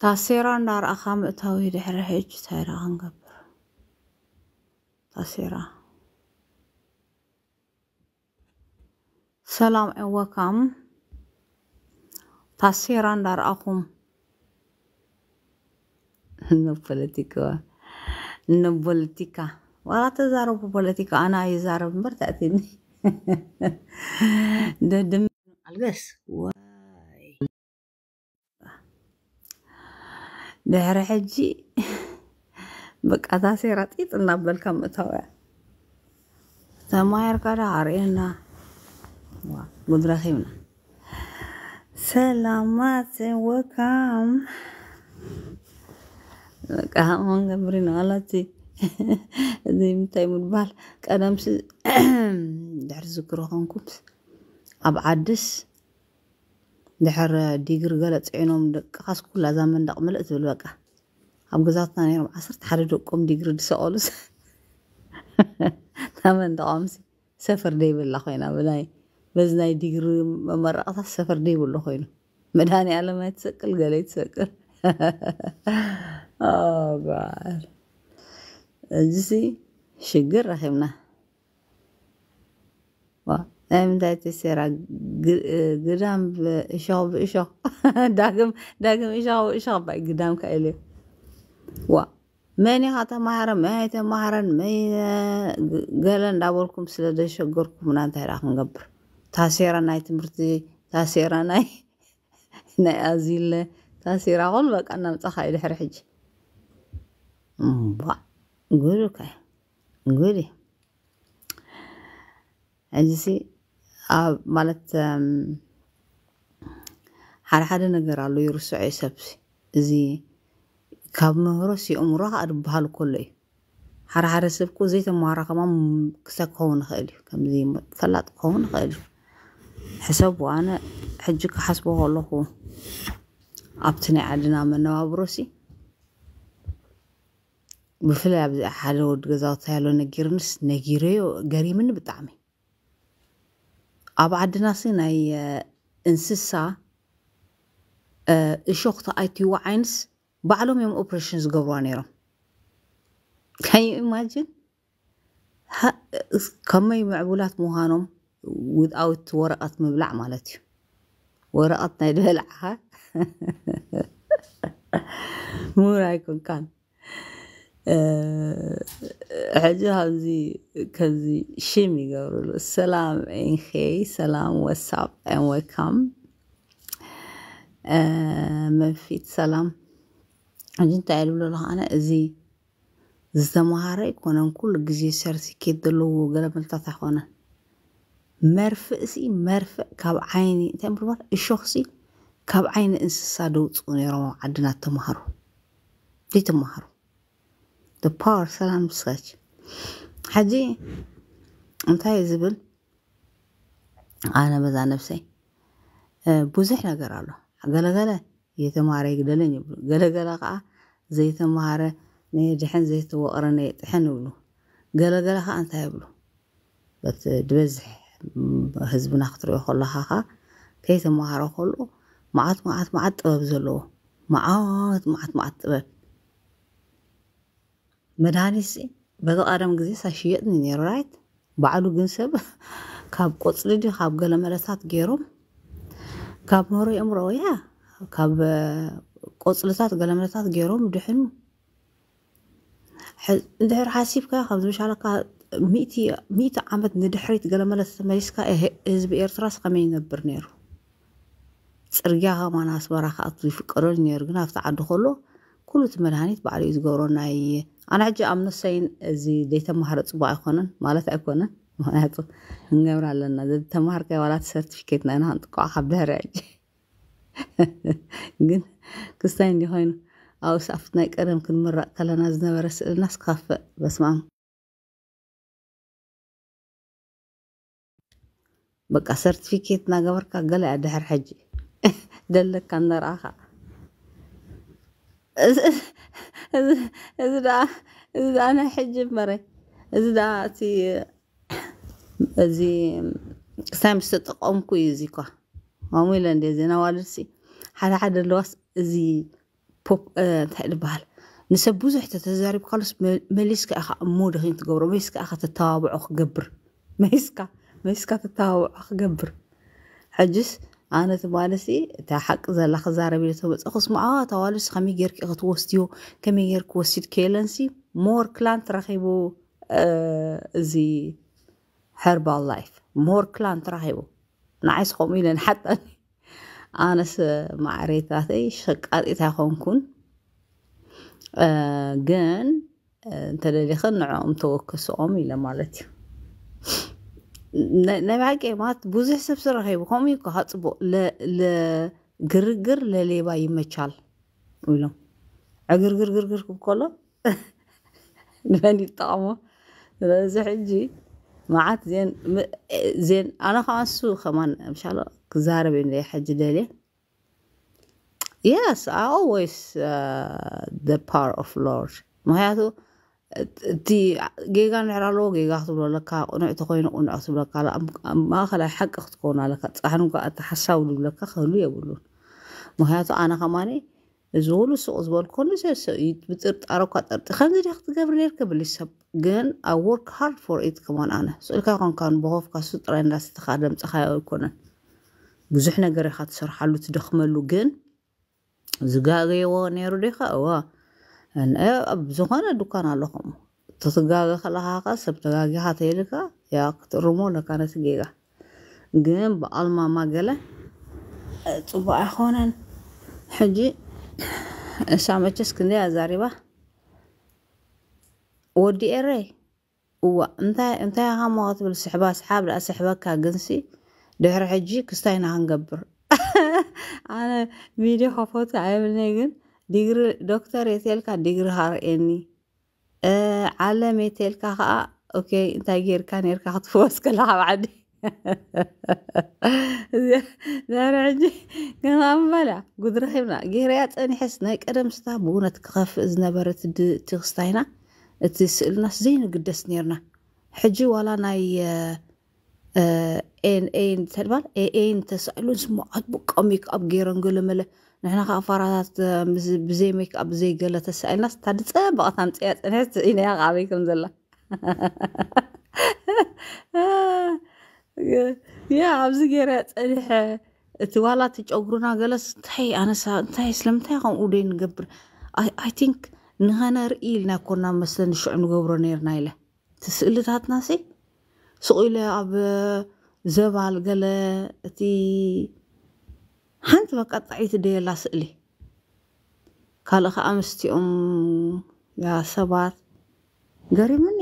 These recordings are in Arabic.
تأثيرا نار أخام أتاوي دحر هيج تايرا غنقبر تأثيرا سلام أوكم تأثيرا نار أخوم نبولتيكا نبولتيكا ولا تزارب بولتيكا أنا يزارب مرتأتيني دم ألغس ድሕሪ ሕጂ በቃ እታ ሴራ ጢጥ እናበልካ ምእታውያ ዳ ኣርእየና ጉድረኺብና ሰላማት ወካም በቃ ሆን ገብሪ ነው ኣላቲ እዚ ምንታይ ምድባል ቀደምሲ ድሕሪ ዝክሮ ኮንኩት ኣብ ዓድስ ድሕር ዲግሪ ገለ ፅዒኖም ደቅኻስ ኩላ እዛ መንደቕ ምልእ ትብል በቃ ኣብ ገዛትና ነይሮም ዓሰርተ ሓደ ደቆም ዲግሪ ድሰቐሉስ እታ መንደቐምሲ ሰፈር ደይብላ ኮይና ብናይ በዚ ናይ ዲግሪ መመረቕታት ሰፈር ደይብሉ ኮይኑ መድሃኒ ኣለማይ ትሰቅል ገለይ ትሰቅል ኣጓል እዚሲ ሽግር ረኺብና نعم دايت سيرا قدام اشاو بإشاو داقم داقم اشاو بإشاو باي قدام كايلي وا ماني هاتا مهرا ماهيتا مهرا ماهيتا قلن داولكم سلادا شكركم نانتا راخن قبر تاسيرا ناي تمرتي تاسيرا ناي ناي ازيلا تاسيرا غول باك انا متاخا الى حرحج با قولو كاي قولي عجسي آه، مالت حال حدا نقدر على يرسع يسبس زي كاب مهرس يأمره أد بحال كله حال حدا سبكو زي تمارا كمان كسا كون خالي كم زي فلات كون خالي حسب وأنا حجك حسبه الله هو أبتني عدنا من نواب روسي بفلا أبدأ حالو دقزاو تايلو نقيرنس نقيريو قريمن بتعمي أبا عدنا سينا إنسسا الشوقت آه، أي تيو عينس بعلوم يوم أوبريشنز قبرانيرا Can you imagine? ها كم معبولات مهانم without ورقة مبلع مالتي ورقتنا يدلعها مو رايكم كان آه، عجهزي كزي شيمي قبل السلام إن خي سلام واتساب إن welcome آه، من فيت سلام أنت عارف له أنا زي زمهاري كنا كل جزي سرسي كده لو قلب التطحونا مرفق سي مرفق كاب عيني تعمل تمر الشخصي كاب عيني إنسى صادوت ونرى عدنا تمهرو دي تمهرو The parcel aan besgach. حجي እንታይ ዝብል ኣነ በዛ ነፍሰይ ብዙሕ ነገር ኣሎ ገለገለ የተማረ ይግደለኝ ይብሉ ገለገለ ከዓ ዘይተማሃረ ነየድሕን ዘይተወቕረ ነየጥሕን ይብሉ ገለገለ ከዓ እንታይ ይብሉ በት ድበዝሕ ህዝብና ክትሪኦ ከለካ ኸ ከይተማሃሮ ከልኡ መዓት መዓት መዓት ጥበብ ዘለዎ መዓት መዓት መዓት ጥበብ مدانسي بدو ادم گزي ساشيئتني نيرو رايت باعلو گنسب كاب قوصلي دي خاب غلا مرسات گيروم كاب مورو يمرو يا كاب قوصلسات غلا مرسات گيروم دحنو دحر حاسيب كا خاب دمش على كا ميتي ميتي عمد ندحريت غلا مرسات مريس كا ازب ايرتراس قمين نبر نيرو سرگاه ما ناس برا خاطوي فقرول نيرو نافت عدو خلو ኩሉ እቲ መድሃኒት ባዕሉ እዩ ዝገብሮ ናይ ኣና ሕጂ ኣብ ነሳይን እዚ ዘይተምሃሮ ፅቡቅ ኣይኮነን ማለት ኣይኮነን ምክንያቱ ንገብር ኣለና ተምሃርካይ ዋላት ሰርቲፊኬት ናይና ክንጥቀዖ ካብ ድሕሪ ሕጂ ግን ክስታይ እንዲ ኮይኑ ኣብ ሳፍት ናይ ቀደም ክንምራቅ ከለና ዝነበረ ስእልና ስካፍእ በስማም በቃ ሰርቲፊኬት እናገበርካ ገለ ድሕሪ ሕጂ ደለካ እነረኣኻ እዚ ደኣ እዚ ደኣ ናይ ሕጂ መረይ እዚ ደኣ እቲ እዚ ክሳብ ምስ ተጠቐምኩ እዩ እዚ ኳ ከምኡ ኢለ እንደ ዜና ዋልድሲ ሓደ ሓደ ኣለዋስ እዚ እንታይ ዝበሃል ንሰብ ብዙሕ ተተዛሪብ ካልስ መሊስካ ኢኻ እሞድ ኽን ትገብሮ መሊስካ ኢኻ ተተባብዖ ክገብር መሊስካ መሊስካ ተተባብዖ ክገብር ሕጅስ أنا تبالسي تحق زل خزارة بيتهم بس أخص معاه توالس خمي جيرك أغتوستيو كمي جيرك وسيد كيلنسي مور كلان ترخيبو آه، زي هربا لايف مور كلان ترخيبو نعيس خميلن حتى أنا مع ريتاتي شك أريتها خونكون آه، جن آه، تدلي خنعوم توكسو أمي لما لتيو ናይ ባሓቂ ማለት ብዙሕ ሰብ ስራሕ ሂብከምኡ እዩ ከዓ ፅቡቅ ግርግር ለሌባ ይመቻል ኢሎም ዕግርግርግርግር ክብ ከሎ ንመን ይጠቕሞ ስለዚ ሕጂ መዓት ዜን ኣነ ከዓ ንሱ ከማን ምሻሎ ክዛረብ እዩ ንደይ ሕጂ ደልየ የስ ኣኦወይስ ደ ፓር ኦፍ ሎርድ ምክንያቱ تي جيغان رالو جيغا لك انا اتقين انا اتقول لك على ما خلا حق اختكون لك احنك اتحساو لك خلو يقولوا ما هي انا كماني زول سو زول كل شيء سيد بتر ارك تر خلينا دي اخت جبر يركب لي سب جن اي ورك هارد فور ات كمان انا سؤال كان كان بوف كاسو ترين راس تخدم تخايو يكون بزحنا غير خاطر حلو تدخملو جن زغاغي ونيرو ديخه اوه ብዝኾነ ድኳን ኣለኹም እትትጋገ ከለኻ ኸ ሰብ ተጋጊኻ ተይልካ ያ ክትርሞ ለካ ነቲ ጌጋ ግን ብኣልማማ ገለ ፅቡቅ ኣይኮነን ሕጂ እሳ መቸስ ክንደይ ኣዛሪባ ወዲ ኤረይ እዋ እንታይ እንታይ ኻ ሞ ትብል ስሕባ ስሓብ ዳኣ ስሕበካ ግንሲ ድሕሪ ሕጂ ክስታይ ንክንገብር ኣነ ቪድዮ ከፎቶ ኣይብልነይ ግን ديغر دكتور يتلك ديغر هار اني آه عالم يتلك ها اوكي انت غير كان يركع تفوس كل بعد دار عجي كان ام بلا قدر حبنا غير يا تني حس ناي قدم ستا بونت كخف از نبرت تغستاينا تسالنا زين قدس نيرنا حجي ولا ناي آه ان ان تلبال اي ان تسالون سمو اطبق اميك اب غير انقول مله ንሕና ከዓ ፋራታት ብዘይ ሜክኣ ብዘይ ገለ ተሳኢልና ስታዲ ድፀበቕታ ምፅያ ፅንሕት ኢነያ ከዓበይ ከም ዘላ ያ ኣብዚ ገይርያ ፀኒሐ እቲ ዋላ እቲ ጨጉሩና ገለስ እንታይ ኣነሳ እንታይ ስለምንታይ ከምኡ ደይ ንገብር ኣይ ቲንክ ንኸነርኢ ኢልና ኮና መስለ ንሽዑ ንገብሮ ነርና ኢለ እቲ ስእልታትና ትስእልታትና ስቑ ኢለ ኣብ ዘባል ገለ እቲ ሓንቲ በቃ ጣዒት ደየላ ስእሊ ካልእ ከዓ ምስቲኦም ያ ሰባት ገሪምኒ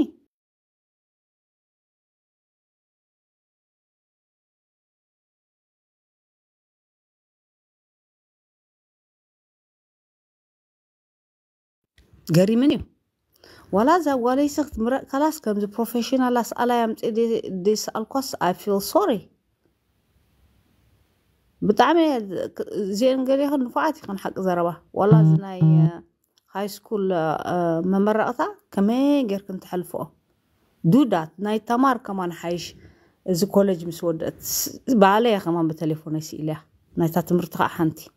ገሪምን እዩ ዋላ እዛ ጓለይሰ ክትምረቕ ካላስ ከምዚ ፕሮፌሽናል ኣስኣላ ያምፅ ደይሰኣልኳስ ኣይ ፊል ሶሪ بطعمي زين قال لي نفعتي كان حق زربه والله زناي هاي سكول ممرقتا كمان غير كنت حلفه دودات ناي تمار كمان حيش زي كولج مسودت بعليه كمان بتليفون يسيله ناي تمرتها حنتي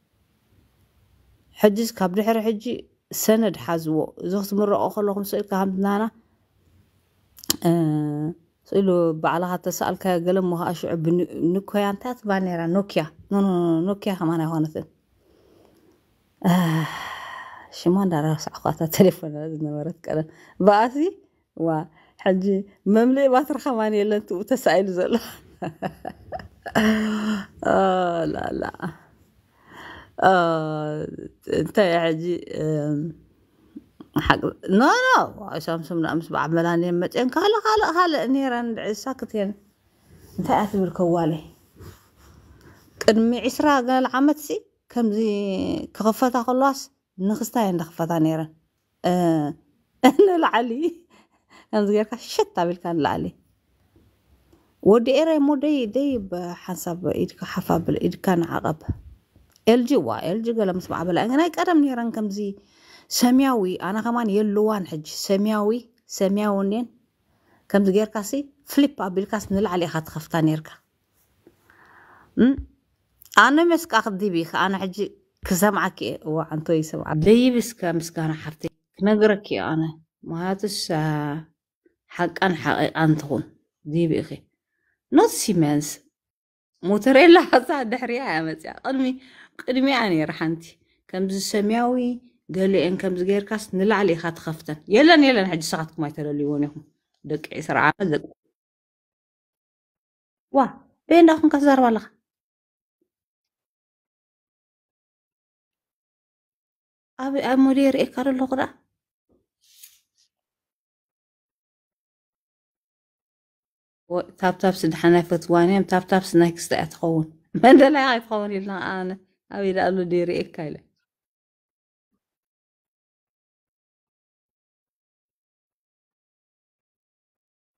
حجز كابري حر حجي سند حزو زخت مرة أخر لهم سؤال كهم دنانا أه سيلو بعلاقة تسألك قلم مها شعب نوكيا أنت تبعني را نوكيا نو نو نو نوكيا همانا هون آه شو ما نرى سعقاتا تليفون هذا نمرت كلا بعثي وحجي مملي ما ترخى ماني إلا أنت وتسأل زل آه لا لا آه أنت يا حجي آه حق نو نو سامسم نأمس بعد ملانين متين قال قال قال نيران ساكتين يعني. انت أثب الكوالي قدمي عسرة قال عمتسي كم زي كخفتا خلاص نخستا عند يعني خفتا نيران أه أنا لعلي أنا زغيرك شتا بالكان لعلي ودي إيري مودي دي بحسب إيدك حفاب إيدك كان عقب إلجي وا إلجي قال مسبع بلا أنا قدم نيران كم زي سمياوي أنا كمان يلوان حج سمياوي سمياونين كم تغير كاسي فليب أبيل كاس نل عليه خد خفتان يركا أمم. أنا مسك أخذ بيخ أنا حج كسمعك وعن توي سمع دي بس كم أنا حرتي نقرك أنا ما هاتش آه، حق أن حق أنتون دي بيخي نص سيمانس موتريلا حصا دحريا يا مزيا قدمي قدمي يعني رحنتي كم زي سمياوي قال لي إن كم زغير كاس نلعلي خات خفتن يلا يلا حج سقط ما يتلليون يهم دق عسر دق وا بين داخن كزار زار والله أبي أمرير إكار و تاب تاب سدحنا وانيم تاب تاب سنكس تأتخون من دلعي خون يلنا أنا أبي لألو ديري إكايله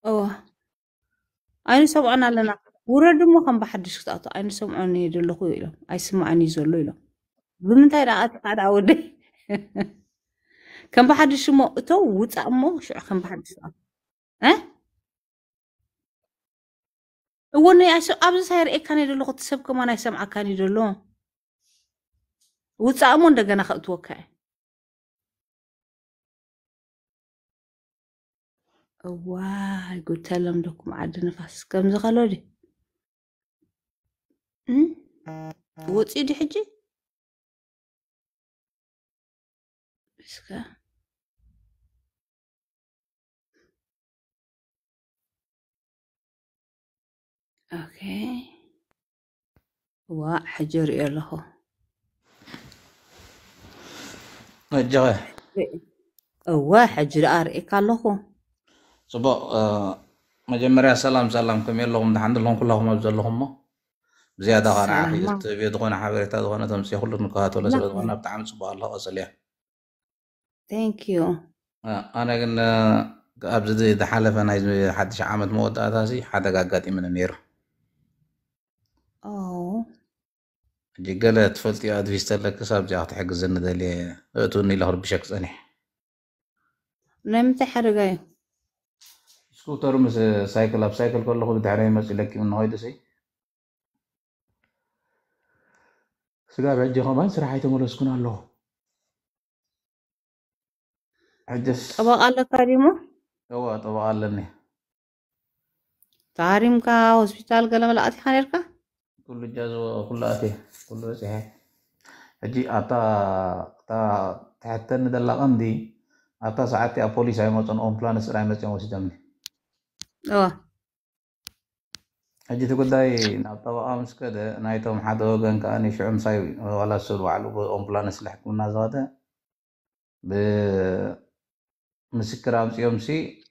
እዋ ኣይንሰምዖን ኣለና ውረድ እሞ ከም ብሓድሽ ክትኣቶ ኣይንሰምዖን እየ ዘለኹ ኢሎም ኣይስማዓን እዩ ዘሎ ኢሎም ብምንታይ ዳ ኣቲ ሓደ ከም ብሓድሽ እሞ እቶ ውፃእ እሞ ሽዑ ከም ብሓድሽ ኣቶ እወነይ ኣብዚ ሳይርኤካን እየ ዘለኹ ከማ ናይ ሰምዓካን እዩ ዘሎ ውፃእ እሞ እንደገና ከእትወካ እየ واي قلت لهم لكم عاد نفاس كم زغلو لي وطي دي حجي بسكا اوكي وا حجر يلهو رجعه اوه حجر ار اي قال لهو صب آه، مجمرة سلام سلام كم يلهم دحند لهم كلهم أبزل لهم زيادة غنا عقيدة بيدغون حبيرة دغون تمسي كل نقاط ولا سبب غنا بتعمل صباح الله أصليه thank you آه، أنا قلنا أبزد إذا حلف أنا حدش عامد موت أساسي آه، حدا قاقاتي من النير أوه جقلة تفلتي أدفيست لك ساب جاهت حق الزنة دلي أتوني لهرب بشكل صنيح نمت حرقاي ስኩተር ምስ ሳይክል ኣብ ሳይክል ከለኹ ድሕረ ይመፅእ ለኪም ንኸይዱ ሰይ ስጋብ ሕጂ ኸማን ስራሕ ኣይተመለስኩን ኣለኹ ሕጀስ ጠበቃ ኣለካ ዲሞ እዋ ጠበቃ ኣለኒ ታሪምካ ሆስፒታል ገለ መላእቲኻ ነርካ ኩሉ ጃዝ ኩሉ ኣትየ ኩሉ በፂሐ ሕጂ ኣታ ትሕተኒ ዘላ ቀንዲ ኣብታ ሰዓቲ ኣብ ፖሊስ ኣይመፁን ኦምፕላንስ ጥራይ መፅኦም ወሲዶምኒ اه أجيت قداي نطوا أمس كده نايتهم حد وجن كأني شعم ساي ولا سر وعلو أم بلان سلاح كنا زادة ب مسكر أمس يوم سي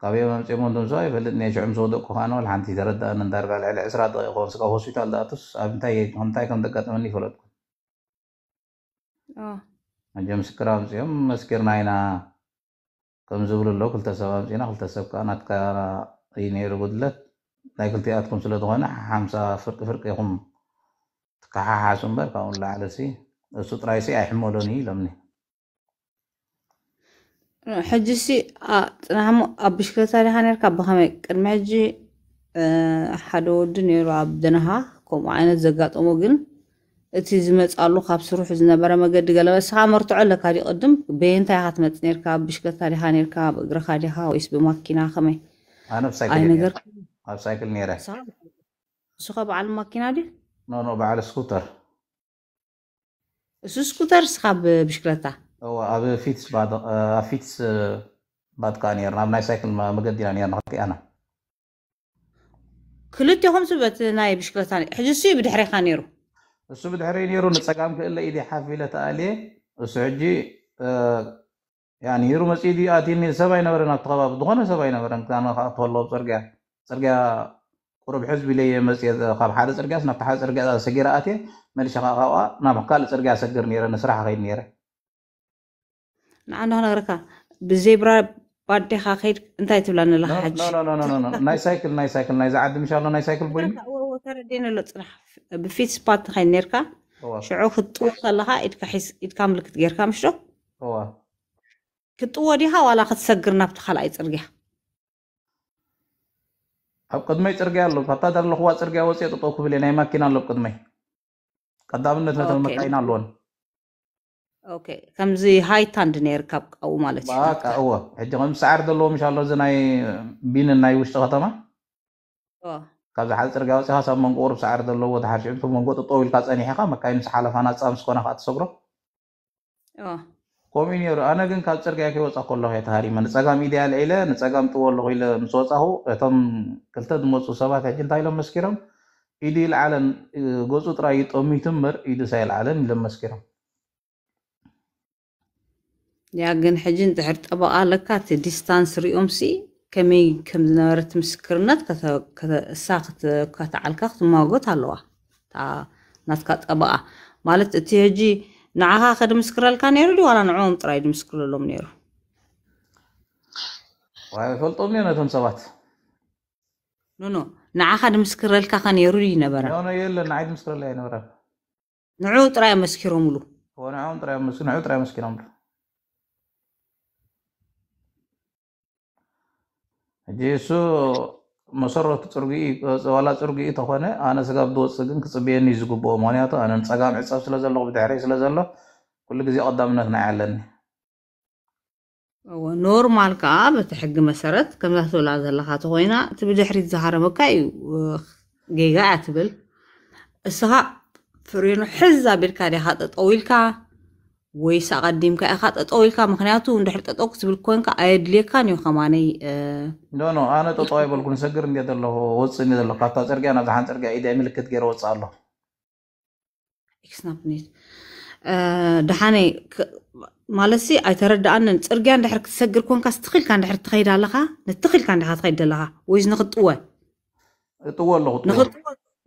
كابي أمس يوم دون ساي فلتني شعم صودق كهانو ولا حنتي ترد أنا دار على العسرة دقيقة خمسة كه هوسبيتال داتوس أبنتاي هنتاي كم دقت مني فلتكم آه أجي مسكر أمس يوم مسكر ناينا كم زبل الله كل تسبب جينا كل تسبب كان أتكا ينير بدلت لكن تياتكم سلطة هنا حمسة فرق فرق يقوم تكاها حاسم بر كاون الله على سي السوط رايسي أحمولوني لمني حجسي آه، نعم أبشك تاري هانير كابهامي كرمجي آه، حدو دنيرو عبدنها كم عينة زقات أمو እቲ ዝመፃሉ ካብ ስርሑ ዝነበረ መገዲ ገለ ስኻ መርትዖ ኣለካ ዲ ቅድም ብንታይ ካ ትመፅ ነርካ ብሽከርታ ዲኻ ነርካ ብእግርካ ዲኻ ወይስ ብማኪና ከመይ ኣይ ነገር ሳይክል ነረ ንስኸ በዓል ማኪና ድዩ ኖ በዓል ስኩተር እሱ ስኩተር ስኻ ብሽክለታ ኣብ ፊትስ ባጥቃ ነርና ኣብ ናይ ሳይክል መገዲ ኢና ነርና ክልቲኣና ክልቲኹም ስበት ናይ ብሽክለታ ሕጂ ሱ ብድሕሪኻ ነይሩ እሱ ብድሕሪ ነይሩ ንፀጋም ክእለ ኢዲ ሓፊለ ተኣልየ እሱ ሕጂ ነይሩ መፅኢ ዲ ኣትኒ ሰብ ኣይነበረን ኣብቲ ከባቢ ዝኾነ ሰብ ኣይነበረን ክኣትወሎ ፅርግያ ፅርግያ ቁሩብ ሕዝቢ ለየ መፅእ ካብ ሓደ ፅርግያስ ናብቲ ሓደ ፅርግያ ሰጊራ ኣትየ መልሻ ከዓ ካብኣ ናብ ካልእ ፅርግያ ሰግር ነረ ንስራሕ ከይድ ነረ ንዓና ክነግረካ ብዜብራ ባዴኻ ከይድ እንታይ ትብላ ንለካ ሓጂ ናይ ሳይክል ናይ ሳይክል ናይ ዝዓዲ ምሻሎ ናይ ሳይክል ኮይኑ ተረዲየን ኣሎ ፅናሕ بفيت سبات خي نيركا شعو كتوصل لها إتكحس إتكامل كتجيركا مشرو كتوديها ولا كتسجرنا بتخلعي ترجعها ኣብ ቅድመይ ፅርግያ ኣሎ ካብታ ዘለኹዋ ፅርግያ ወፅእ ጥጦ ክብል ናይ መኪና ኣሎ ቅድመይ ቀዳምነት ነተን መካይና ኣለዎን ከምዚ ሃይታንድ ነይርካ ኣብቃቡ ማለት እዩ በቃ እወ ሕጂ ከም ሰዓር ዘለዎ ምሻ ኣሎ እዚ ናይ ቢን ናይ ውሽጢ ከተማ ካብ ዝሓፅር ጋውፂ ካብ መንጎ ቁሩብ ሳዕሪ ዘለዎ ተሓርሽዑ እቲ መንጎ ጠጠው ኢልካ ፀኒሕኻ መካይ ምስ ሓለፋ ናፃ ምስ ኮነ ከዓ ትሰግሮ ከምኡ እዩ ነይሩ ኣነ ግን ካብ ፅርግያ ከይወፃ ከለኹ እየ ተሃሪመ ንፀጋም ኢድያ ልዒለ ንፀጋም ጥዎ ኣለኹ ኢለ ምስ ወፃኹ እቶም ክልተ ዝመፁ ሰባት ሕጂ እንታይ ኢሎም መስኪሮም ኢዱ ይልዓለን ገፁ ጥራይ ይጠሚቱ እምበር ኢዱ ሳይልዓለን ኢሎም መስኪሮም ያ ግን ሕጂ እንድሕር ጠበቃ ለካ እቲ ዲስታንስ ሪኦምሲ كمي كم نورت مسكرنات كذا كذا ساقط كذا على كذا ما قط هلوا تا ناس كات أبا مالت تيجي نعها خد مسكر الكانير دي ولا نعوم ترايد مسكر لهم نيرو وهاي فلت أمي أنا تم سبات نو نو نعها خد مسكر الكانير دي نبرة أنا يلا نعيد مسكر لها نبرة نعوم ترايد مسكرهم له هو نعوم ترايد مسكر نعوم ترايد مسكرهم له እሱ መሰረቱ ፅርጊ ፀዋላ ፅርጊ ተኾነ ኣነ ስጋብ ብወፅእ ግን ክፅብየኒ ዝግብኦ ምክንያቱ ኣነ ፀጋም ዕፃብ ስለ ዘለኹ ብድሕረይ ስለ ዘሎ ኩሉ ግዜ ቀዳምነት ናይ ኣለኒ ኖርማል ከዓ በቲ ሕጊ መሰረት ከምዛ ትብላ ዘለካ ተኮይና እቲ ብድሕሪት ዝሃረመካ እዩ ጌጋ እያ ትብል እስኻ ፍርዮኑ ሕዛ ኣቢልካ ዲኻ ጠጠው ኢልካ ويس أقدم كأخذ أطوي كا مخنياتو ندحر تطوكس بالكون لي كان يخماني نو نو أنا تطوي بالكون سجر الله وصل وص ندي الله كاتا ترجع أنا زحان ترجع إذا ملكت غير وصل الله إكسناب نيت دحاني مالسي أتردأن ترجع ندحر تسجر كون كاستخيل كان ندحر تخيل الله خا نتخيل كان ندحر تخيل لها طوى نخطوة طول له طول له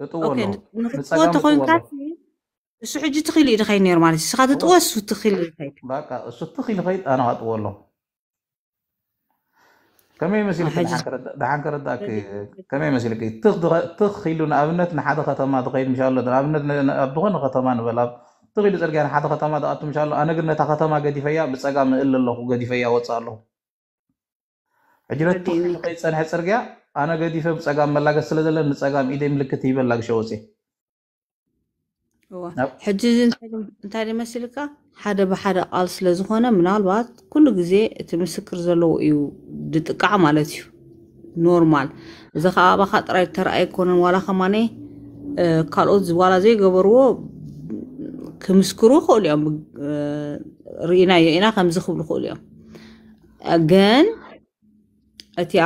طوى له طوى تخون كاتي እሱ ሕጂ ትኽእል እዩ ድኸይድ ነይሩ ማለት እዩ ስኻ ተጥዎ እሱ ትኽእል እዩ ድኸይድ በቃ እሱ ትኽእል ኸይድ ኣነ ኣጥዎ ኣሎ ከመይ መሲልክ ድሓን ክርዳእክ ከመይ መሲልክ ትኽ ኢሉ ንኣብነት ንሓደ ከተማ ትኸይድ ምሻ ኣሎ ንኣብነት ኣብ ዝኾነ ከተማ ንበል ኣብ ትኽ ኢሉ ፅርግያ ንሓደ ከተማ ተኣቱ ምሻ ኣሎ ኣነ ግን ነታ ከተማ ገዲፈያ ብፀጋም እእል ኣለኹ ገዲፈያ ወፅእ ኣለኹ ሕጂ ነቲ ከይፀንሐ ፅርግያ ኣነ ገዲፈ ብፀጋም መላገስ ስለ ዘለ ንፀጋም ኢደይ ምልክት ይበላግሸ ወፅእ ሕጂ እንታይ መሲልካ ሓደ ብሓደ ቃል ስለ ዝኾነ ምናልባት ኩሉ ግዜ እቲ ምስክር ዘለዎ እዩ ድጥቃዕ ማለት እዩ ኖርማል እዚ ከዓ ኣባኻ ጥራይ ተረኣየ ኮነን ዋላ ከማነ ካልኦት ዋላ ዘይገበርዎ ክምስክሩ ይኽእሉ እዮም ርኢናዮ ኢና ከምዚ ክብሉ ይኽእሉ እዮም ግን እቲኣ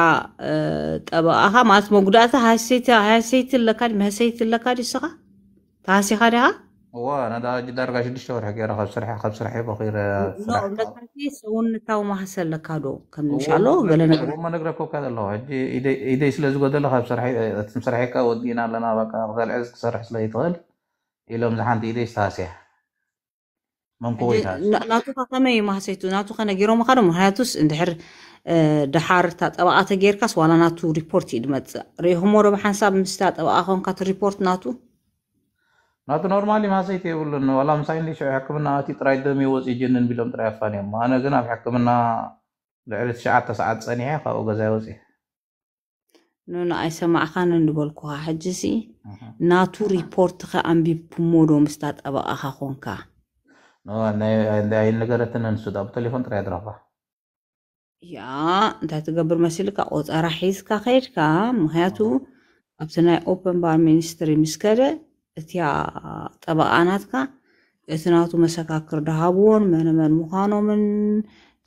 ጠበኣኻ ማለት መጉዳእታ ሃሰይቲ ኣለካዲ መህሰይቲ ኣለካዲ ስኻ تاسي خدها وا انا دا جدار غاش دي شهر حكي راه خبصرح خبصرح بخير نو لا تنسي سون تاو ما حصل لك هادو كان ان شاء الله قال انا ما نقرا كوك هذا الله اذا اذا سلاز قال له خبصرح تمسرح هيك ودينا لنا بقى غزا العز صرح سلا يطغل الى مزحان دي ليش تاسي لا قوي هذا لا تو فاطمه ما حسيتو ناتو خنا غيرو ما خدم حياتوس اندحر دحار تا طبقات غير كاس ولا ناتو ريبورت يدمت ريهمو ربح حساب مستا طبقه خون كات ريبورت ناتو نات نورمالي ما سي تيبل لنا ولا مساين ليش حكمنا تي تراي دمي وز يجنن بيلم تراي فاني ما انا غنا حكمنا لعل الساعه تسعة صنيعه فاو غزا وزي نونا اي سما خان نقول كو حجسي ناتو ريبورت خ ام بي بومودو مستات ابا اخا خونكا نو انا عند اي نغرت ننسو دا بالتليفون تراي درافا يا انت تغبر مسلك او راح يسكا خيرك مهاتو ابتناي اوبن بار مينستري مسكره እትያ ጠበቃናትካ እቲ ናቱ መሰካክር ድሃብዎን መነመን ምዃኖምን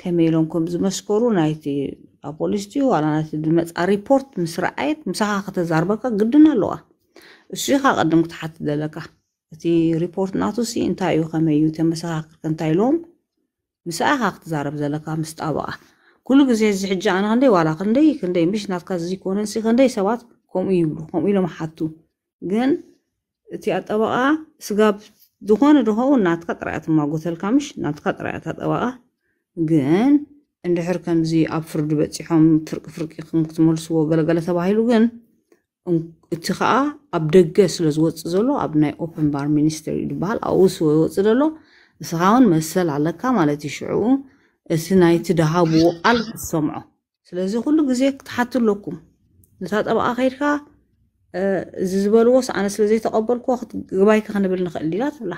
ከመይ ኢሎም ከም ዝመስከሩ ናይቲ ኣብ ፖሊስ ድዩ ዋላ ናይቲ ድመፃ ሪፖርት ምስ ረኣየት ምሳኻ ክተዛርበካ ግድን ኣለዋ እሱ ኢኻ ቀድም ክትሓት ዘለካ እቲ ሪፖርት ናቱሲ እንታይ እዩ ከመይ እዩ ተመሰካክርከ እንታይ ኢሎም ምስኣ ኢኻ ክትዛረብ ዘለካ ምስ ጣበቃ ኩሉ ግዜ እዚ ሕጂ ኣነ ክንደይ ዋላ ክንደይ ክንደይ ምሽ ናትካ ዝኮነንሲ ክንደይ ሰባት ከምኡ ይብሉ ከምኡ ኢሎም ሓቱ ግን እቲ ጠበቓ ስጋብ ዝኾነ ድኸው ናትካ ጥራያ ትማጎተልካ ምሽ ናትካ ጥራያ እታ ግን እንድሕር ከምዚ ኣብ ፍርዲ በፂሖም ፍርቂ ፍርቂ ፍርቂኹም ክትመልስዎ ገለገለ ተባሂሉ ግን እቲ ከዓ ኣብ ደገ ስለ ዝወፅእ ዘሎ ኣብ ናይ ኦፕን ባር ሚኒስተር እዩ ዝበሃል ኣብኡ ስወ ይወፅእ ዘሎ ንስኻ እውን መሰል ኣለካ ማለት እዩ ሽዑኡ እቲ ናይቲ ድሃብዎ ቃል ክትሰምዖ ስለዚ ኩሉ ግዜ ክትሓትለኩም ነታ ጠበቓ ከይድካ ዝዝበልዎስ ኣነ ስለ ዘይተቐበልክዎ ግባይ ክንብል ንኽእል ዲላ ትብላ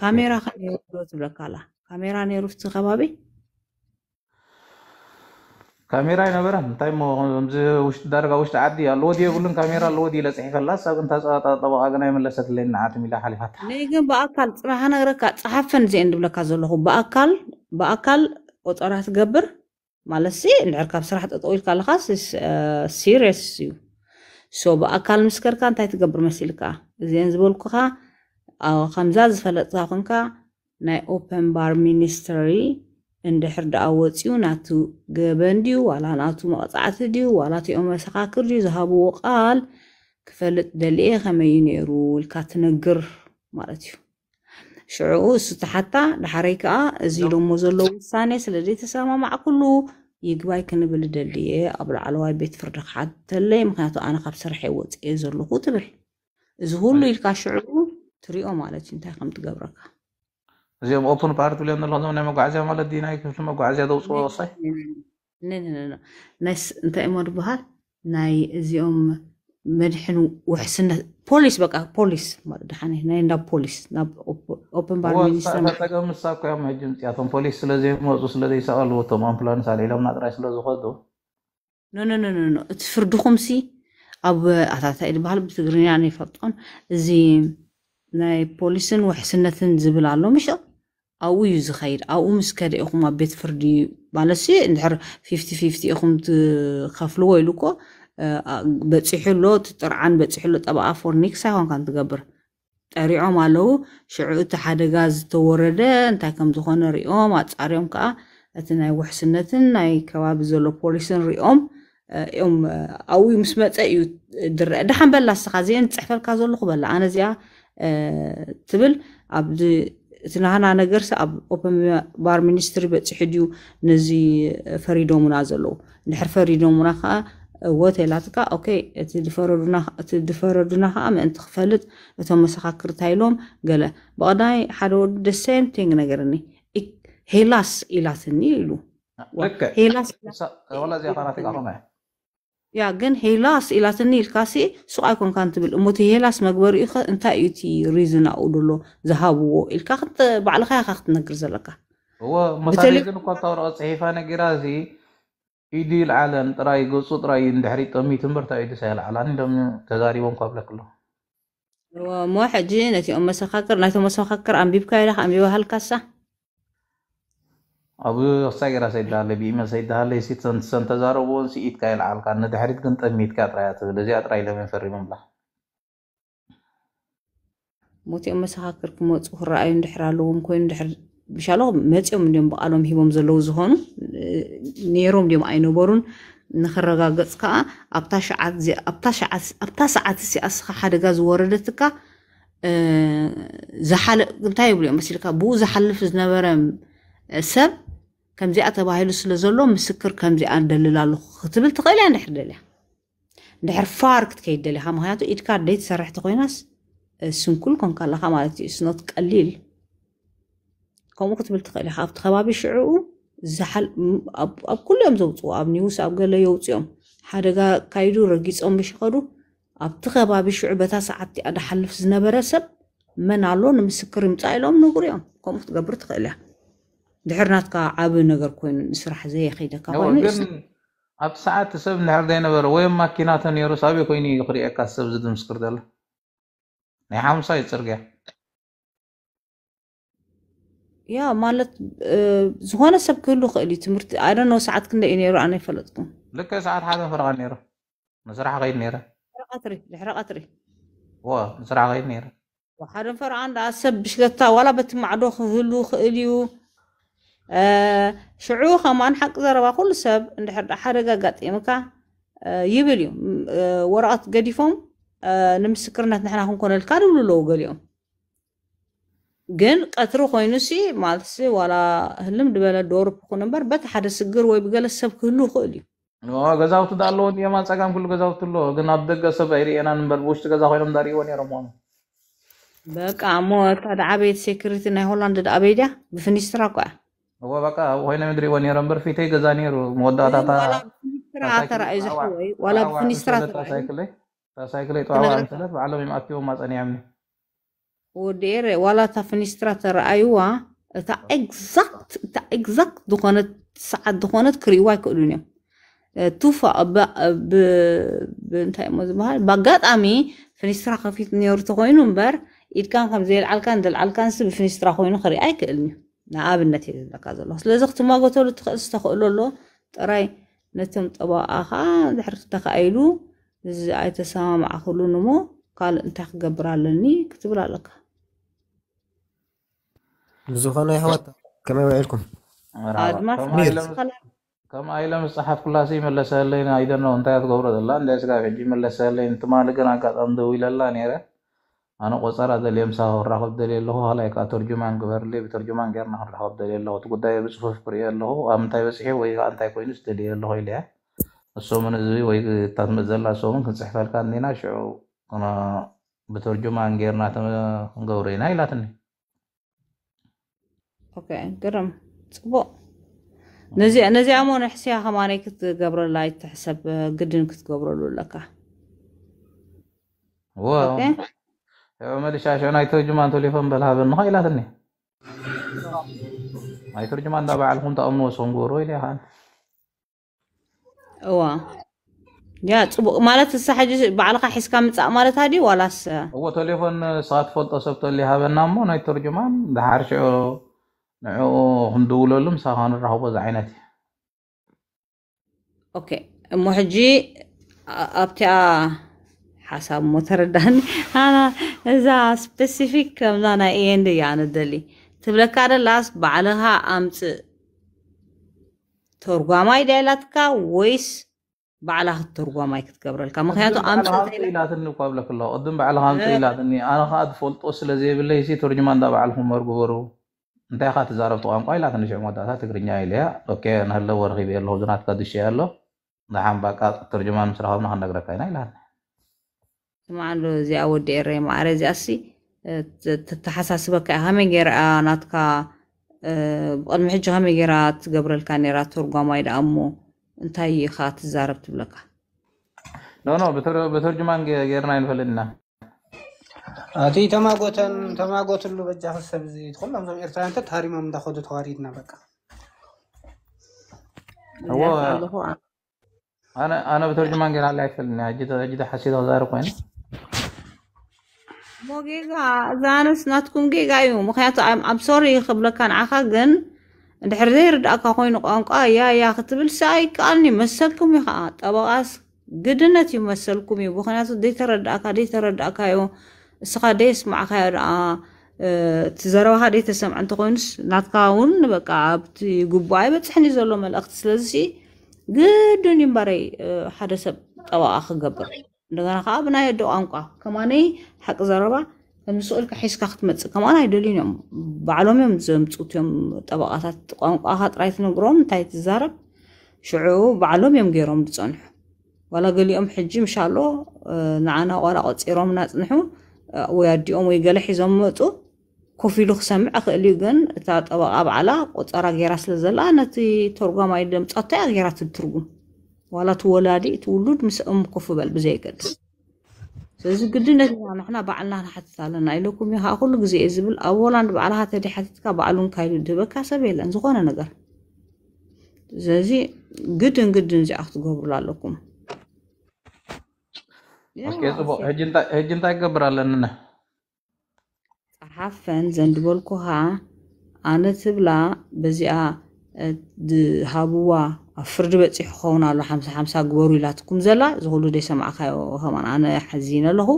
ካሜራ ከ ትብለካ ኣላ ካሜራ ነይሩ ፍቲ ከባቢ ካሜራ አይነበረም እንታይ ሞ ከምዚ ውሽጢ ዳርጋ ውሽጢ ዓዲ ኣለዎ ድየ የብሉን ካሜራ ኣለዎ ድየ ለፅሒፍ ኣላ ሳብ ግን ተጠበቃ ግን ኣይመለሰትለኒ ዓትም ኢላ ሓሊፋታ ናይ ግን ብኣካል ፅባሓ ነገረካ ፀሓፈን እዚአን ድብለካ ዘለኹ ብኣካል ብኣካል ቆፀራ ትገብር مالسي نعرك بصراحة طويل كان خاص سيريس يو سو بقى كان مسكر كان تايت قبر مسيلكا زين زبولكو خا او خمزاز فلت صاقنكا ناي اوبن بار مينستري عند حرد اوتيو ناتو قبن ديو ولا ناتو مقطعات ديو ولا تي ام مساكر ديو زهابو وقال كفلت دليه خمين يرو الكاتنقر مالتيو شعوه ستحتا لحريكا زيلو مزلو ساني سلدي تسامة مع كلو يجواي كنبل دليه قبل على واي بيت فرق حتى اللي مخناته أنا خبص رح يوت إزر له قتبل زهول لي الكشعر تريقه مالك أنت هقمت قبرك زي ما أوبن بارت ولي أن الله نعم قاعد ما لدينا هيك مثل ما قاعد زي دوس وصي نه نه نه ناس أنت إمر بهال ناي زي መድሕን ውሕስነት ፖሊስ በቃ ፖሊስ ድሓነ ናይ ናብ ፖሊስ ናብ ኦፕን ባር ሚኒስተርጠቀም ንሳ ኮ ያም ሕጂ ምፅያቶም ፖሊስ ስለዘይመፁ ስለዘይሰቐልዎ እቶም ኣምፕላንስ ኣልዒሎም ናጥራይ ስለዝኸዱ ኖኖኖኖ እቲ ፍርድኹምሲ ኣብ ኣታታይ ዝበሃል ብትግርኛ ነይፈልጦን እዚ ናይ ፖሊስን ውሕስነትን ዝብል ኣሎ ምሸ ኣብኡ እዩ ዝኸይድ ኣብኡ ምስ ከደኢኹም ኣብ ቤት ፍርዲ ማለት ማለት እንድሕር ፊፍቲ ፊፍቲ ኢኹም ትከፍልዎ ኢሉ እኮ በፂሑሎ ትጥርዓን በፂሑሎ ጠበቓ ፎርኒክሳ ኮንካን ትገብር ጠሪዖም ኣለዉ ሽዑ እቲ ሓደጋ ዝተወረደ እንታይ ከም ዝኾነ ሪኦም ኣፃሪኦም ከዓ እቲ ናይ ውሕስነትን ናይ ከባቢ ዘሎ ፖሊስን ሪኦም እዮም ኣብኡ ምስ መፀ እዩ ድርአ ድሓን በላ ስኻ እዚአን ፅሕፈልካ ዘለኹ በላ ኣነ እዚኣ ትብል ኣብዚ እቲ ናህና ነገርሲ ኣብ ኦፐን ባር ሚኒስትሪ በፂሑ ድዩ ነዚ ፈሪዶሙና ዘለዉ ድሕሪ ፈሪዶሙና ከዓ ወቴላት ከዓ ኦኬ እቲ ዝፈረዱና ከዓ ምእንቲ ክፈልጥ እቶም መሰኻክርታ ኢሎም ገለ ብቐዳይ ሓደ ወዲ ደሴም ቲንግ ነገርኒ ሄላስ ኢላትኒ ኢሉ ያ ግን ሄላስ ኢላትኒ ኢልካሲ ሱቅ ኣይኮንካን ትብል እሞቲ ሄላስ መግበሪኡ ኸ እንታይ እዩ እቲ ሪዝን ኣብኡ ደሎ ዝሃብዎ ኢልካ ባዕልኻ ኢኻ ክትነግር ዘለካ ብተሌ እኳ ታውረቐ ፅሒፋ ነጊራ እዚ إدي العلن تراي قصو تراي ندحري تومي تمبر تاي تسايا العلن دم تزاري وان قبل كله ومو حجي نتي أم سخاكر نتي أم سخاكر أم بيبكا إلاخ أم بيوها الكاسة أبو سايرا سيد دالي بي إما سيد دالي سيد سنت سنت زارو بون سيد كاي العلقا ندحري تكن تمي تكا تراي تزيا تراي لمن فري من بلا موتي أم سخاكر كموت أخرى أي ندحرالو ومكوين ندحر بشالو مزيوم ديوم بقالوم هيوم زلو زهونو نيروم ديوم اينو بورون نخرغا غزكا ابتاش عزي ابتاش عزي ابتاش عزي ابتاش عزي اسخا حدقا زوردتكا اه زحال قمتاي بليوم مسيلكا بو زحال فزنا برام سب كم زي اتبا هيلو سلزولو مسكر كم زي ان دلالو ختبل تقيلي ان دحر دليا دحر فارك تكي دليا هم هياتو ايدكار ديت سرح تقوي ناس سنكل كونكا لخا مالتي سنط قليل كم وقت ملتقى إلى حافظ خبابي شعوه زحل أب أب كلهم زوتوا أب نيوس أب قال لي يوتيوم حرقة كايدو رجيس أم بشقرو أب تخبابي شعوه بتاس عطي أنا حلف زنبرة سب من علون مسكر متعلم نقوليهم كم وقت قبر تقيلة دحرنات كا عاب نقر كوين نسرح زي خيدة كوين أب ساعة سب نحر دينا بر وين ماكينات نيرو سابي كويني يقري أكاس سب زد مسكر دل نحام سايت سرقيا ያ ማለት ዝኾነ ሰብ ክህሉ ክእል እዩ ትምህርቲ ኣይደኖ ሰዓት ክንደይ እዩ ነይሩ ኣነ ይፈለጥኩም ልክ ሰዓት ሓደ ፍርቐት ነይሩ ንስራሕ ከይድ ነይረ ቀትሪ ድሕሪ ቀትሪ ወ ንስራሕ ከይድ ነይረ ሓደ ፈርዓ እንዳ ሰብ ብሽለታ ዋላ በቲ ማዕዶ ክህሉ ክእል እዩ ሽዑ ከማን ሓቂ ዘረባ ኩሉ ሰብ እንድሕር ሓደጋ ኣጋጢምካ ይብል እዩ ወረቐት ገዲፎም ንምስክርነት ንሕና ክንኮነልካ ድብሉ ኣለዉ ገሊኦም ግን ቀትሪ ኮይኑ ሲ ማለት ሲ ዋላ ህልም ድበለ ደርብ ክኾን እምበር በቲ ሓደ ስግር ወይ ብገለ ሰብ ክህሉ ይኽእል እዩ ገዛውቲ ዳ ኣለዎ የማን ፀጋም ኩሉ ገዛውቲ ኣሎ ግን ኣብ ደገ ሰብ ኣይርእየናን እምበር ብውሽጢ ገዛ ኮይኖም ዳርእይዎ ነይሮም ሆኑ በቃ እሞ እታ ዓበየት ሴክሪቲ ናይ ሆላንድ ዳ ዓበይ ብፍኒስትራ ኳ እኳ እያ እወ በቃ ኮይኖም ይድርእይዎ ነሮም በር ፊተይ ገዛ ነይሩ መወዳእታታ ተራእዩ ዝሕወ ዋላ ብፍኒስትራ ተራእዩ ሳይክለይ ጠዋዋ እንተለት ባዕሎም ይማኣኪቦም ኣኪቦም ودير ولا تفنيسترا ترى ايوا تا اكزاكت تا اكزاكت دخونت ساعة دخونت كريواي كولوني توفا ب ب ب انت مزبال بغات امي فنيسترا خفيت نيور تخوينو مبر اذ كان خم زي العلكان دل العلكان سب فنيسترا خوينو خري اي كولوني نا اب النتي لك الله سلازا ختم ما قلت له تخلص تخلو له تراي نتم طبا اخا دحر تخايلو زي اي تسامع كلو نمو قال انت خبرالني كتب لك ብዙኾነ ኣሕዋት ከመይ ውዒልኩም ከም ኢሎም ዝፀሓፍ ይመለሰለይ ኣይደኖ እንታይ ትገብሮ ዘላ እንደ ስጋብ ሕጂ ይመለሰለይ እንትማል ግን ኣጋጣሚ ደው ኢለላ ነይረ ኣነ ቆፀር ኣደልየ ምሳ ክራኸብ ደልየ ኣለኹ ሃላይ ከዓ ተርጅማን ግበርለ ብተርጅማን ጌርና ክንራኸብ ደልየ ኣለኹ እቲ ጉዳይ ብፅፉፍ ክሪኦ ኣለኹ ኣብ ምንታይ በፅሒ ወይ ከዓ እንታይ ኮይኑ ዝደልየ ኣለኹ ኢለ እሶምን እዚ ወይ እታትምእ ዘላ እሶምን ክንፅሕፈልካ እንዲና ሽዑ ብተርጅማን ጌርና ክንገብሮ ኢና ኢላትኒ اوكي قرم صبو نزي نزي امون حسيها خماني كنت قبر لايت تحسب قدن كنت قبر له لك واو اوكي يا مالي شاشه انا تو جمعه تليفون بلا بنو هاي لاتني ما يترجم جمعه دابا على الخنطه امو صنغورو الي هان واو يا صبو مالت الساحه جس بعلقه حس كان مصا مالت هادي ولاس هو تليفون سات فولت اسبت اللي هابنا امو نايتر جمعه دهارشو ንዕኡ ክንድውለሉም ሳኻ ንረኽቦ እዚ ዓይነት እዩ ኦኬ እሞ ሕጂ ኣብቲኣ ሓሳብ እሞ ተረዳኒ ኣነ እዛ ስፔሲፊክ ከምዛ ናይ ኤንድ እያ ንደሊ ትብለካ ደላስ ባዕልኻ ኣምፅእ ተርጓማይ ድያ ኢላትካ ወይስ ባዕላ ክትተርጓማይ ክትገብረልካ ምክንያቱ ኣምፅኢላትኒ እኳ ብለክ ኣለኹ ቅድም ባዕልኻ ኣምፅ ኢላትኒ ኣነ ከዓ ትፈልጦ ስለዘይብለይ ሲ ተርጅማ እንዳ ባዕልኩም መርግበሩ እንታይ ካ ትዛረብቲ ቋንቋ ኢላ ትንሽዑ መወዳእታ ትግርኛ ኢሉ እያ ኦኬ ንህለዎ ረኺበ ኣለኹ ዝናትካ ድሸ ኣሎ ንሓን በቃ ትርጅማ ምስ ረኸብና ክነግረካ ኢና ኢላ ስማዓሉ እዚኣ ወዲ ረ ማዕረ እዚኣሲ ተተሓሳስበካ ከመይ ጌይራ ናትካ ብቅድሚ ሕጂ ከመይ ጌይራ ትገብረልካ ነራ ተርጓማይ ደኣ እሞ እንታይ ኢኻ ትዛረብ ትብለካ ኖኖ ብትርጅማን ብተርጅማን ጌርና ይንፈልጥ ኢና ኣቲ ተማጎተን ተማጎትሉ በጃ ክሰብ እዚ ኩሎም ዞም ኤርትራውያን ተሃሪሞም እንዳኸዱ ተዋሪድና በቃ هو انا انا بترجمان قال لي في جدا جدا حسيت غزار كوين مو جيجا زانس ناتكم جيجا يو مخيات ام ام سوري خبلا كان عخا جن ድሕሪ ዘይርዳእካ ኮይኑ ቋንቋ ያ ያ ክትብል ሳይከኣልኒ መሰልኩም እዩ ከዓ ጠበቓስ ግድነት እዩ መሰልኩም እዩ ምክንያቱ ዘይተረዳእካ ዘይተረዳእካዮ ንስኻ ደይ ስማዕካዮ ደኣ እቲ ዘረባካ ደይ ተሰምዐ እንተኮይኑስ ናትካ እውን በቃ ኣብቲ ጉቡእ ኣይበፅሕን እዩ ዘሎ መልእክቲ ስለዚ ግድን እዩ እምበረይ ሓደ ሰብ ጠበቃ ክገብር እንደገና ከዓ ብናይ ኣዶ ቋንቋ ከማነይ ሓቂ ዘረባ ከምዝስእልካ ሒዝካ ክትመፅእ ከምኣ ኣይደልዩን እዮም ባዕሎም እዮም ዘምፅት እዮም ጠበቃታት ቋንቋካ ጥራይ ትነግሮም እንታይ ትዛረብ ሽዑ ባዕሎም እዮም ገይሮም ዝፀንሑ ዋላ ገሊኦም ሕጂ ምሻሎ ንዓና ቆላ ቆፂሮም እናፅንሑ ويديهم ويقال حيزهم مؤتو كوفي لوخ سمع أخي قن تات أبا أب على قط أرى جراس لزلا نتي ترجمة يدم تقطع جرات الترجم ولا تولادي تولد مس أم كوفي بل بزي كده سيزي قدي نتي نحنا بعلنا حتى لنا إلوكم يها أقول لك زي إزبل أولا بعلا حتى دي حتى تكا بعلون كايلو دبا كاسبيل أنزغونا نقر سيزي قدن قدن زي أخت قبر لكم ኦኬ፣ ጽቡቅ ሕጂ እንታይ ክገብር ኣለንነ ፀሓፈን ዘንድበልኩኻ ኣነ ትብላ በዚኣ ዝሃብዋ ኣብ ፍርዲ በፂሑ ክኸውን ኣሎ ሓምሳ ሓምሳ ግበሩ ኢላትኩም ዘላ ዝኽሉ ደይሰማዕካዮ ከማን ኣነ ሓዚን ኣለኹ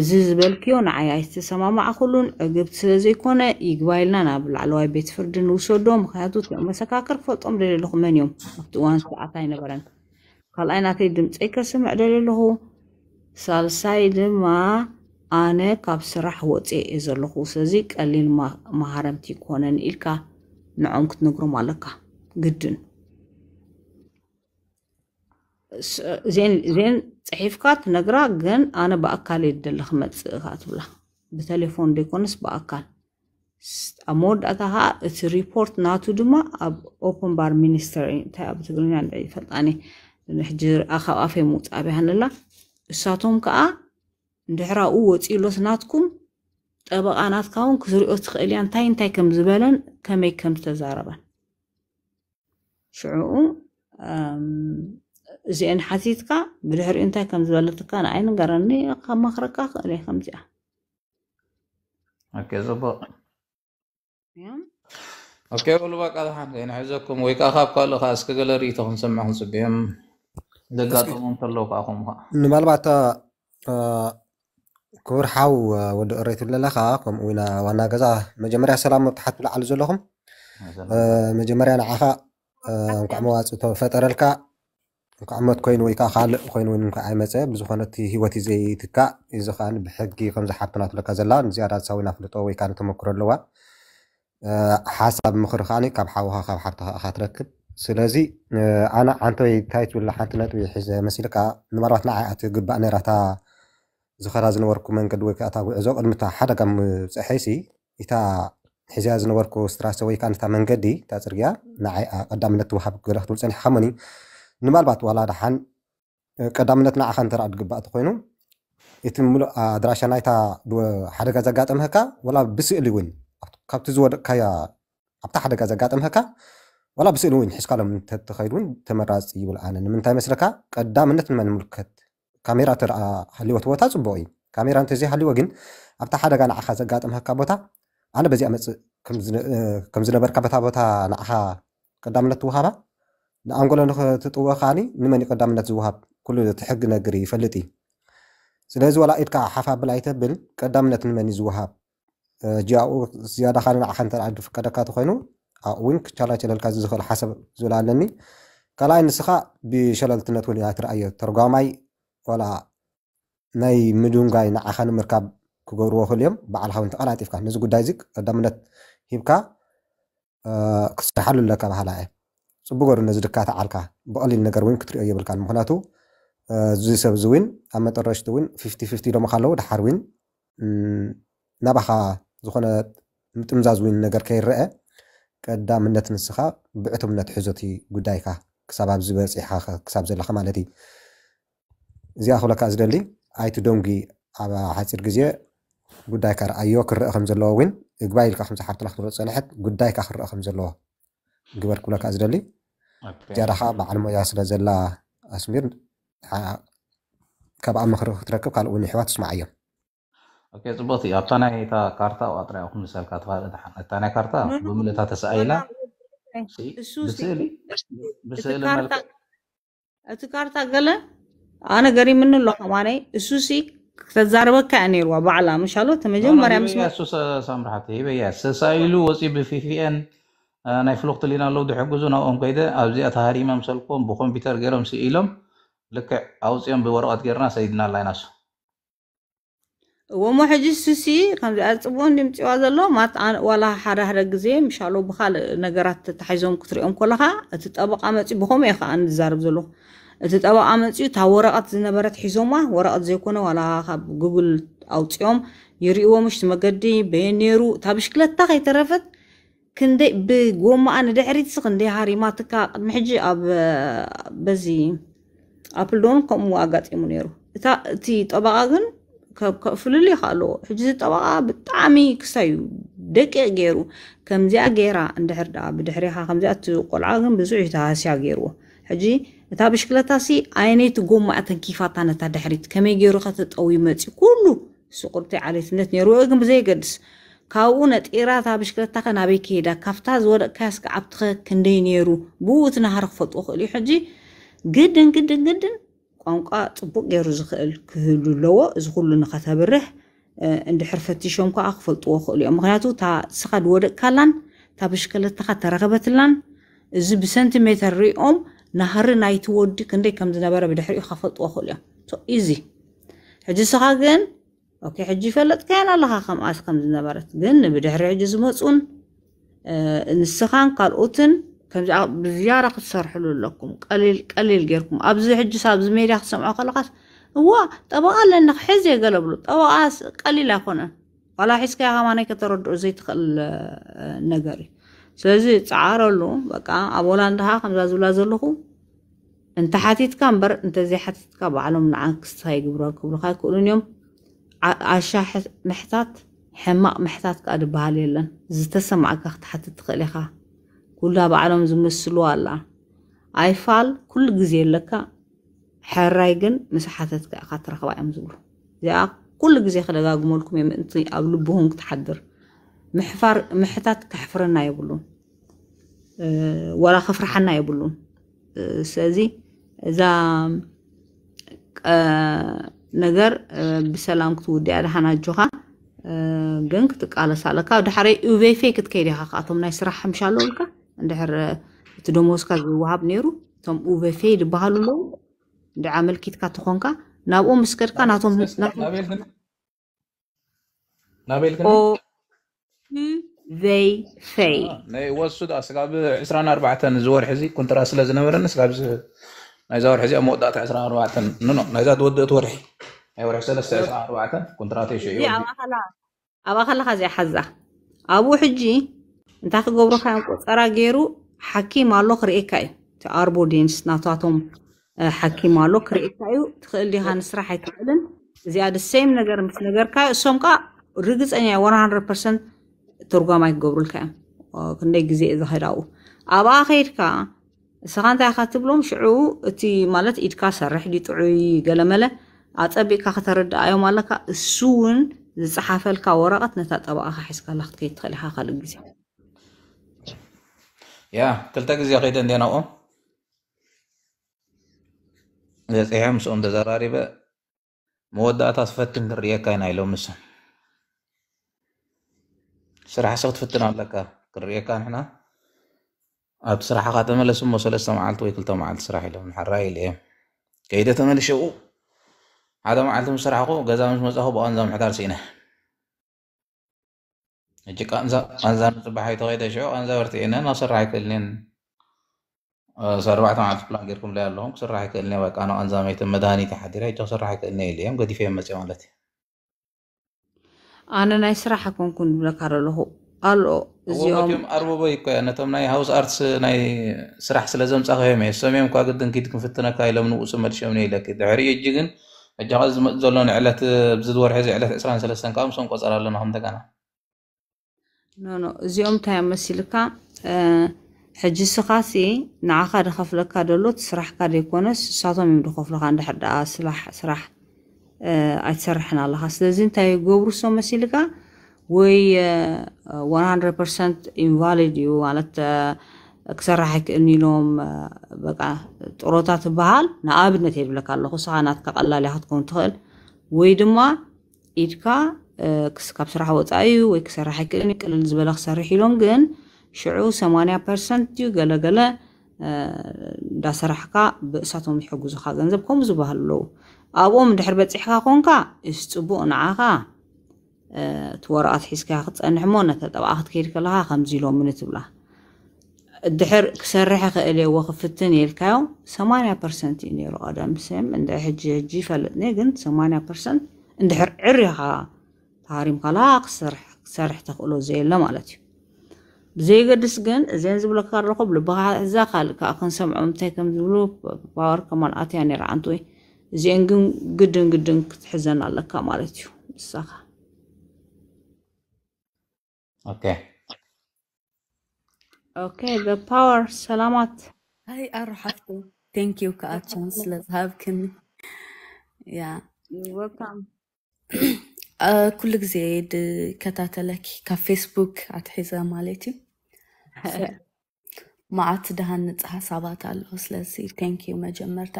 እዚ ዝበልክዮ ንዓይ ኣይተሰማማዕ ኩሉን ዕግብቲ ስለ ዘይኮነ ይግባ ኢልና ናብ ላዕለዋይ ቤት ፍርዲ ንውሰዶ ምክንያቱ እቲኦም መሰካክር ክፈልጦም ደለለኹ መን እዮም ኣብቲ እዋን ሰዓት ኣይነበረን ካልኣይ ናተይ ድምፀይ ከስምዕ ደለለኹ ሳልሳይ ድማ ኣነ ካብ ስራሕ ወፅእ እየ ዘለኹ ስለዚ ቀሊል መሃረምቲ ይኮነን ኢልካ ንዖም ክትነግሮም ኣለካ ግድን ዜን ፅሒፍካ ትነግራ ግን ኣነ ብኣካል እየ ደሊ ክመፅእ ካ ትብላ ብቴሌፎን ደይኮነስ ብኣካል ኣብ መወዳእታ ከዓ እቲ ሪፖርት ናቱ ድማ ኣብ ኦፕን ባር ሚኒስተር እዩ እንታይ ኣብ ትግርኛ ይፈልጣኒ ሕጂ ካብ ኣፈይ ምውፃእ ብያንላ ساتوم كا دحرا او وطي لوس ناتكم طبقا ناتكاون كزريو تخليان تاين تاي كم زبلن كمي كم تزاربا شعو زين حسيتكا بدحر انت كم زبلتكا انا اين غرني قما خركا خلي خمزيا اوكي زبق اوكي ولو بقى ده حاجه عايزكم ويكا خاف قالو خاص كغلري تخن سمعهم سبيهم ዘጋጠሞም ከኣኹም ንማልባት ክቡር ሓው ወዲ ቅሬት ብለለ ከዓ ከምኡ ኢና ዋና ገዛ መጀመርያ ሰላም መብትሓት ብላዓሉ ዘለኹም መጀመርያ ንዓኻ እንኳዕ መዋፅ ተፈጠረልካ እንኳዕ ሞት ኮይኑ ወይ ከዓ ካልእ ኮይኑ ወይ እንኳ ኣይመፀ ብዝኾነ እቲ ሂወት እዩ ዘይትካእ እዚ ከዓ ብሕጊ ከምዝሓትናት ብለካ ዘላ ንዝያዳ ንሳ ወይ ናፍልጦ ወይ ከዓ ንተመክሮ ኣለዋ ሓሳብ ምክሪ ከዓኒ ካብ ሓውካ ካብ ሓብትካ ትረክብ ስለዚ ኣነ ወይ እንታይ ትብላ ሓንቲ ነጥቢ ሒዘ መሲልካ ንመርባት ንዓይ ኣትግባእ ነራ እታ ዝኸዳ ዝነበርኩ መንገዲ ወይ ከዓ እታ ጉዕዞ ቅድሚታ እታ ሓደጋ ምፅሐይሲ እታ ሒዝያ ዝነበርኩ ስትራሰ ወይ ከዓ ነታ መንገዲ እታ ፅርግያ ንዓይ ቀዳምነት ትውሃብ ገለ ክትብል ፀኒሕ ከመኒ ንማልባት ዋላ ድሓን ቀዳምነት ንዓኸ እንተረኣ ድግባእ እተኮይኑ እቲ ሙሉእ ኣድራሻ ናይታ ሓደጋ ዘጋጠምህካ ወላ ብስእሊ እውን ካብቲ ዝወደቕካያ ኣብታ ሓደጋ ዘጋጠምህካ ولا بسئل وين حس كلام تتخيلون تمرات يقول أنا من تاي مسلكا قدام نت من الملكات كاميرا ترى حلوة توتا زبوي كاميرا أنت زي حلوة جن أبتا حدا كان أخذ زقات أمها كابوتا أنا بزي أمس كم زن كم زن بركة بثا بثا نأها قدام نت وهابا نأنقول نخ تتوه خاني نمني قدام نت زوهاب كل تحق نجري فلتي سلاز ولا إدك حفا بلايت بل قدام نت نمني زوهاب أه، جاءوا زيادة خان أخذ ترى عند كاتو خينو እውን ክቻላ ቸለልካ ዝኽእል ሓሰብ ዝብል ኣለኒ ካልኣይ ንስኻ ብሸለልትነት እውን ኢላ ትርኣየ ተርጓማይ ዋላ ናይ ምድንጋይ ንዓኻ ንምርካብ ክገብርዎ ክእል እዮም በዓልካ እውን ተቐላጢፍካ ነዚ ጉዳይ እዚ ቀዳምነት ሂብካ ክትስራሓሉ ኣለካ ባህላ እየ ፅቡቅ ገሩ ነዚ ድካ ተዓልካ ብቀሊል ነገር እውን ክትሪኦ የብልካ ምክንያቱ እዚ ሰብ እዚ እውን ኣብ መጠረሽቲ እውን ፊፍቲ ፊፍቲ ኢሎም ካለዉ ድሓር እውን ናባኻ ዝኾነ ምጥምዛዝ እውን ነገር ከይረአ ቀዳምነት ንስኻ ብዕቱምነት ሕዞ እቲ ጉዳይካ ክሳብ ኣብዚ በፂሓ ክሳብ ዘለካ ማለት እዩ እዚኣ ክብለካ ዝደሊ ኣይቱ ዶንጊ ኣብ ሓፂር ግዜ ጉዳይካ ርኣዮ ክርአ ከም ዘለዎ እውን እግባይ ኢልካ ከምዝሓርትላ ክትርኦ ፀንሐት ጉዳይካ ክርአ ከም ዘለዎ ግበር ክብለካ ዝደሊ እዚኣ ከዓ በዓል ሞያ ስለ ዘላ ኣስሚር ካብ ኣብ ምክሪ ክትረክብ ካልእ እውን ኣሕዋት ስማዕ እዮም اوكي زبطي ابطانا ايتا كارتا واطرا اخم نسال كارتا اتانا كارتا بمولة تا تسائلة بسيلي بسيلي اتو كارتا قلا انا قريب منه اللحماني السوسي تزاربا كأنير وبعلا مشالو تمجم مريا مسمى سوسا سامرحاتي بيا سسائلو وسي بفي في ان انا آه، في الوقت اللي نالو دي حقوزو ناو ام قيدة ابزي اتهاري ما مسالكم بخون بيتر قيرم سي ايلم لك اوزيان بورقات قيرنا سيدنا الله ناسو ومو حجي سوسي كان أصبون دم تواز الله ما تع ولا حره رجزي مش على بخال نجارات تحيزهم كتر يوم كلها تتطبق عملتي بهم يا خان الزارب زلو تتطبق عملتي تورقات زنبرت حيزومه ورقات زي كونه ولا خب جوجل أو تيوم يريوا مش مقدي بينيرو تابشكلة تاخي ترفت كندي بقوما أنا دحري تسقندي هاري ما تكا محجي أب بزي أبلون كم واقات إمونيرو تا تي طبعا ከፍልሉ ይኽእሉ ሕጂ ዝጠበቓ ብጣዕሚ ክሳዩ ደቂቕ ገይሩ ከምዚኣ ገይራ እንድሕር ደኣ ብድሕሪኻ ከምዚኣ እትቆልዓ ግን ብዙሕ ተሃስያ ገይርዎ ሕጂ እታ ብሽክለታ ሲ ዓይነይቲ ጎማኣ ተንኪፋታ ነታ ድሕሪት ከመይ ገይሩ ከተጠዊ መፂ ኩሉ ስቁርተይ ዓሌትነት ነይሩ ግን ብዘይገድስ ካብኡ ነጢራ እታ ብሽክለታኸ ናበይ ክሄዳ ካብታ ዝወደቕካያስ ክዓብትኸ ክንደይ ነይሩ ብኡ እቲ ናሃር ክፈልጦ ክእል እዩ ሕጂ ግድን ግድን ግድን ቋንቋ ፅቡቅ ገይሩ ዝኽእል ክህሉ ኣለዎ እዚ ኩሉ ንኸተብርህ እንድሕር ፈቲሾም ከዓ ክፈልጥዎ ክእሉ እዮም ምክንያቱ እታ ስኻ ድወደቅካላን እታ ብሽከለትኻ ተረኸበትላን እዚ ብሰንቲሜተር ሪኦም ናህሪ ናይቲ ወዲ ክንደይ ከም ዝነበረ ብድሕሪኡ ከፈልጥዎ ክእሉ እዮም እዚ ሕጂ ስኻ ግን ኦኬ ሕጂ ይፈለጥካያን ኣለኻ ከምኣስ ከም ዝነበረት ግን ብድሕሪ ሕጂ ዝመፁን ንስኻን ካልኦትን كمزي بزيارة قد سرحلو لكم قليل قليل غيركم أبزي حجي ساب زميري أخسمعو خلقات هو طبقا لأنك حزي قلبلو طبقا قليل أخونا ولا حس كي أخواني كترد عزي تقل نقري سلزي تعارو لو بقا أبولان دها خمزازو لازلوخو انت حاتيت كامبر انت زي حاتيت كامبر عالم نعاك ساي قبرو قبرو خاي كولون يوم عشا محتات حماء محتات قاد بها ليلا زي تسمعك اخت حاتيت خليخا ኩላ በዓሎም ዝምስሉ ኣላ ኣይፋል ኩሉ ግዜ ኣለካ ሕራይ ግን ምስ ሓተትካ ኢኻ ትረኽባ እዮም ዝብሉ እዚኣ ኩሉ ግዜ ክደጋግመልኩም እየ ምእንቲ ኣብ ልብኹም ክትሓድር ምሕፋር ምሕታት ከሕፍረና የብሉ ወላ ከፍርሓና የብሉ ስለዚ እዛ ነገር ብሰላም ክትውድያ ድሓናጆኻ ግን ክትቃለስ ኣለካ ድሓረይ ዩቬፌ ክትከይድ ኢኻ ከኣቶም ናይ ስራሕ ሕምሻ ኣለውልካ እንድሕር እቲ ደሞዝካ ዝወሃብ ነይሩ እቶም ኡቨፌ ዝበሃሉ ኣለዉ እንድዓ መልኪትካ እትኾንካ ናብኦም ምስከድካ ናቶም ቬይ ፈይ ናይ ወሱ ስጋብ 24 ዝወርሒ እዚ ኩንትራ ስለ ዝነበረኒ ስጋብ ናይዛ ወርሒ እዚኣ መወዳእታ 24 ንኖ ናይዛ ትወድእቲ ወርሒ ናይ ወርሒ 3 24 ኩንትራተይ ሸ ኣብ ኣኸላኻ ዘይሓዛ ኣብኡ ሕጂ እንታይ ክገብሮ ካ ቆፀራ ገይሩ ሓኪም ኣሎ ክርእካ እዩ እቲ ኣርቦዴንስ ናታቶም ሓኪም ኣሎ ክርእካ እዩ ትኽእል ዲኻ ንስራሕ ኣይትኽእልን እዚኣ ድሰይም ነገር ምስ ነገርካ እሶም ከዓ ርግፀኛ 100 ፐርሰንት ትርጓማ ይክገብሩልካ እዮም ክንደይ ግዜ እዛ ከይድ ኣብኡ ኣብኣ ከይድካ ንስኻ እንታይ ኢኻ ትብሎም ሽዑ እቲ ማለት ኢድካ ሰርሕ ዲ ጥዑይ ገለመለ ኣፀቢቕካ ከተረዳእዮም ኣለካ እሱ እውን ዝፀሓፈልካ ወረቐት ነታ ጠበቓካ ሒዝካላ ክትከይድ ትኽእል ኢኻ ካልእ ግዜ يا كلتك زي غيدن دينا أم إذا سيحم سؤون دزاراري بأ مودة تاسفتن كريكا ينايلو مسا على سوت فتنا لك كريكا نحنا أب سرح قاتل ملسو موصل استمعالت ويكلتو معالت سرح لهم نحرائي ليه كيدة تملشو هذا معالت مسرحو قزا مش مزاهو بأنزام حدار سينه ሕጂ ቃንዛ ንፅባሓዩ ተኸይተሽዑ ቃንዛ በርቲአነ ናብ ስራሕ ኣይክእልኒን ኣርባዕተ መዓልቲ ፕላን ጌርኩም ላይ ኣለኹም ክስራሕ ኣይክእልኒ በቃ ናብ ቃንዛ መይት መድሃኒት ሓዲራ ይ ክስራሕ ኣይክእልኒ ኢለ እዮም ገዲፈዮም መፅእ ማለት እዩ ኣነ ናይ ስራሕ ኮንኩን ዝብለካ ኣለኹ ኣልኦ እዚኦም ኣርበቦ ይኮ ነቶም ናይ ሃውስ ኣርትስ ናይ ስራሕ ስለ ዘምፃኸዮም እየ ሰሚኦም ኳ ግድን ኪድ ክንፍትነካ ኢሎም ንውፅ መልሽዮም ነኢለክ ድሕሪ እጂ ግን ሕጂ ዝመፅእ ዘሎ ንዕለት ብዝወርሒ እዚ ዕለት 23 ካብ ምሶም ቆፀር ኣለና ከም ተጋና ኖኖ እዚኦም እንታይ ኣመሲልካ ሕጂ ስኻ ሲ ንዓኻ ድኸፍለካ ደሎ ትስራሕካ ደይኮነስ ንሳቶም እዮም ድኸፍለካ እንድሕር ደኣ ስራሕ ኣይትሰርሕን ኣለካ ስለዚ እንታይ ይገብሩ ሶም መሲልካ ወይ 100 ፐርሰንት ኢንቫሊድ እዩ ማለት ክሰርሕ ኣይክእን ኢሎም በቃ ጥሮታት ዝበሃል ንኣብነት የድብለካ ኣለኹ ስኻ ናትካ ቀላልያ ክትከውን ትኽእል ወይ ድማ ኢድካ ካብ ስራሕ ወፃኢ እዩ ወይ ክሰርሕ ኣይክእልን ቅልል ዝበለ ክሰርሕ ኢሎም ግን ሽዑ 80 ፐርሰንት እዩ ገለገለ እንዳሰራሕካ ብእሳቶም ዝሕግዙካ ገንዘብ ከምኡ ዝበሃሉ ኣለዉ ኣብኦም ድሕር በፂሕካ ኮንካ እዚ ፅቡቅ ንዓኻ እቲ ወረቐት ሒዝካ ክትፀንሕ ሞ ነተጠብኣ ክትከይድ ከለካ ከምዚ ኢሎምኒ ትብላ ድሕር ክሰርሕ ይኽእል እየ ወክፍትን የልካዮ 80 ፐርሰንት እዩ ነይሩ ቀደም ስም እንድሕር ሕጂ ሕጂ ይፈልጥኒ ግን 80 ፐርሰንት እንድሕር ዕር ኢኻ ተሓሪም ካላ ክሰርሕ ተኽእሎ ዘየሎ ማለት እዩ ብዘይገድስ ግን እዚአን ዝብለካ ረኸብ ልብኻ እዛ ካልእ ከዓ ክንሰምዖ እንታይ ከም ዝብሉ ፓወር ከማልኣትያ ነራ ዓንቲ ወይ እዚአን ግን ግድን ግድን ክትሕዘና ኣለካ ማለት እዩ ንሳኻ ኦኬ በፓወር ሰላማት ሃይ ኣሩሓፍቲ ቴንክ ዩ ከዓ ቻንስ ስለዝሃብክኒ ያ ወልካም ኩሉ ግዜ ድከታተለኪ ካብ ፌስቡክ ኣትሒዘ ማለት እዩ መዓት ድሃንፅ ሓሳባት ኣሎ ስለዚ ቴንኪዩ መጀመርታ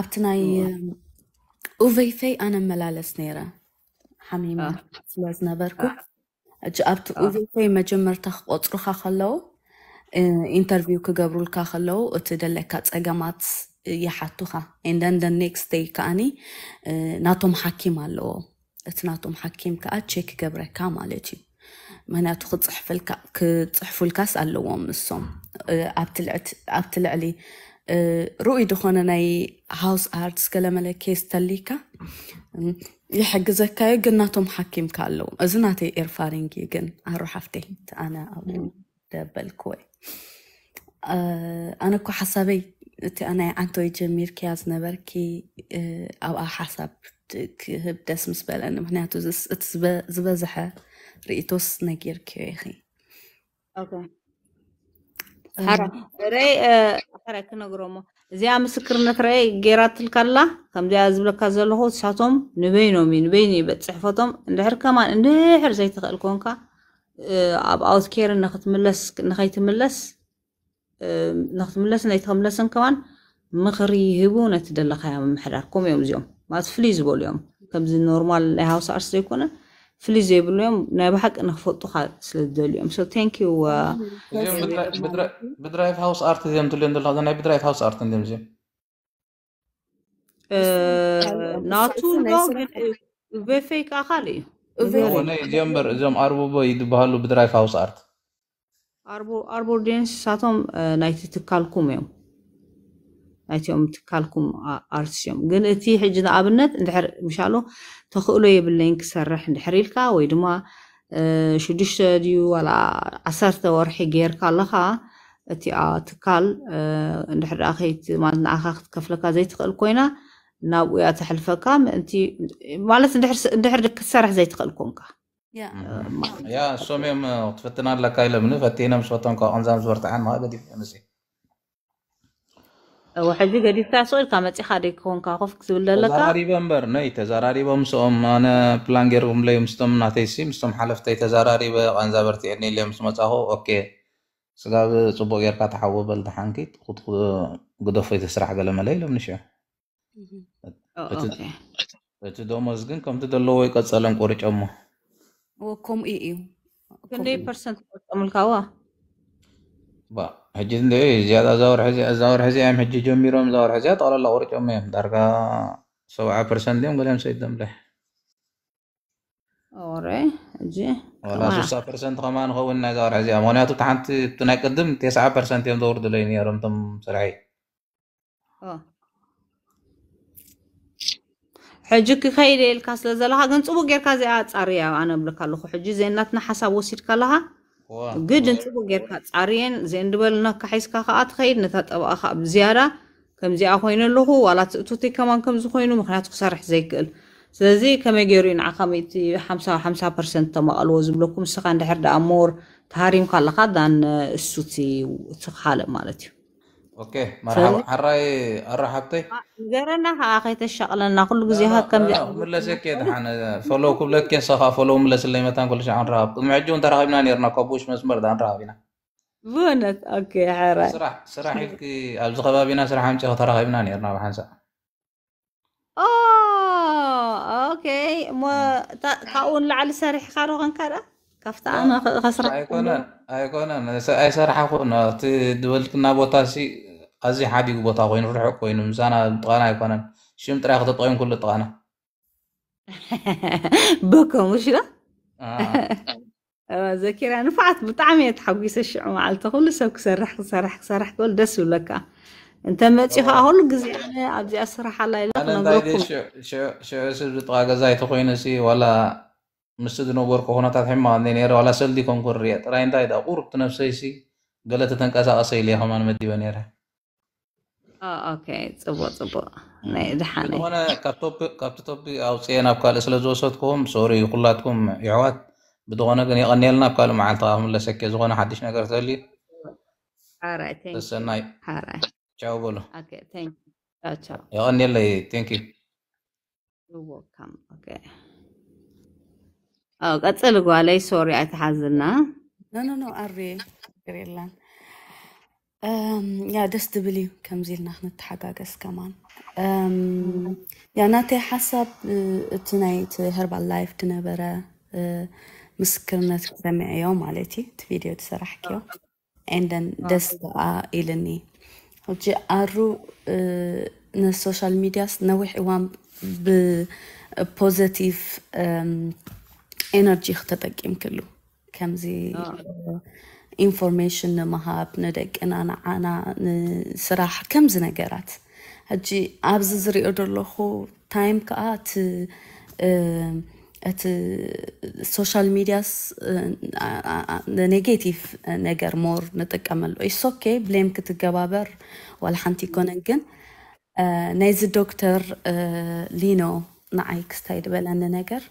ኣብቲ ናይ ኡቨይፈይ ኣነ መላለስ ነይረ ሓሚማ ስለዝነበርኩ እጂ ኣብቲ ኡቨይፈይ መጀመርታ ክቆፅሩካ ከለው ኢንተርቪው ክገብሩልካ ከለው እቲ ደለካ ፀገማት ይሓቱካ ኤንደን ደ ኔክስት ደይ ከዓኒ ናቶም ሓኪም ኣለዎም እቲ ናቶም ሓኪምከኣ ቼክ ገብረካ ማለት እዩ ምክንያቱ ክፅሕፉልካስ ኣለዎም ንሶም ኣብቲ ልዕሊ ርኡይ ድኾነ ናይ ሃውስ ኣርትስ ገለመለ ኬስ ተሊካ ይሕግዘካዮ ግን ናቶም ሓኪምካ ኣለዎም እዚ ናተይ ኤርፋሪንግ ግን ኣሮሓፍተይ ኣነ ኣብኡ ደበልክ ወይ ኣነ እኳ ሓሳበይ እቲ ናይ ዓንተወይ ጀሚርክያ ዝነበርኪ ኣብኣ ሓሳብ كهب دسم سبال أنا مهناتو زبازحة ريتوس نجير كيخي أوكي حر رأي آه، حر كنا قرومو زي عم سكرنا نتري جيرات الكلا كم زي أزبل كازلهم شاتهم نبينهم نبيني بتصحفتهم نحر كمان نحر زي تقلكون كا آه، أب أوت كير نخيت نخت نخيتملس نيت نيتخملسن كمان مخري هبونة تدلخها من محراركم يوم زيوم مات فليز بوليوم كمزي نورمال لي هاوس ارس يكون فليز بوليوم نبي حق نخفطو خا سلدليوم سو ثانك يو بدرايف بدرايف هاوس ارت ديام دليون دلا انا بدرايف هاوس ارت ديام زي ا ناتو لوغ في فيك اخالي هو ني جمبر جم اربو بو يدبالو بدرايف هاوس ارت اربو اربو دينس ساتوم نايتي تكالكوميو ናይትኦም ትካልኩም ኣርቲስት እዮም ግን እቲ ሕጂ ንኣብነት እንድሕር ምሻሎ ተኽእሎ የብለይን ክሰርሕ እንድሕር ኢልካ ወይ ድማ ሽዱሽተ ድዩ ዋላ ዓሰርተ ወርሒ ጌርካ ኣለካ እቲኣ ትካል እንድሕር ደኣ ከይት ማለት ንኣኻ ክትከፍለካ ዘይትኽእል ኮይና ናብኡ እያ ተሕልፈካ ምእንቲ ማለት እንድሕር ክትሰርሕ ዘይትኽእል ኮንካ ያ እሶም እዮም ክትፍትና ኣለካ ኢሎምኒ ፈቲኖም ስቶም ካብ ቀንዛም ዝበርትዓን ማለት እዩ ምስ እዩ وحجي قديد كم كما خارج كون كاخوف كسول لك تزاراري بمبر ناي تزاراري بمسوم أنا بلانجيرهم لي مستم ناتيسي مستم حلف حلفتي تزاراري تي إني لي مستم تاهو أوكي سقاب صبو غيركا تحوبل تحنكيت خد خد في تسرح قال ما ملي لم نشع እቲ ደሞዝ ግን ከምቲ ዘለዎ ይቀፀለን ቆርጮሞ ከምኡ እዩ أمل كوا ቆርፀሙልካዋ ሕጂ እንደይ ዝያዳ ዛወር ሕዚ ዛወር ሕዚ እዮም ሕጂ ጀሚሮም ዛወር ሕዚያ ጠቕላላ ቁርጮም እዮም ዳርጋ ሰብዓ ፐርሰንት እዮም ገሊኦም ሰይዶም ላይ ወራይ ሕጂ ወላ ስሳ ፐርሰንት ከማ ንኸውን ናይ ዛወር ሕዚያ ምክንያቱ እቲ ሓንቲ እቲ ናይ ቅድም ተስዓ ፐርሰንት እዮም ዘውርድለይ ነሮም ቶም ስርዐይ ሕጂ ክኸይደ ኢልካ ስለ ዘለኻ ግን ፅቡቅ ጌርካ እዚኣ ፃርያ ኣነ ብልካ ኣለኹ ሕጂ ዜናትና ሓሳብ ወሲድካ ኣለኻ قدن تبو جيرك عريان زين دبل نك حيس كا خات خير نتات أو أخ بزيارة كم زي أخوين له ولا تأتوتي كمان كم زخوينه مخنات خسرح زي كل سلازي كم يجرين عقامتي حمسة وحمسة برسنت تما ألوز بلوكم سخان دحر دا أمور تهاريم قال لقد أن اوكي مرحبا حراي رحبتي آه، غيرنا حقيت الشغل انا كل جزي هكا ولا زي كده حنا فولو كل لك صها فولو ملا سلمي متان كل شيء عن راب معجون تراغبنا نيرنا كابوش مسمر دان رابنا بونت اوكي حراي صراحه صراحه يبكي الزغبابينا صراحه انت ترى تراغبنا نيرنا بحنسا اوه اوكي ما تاون لعل سريح خارو غنكره كفتانا خسرة ኣይኮነን ኣይኮነን ኣይሰራሕኹን እቲ ድበልክና ቦታ ሲ ኣዝዩ ሓዲጉ ቦታ ኮይኑ ርሑቅ ኮይኑ ምሳና ጥቓና ኣይኮነን ሽም ጥራይ ክተጠቂም ኩሉ ጥቓና በከም ውሽላ ዘኪራ ንፋዓት ብጣዕሚ እየ ተሓጒሰ ሽዑ መዓልተ ኩሉ ሰብ ክሰርሕ ክሰርሕ ክሰርሕ ክብል ደስ ይብለካ እንተ መፂኻ ኩሉ ግዜ ኣነ ኣብዚኣ ስራሕ ኣላ ኢለ ክነግረኩም ሽዑ ስብ ዝጥቓ ገዛ ይተኮይኑ ሲ ዋላ مسجد نوبر كهونا تاتحين ماندين يرى ولا سلدي كم كونكور ترى إنت هذا إذا قربت نفسيسي غلط أصيل يا همان مديبان يرى آه أوكي تبو تبو نعم دحاني وانا كابتوب كابتوب أو شيء سينا بقال إسلا زوصتكم سوري كلاتكم إعوات بدغونا غني غني لنا بقالوا مع طاهم لا سكي زغونا حدش نقر تولي حارة تانك بس ناي حارة تشاو بولو اوكي تانك تشاو يا أنيل لي تانك you're welcome okay أو قتل قالي سوري أتحزنا لا لا لا أري قريلا يا دست بلي كم زيل نحن تحققس كمان يا ناتي حسب أه، تنايت هربال لايف تنبرة ምስክርነት ክሰሚዐዮ ማለት እዩ እቲ ቪድዮ ትሰራሕክዮ ኤንደን ደስ ከዓ ኢልኒ ሕጂ ኣሩ ነሶሻል ሚድያስ ነዊሕ እዋን ብፖዘቲቭ ኤነርጂ ክተጠቂምክሉ ከምዚ ኢንፎርሜሽን ንምሃብ ንደቂና ንዓና ንስራሕ ከምዚ ነገራት ሕጂ ኣብዚ ዝሪኦ ዘለኹ ታይም ከዓ እቲ እቲ ሶሻል ሚድያስ ኔጌቲቭ ነገር ሞር ንጥቀመሉ ኢስ ኦኬ ብሌም ክትገባበር ዋላ ሓንቲ ይኮነን ግን ናይዚ ዶክተር ሊኖ ንዓይ ክስታይ ድበለኒ ነገር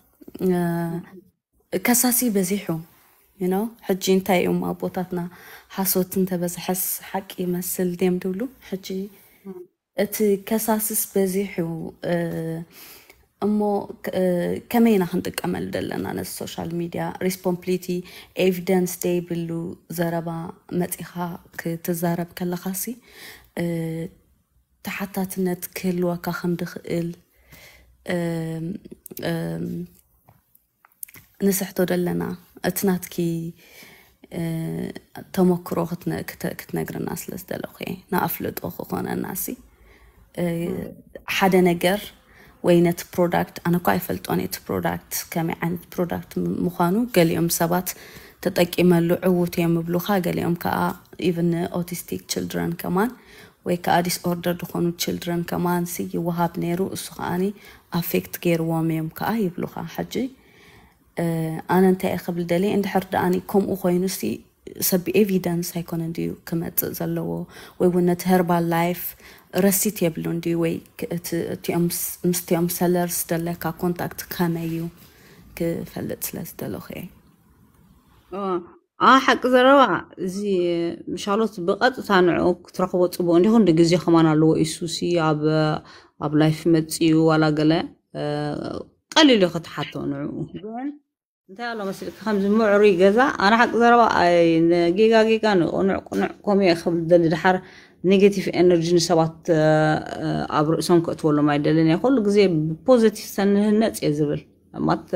ከሳሲ በዚሑ ዩኖ ሕጂ እንታይ እዮም ኣቦታትና ሓሶት እንተበዝሐስ ሓቂ ይመስል ድም ድብሉ ሕጂ እቲ ከሳስስ በዚሑ እሞ ከመይ ኢና ክንጥቀመሉ ዘለና ነዚ ሶሻል ሚድያ ሪስፖንብሊቲ ኤቪደንስ ደይብሉ ዘረባ መፂኻ ክትዛረብ ከለኻሲ ተሓታትነት ክህልወካ ከም ድኽእል نسحتو دلنا اتنات كي آه، تمكرو خطنا كتنقر الناس لسدل اخي نافلد اخو خونا الناسي آه، حدا نقر وينت برودكت انا كاي فلتوني برودكت كمي عن برودكت مخانو قال يوم سبات تتاكي ما لعوت يوم بلوخا قال يوم كا even autistic children كمان ويكا اديس اوردر دخونو children كمان سي وهاب نيرو اسخاني افكت غير وام يوم كا يبلوخا حجي ኣነ እንታይ እየ ክብል ደልየ እንድሕር ደኣኒ ከምኡ ኮይኑ ሲ ሰብ ኤቪደንስ ኣይኮነ እንድዩ ክመፅእ ዘለዎ ወይ እውን ነቲ ሄርባል ላይፍ ረሲት የብሉ እንድዩ ወይ ምስቲኦም ሰለርስ ደለካ ኮንታክት ከመይ እዩ ክፈልጥ ስለ ዝደለኹ እየ آه حق زروا زي مشالوت بقت تانعوك ترخبو تصبو عندي هون دقزي خمان اللو إيسوسي أب أب لايف متسيو ولا قلا قليل يخط حطون زين انت الله مسلك خمس معري جزا انا حق ضربة اي جيجا جيجا نوع نوع يا خب دل دحر نيجاتيف انرجي نسبات اب سونك كتول ما يدلن يقول زي بوزيتيف سنهنت يزبل مات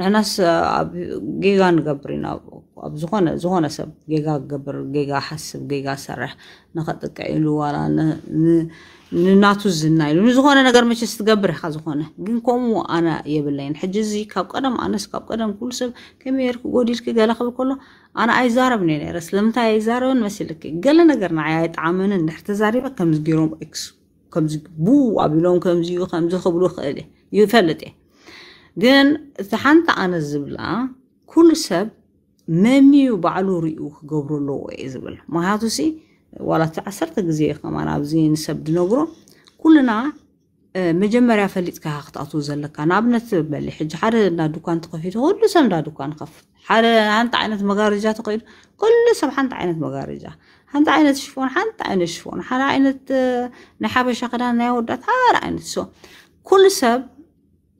ንሕናስ ኣብ ጌጋ ንገብር ኢና ኣብ ዝኾነ ዝኾነ ሰብ ጌጋ ክገብር ጌጋ ሓስብ ጌጋ ሰርሕ ንኸጥቀ ኢሉ ن... ناتو زنايلو نزخونا نقدر ماشي استقبره خزخونا جنكم وأنا يبلين حجزي كاب قدم أنا سكاب قدم كل سب كمير قديش كجلا خبر كله أنا عايز أعرف نين رسلمت عايز أعرف مسلك جلا نقدر نعيط عمن النحت زاريبة كم زجروم إكس كم زج بو أبلون كم زيو كم زخ بلو خاله يفلتة جن تحنت أنا زبلة كل سب ممي وبعلو ريوخ قبر الله إزبل ما هاتو سي ولا تعسرت جزيء كمان عبزين سبد نجرو كلنا مجمرة فليت كهخت أتو زلك أنا بنت بلي حج حر دكان تقفيت كل سنة دكان خف حر عند عينة مجارجة تقيل كل سنة عند عينة مجارجة عند عينة شفون عند عينة شفون حر عينة نحب شقنا نودت حر عينة سو كل سب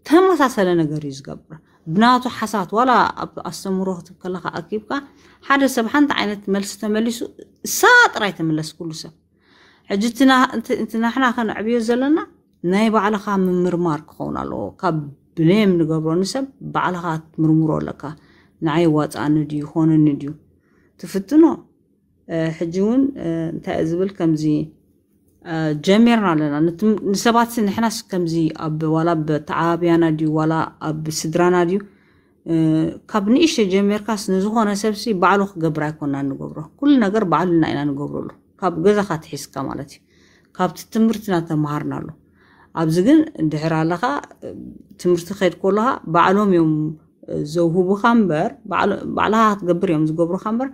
تم تسلنا جريز قبر بناتو حسات ولا أستمروه تبكلها أكيبك ሓደ ሰብ ሓንቲ ዓይነት መልሲ ተመሊሱ እሳ ጥራይ ተመለስ ኩሉ ሰብ ሕጂ እቲ ናሕና ከነዕብዮ ዘለና ናይ ባዕልኻ ምምርማር ክኸውን ኣለዎ ካብ ብሌም ንገብሮ ንሰብ ባዕልኻ ትምርምሮ ኣለካ ንዓይ ዋፃእኒ ድዩ ኮነኒ ድዩ ትፍትኖ ሕጂ እውን እንታይ ዝብል ከምዚ ጀሚርና ኣለና ንሰባት ንሕናስ ከምዚ ኣብ ዋላ ብተዓባብያና ድዩ ዋላ ኣብ ስድራና ድዩ ካብ ንእሽተ ጀሚርካ ንዝኾነ ሰብሲ ባዕሉ ክገብር ኣይኮንና ንገብሮ ኩሉ ነገር ባዕሉና ኢና ንገብረሉ ካብ ገዛካ ትሒዝካ ማለት እዩ ካብቲ ትምህርትና ተምሃርና ኣሎ ኣብዚ ግን ድሕር ኣለካ ትምህርቲ ከይድ ከለካ ባዕሎም እዮም ዘውህቡካ እምበር ባዕልካ ክትገብር እዮም ዝገብሩካ እምበር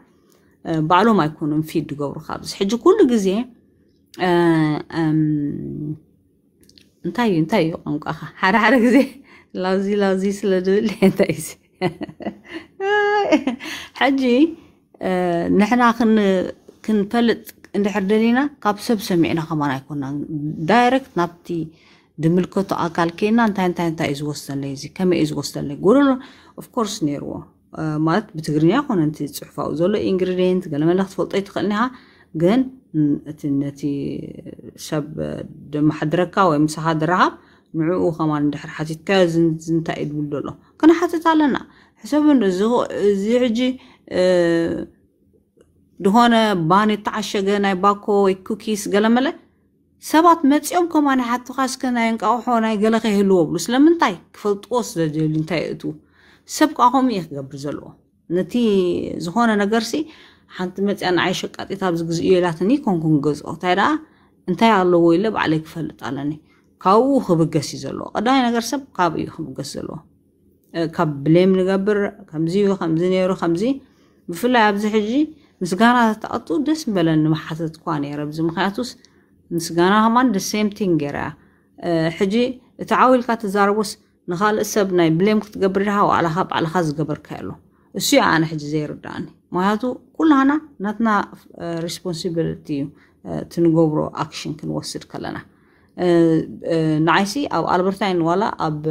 ባዕሎም ኣይኮኑም ፊድ ዝገብሩካ ኣብዚ ሕጂ ኩሉ ግዜ እንታይ እዩ እንታይ እዩ ቋንቋኻ ሓደ ሓደ ግዜ لازي لازي سلدو اللي انت حجي آه، نحنا خن كن فلت اند حردلينا قاب سب سمعنا خمانا يكونا دايركت نابتي دملكوتو اقال كينا انتا انتا انتا ايز وستن ليزي كما ايز وستن لي قولو اوف كورس نيرو آه، مات بتغنيه يا خون انتي تصحفا وزولو انجريدينت قلنا ملاخت فلطي تخلنها قن اتي نتي شاب آه، دم حدركا ويمسا حدرها ንዕኡ ከማ ንድሕር ሓቲትካ ዝንታይ እዩ ዝብል ዘሎ ክነሓትት ኣለና ሕሰብ እዚ ሕጂ ድኾነ ባን ተዓሸገ ናይ ባኮ ወይ ኩኪስ ገለ መለ ሰባት መፂኦም ከማ ናይ ሓትኻስከ ናይ እንቃቑሖ ናይ ገለ ከይህልዎ ብሉ ስለምንታይ ክፈልጥዎ ስለደልዩ እንታይ እቱ ሰብ ከዓ ከምኡ እየ ክገብር ዘለዎ ነቲ ዝኾነ ነገርሲ ሓንቲ መፅያ ንዓይ ሸቃጢት ኣብዚ ግዜ እዩላትኒ ኮንኩን ገዝኦ እንታይ ደኣ እንታይ ኣለዎ ኢለ ባዕለይ ክፈልጥ ኣለኒ ካብኡ ክብገስ እዩ ዘለዎ ቀዳማይ ነገር ሰብ ካብኡ እዩ ክብገስ ዘለዎ ካብ ብሌም ንገብር ከምዚ እዩ ከምዚ ነይሩ ከምዚ ብፍላይ ኣብዚ ሕጂ ምስጋና ተተቐጡ ደስ በለን ንመሓተት እኳ ነይረ ብዚ ምክንያቱስ ምስጋና ከማን ደ ሴም ቲንግ ገይራ ሕጂ እቲ ዓዊልካ ትዛረቦስ ንካልእ ሰብ ናይ ብሌም ክትገብር ዲኻ ዋዕላኻ ባዕልኻ ዝገበርካ ኣሎ እሱ እዩ ኣነ ሕጂ ዘይርዳእኒ ምክንያቱ ኩላና ናትና ሪስፖንሲቢሊቲ እዩ ትንገብሮ ኣክሽን ክንወስድ ከለና ንዓይሲ ኣብ ኣልበርታይን ዋላ ኣብ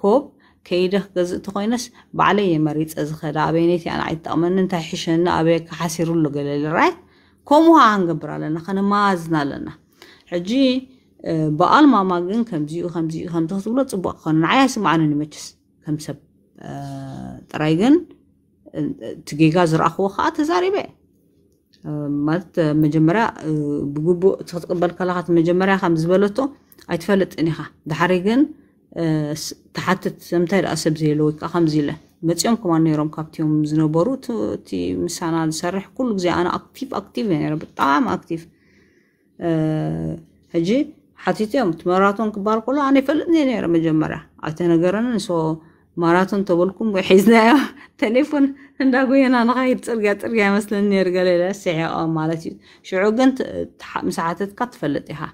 ኮብ ከይደ ክገዝእቲ ኮይነስ ባዕለየ መሪፀ ዝኸዳ ኣበይነይቲ ኣነ ኣይትጠቕመኒ እንታይ ሕሸኒ ኣበየ ካሓሲሩሉ ገለለ ራይ ከምኡ ከዓ ክንገብር ኣለና ከነማዝና ኣለና ሕጂ ብኣልማማ ግን ከምዚኡ ከምዚኡ ከምቲ ክትብሎ ፅቡቅ ክኾነ ንዓያ ስማዓንን ይመችስ ከም ሰብ ጥራይ ግን እቲ ጌጋ ዝረኣኽዎ ከዓ ተዛሪበ ማለት መጀመርያ ብግቡእ እቲ ክትቅበል ከለካ እቲ መጀመርያ ከም ዝበለቶ ኣይትፈልጥን ኢኻ ድሓሪ ግን ተሓትት ንምንታይ ደኣ ሰብ ዘየለ ወይ ከዓ ከምዚ ኢለ መፂኦም ከማ ነይሮም ካብቲዮም ዝነበሩ እቲ ምሳና ዝሰርሕ ኩሉ ግዜ ኣነ ኣክቲቭ ኣክቲቭ እየ ነረ ብጣዕሚ ኣክቲቭ ሕጂ ሓቲትዮም እቲ መራቶን ክበሃል ከሎ ኣነ ይፈልጥኒ ነረ መጀመርያ ኣይተነገረንን ሶ ماراتون تبلكم وحزنا تليفون نداقو ينا نغير ترجع ترجع مثلا نرجع لا ساعة أو مالتي شعو قنت مساعتت كتفلتها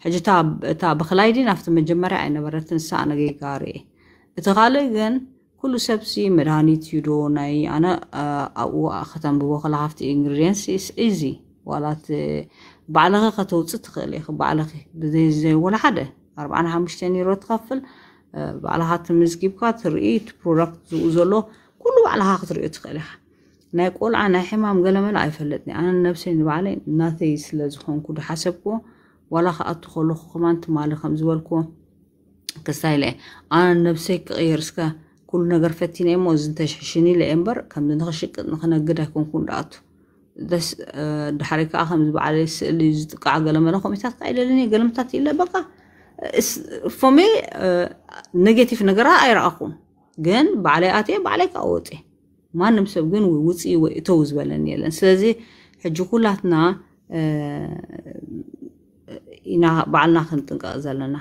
حاجة تاب تاب خلايدي نفت مجمرة أنا برات نساء نغي كاري اتغالي قن كل سبسي مراني تيروني أنا أو أختم بوخل عفت إنجريانس إس إزي ولات بعلغة قطوت ستخلي بعلغة بزي زي ولا حدا أربعان همشتاني رو تغفل بعلها تمزجيب كاتر إيت بروكت زوزلو كل بعلها خطر إيت خليها نقول أنا حمام قلم العيف اللتني أنا نفسي نبعلي ناثي سلزخون كل حسبكو ولا خاطر خلو خمان تمالي خمزوالكو كسايلي أنا نفسي كغيرسكا كل نجر فتين إيه موز تشحشيني لإمبر كم نخشك نخنقر يكون كون راتو دس دحركة أخمز بعلي سلزت قاع قلم أنا خمسات قايلة لني قلم إلا بقى ፎሜ ነጌቲቭ ነገራ ኣይረኣኹን ግን ባዕለይ ኣትየ ባዕለይ ከዓ ወፅእ ማንም ሰብ ግን ውፅኢ ወይ እተው ዝበለን የለን ስለዚ ሕጂ ኩላትና ኢና ባዕልና ክንጥንቀቕ ዘለና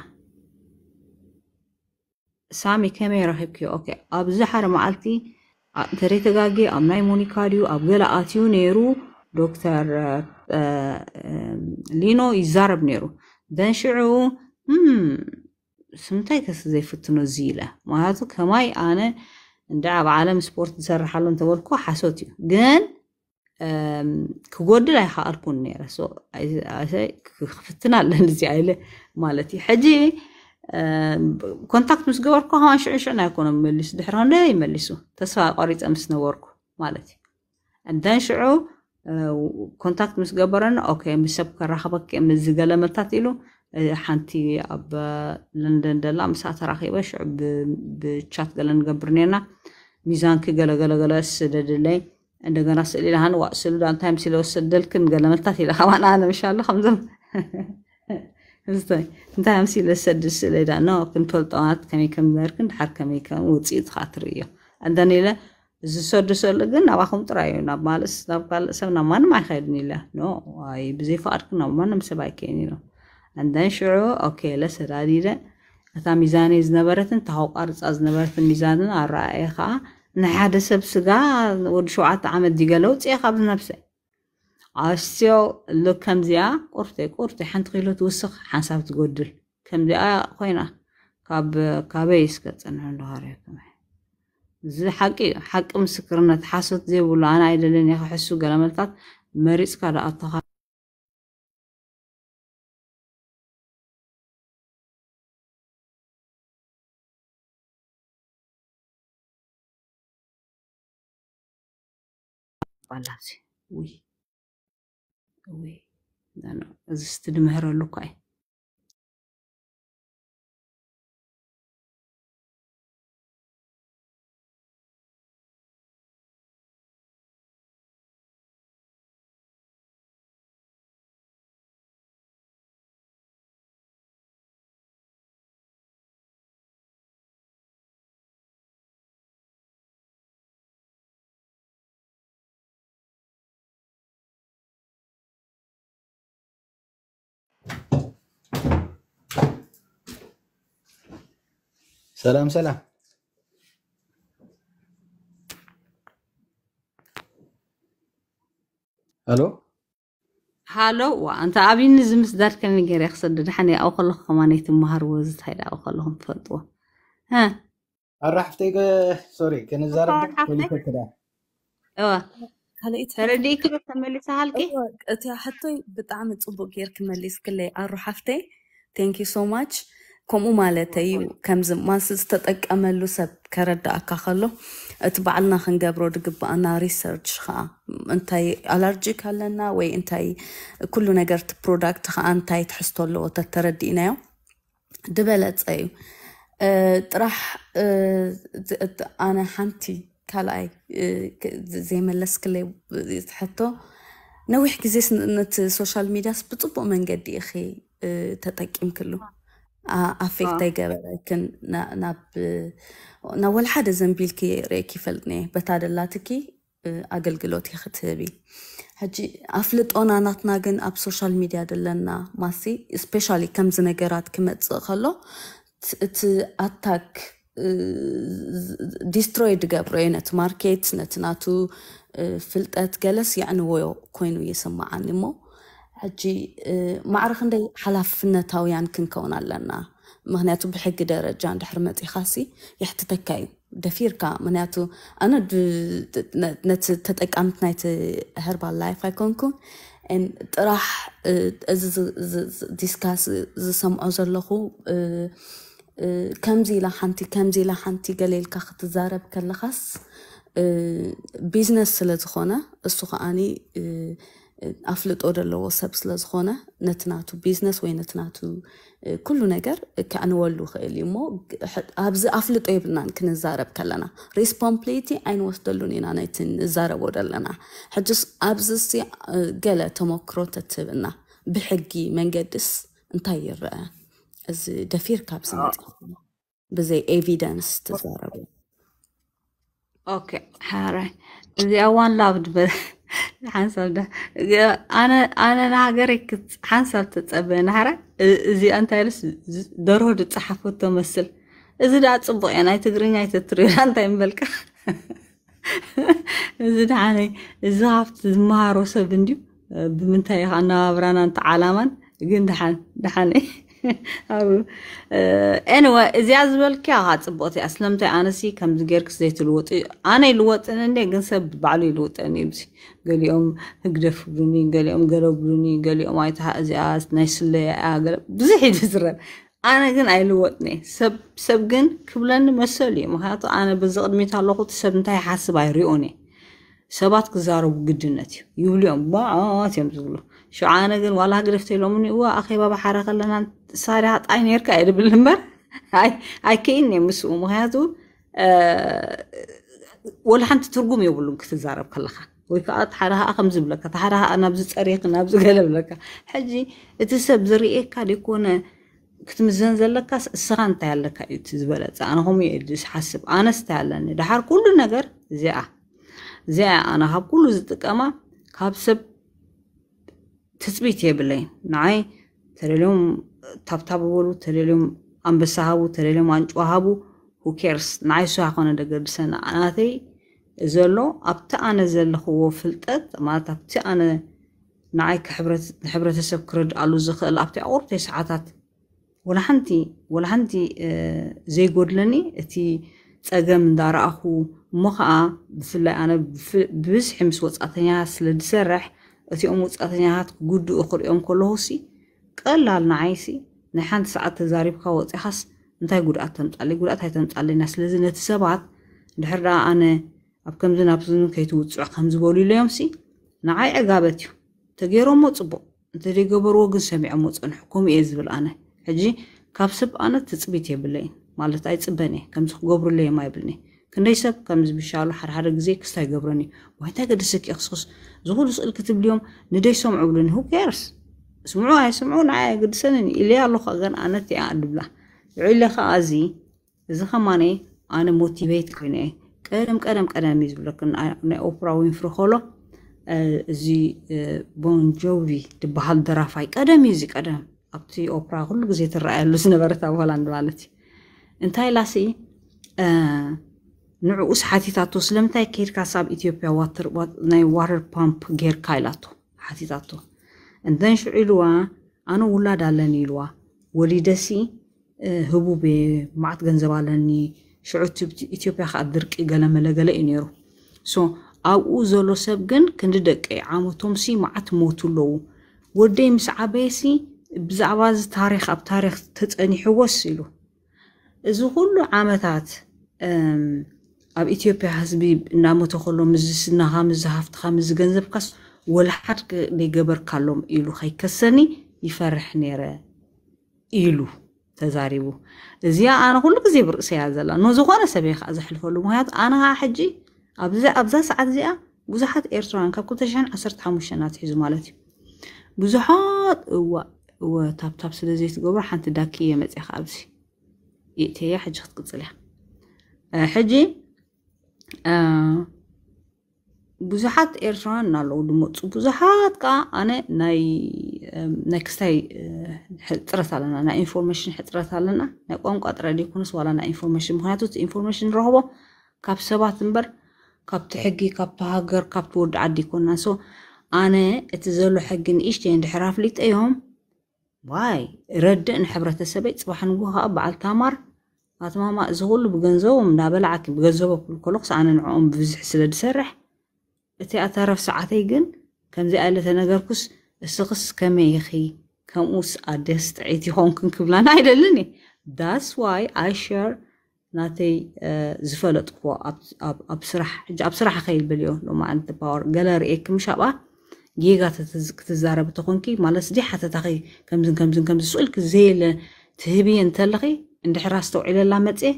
ሳሚ ከመይ ረኺብክዮ ኦኬ ኣብዚ ሓደ መዓልቲ ተረተጋጊ ኣብ ናይ ሞኒካ ድዩ ኣብ ገለ ኣትዩ ነይሩ ዶክተር ሊኖ ይዛረብ ነይሩ ደን ሽዑ هم hmm. سمتاي كس زي فتنو زيلة معناتو كماي أنا ندعى بعالم سبورت نسر حالو نتوالكو حاسوتيو جن أم... كقول لا يحاركون نيرا سو أي كفتنا لنزي عيلة مالتي حجي أم... كونتاكت مس قواركو هوا شعن شعن يكون مليس دحران لا يمليسو تسوى قريت أمس نوركو مالتي عندن شعو أم... آه، كونتاكت مس قبرن أوكي مسابك رحبك مزيقال متاتيلو ሓንቲ ኣብ ለንደን ደላ ምሳ ተራኺበ ሽዑ ብቻት ገለ ንገብር ነርና ሚዛንኪ ገለገለገለ ስደድለይ እንደገና ስእሊ ኢልሃን ዋእ ስሉ ዳ እንታይ ምስ ለወሰደልክን ገለ መልታት ኢለ ከማን ኣነ ምሻሎ ከምዞም እንታይ ምስ ለሰድል ስእለ ዳ ኖ ክንፈልጦናት ከመይ ከም ዝነበርክን ድሓር ከመይ ከም ውፅኢት ከዓ ትርኢ እዮ እንደን ኢለ ዝሰድሰሉ ግን ናባኹም ጥራይ እዩ ናብ ማለት ናብ ካልእ ሰብ ናብ ማንም ኣይኸይድን ኢለ ኖ ብዘይ ፍቓድክን ናብ ማንም ሰብ ኣይከይን ኢሎም عندنا شعور أوكي لسه تعديدة مثلا ميزان إذا نبرت تحوق أرض أز نبرت ميزان الرأي خا نحدا سب سجا ورشوعة عمل دجالو تيا خا بنفسه عشيو لو كم زيا قرتي قرتي حنت قيلو توسخ حنسافت قدل كم زيا خوينا كاب كابيس كتن عندو هاريكم زي حقي حق مسكرنا تحاسد زي بولو أنا إذا لين يا خا حسو قلمتات مريس كذا أطهر ወይ ወይ ውይ እዚ ስትድምህረሉ እኳ እዩ سلام سلام الو هالو وانت عابين نزم سدار كان غير يخسد دحني او خلو خمانيت مهر وز هاي او خلوهم فطوا ها الرحفتي سوري كان زار كده اوه هلقيت تردي كل تملسها انت حطي بطعم صبو غير كملس كلي الرحفتي ثانك يو سو ماتش كمو مالتي وكم زم ماسس تتك أملو سب كرد أكخلو اتبعلنا خن جبرو دقب أنا ريسيرش خا أنتي ألرجيك هلنا وي أنتي كل نجرت برودكت خا أنتي تحستو لو تتردينا دبلت أيو راح أنا حنتي كلاي زي ما لسك اللي تحطه نوح كزيس نت سوشيال ميديا بتطبق من قد أخي تتكيم كله آه، افيكتي آه. كان نا نا ب نا ول حدا زنبيل كي ريكي فلتني بتاد اللاتكي آه، اقل قلوتي ختابي هجي افلت انا ناتنا جن اب سوشيال ميديا دلنا ماسي سبيشالي كم زنجرات كمت خلو ت ت اتاك ديسترويد جابري نت ماركت نت فلت اتجلس يعني ويو كوينو يسمعني مو حجي ما اعرف اندي حلفنا تاويان كن كون لنا مهناتو بحق درجة عند حرمتي خاصي يحتتكاي دفيركا مهناتو انا نت تتك امت نايت هربا لايف ايكونكو ان راح از ديسكاس ز سم اوزر لخو كمزي لحنتي كمزي لحنتي قليل كاخت زارب كالخاص بيزنس سلزخونا السوخاني أه ኣፍልጦ ዘለዎ ሰብ ስለ ዝኾነ ነቲ ናቱ ቢዝነስ ወይ ነቲ ናቱ ኩሉ ነገር ክዕንወሉ ክእል እዩ እሞ ኣብዚ ኣፍልጦ የብልናን ክንዛረብ ከለና ሬስፖንብሊቲ ኣይንወስደሉን ኢና ነቲ ንዛረቦ ዘለና ሕጂስ ኣብዚ ሲ ገለ ተመክሮ ተትህብና ብሕጊ መንገድስ እንታይ ይረአ እዚ ደፊርካ ብዝመፅ ብዘይ ኤቪደንስ ትዛረቡ ኦኬ ሓራይ እዚኣ ዋን ላብ ሓንሳብ ኣነ ንሃገረይ ሓንሳብ ተፀበ ናሃረ እዚኣ እንታይ ርስ ደርሆ ድፀሓፈቶ መስል እዚ ዳ ፅቡቅ እያ ናይ ትግርኛ ይተትርዮዳ እንታይ ንበልካ እዚ ድዓነይ እዚ ካብቲ ዝመሃሮ ሰብ እንድዩ ብምንታይ ኢኻ ኣነባብራና እንተ ዓላማን ግን ድሓን ድሓነይ ኣብኡ ኤኒወይ እዚኣ ዝበልክያ ኻ ፅቡቕቲ እያ ስለምንታይ ኣነሲ ከምዚ ጌርክስ ዘይትልወጥ እዩ ኣነ ይልወጥን እንደ ግን ሰብ ባዕሉ ይልወጠን እዩ ብሲ ገሊኦም ህግደፍ ብሉኒ ገሊኦም ገለብሉኒ ገሊኦም ኣይታ እዚኣ ናይ ስለያ እያ ብዙሕ ኢሉ ዝረብ ኣነ ግን ኣይልወጥኒ ሰብ ሰብ ግን ክብለኒ መሰል እዩ ምክንያቱ ኣነ በዚ ቅድሚት ኣለኹ እቲ ሰብ እንታይ ሓስብ ኣይሪኦን እየ ሰባት ክዛረቡ ግድነት እዩ ይብሉ እዮም ባዓት እዮም ዝብሉ ሽዓነ ግን ዋላ ሃገደፍተ ኢሎምኒ እዋ ኣኼባ ባሓረ ከለና ሳሪያ ጣይን ነርካ ይብል እምበር ኣይከይን እየ ምስኡ ምክንያቱ ወላ ሓንቲ ትርጉም የብሉን ክትዛረብ ከለካ ወይ ከዓ እቲ ሓደ ከዓ ከምዝብለካ እቲ ሓደ ከዓ ናብዚ ፀሪክ ናብዚ ገለ ብለካ ሕጂ እቲ ሰብ ዝርኤካ ደይኮነ ክትምዘን ዘለካ እስኻ እንታይ ኣለካ እዩ እቲ ዝበለፀ ኣነ ከምኡ የ ዝሓስብ ኣነ ስታይ ኣለኒ ድሓር ኩሉ ነገር እዚኣ እዚኣ ኣነ ካብ ኩሉ ዝጥቀማ ካብ ሰብ ትፅቢት የብለይ ንዓይ ተደልዮም تبتب ولو تليلهم أنبسا هابو تليلهم أنجوا هابو who cares ንዓይሱ ዝኾነ ደገድሰና ኣናተይ ዘሎ ኣብቲ ኣነ ዘለኽዎ ፍልጠት ማለት ኣብቲ ኣነ ንዓይ ንሕብረተሰብ ክረድኣሉ ዝኽእል ኣብቲ ኣቑርተይ ሰዓታት ወላሓንቲ ወላሓንቲ ዘይጎድለኒ እቲ ፀገም እንዳረኣኹ እሞ ከዓ ብፍላይ ኣነ ብብዝሒ ምስ ወፃእተኛታት ስለ ዝሰርሕ እቲኦም ወፃእተኛታት ክጉድኡ ክሪኦም ከለኹ ሲ ቀላል ንዓይሲ ናይ ሓንቲ ሰዓት ተዛሪብካ ወፂኻስ እንታይ ጉድኣት ተምፃሊ ጉድኣት ኣይተምፃለና ስለዚ ነቲ ሰባት ድሕር ዳ ኣነ ኣብ ከምዚ ናብዚ ከይትውፅዕ ከም ዝበሉ ኢለዮምሲ ንዓይ ዕጋበት እዩ ተገይሮሞ ፅቡቅ እንተደይገበርዎ ግን ሰሚዖሞ ፀንሑ ከምኡ እየ ዝብል ኣነ ሕጂ ካብ ሰብ ኣነ ትፅቢት የብለ እዩ ማለት ኣይፅበን እየ ከምዚ ክገብሩለ የማ ይብልኒ ክንደይ ሰብ ከምዚ ብሻሉ ሓደሓደ ግዜ ክስታይ ገብረን እዩ ዋይንታይ ገደሰኪ ክስክስ ዝኩሉ ስእል ክትብልዮም ንደይ ሰምዑ ብሉኒ ሁ ሁኬርስ سمعوها يسمعونا قد سنن إليا لخا غن أنا تي أدبلا عيلا خازي إذا خماني أنا موتيفيت كوني ቀደም ቀደም ቀደም እዩ ዝብለክ ናይ ኦፕራ ዊንፍሪ ከሎ እዚ ቦንጆቪ ትበሃል ደራፋይ ቀደም እዩ እዚ ቀደም ኣብቲ ኦፕራ ኩሉ ግዜ ትረኣየሉ ዝነበረት ኣብ ሆላንድ ማለት እዩ እንታይ ላሲ ንዕኡ ስሓቲታቶ ስለምንታይ ከይድካ ሳብ ኢትዮጵያ ናይ ዋተር ፓምፕ ጌርካ ኢላቶ ሓቲታቶ en dan ኣነ ውላድ ኣለኒ ኢልዋ ወሊደሲ ህቡብ ማዓት ገንዘብ ኣለኒ ሽዑ ኢትዮጵያ ከዓ ድርቂ ገለመለ ገለ እዩ ነይሩ ሶ ኣብኡ ዘሎ ሰብ ግን ክንዲ ደቂ ዓመቶምሲ ማዓት ሞቱ ኣለዉ ወደይ ምስ ዓበየሲ ብዛዕባ እዚ ታሪክ ኣብ ታሪክ ተፀኒሕዎስ ኢሉ እዚ ኩሉ ዓመታት ኣብ ኢትዮጵያ ህዝቢ እናመተ ከሎ ምዝስናካ ምዝሃፍትካ ምዝገንዘብካስ والحد نجبر كلام إلو خي كسني يفرح نيره إلو تزاريبو زي أنا كل كذي برأسي هذا لا نزغنا سبيخ أزحلف له مهات أنا هحجي أبزا أبزا ساعات زي بزحات إيرتران كاب كنت شان أسرت حموشنات حزو مالتي بزحات و و تاب تاب سده زيت قبر حنت داكية متأخ أبسي يأتي حجي خد قتلها حجي آه بزحات إيرشان نالو دموت بزحات كا أنا ناي نكستي حترث لنا نا إنفورميشن حترث لنا نا قوم قطرة دي سوالا نا إنفورميشن مهناتو تي إنفورميشن رهبو كاب سبات مبر كاب تحقي كاب تهاجر كاب تورد عدي كون ناسو أنا اتزولو حقن إيشتين دي حراف ليت أيهم واي رد إن حبرة السبيت صباح نقوها أبع التامر أتماما زغول بغنزو ومنابلعك بغنزو بكل كلوكس أنا نعوم بزح سلد سرح እቲ ኣተረፍ ሰዓተይ ግን ከምዚ ኣለተ ነገርኩስ እስኽስ ከመይ ይኺ ከምኡስ ኣደስ ጥዒት ይኾንክን ክብላና ኣይደልን እየ ዳስ ዋይ ኣይ ሸር ናተይ ዝፈለጥክዎ ኣብ ስራሕ ሕጂ ኣብ ስራሕ ከይልብል እዮ ሎማዓንቲ ፓወር ገለ ርእየክም ሻብኣ ጌጋ ክትዛረብ እተኾንኪ ማለት ስዲ ሓተታኺ ከምዝን ከምዝን ከምዚ ስኡልክ ዘየለ ትህብየ እንተለኺ እንድሕራ ዝተውዒለላ መፅአ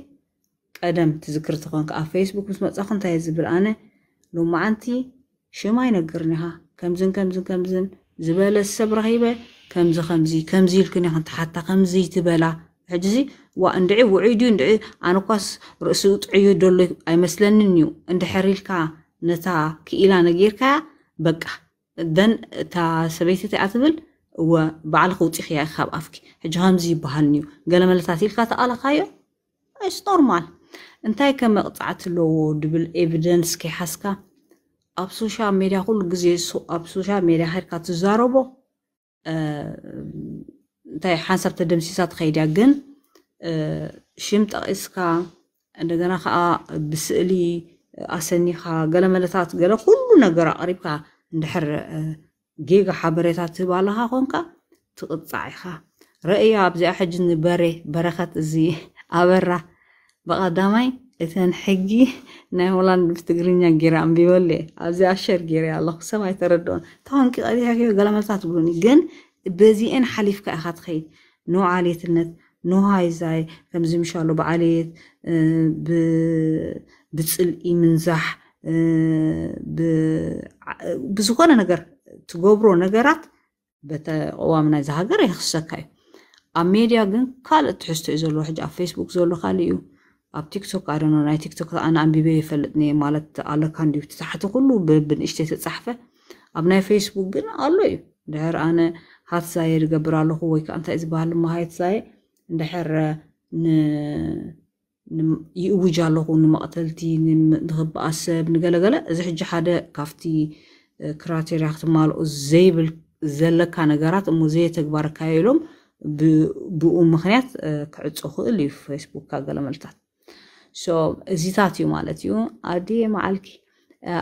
ቀደም ትዝክር ትኾንካ ኣብ ፌስቡክ ምስ መፅኹ እንታይ ዝብል ኣነ ሎማዓንቲ شماي ينقرنها كمزن كمزن كمزن زبالة السب رهيبة كمزي خمزي كمزي الكني خنت حتى خمزي تبلا عجزي واندعي وعيدي اندعي انا قاس رأسي طعيو دولي اي مسلني نيو اند حريلكا نتا كإلا غيركا بقا دن تا سبيتي تأتبل وبعلق وطيخيا خاب أفكي حج همزي بهالنيو قال ملتاتي لكا تقالقايا ايش نورمال انتاي كما قطعت لو دبل ايفيدنس كي حاسكا ኣብ ሶሻል ሜድያ ኩሉ ግዜ ኣብ ሶሻል ሜድያ ከድካ ትዛረቦ እንታይ ሓንሳብ ተደምሲሳ ትኸይድያ ግን ሽም ጠቂስካ እንደገና ከዓ ብስእሊ ኣሰኒኻ ገለ መለታት ገለ ኩሉ ነገር ኣቅሪብካ እንድሕር ጌጋ ሓበሬታ ትባልካ ኮንካ ትቅፃዕ ኢኻ ረአያ ኣብዚኣ ሕጂ ንበሬ በረኸት እዚ ኣበራ ብቐዳማይ እተን ሕጊ ናይ ሆላንድ ብትግርኛ ጌራ ኣንቢበ ለ ኣብዚ ኣሸር ጌረ ኣለኹ ሰብ ኣይተረድኦን ታንቂ ቀዲሕዮ ገለመልታት ብሉኒ ግን በዚአን ሓሊፍካ ኢኻ ትኸይድ ኖ ዓሌትነት ኖ ሃይዛይ ከምዚ ምሻሉ ብዓሌት ብፅልኢ ምንዛሕ ብዝኾነ ነገር ትገብሮ ነገራት በተቀዋም ናይ ዝሃገር የክሰካ እዩ ኣብ ሜድያ ግን ካልእ ትሕዝቶ እዩ ዘለዎ ሕጂ ኣብ ፌስቡክ ዘሎ ካልእ እዩ ኣብ ቲክቶክ ኣደኖ ናይ ቲክቶክ ኣነ ኣንቢበ የፈልጥኒ ማለት ኣለካ እንዲሁ ትታሕቲ ኩሉ ብንእሽተ ተፃሕፈ ኣብ ናይ ፌስቡክ ግን ኣሎ እዩ ድሕር ኣነ ሃትዛየ ዝገብር ኣለኹ ወይ ከዓ እንታይ ዝበሃል ድማ ሃትዛየ እንድሕር ይእውጅ ኣለኹ ንመቕተልቲ ንክበኣሰብ ንገለገለ እዚ ሕጂ ሓደ ካብቲ ክራቴርያ ክትማልኦ ዘይብል ዘለካ ነገራት እሞ ዘየተግባርካዮ ኢሎም ብኡ ምክንያት ክዕፆ ክእል እዩ ፌስቡክካ ገለ መልታት ሶ እዚታት እዩ ማለት እዩ ኣድየ መዓልኪ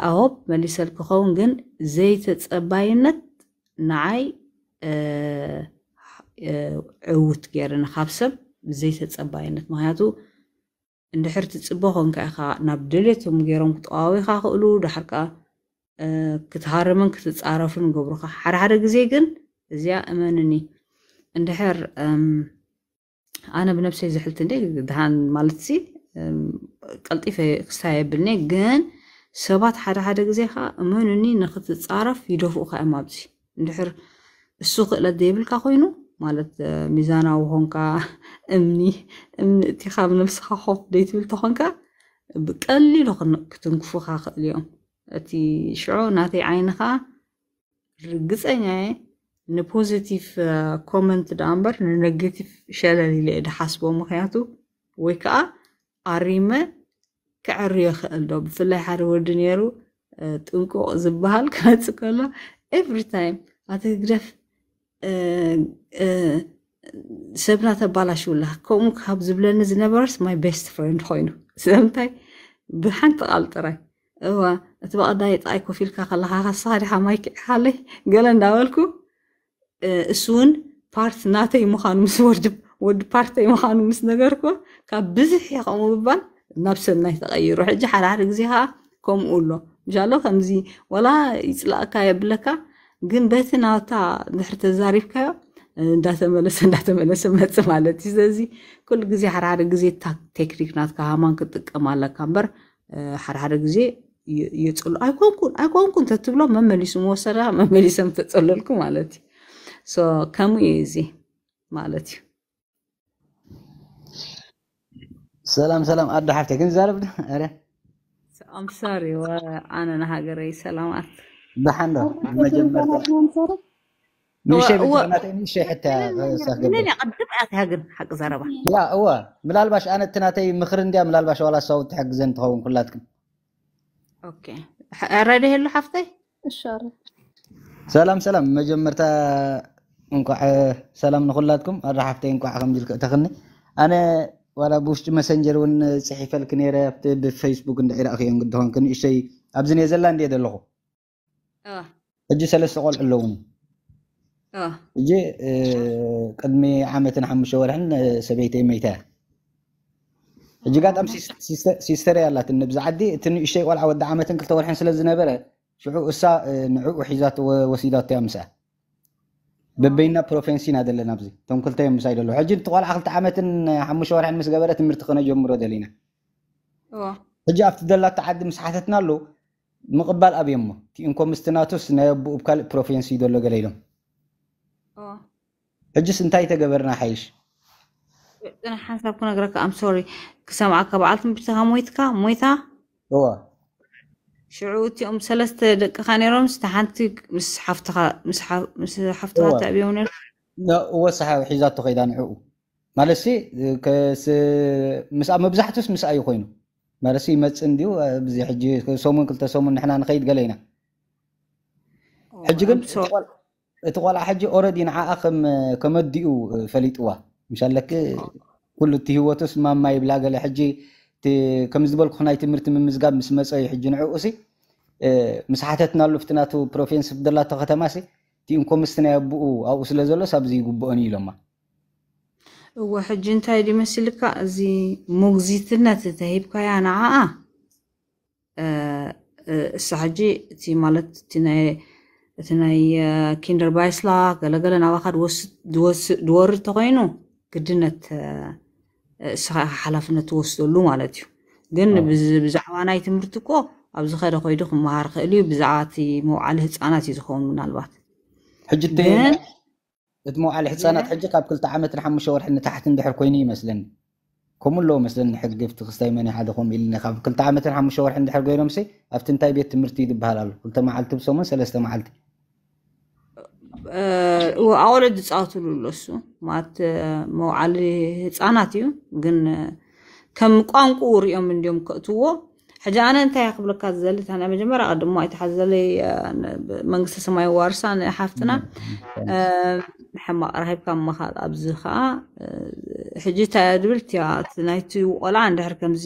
ኣሆብ መሊሰል ክኸውን ግን ዘይተፀባይነት ንዓይ ዕውት ገይረኒ ካብ ሰብ ዘይተፀባይነት ምክንያቱ እንድሕር ትፅበ ኮንካ ኢኻ ናብ ድሌቶም ገይሮም ክጠዋዊካ ክእሉ ዳሕር ከዓ ክትሃርምን ክትፃረፍን ገብሩካ ሓደ ሓደ ግዜ ግን እዚኣ እመንኒ እንድሕር ኣነ ብነብሰይ ዝሕልት እንደ ድሃን ማለት ሲ قلتي في قصاية بلني قن سبات حدا حدا قزيخا منوني نخط تصارف يدفو خا امابسي ندحر السوق إلا ديبل كاخوينو مالت ميزانا وهونكا امني امني اتخاب نفسها خوف ديت بلتوخنكا بقلي لو كتنكفو خا خاليوم اتي شعو ناتي عينخا رقص انيا نبوزيتيف كومنت دامبر نبوزيتيف شالالي لأدحاس بو مخياتو ويكا ኣሪመ ክዕርዮ ይኽእል ዶ ብፍላይ ሓደ ወዲ ነይሩ ጥንቁቕ ዝበሃል ክመፅእ ከሎ ኤቭሪ ታይም ኣተግደፍ ሰብና ተባላሽውላ ከምኡ ካብ ዝብለኒ ዝነበረስ ማይ ቤስት ፍሬንድ ኮይኑ ስለምንታይ ብሓንቲ ቃል ጥራይ እዋ እቲ በቐዳይ ጣይ ኮፍ ኢልካ ከለካ ካስኻ ዲኻ ማይ ክዕሓለይ ገለ እንዳበልኩ እሱ እውን ፓርት ናተይ ምዃኑ ምስ ወርድብ ወዲ ፓርተይ ምዃኑ ምስ ነገርኩ ካብ ብዝሕ ከምኡ ብባል ናብ ሰናይ ተቐይሩ ሕጂ ሓደሓደ ግዜ ከዓ ከምኡ ኣሎ ምሻሎ ከምዚ ወላ ይፅላእካ የብለካ ግን በቲ ናብታ ድሕሪ ተዛሪብካዮ እንዳተመለሰ እንዳተመለሰ መፅ ማለት እዩ ስለዚ ኩሉ ግዜ ሓደሓደ ግዜ ቴክኒክ ናትካ ሃማን ክጥቀም ኣለካ እምበር ሓደሓደ ግዜ የፀሉ ኣይኮንኩን ኣይኮንኩን ተትብሎ መመሊሱ መወሰዳ መመሊሶም ተፀለልኩ ማለት እዩ ከምኡ እዩ እዚ ማለት እዩ سلام سلام أرد حفتي كنت زارب أرى I'm sorry وأنا نهاجري سلامات بحنا ما جمرت من شيء من شيء حتى من اللي قد تبعت حق حق زربة لا هو ملالباش أنا تناتي مخرن ديا ملالباش ولا صوت حق زين تهون كلاتكم أوكي أرد هي اللي حفتي الشارع سلام سلام ما جمرت انكو سلام نقول لكم الرحفتين انكو عم تخني انا ولا بوشت مسنجر ون صحيفة الكنيرة بفيسبوك عند عراقي عن قد هون كن إشي أبزن يزل عندي هذا اللغة أه أجي سلسة قول حلوهم أه أجي أه قدمي عامة نحم شوار عن سبيتين ميتا أجي قاد أم سيستري الله تنبز عدي تنو إشي قول عود عامة كل طول حين سلسة نبرة شعو أسا نعو حيزات وسيدات تامسة በበይና ፕሮፌንሲን ኣደለና ኣብዚ እቶም ክልተ እዮም ምሳይ ደሎ ሕጂ ንትቆልዓ ክልተ ዓመትን ሓሙሽተ ወርሕን ምስ ገበረ ትምህርቲ ክነጀምሮ ደሊና ሕጂ ኣብቲ ደላታ ዓዲ ምስ ሓተትና ኣለዉ ምቕባል ኣብየ እሞ እቲእንኮ ምስቲ ናቱስ ናይ ኣቦኡ ብካልእ ፕሮፌንሲ ደሎ ገለ ኢሎም ሕጂስ እንታይ ተገበርና ሓይሽ ሓሳብ ክነግረካ ኣም ሶሪ ክሰምዓካ በዓልቲ ብስኻ ሞይትካ ሞይታ እዋ شعوتهم سلست خانيرهم استحنتي مس حفتها مس ح مس حفتها تعبيونه لا هو صح حيزات تغيدان عقو مالسي كس مس أما بزحتوس مس أي خوينه مالسي ما تصنديو بزي حجي سومن كل تسومن نحنا نخيد قلينا حجي قلت تقول حجي أوردي نعاقم كمديو فليتوا مشان لك كل تهوتوس ما ما يبلاقى لحجي حجي ከም ዝበልኩ ናይ ትምህርቲ ምምዝጋብ ምስ መፀ ሕጂ ንዕኡ ሲ ምስ ሓተትና ኣሎ ፍቲ ናቱ ፕሮፌንስ ደላቶ ከተማ ሲ እቲኢንኮ ምስቲ ናይ ኣቦኡ ኣብኡ ስለ ዘሎ ሳብዚ ይግብኦን ኢሎማ እወ ሕጂ እንታይ ድመስልካ እዚ ሞግዚትነት ተሂብካያ ንዓኣ እሳ ሕጂ እቲ ማለት እቲ ናይ ኪንደር ባይስላ ገለገለ ናባኻ ድወርድ ተኮይኑ ግድነት ሓላፍነት ትወስደሉ ማለት እዩ ግን ብዛዕባ ናይ ትምህርቲ እኮ ኣብዚ ኸደ ኮይዱ ክመሃር ክእል እዩ ብዛዕባ እቲ መውዓሊ ህፃናት እዩ ዝኸውን ምናልባት ሕጂ እቲ መውዓሊ ህፃናት ሕጂ ካብ ክልተ ዓመትን ሓሙሽተ ወርሒ ንታሕቲ ንድሕር ኮይኑ ይመስለኒ ከምኡ ኣለዎ መስለኒ ሕግፍቲ ክስታይ መን ሓደ ከም ኢልኒ ካብ ክልተ ዓመትን ሓሙሽተ ወርሒ ንድሕር ኮይኖም ገይሮምሲ ኣብቲ እንታይ ቤት ትምህርቲ ዝበሃል ኣሎ ክልተ መዓልቲ ብሰሙን ሰለስተ መዓልቲ ኣወለድ ዝፃወትሉ ኣለሱ ማለት መውዓሊ ህፃናት እዩ ግን ከም ቋንቁ ሪኦም እንዲኦም ክእትዎ ሕጂ ኣነ እንታይ ክብለካ ዝዘሊ እታ ናይ መጀመርያ ቅድሞ ይተሓዘለ መንግስተ ሰማይ ዋርሳ ንሓፍትና ሕማቅ ረሂብካ ምኻል ኣብዚ ከዓ ሕጂ ድብል እትያ ናይቲ ቆልዓ እንድሕር ከምዚ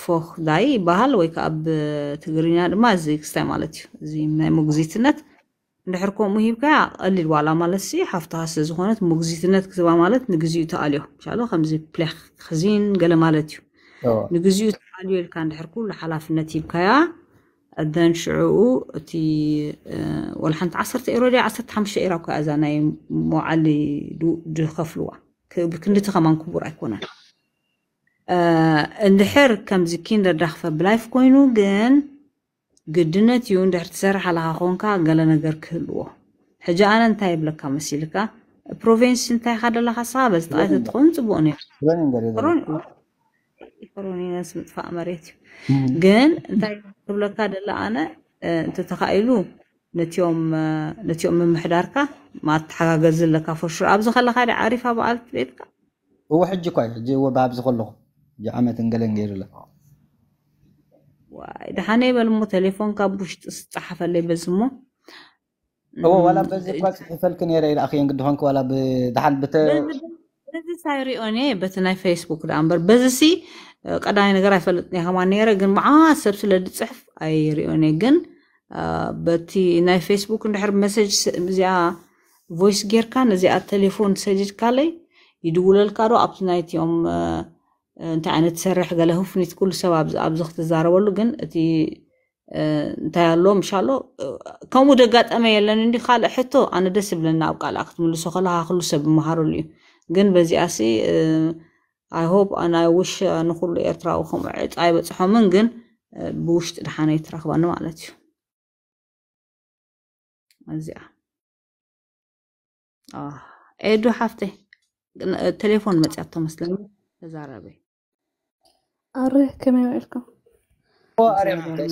ፎክ ዳይ ይበሃል ወይ ከዓ ብትግርኛ ድማ እዚ ክስታይ ማለት እዩ እዚ ናይ ሞግዚትነት ندحركم مهم كيا قليل وعلى مالسي حفتها سيزخونت مغزيتنات كتبا مالت نقزيو تقاليو شعلو خمزي بلخ خزين قلا مالتيو نقزيو تقاليو اللي كان دحركو لحلاف النتيب كيا الدان شعوو تي والحن تعصر تقيرو لي عصر تحمش ايرا كيا زاناي معالي دو جخفلوا كبكندي تخمان كبور ااا ندحر كمزي كيندر دخفة بلايف كوينو جن قدنت يون در تسرح لها خونكا قلا نقر كلوا حجا أنا انتايب لكا مسيلكا البروفينسي انتاي خادة لها صابة ستاعت تخون تبوني كروني ناس متفاع مريتي قن انتاي قبل لكا دلا أنا انتو تخايلو نتيوم نتيوم من محداركا ما تحقا قزل لكا فرشو أبزو خلا خايد عارفة بعالت بيتكا هو حجي كوي حجي هو بابزو خلو جعمة انقلن دحاني بالمو تليفون كابوش تصحف اللي بزمو هو ولا بزي ኳስ ሕፈልክን የረ ኢል ኣኽየን ግዲ ኾንክ ዋላ ብድሓን ብተ በዚ ሳይሪኦን እየ በቲ ናይ ፌስቡክ ዳ እምበር በዚ ሲ ቀዳማይ ነገር ኣይፈልጥ ከማ ነረ ግን መዓት ሰብ ስለ ድፅሕፍ ኣይሪኦን እየ ግን በቲ ናይ ፌስቡክ እንድሕር መሰጅ እዚኣ ቮይስ ጌርካ ነዚኣ ቴሌፎን ሰጅድ ካለይ ይድውለልካ ዶ ኣብቲ ናይትኦም እንታይ ዓይነት ትሰርሕ ገለ ህፍኒት ኩሉ ሰብ ኣብዚ ክትዛረበሉ ግን እቲ እንታይ ኣሎ ምሻ ኣሎ ከምኡ ደጋጠመ የለን እንዲ ካልእ ሕቶ ኣነ ደስ ይብለና ኣብ ቃልኣ ክትምልሶ ከለካ ክሉ ሰብ ብመሃረሉ እዩ ግን በዚኣሲ ሆፕ ናይ ውሽ ንኩሉ ኤርትራዊ ከምኡ ዕጣ ይበፅሖምን ግን ብውሽጢ ድሓነ ይትራኽበኒ ማለት እዩ እዚኣ ኤዱ ሓፍተ ቴሌፎን መፅያቶ መስለኒ ተዛረበይ أريه Arrekamiwailka. هو أريه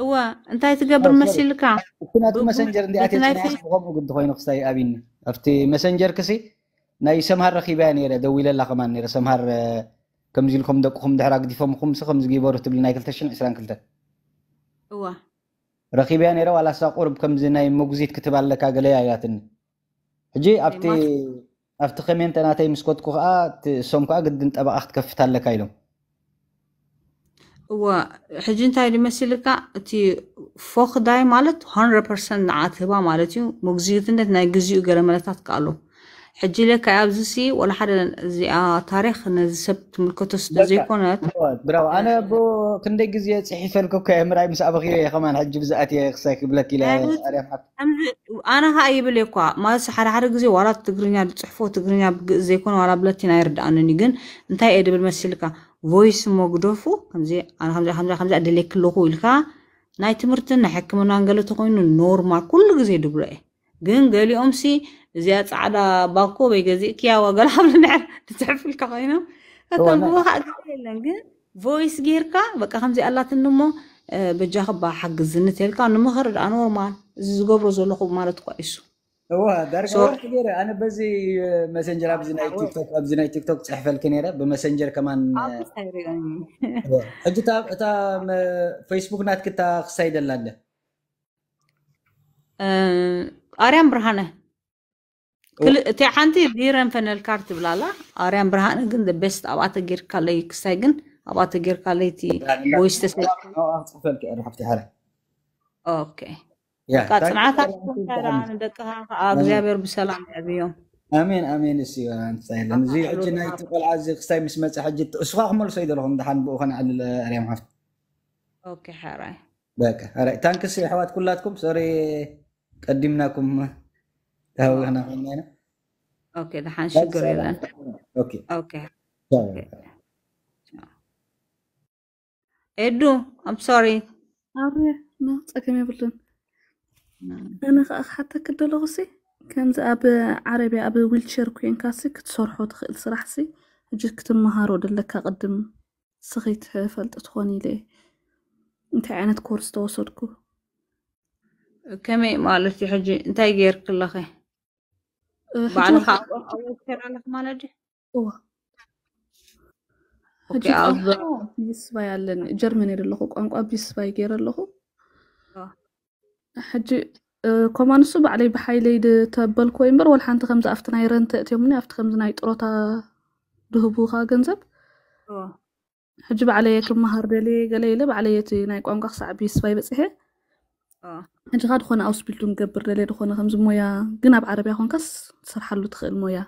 هو انت عايز تقبل آه، كنا كنات مسنجر عندي اتي ناس مغم قد خوين خستاي ابيني افتي مسنجر كسي ناي سمهر رخيباني را دوي للا كمان نير سمهر آه، كمزي لكم دقكم دحراق خم سخم زجي جيبور تبلي ناي كل كلتشن عسران كلتا هو رخيباني را ولا ساقور بكمزي ناي مجزيت كتب على كاجلي اياتني هجي ابتي إيه، ኣብቲ ከመንተ ናተይ ምስ ኮትኩ ከዓ እሶም ከዓ ግድን ጠበቃ ክትከፍት ኣለካ ኢሎም እዋ ሕጂ እንታይ ድመሲልካ እቲ ፎክዳይ ማለት 100 ንዓት ህባ ማለት እዩ መግዚኡትነት ናይ ግዚኡ ገለ መለታት ከኣሎ ሕጂ ለካ ኣብዚ ሲ ወላ ሓደ እዚኣ ታሪክ ነዚ ሰብ ትምልከቶስ ዘይኮነት ብራው ኣነ ቦ ክንደይ ግዜ ፅሒፈልከኮ ምራይ ምስ ኣበኪዮ እየ ከማን ሕጂ ብዛኣትየ ክሳይ ክብለክ ኢለ ኣነ ከዓ ይብል እኳ ማለት ሓደ ሓደ ግዜ ዋላ ትግርኛ ፅሑፎ ትግርኛ ብግእ ዘይኮነ ዋላ ብለቲና ይርዳኣንን ግን እንታይ እየ ድብል መስልካ ቮይስ መግደፉ ከምዚ ከምዚ ኣደለየ ክለኹ ኢልካ ናይ ትምህርትን ናይ ሕክምናን ገለተ ኮይኑ ኖርማል ኩሉ ግዜ ድብሎ እየ ግን ገሊኦምሲ زيات على باكو بيجزيك يا وقال حبل نعرف نتعرف الكاينة فتن بوها أكلين فويس جيركا بقى خمزي الله تنمو آه، بجاه با حق الزنت يلقى نمو خرج أنا ورمان زيزقوب رزولو خب مالت قائشو هو دارك so, وقت كبيرة أنا بزي مسنجر أبزيناي تيك توك أبزيناي تيك توك تحفل الكنيرة بمسنجر كمان أبزيناي تيك توك أنت فيسبوك نات كتا خسايد اللاندة آه، أريم برهانه كل تي حانتي ديرن فن الكارت بلا لا اريان برهان جن ذا بيست اوات غير كالي سجن اوات غير كالي تي بويست سجن اوكي يا سمعت عندك اغزابير بسلام يا بيوم امين امين السي وان سايل نزي حج نايت قل عز قساي مش مسح حج سيد لهم دحن بو على الريم حفت اوكي حراي باك حراي تانك حوات كلاتكم سوري قدمناكم ده اه، هو آه. انا هنا اوكي ده حنشكر اذا اوكي اوكي ادو ام سوري اري ما تكمي بلن نعم. انا حتى كنت لغسي كان اب عربي اب ويلتشير كوين كاسي كنت صرحو تخيل صراحسي جيت كنت مهارو دلك اقدم صغيت فلت اتخوني لي انت عانت كورس توصلكو كمي مالتي حجي انت غير كل خي بعرف ቢስባይ ኣለኒ ጀርመን ይር ኣለኹ ቋንቋ ቢስባይ ገይረ ኣለኹ ሕጂ ከምኡ ንሱ ባዕለይ ብሓይለይ ድተበልክ ወይ እምበር ወላ ሓንቲ ከምዚ ኣብቲ ናይ ረንተ እትዮምኒ ኣብቲ ከምዚ ናይ ጥሮታ ድህቡካ ገንዘብ ሕጂ ባዕለየ ክመሃር ደልየ ገለ ኢለ ባዕለየ እቲ ናይ ቋንቋ ክሳዕ ቢስባይ በፅሐ ሕጂ ኻ ድኾነ ኣብ ስፒልቱ ንገብር ደለየ ድኾነ ከምዚ ሞያ ግን ኣብ ዓረብያ ኮንካስ ትሰርሓሉ ትኽእል ሞያ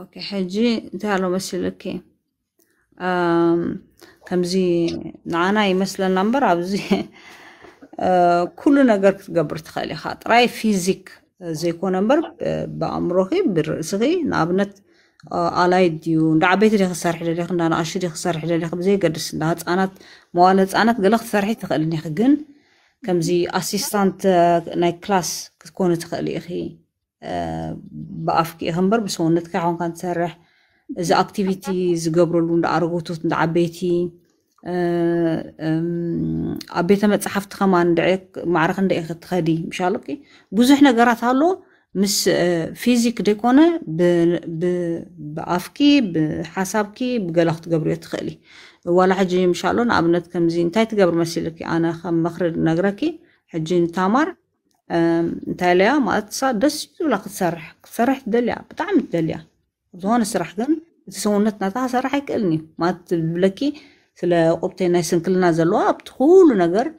ኦኬ ሕጂ እንታይ ኣሎ መሲልኪ ከምዚ ንዓና ይመስለና እምበር ኣብዚ ኩሉ ነገር ክትገብር ትኽእል ኢኻ ጥራይ ፊዚክ ዘይኮነ እምበር ብኣእምሮኺ ብርእስኺ ንኣብነት ኣላይ ድዩ ንዳዓበይቲ ደ ክሰርሕ ደሊክ እንዳንኣሹ ደ ክሰርሕ ደሊክ ብዘይገድስ እንዳህፃናት መዋለ ህፃናት ገለ ክትሰርሒ ትኽእልኒኢኺ ግን كمزي أسيستانت ناي كلاس كتكون تخلي أخي بأفكي همبر بس هون نتكع هون كان تسرح زي أكتيفيتي زي قبرو لون عرغوتو تند عبيتي عبيتا ما تسحفت خمان دعيك معرخ ندعي خدي مش هالكي بوز احنا قرات هالو مس فيزيك ديكونا بأفكي بحسابكي بقلاخت قبرو يتخلي ولا حجي مشالون ابنت كم زين تايت قبل ما سيلك انا خم مخرج نقرك حجين تامر تاليا ما تصاد دس ولا تسرح تسرح دليا بطعم دليا زون سرح دن تسونتنا تاع سرح يقلني ما تبلكي سلا قبتي ناس كلنا زلوا بتقول نقر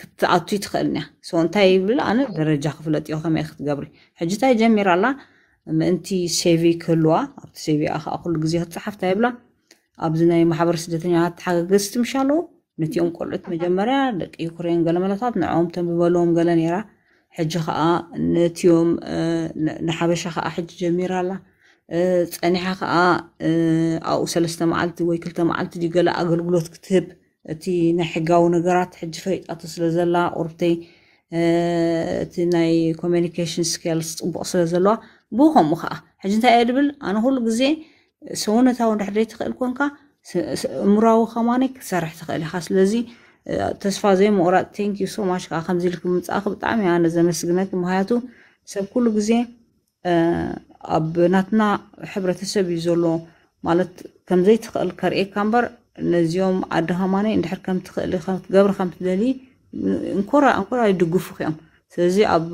كنت اعطيت خلني سو انتي بلا انا درجه خفلت يوخا ما يخت قبري حجتها جميل الله انتي سيفي كلوا سيفي اخ اخو الجزيره تصحف تايبلا أبزنا محبر سدتنا هتحققست مشالو نتيوم قلت مجمرة لك يوكرين قال ملاتات نعوم تنببلوم قال نيرا حج خاء نتيوم نحبش خاء حج جميرة لا ፀኒሓ ከዓ ኣብኡ ሰለስተ መዓልቲ ወይ ክልተ መዓልቲ ድዩ ገለ ኣገልግሎት ክትህብ እቲ ናይ ሕጋዊ ነገራት ሕጂ ፈይጣቶ ስለ ዘላ ቁርብተይ እቲ ናይ ኮሚኒኬሽን ስኪልስ ፅቡቅ ስለ ዘለዋ ብከምኡ ከዓ ሕጂ እንታይ እየ ድብል ኣነ ኩሉ ግዜ ሰውነታዊ ድሕደይ ትኽእል ኮንካ እምራዊ ከማነይ ክትሰርሕ ትኽእል ኢኻ ስለዚ ተስፋ ዘይምቑራፅ ቴንኪዩ ሶማሽ ከዓ ከምዚ ኢልክ ምምፃእኺ ብጣዕሚ ኣነ ዘመስግነክ ምክንያቱ ሰብ ኩሉ ግዜ ኣብ ናትና ሕብረተሰብ እዩ ዘሎ ማለት ከምዘይትኽእል ከርእካ እምበር ነዚኦም ኣዲ ከማነይ እንድሕር ከም ትኽእል ክትገብሪ ከም ትደሊ እንኮራ እንኮራ ይድግፉ እዮም ስለዚ ኣብ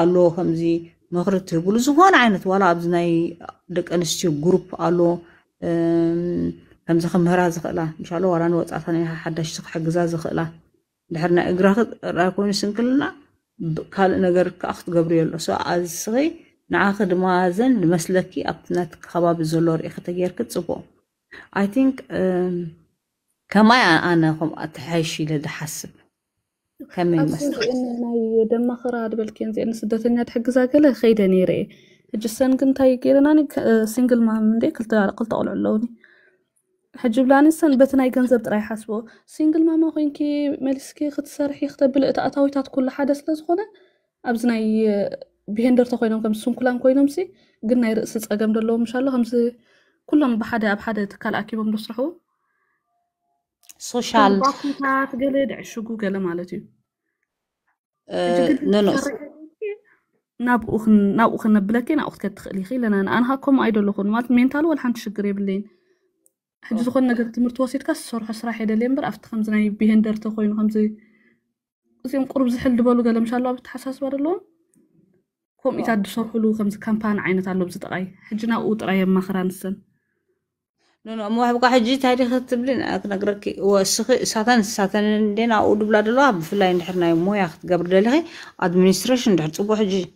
ኣሎ ከምዚ ምኽሪ እትህብሉ ዝኾነ ዓይነት ዋላ ኣብዚ ናይ ደቂ ኣንስትዮ ጉሩፕ ኣሎ ከምዚ ክምህራ ዝኽእላ እንሻሎ ዋላ ንወፃእታ ናይ ሓዳሽቲ ክሕግዛ ዝኽእላ ድሕር ናይ እግራ ራይ ኮይኑ ስንክልና ካልእ ነገር ከዓ ክትገብር የሎ ሰ ኣዝስኺ ንዓኸ ድማ ዘን ንመስለኪ ኣብቲ ናቲ ከባቢ ዘሎ ርኢ ክተገርክ ፅቡ ኣይ ቲንክ ከማይ ኣነ ከም ኣተሓይሽ ኢለ ዝሓስብ ከመይ ይመስል ናይ ደማኽራ ድበል ከን እዚአን ስደተኛ ትሕግዛ ገለ ከይደ ነይረ እየ ሕጂ ሰን ግን እንታይ ገይረናኒ ሲንግል ማም እንደ ክልተ ክልተ ቆልዑ ኣለውኒ ሕጂ ብላኒ ሰን በቲ ናይ ገንዘብ ጥራይ ሓስቦ ሲንግል ማማ ኮንኪ መሊስኪ ክትሰርሒ ክተብል እቲ ኣታዊታት ኩሉ ሓደ ስለ ዝኾነ ኣብዚ ናይ ብሄንደርተ ኮይኖም ከምዚ ስንኩላን ኮይኖም ሲ ግን ናይ ርእሲ ፀገም ዘለዎም ምሻሎ ከምዚ ኩሎም ብሓደ ኣብ ሓደ ትካል ኣኪቦም ዶ ስርሕዎ سوشال باكوتات قال يدع قال مالتي أه نونوس ناب اخ ناب اخ نبلكي كتخلي خي لان انا هاكم ايدول اخ مات مينتال ولا حنت شقري بلين حد زخون نقدر تمرت وسيط كسر حس راح يدل ينبر افت خمس ناي بيهندر تخوين خمسي زين قرب زحل دبلو قال مشان لو بتحساس برلو كم يتعد صرح خمس كامبان عينة على حجنا أوت رأي ما نو مو هبقى حجي جي تاريخ تبلين كنقرك وسخي ساتان ساتان دينا ودبلا دلا بفلاي نحرنا مو ياخد قبر دلخي ادمنستريشن دحر صبو حجي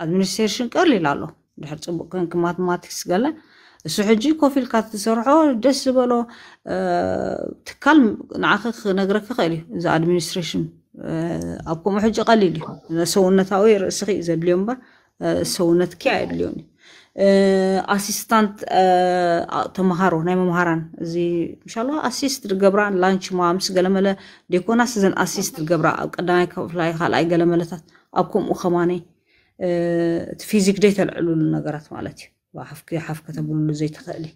ادمنستريشن قال لي لالو دحر صبو كان ماتماتكس قال سو حجي كوفي الكات ትሰርሖ ደስ ዝበሎ ትካል ንዓኸ ክነግረካ ክእል እዩ እዚ ኣድሚኒስትሬሽን ኣብ ከምኡ ሕጂ ቀሊል እዩ ሰውነታዊ ርእስኺ እዩ ዘድልዮ እምበር ሰውነት ኪ ኣየድልዮን اليوم ኣሲስታንት ተምሃሮ ናይ መምሃራን እዚ ምሻሉ ኣሲስት ዝገብራ ላንች ማ ምስ ገለመለ ደይኮናስ ዘን ኣሲስት ዝገብራ ኣብ ቀዳማይ ክፍላይ ካልኣይ ገለመለታት ኣብ ከምኡ ከማነ እቲ ፊዚክ ደይ ተልዕልሉ ነገራት ማለት እዩ ሓፍ ሓፍ ከተብልሉ ዘይትኽእል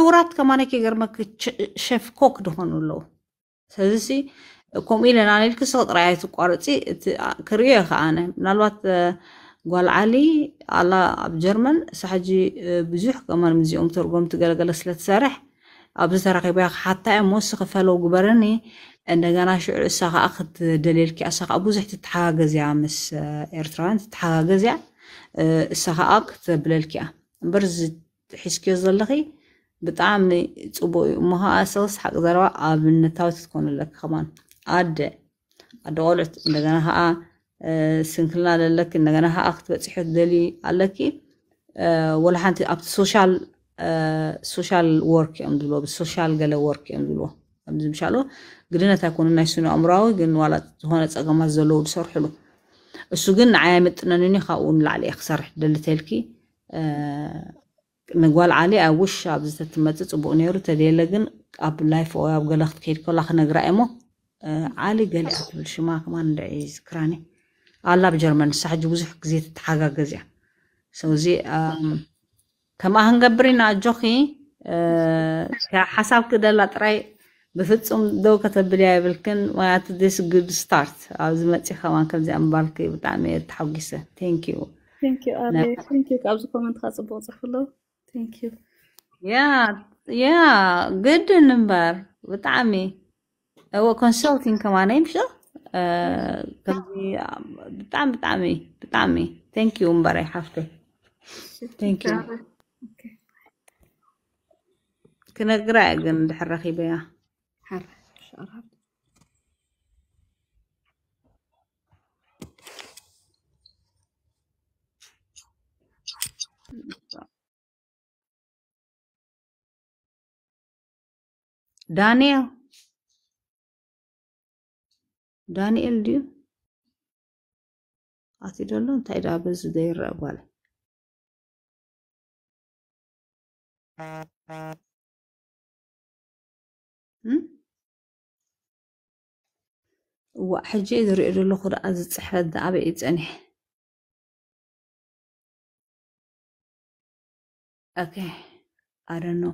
ዕውራት ከማነ ከገርመክ ሸፍ ኮክ ድኾኑ ኣለዉ ስለዚ ከምኡ ኢለና ናነልክስቕ ጥራይ ኣይትቋርፂ ክርዮ ከዓነ ምናልባት قال علي على جرمن سحجي بزح كمان مزي أم ترقوم تقال قال سلت سرح أبز سرقي بيا حتى موسى خفلو قبرني أن أنا شو الساق أخذ دليل كي الساق أبو زح تتحاجز يا مس إيرتران تتحاجز يا الساق أخذ بليل كي برز تحس كي ظلقي بتعاملي تبو مها أساس حق ذروة أبن نتاوت تكون لك كمان عد عد ولد أن أنا ها سنكلنا لك إن أنا نغناها أخت حد دلي عليكي آه، ولا حنت أب سوشيال سوشيال ورك أمدلو بسوشيال جل ورك أمدلو أمدلو مشالو قلنا تكون الناس إنه أمراوي قلنا ولا هون تأجمع زلو بصر حلو السجن عامت إنني خاون لعلي أخسر تلكي آه، نقول عليه آه، أوش عبد تتمتت أبو نيرو تديلا جن أب لايف أو أب جلخت كيد كل أخ نقرأ إمو علي قال أقول شو ما كمان دعي ذكراني على بجرمن سحج وزح قزيت تحاجة قزيا سوزي كما هنقبرنا جوخي كحساب كده لا تري بفتسم دو كتب لي بالكن ويا تدس جود ستارت عاوز ما تي خوان كم زي امبارك بتعمل تحوقسه ثانك يو ثانك يو ابي ثانك يو كابز من خاص بو زخلو ثانك يو يا يا جود نمبر بتعمل هو كونسلتينج كمان يمشي قصدي بتعمي بتعمي إيه؟ بتعمي إيه؟ ثانك يو مباري حفتي ثانك يو كنا قراءة قلنا رخيبه يا حر شعرها دانيال دانيال ديو آتي دولون تاي رابز دير روالي وحجي إذا رئيلو لخورة أزد سحرد دعبي إتانيح أوكي I don't know.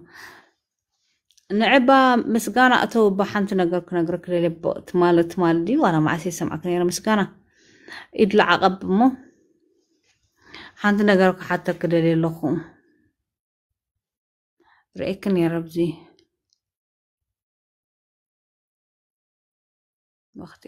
ንዕባ ምስጋና እተውባ ሓንቲ ነገር ክነግረ ክደልየ ትማለት ማለት እዩ ዋላ ማዓሰ ይሰምዓክ ነረ ምስጋና ኢድላ ዓቐብ እሞ ሓንቲ ነገር ክሓተት ክደልየ ኣለኹ ርእክ ነረ ብዚ وقت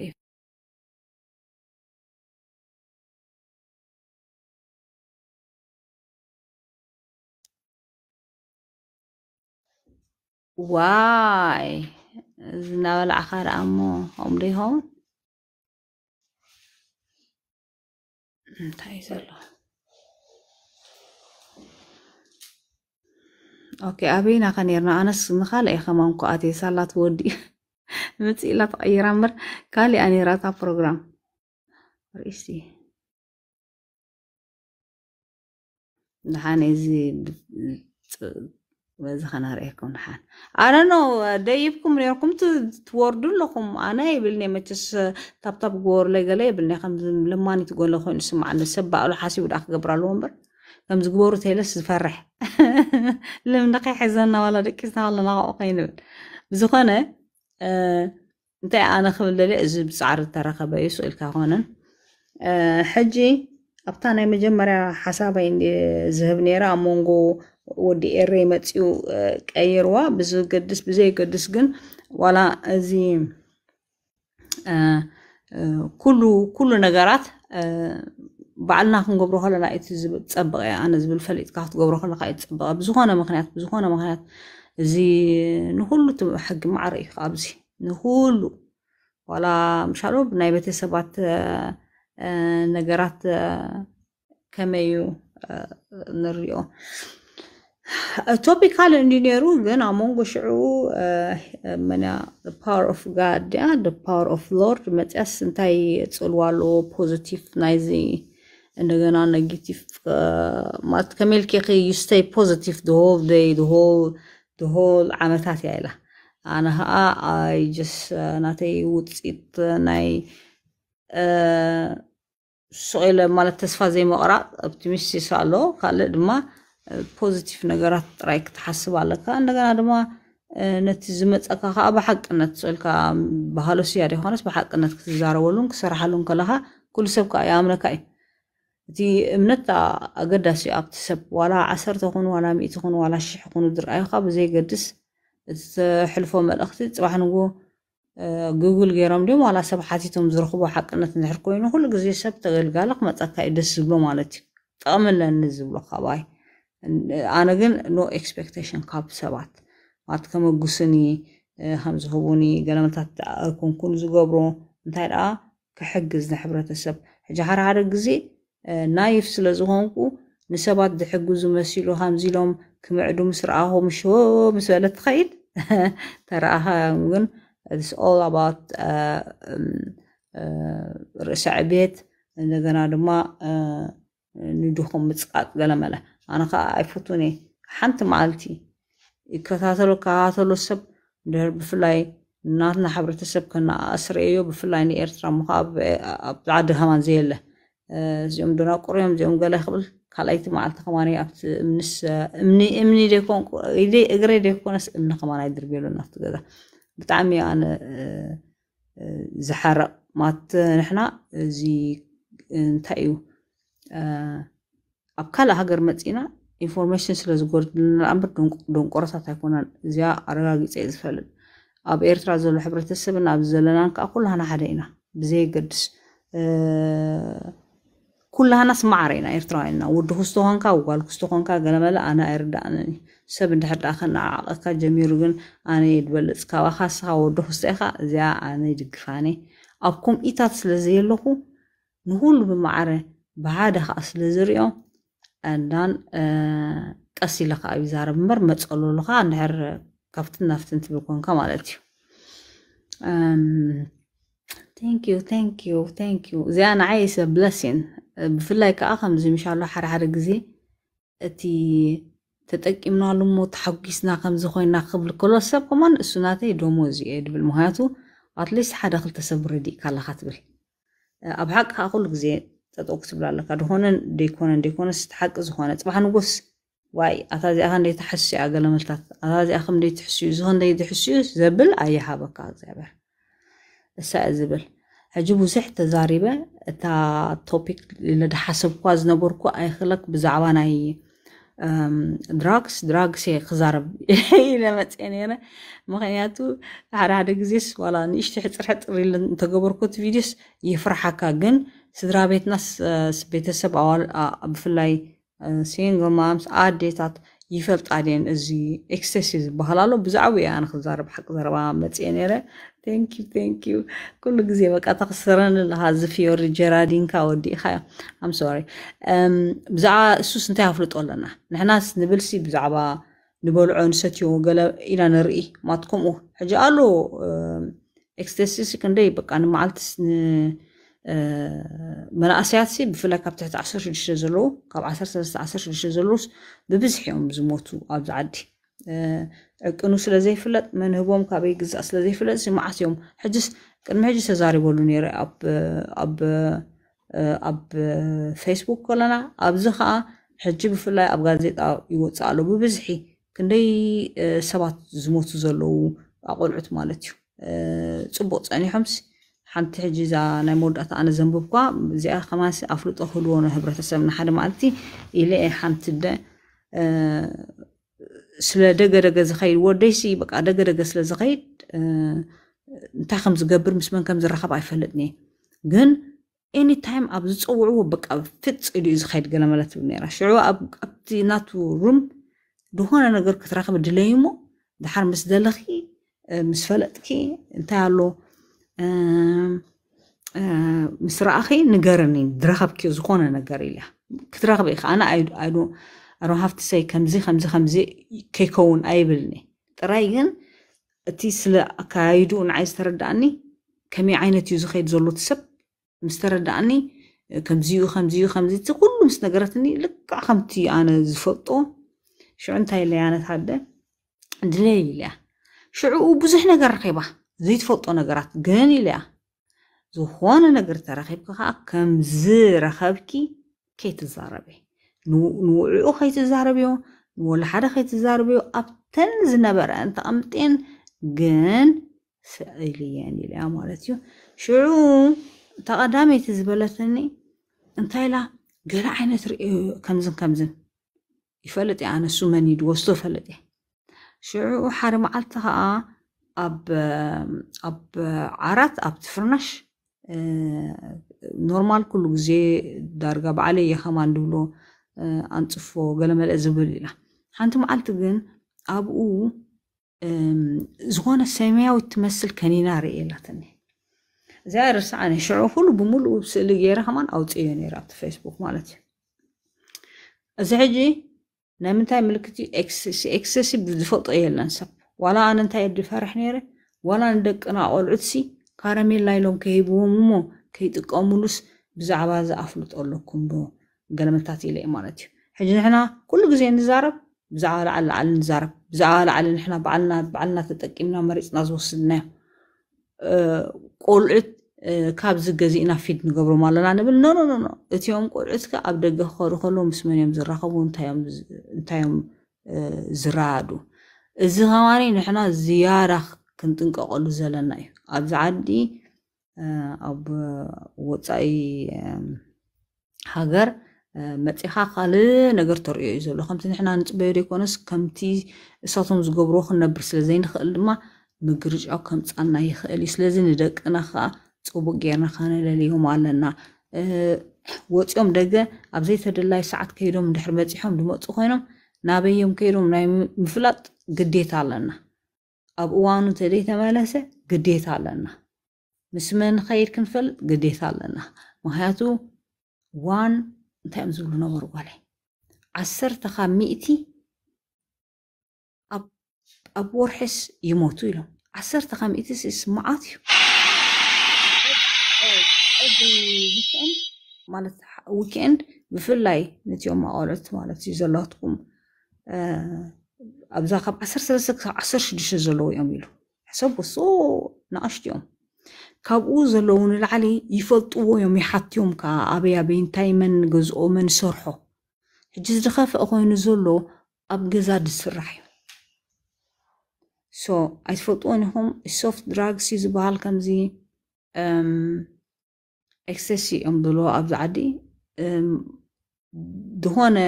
Why? الزناوة الآخر أمو عمرهم እንታይ ዘሎ ኦኬ ኣበይናኸ ነርና ኣነስ ንኻልእ ኸማንኩ ኣትየ ሳላ ትወዲ መፂኢላ ተቐይራ እምበር ካሊእ ኣኔራታ ፕሮግራም ርእሲ ድሓነ እዚ ዝኸናርአኩም ሓን ኣነ ኖ ደይብኩም ነርኩም ትወርዱ ኣለኹም ኣነ የብልኒ መቸስ ታብታብ ክገበሩለ ገለ የብልኒ ልማኒ ትጎለ ኮይኑ ስማዓኒ ሰብ ባዕሉ ሓሲቡ ዳ ክገብር ኣለዎ እምበር ከም ዝግበሩ ተይለስ ዝፈርሕ ልምዲ ከይሕዘና ዋላ ደቂስና ኣለና ከኡ ከይንብል ብዝኾነ እንታይ ኣነ ክብል ደልየ እዚ ብፃዕሪ ተረኸበ እዩ ስኢልካ ኮነን ሕጂ ኣብታ ናይ መጀመርያ ሓሳባይ ዝህብ ነይረ ኣብ መንጎ ودي إيري متسيو كأيروا بزو قدس بزي قدس جن ولا زي كلو كلو نجارات بعلنا خن جبروها لا لقيت تسبق أنا زبل فليت كحت جبروها لا لقيت تسبق بزخانة مخنات بزخانة مخنات زي نقوله تم حق معري خابزي نقوله ولا مش عارف نايبة سبات نجارات كميو نريو topical engineሩ ግን አሞንጎ ሽዑ መና ፓወር ኦፍ ጋድ ያ ፓወር ኦፍ ሎርድ መፅያስ እንታይ ፅልዋሎ ፖዚቲቭ ናይዚ እንደገና ነጌቲቭ ማለት ከመልኬ ዩስተይ ፖዚቲቭ ድ ሆል ደይ ድ ሆል ድ ሆል ዓመታት እያ ኢላ ኣነ ከዓ ኣይ ጀስ ናተይ ውፅኢት ናይ ስቂለ ማለት ተስፋ ዘይመቕራፅ ኦፕቲሚስት ይስ ኣሎ ካልእ ድማ ፖዚቲቭ ነገራት ጥራይ ክትሓስብ ኣለካ እንደገና ድማ ነቲ ዝመፀካ ከዓ ብሓቅነት ስእልካ ባህሎ ስያደ ይኮነስ ብሓቅነት ክትዛረበሉን ክስራሓሉን ከለካ ኩሉ ሰብ ከዓ ይኣምነካ እዩ እቲ እምነት ኣገዳሲ እዩ ኣብቲ ሰብ ዋላ ዓሰርተኹኑ ዋላ ሚእቲኹኑ ዋላ ሽሕኹኑ ዝረኣዩካ ብዘይገድስ እቲ ተሕልፎ መልእኽቲ ፅባሕ ንጎ ጉግል ገይሮም ድዮም ዋላ ሰብ ሓቲቶም ዝረኽቦ ሓቅነት እንድሕር ኮይኑ ኩሉ ግዜ ሰብ ተገልጋሊ ክመፀካ እዩ ደስ ዝብሎ ማለት እዩ ጠቕምለኒ ዝብሎ ካባይ أنا no expectation كاب سبات وات كما قسني همز هبوني قلمتات أركون كون زقبرو انتايد آ آه، كحجز نحبرة السب جهر هذا جزي آه، نايف سلزهونكو نسبات دحجز مسيلو همزي لهم كمعدو مسرعهم شو مسألة خيل تراها ممكن it's all about ርእሲ ዕብት እንደገና ድማ ንድኹም ምፅቃጥ ገለመለ anakaa ayfutune ሓንቲ መዓልቲ ይከታተሎ ከታተሎ ሰብ ድሕር ብፍላይ ናትና ሕብረተሰብ ከነኣስረ እዮ ብፍላይ ንኤርትራ እሞ ከዓ ኣብቲ ዓዲ ሃማን ዘየለ እዚኦም ደናቁር እዮም እዚኦም ገለ ክብል ካልኣይቲ መዓልቲ ከማነ ኣብቲ ምስ እምኒ እምኒ ደይኮን እግረ ደይኮነስ እምኒ ከማነ ይድርብየሉ ናብቲ ገዛ ብጣዕሚ ኣነ ዝሓረቕ ማት ንሕና እዚ እንታይ እዩ ኣብ ካልእ ሃገር መፂና ኢንፎርሜሽን ስለ ዝጎድልና ንኣብር ደንቆሮታት ኣይኮናን እዚኣ ኣረጋጊፀ እየ ዝፈልጥ ኣብ ኤርትራ ዘሎ ሕብረተሰብን ኣብ ዘለናን ከዓ ኩላሃና ሓደ ኢና ብዘየገድስ ኩላሃናስ ማዕረ ኢና ኤርትራውያን ኢና ወዲ ክስቶ ኮንካ ጓል ክስቶ ኮንካ ገለመለ ኣነ ኣይርዳእነን ሰብ እንድሕር ዳኣ ከነዓቐካ ጀሚሩ ግን ኣነ የድበልፅ ካባኻ ስኻ ወዶ ክስቶ ኢኻ እዚኣ ኣነ ይድግፋኔ ኣብ ከምኢታት ስለዘየለኹ ንኩሉ ብማዕረ ብሓደ ከዓ ስለ ዝሪኦ أنان قسي لقا أبي زار بمر مجقلو لقا نهر كفتن نفتن تبقون كمالاتيو Thank you, thank you, thank you. زي أنا عايز بلسين بفي الله كأخم زي مش عالو حر حرق زي أتي تتك إمنا عالو مو تحقيس ناقم خوين ناقب لكلو السب كمان السناتي دومو زي أدي بالمهاتو أتليس حد أخل تسبر دي خاتبل أبحق أقول زي تتوقف تبلع لك هذا هون ديكون ديكون استحق زهونة تبقى هنقص واي أتاز أخن دي تحسي أقل من تات أتاز أخن دي تحسي زهون دي تحسي زبل أي هذا كذا زبل الساعة زبل هجيب وسح تزاربة تا توبيك اللي ده حسب قاز نبركو أي خلك بزعوان أي أم دراكس دراكس هي خزارب هي لما تاني أنا مخياتو على هذا جزيس ولا نيش تحت رحت ريلا تجبركو تفيديس يفرحك جن سدرا بيتنا سبيتسب أول بفلاي سينجل مامس عاديتات يفلت عادين ازي اكسسيز بحلالو بزعوية انا خزارب حق زربا متين يرى thank you thank you كل قزي بك اتقصران لها زفيو رجرادين كاودي خايا I'm sorry um, بزعا السوس نتاها فلت قولنا نحنا سنبلسي بزعبا نبولعون ستيو قلا إلى نرئي ما تقومو حجا قالو اكسسيز كان دي بك انا معلتس ن... መናእሰያት ብፍላይ ካብ ትሕቲ 16 ዘለዎ ካብ 1316 ዘለውስ ብብዝሒ እዮም ዝሞቱ ኣብዚ ዓዲ ዕቅኑ ስለዘይፍለጥ መንህቦም ካበይ ግዛእ ስለዘይፍለጥ መዓስ እዮም ሕጅስ ቅድሚ ሕጂ ተዛሪበሉ ነረ ኣብ ፌስቡክ ከለና ኣብዚ ከዓ ሕጂ ብፍላይ ኣብ ጋዜጣ ይወፅእ ኣሎ ብብዝሒ ክንደይ ሰባት ዝሞቱ ዘለው ኣቆልዑት ማለት እዩ ፅቡቅ ፀኒሖምስ ሓንቲ ሕጂ እዛ ናይ መወዳእታ ኣነ ዘንብብኳ እዚኣ ከማሲ ኣፍልጦ ክህልዎ ነው ሕብረተሰብ ንሓደ መዓልቲ ኢለ ሓንቲ ደ ስለ ደገ ደገ ዝኸይድ ወደይሲ በቃ ደገ ደገ ስለ ዝኸይድ እንታይ ከም ዝገብር ምስ መን ከም ዝረኸብ ኣይፈልጥን እየ ግን ኤኒታይም ኣብ ዝፀውዕዎ በቃ ፍፅ ኢሉ እዩ ዝኸይድ ገለ መለት ብል ነራ ሽዑ ኣብቲ ናቱ ሩም ድኾነ ነገር ክትረኽብ ድለይ እሞ ድሓር ምስ ደለኺ ምስ ፈለጥኪ እንታይ ኣሎ ምስ ረኣኺ ንገርኒ ድረኸብኪ ዝኾነ ነገር ኢልያ ክትረኽቢ ኢኻ ኣነ ኣይዶ ኣሮ ሃፍቲ ሰይ ከምዚ ከምዚ ከምዚ ከይከውን ኣይብልኒ ጥራይ ግን እቲ ስለ ኣካያይዱ ንዓይ ዝተረዳእኒ ከመይ ዓይነት እዩ ዝኸይድ ዘሎ እቲ ሰብ ምስ ተረዳእኒ ከምዚዩ ከምዚዩ ከምዚ እቲ ኩሉ ምስ ነገረትኒ ልክዕ ከምቲ ኣነ ዝፈልጦ ሽዑ እንታይ ኢለያ ነታደ ድለይ ኢልያ ሽዑኡ ብዙሕ ነገር ረኺባ ዘይትፈልጦ ነገራት ግን ኢሉ እያ ዝኾነ ነገር ተረኺብካ ከዓ ከምዝ ረኸብኪ ከይትዛረበ ንውዕኡ ከይትዛረብዮ ንወሉ ሓደ ከይትዛረብዮ ኣብተን ዝነበረአን ተቐምጤን ግን ስእል እየን ኢሉ እያ ማለት እዩ ሽዑ እታ ቀዳመይቲ ዝበለትኒ እንታይ ኢላ ገለ ዓይነት ርእዮ ከምዝን ከምዝን ይፈልጥ እያ ኣነሱ መን ይድወስቶ ይፈልጥ እየ ሽዑ ሓደ መዓልቲ ከዓ ኣብ ኣብ ዓራት ኣብቲ ፍርናሽ ኖርማል ኩሉ ግዜ ዳርጋ በዓለ የኸማ ንድብሎ ኣንፅፎ ገለ መልአ ዝብል ኢላ ሓንቲ መዓልቲ ግን ኣብኡ ዝኾነ ሰማያዊ ትመስል ከኒና ርእየ ኣላትኒ እዚኣ ርስዓነ ሽዑ ኩሉ ብምሉእ ብስእሊ ገይረ ኸማን ኣውፅዮ ነይ ኣብቲ ፌስቡክ ማለት እዩ እዚ ሕጂ ናይ ምንታይ ምልክት እዩ ኤክሴሲቭ ዝፈልጦ የለን ሰብ ዋላ ኣነንታይ እድ ፈርሕ ነይረ ዋላ ንደቅና ቆልዑትሲ ካረሜላ ኢሎም ከሂብዎም እሞ ከይጥቀምሉስ ብዛዕባ እዚ ኣፍልጦ ዶ ገለመታት ኢለ ማለት እዩ ሕጂ ንሕና ኩሉ ግዜ ንዛረብ ብዛዕባ ላዕሊ ላዕሊ ንዛረብ ብዛዕባ ላዕሊ ንሕና ባዓልና ተጠቂምና መሪፅና ዝወስድናዮ ቆልዑት ካብዚ ገዚእና ፊድ ንገብሮም ኣለና ንብል ኖኖኖኖ እትዮም ቆልዑት ከ ኣብ ደገ ክኸዱ ከሎ ምስ መን እዮም ዝራኸቡ እንታዮም ዝራኣዱ እዚ ኸባቢ ንሕና ዝያራ ክንጥንቀቐሉ ዘለና እዩ ኣብዚ ዓዲ ኣብ ወፃኢ ሃገር መፂኻ ካልእ ነገር ተርእዮ እዩ ዘሎ ከምቲ ንሕና ንፅበዮ ደይኮነስ ከምቲ እሳቶም ዝገብርዎ ክንነብር ስለዘይንኽእል ድማ ምግርጫው ከምፃና ይኽእል እዩ ስለዚ ንደቅና ከዓ ፅቡቅ ጌርና ከነለልዮም ኣለና ወፂኦም ደገ ኣብ ዘይተደላይ ሰዓት ከይዶም እንድሕር በፂሖም ድመፁ ኮይኖም ናበዮም ከይዶም ናይ ምፍላጥ قديت أب أوانو تريت مالسة قديت علنا مسمن خير كنفل قديت علنا مهاتو وان تأمزلو نمر عسر عسرت مئتي أب أب ورحس يموتوا لهم عسرت خامئتي اسمعات ማለት ዊክኤንድ ብፍላይ ነቲ ኦም ኣቆልዑት ማለት እዩ ዘለትኩም ኣብዛ ካብ ዓሰር ሰለስተ ክሳብ ዓሰር ሽዱሽተ ዘለዎ እዮም ኢሉ ሕሰብ ወሶ ንኣሽቲ እዮም ካብኡ ዘለዉ ንላዕሊ ይፈልጥዎ እዮም ይሓትዮም ከዓ ኣበይ ኣበይ እንታይ መን ገዝኦ መን ሰርሖ ሕጂ ዝደኸፍአ ኮይኑ ዘሎ ኣብ ገዛ ድስራሕ እዩ ሶ ኣይትፈልጥዎን ኢኹም ሶፍት ድራግሲ ዝበሃል ከምዚ ኤክሰሲ እዮም ዘለዎ ኣብዚ ዓዲ ዝኾነ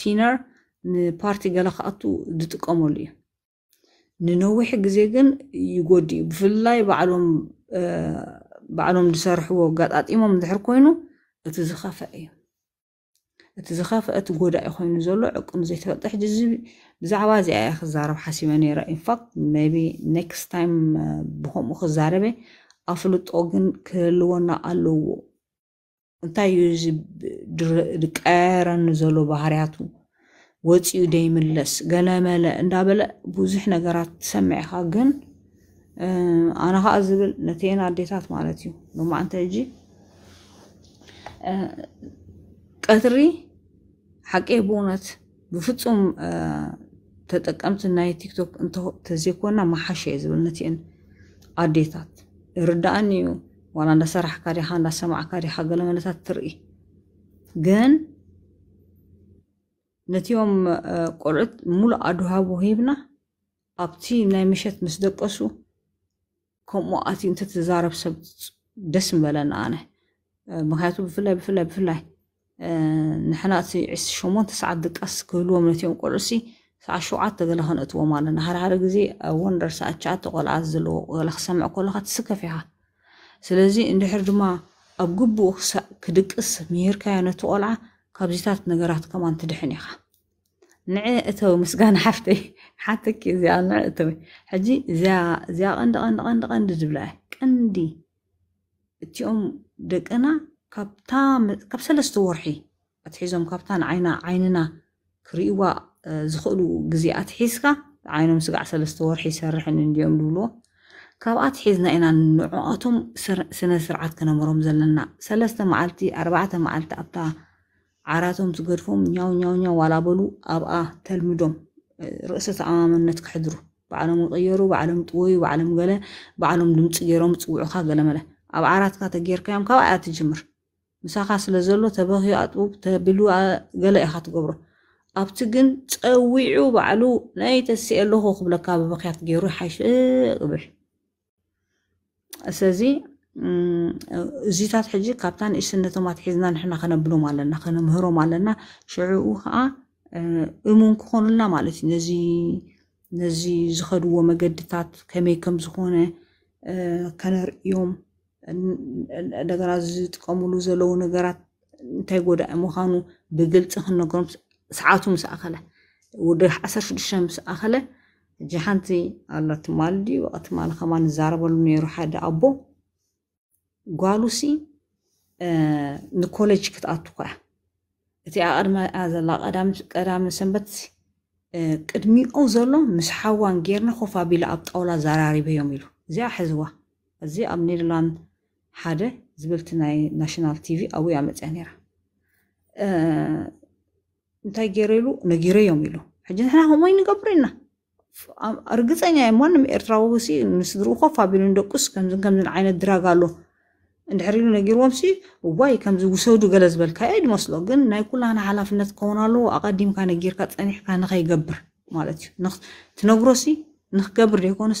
ቲነር ንፓርቲ ገለ ክኣቱ ዝጥቀመሉ እዩ ንነዊሕ ግዜ ግን ይጎዲ እዩ ብፍላይ ባዕሎም ዝሰርሕዎ ኣጋጣጢሞም ድሕር ኮይኑ እቲ ዝኸፍአ እዩ እቲ ዝኸፍአ እቲ ጎዳኢ ኮይኑ ዘሎ ዕቁን ዘይተበጥሕ ህዝቢ ብዛዕባ እዚኣ እያ ክዛረብ ሓሲበ ነይረ ኢንፋክት ሜቢ ኔክስት ታይም ብከምኡ ክዛረበ ኣፍልጦ ግን ክህልወና ኣለዎ እንታይ እዩ እዚ ዝቀየረኒ ዘሎ ባህርያቱ ወፂኡ ደይምለስ ገለመለ እንዳበለ ብዙሕ ነገራት ትሰምዕ ግን ኣነ ከዓ ዝብል ነተን ኣዴታት ማለት እዩ ንማዓንተ እጂ ቀትሪ ሓቂ ብእውነት ብፍፁም ተጠቀምቲ ናይ ቲክቶክ እንተዘይኮና ማሓሸ እየ ዝብል ነቲአን ኣዴታት ርዳእኒ እዩ ዋላ እንዳሰራሕካ ዲኻ እንዳሰማዕካ ዲኻ ገለመለታት ትርኢ ግን ነቲዮም ቆልዑት ሙሉእ ኣድሃቦ ሂብና ኣብቲ ናይ መሸት ምስ ደቀሱ ከምኡ ኣትዩ እንተትዛረብ ሰብ ደስ ምበለና ኣነ ምክንያቱ ብፍላይ ብፍላይ ብፍላይ ንሕና እቲ ዕስ ሸሞንተ ሰዓት ድቃስ ክህልዎም ነትዮም ቆልዑሲ ሰዓት ሸውዓተ ገለ ክነእትዎም ኣለና ሓደሓደ ግዜ ኣብ ወንደር ሰዓት ሸዓተ ቆልዓት ዘለዎ ገለ ክሰምዕ ከለካ ትስከፍ ኢኻ ስለዚ እንድሕር ድማ ኣብ ግቡእ ክድቅስ ምሂርካዮ ነቲ ቆልዓ قبضات نجارات كمان تدحني خا نعتوي مسجان حفتي حتى كذي أنا نعتوي حجي زا زا عند عند عند عند جبله عندي تيوم دك أنا كابتن كابسلا استورحي أتحيزهم كابتن عينا عيننا كريوا زخلو جزيات حيسكا عينهم سقع سلا استورحي سرح إن اليوم بلو كابات حيزنا إن نوعاتهم سر سنة سرعات كنا مرمز لنا سلا استمعلتي أربعة معلتي أبتها ዓራቶም ዝገድፎም ኛው ኛው ኛው ዋላበሉ ኣብኣ ተልምዶም ርእሲ ተኣማምነት ክሕድሩ ባዕሎም ቀየሩ ባዕሎም ጥወዩ ባዕሎም ገለ ባዕሎም ድምፂ ገይሮም ፅውዑካ ገለ መለ ኣብ ዓራትካ ተገይርካዮም ካብ ኣያ ትጅምር ምሳኻ ስለ ዘሎ ተበኪዩ ኣጥቡብ ተቢሉ ገለ ኢኻ ትገብሮ ኣብቲ ግን ፀዊዑ ባዕሉ ናይ ተስእ ኣለኹ ክብለካ ብበክያት ገይሩ ይሓሽ ቅብል ስለዚ እዚታት ሕጂ ካብታ ንእሽትነቶም ኣትሒዝና ንሕና ከነብሎም ኣለና ከነምህሮም ኣለና ሽዑኡ ከዓ እሙን ክኾኑልና ማለት እዩ ነዚ ዝኸድዎ መገድታት ከመይ ከም ዝኾነ ከነርእዮም እንደገና ዝጥቀምሉ ዘለው ነገራት እንታይ ጎዳእ ምዃኑ ብግልፂ ክንነገሮም ሰዓቱ ምስ ኣኸለ ወደ 16 ምስ ኣኸለ ሕጂ ሓንቲ ኣላ ትማል ድዩ ወቅቲ ማለ ከማ ንዛረበሉ ነይሩ ሓደ ኣቦ ጓሉሲ ንኮሌጅ ክትኣቱ ኮያ እቲ ኣቐድመኣ ዘላ ቀዳሚ ሰንበት ቅድሚኡ ዘሎ ምስ ሓዋን ጌርና ኮፍ ኣቢሉ ኣብ ጣውላ ዘራሪበ ዘራሪበዮም ኢሉ እዚኣ ሕዝዋ እዚ ኣብ ኔደርላንድ ሓደ ዝብልቲ ናይ ናሽናል ቲቪ ኣብ ያ ኣመፅያ ነራ እንታይ ገይረ ኢሉ ነጊረ እዮም ኢሉ ሕጂ ንሕና ከምኡ ይንገብር ኢና እርግፀኛ እዮም ዋንም ኤርትራዊ ድርኡ ኮፍ ኣቢሉ ንደቁስ ከምዝን ከምዝን ዓይነት ድራግ ኣሎ እንድሕር ኢሉ ነጊርዎም ሲ እዋይ ከምዚ ውሰዱ ገለ ዝበልካ እየ ድመስሎ ግን ናይ ኩላና ሓላፍነት ክኸውን ኣለዎ ኣቐዲምካ ነጊርካ ፀኒሕካ ንኸይገብር ማለት እዩ ትነግሮ ሲ ንክገብር ዘይኮነስ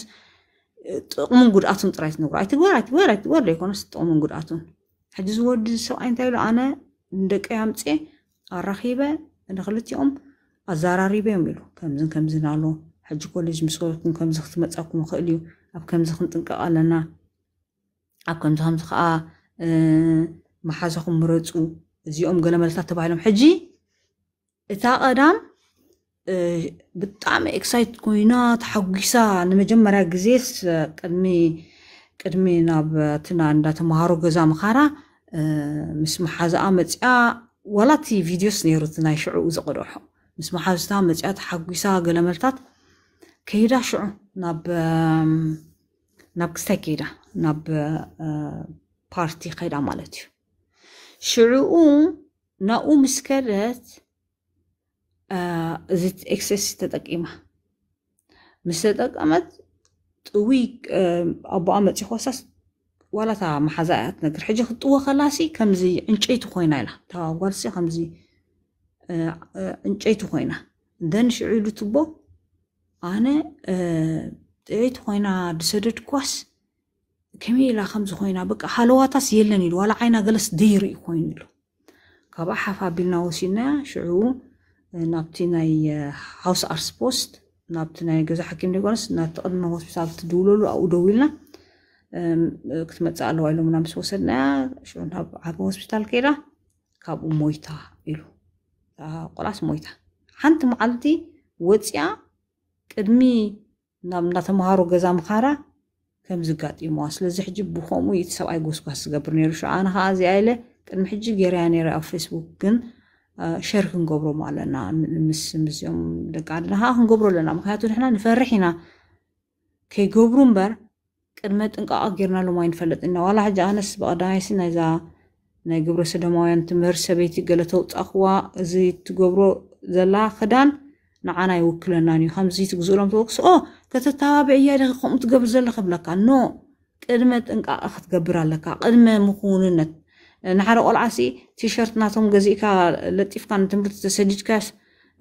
ጥቕሙን ጉድኣቱን ጥራይ ትነግሮ ኣይትግበር ኣይትግበር ኣይትግበር ዘይኮነስ ጥቕሙን ጉድኣቱን ሕጂ ዝወዲ ሰብኣይ እንታይ ኢሉ ኣነ ንደቂ ኣምፅ ኣራኺበ ንክልቲኦም ኣዘራሪበ እዮም ኢሉ ከምዝን ከምዝን ኣሎ ሕጂ ኮሌጅ ምስ ከምዚ ክትመፃኩም ይኽእል እዩ ኣብ ከምዚ ክንጥንቀቕ ኣለና ኣብ ከምዝኸም ከዓ መሓዝኹም ምረፁ እዚኦም ገለ መለታት ተባሂሎም ሕጂ እታ ቀዳም ብጣዕሚ ኤክሳይት ኮይና ተሓጒሳ ንመጀመርያ ግዜ ቅድሚ ቅድሚ ናብትና እንዳተምሃሮ ገዛ ምኻራ ምስ መሓዝኣ መፅያ ዋላቲ ቪድዮስ ነይሩ እቲ ናይ ሽዑ ዘቐድሖ ምስ መሓዝታ መፅያ ተሓጒሳ ገለ መልታት ከይዳ ሽዑ ናብ ناب سكيرا ناب آه، بارتي خيرا مالتيو شروع ناو مسكرت آه، زيت اكسس تدك إما مستدك أمد تويك آه، أبو أمد شخصاص ولا تا محزايات نقر حجي خطوة خلاصي كمزي انشي تخوينا لا تا ورسي خمزي انشي تخوينا دن شعيلو تبو أنا أه ጥዕይት ኮይና ብሰደድ ኳስ ከመይ ኢላ ከምዚ ኮይና በቃ ሃለዋታስ የለን ኢሉ ዋላ ዓይና ገለስ ደይርኢ ኮይኑ ኢሉ ካብኣ ሓፍ ኣቢልና ወሲድና ሽዑ ናብቲ ናይ ሃውስ ኣርስ ፖስት ናብቲ ናይ ገዛ ሓኪም ደይኮነስ ናቲ ቅድሚ ሆስፒታል ትድውለሉ ኣብኡ ደው ኢልና ክትመፅእ ኣለዋ ኢሎምና ምስ ወሰድናያ ሽዑ ናብ ዓበ ሆስፒታል ከይዳ ካብኡ ሞይታ ኢሉ ቆላስ ሞይታ ሓንቲ መዓልቲ ወፂያ ቅድሚ ናብ እናተምሃሮ ገዛ ምኻራ ከምዚ ጋጢሞዋ ስለዚ ሕጂ ብከምኡ ይቲ ሰብኣይ ጎስጓስ ዝገብር ነይሩ ሽ ኣነ ከዓ እዚኣ ኢለ ቅድሚ ሕጂ ገርያ ነረ ኣብ ፌስቡክ ግን ሸር ክንገብሮም ኣለና ምስ ምስኦም ደቂ ኣድና ከዓ ክንገብሮ ኣለና ምክንያቱ ንሕና ንፈርሕ ኢና ከይገብሩ እምበር ቅድመ ጌርና ሎማ ይንፈለጥ ኢና ዋላ ሕጂ ኣነስ ብቀዳማይሲ ናይዛ ናይ ግብረ ሰደማውያን ትምህርቲ ሰበይቲ ገለ ተውፃኽዋ እዚ ትገብሮ ዘላ ክዳን ንዓና ይውክለናን እዩ ከምዚ ትግዝእሎም ተወቅስኦ ከተተባብዕ እያ ደ ከምኡ ትገብር ዘሎ ክብለካ ኖ ቅድመ ጥንቃቐ ክትገብር ኣለካ ቅድመ ምኹውንነት ንሓደ ቆልዓሲ ቲሸርት ናቶም ገዚእካ ለጢፍካ ንትምህርቲ ተሰዲድካስ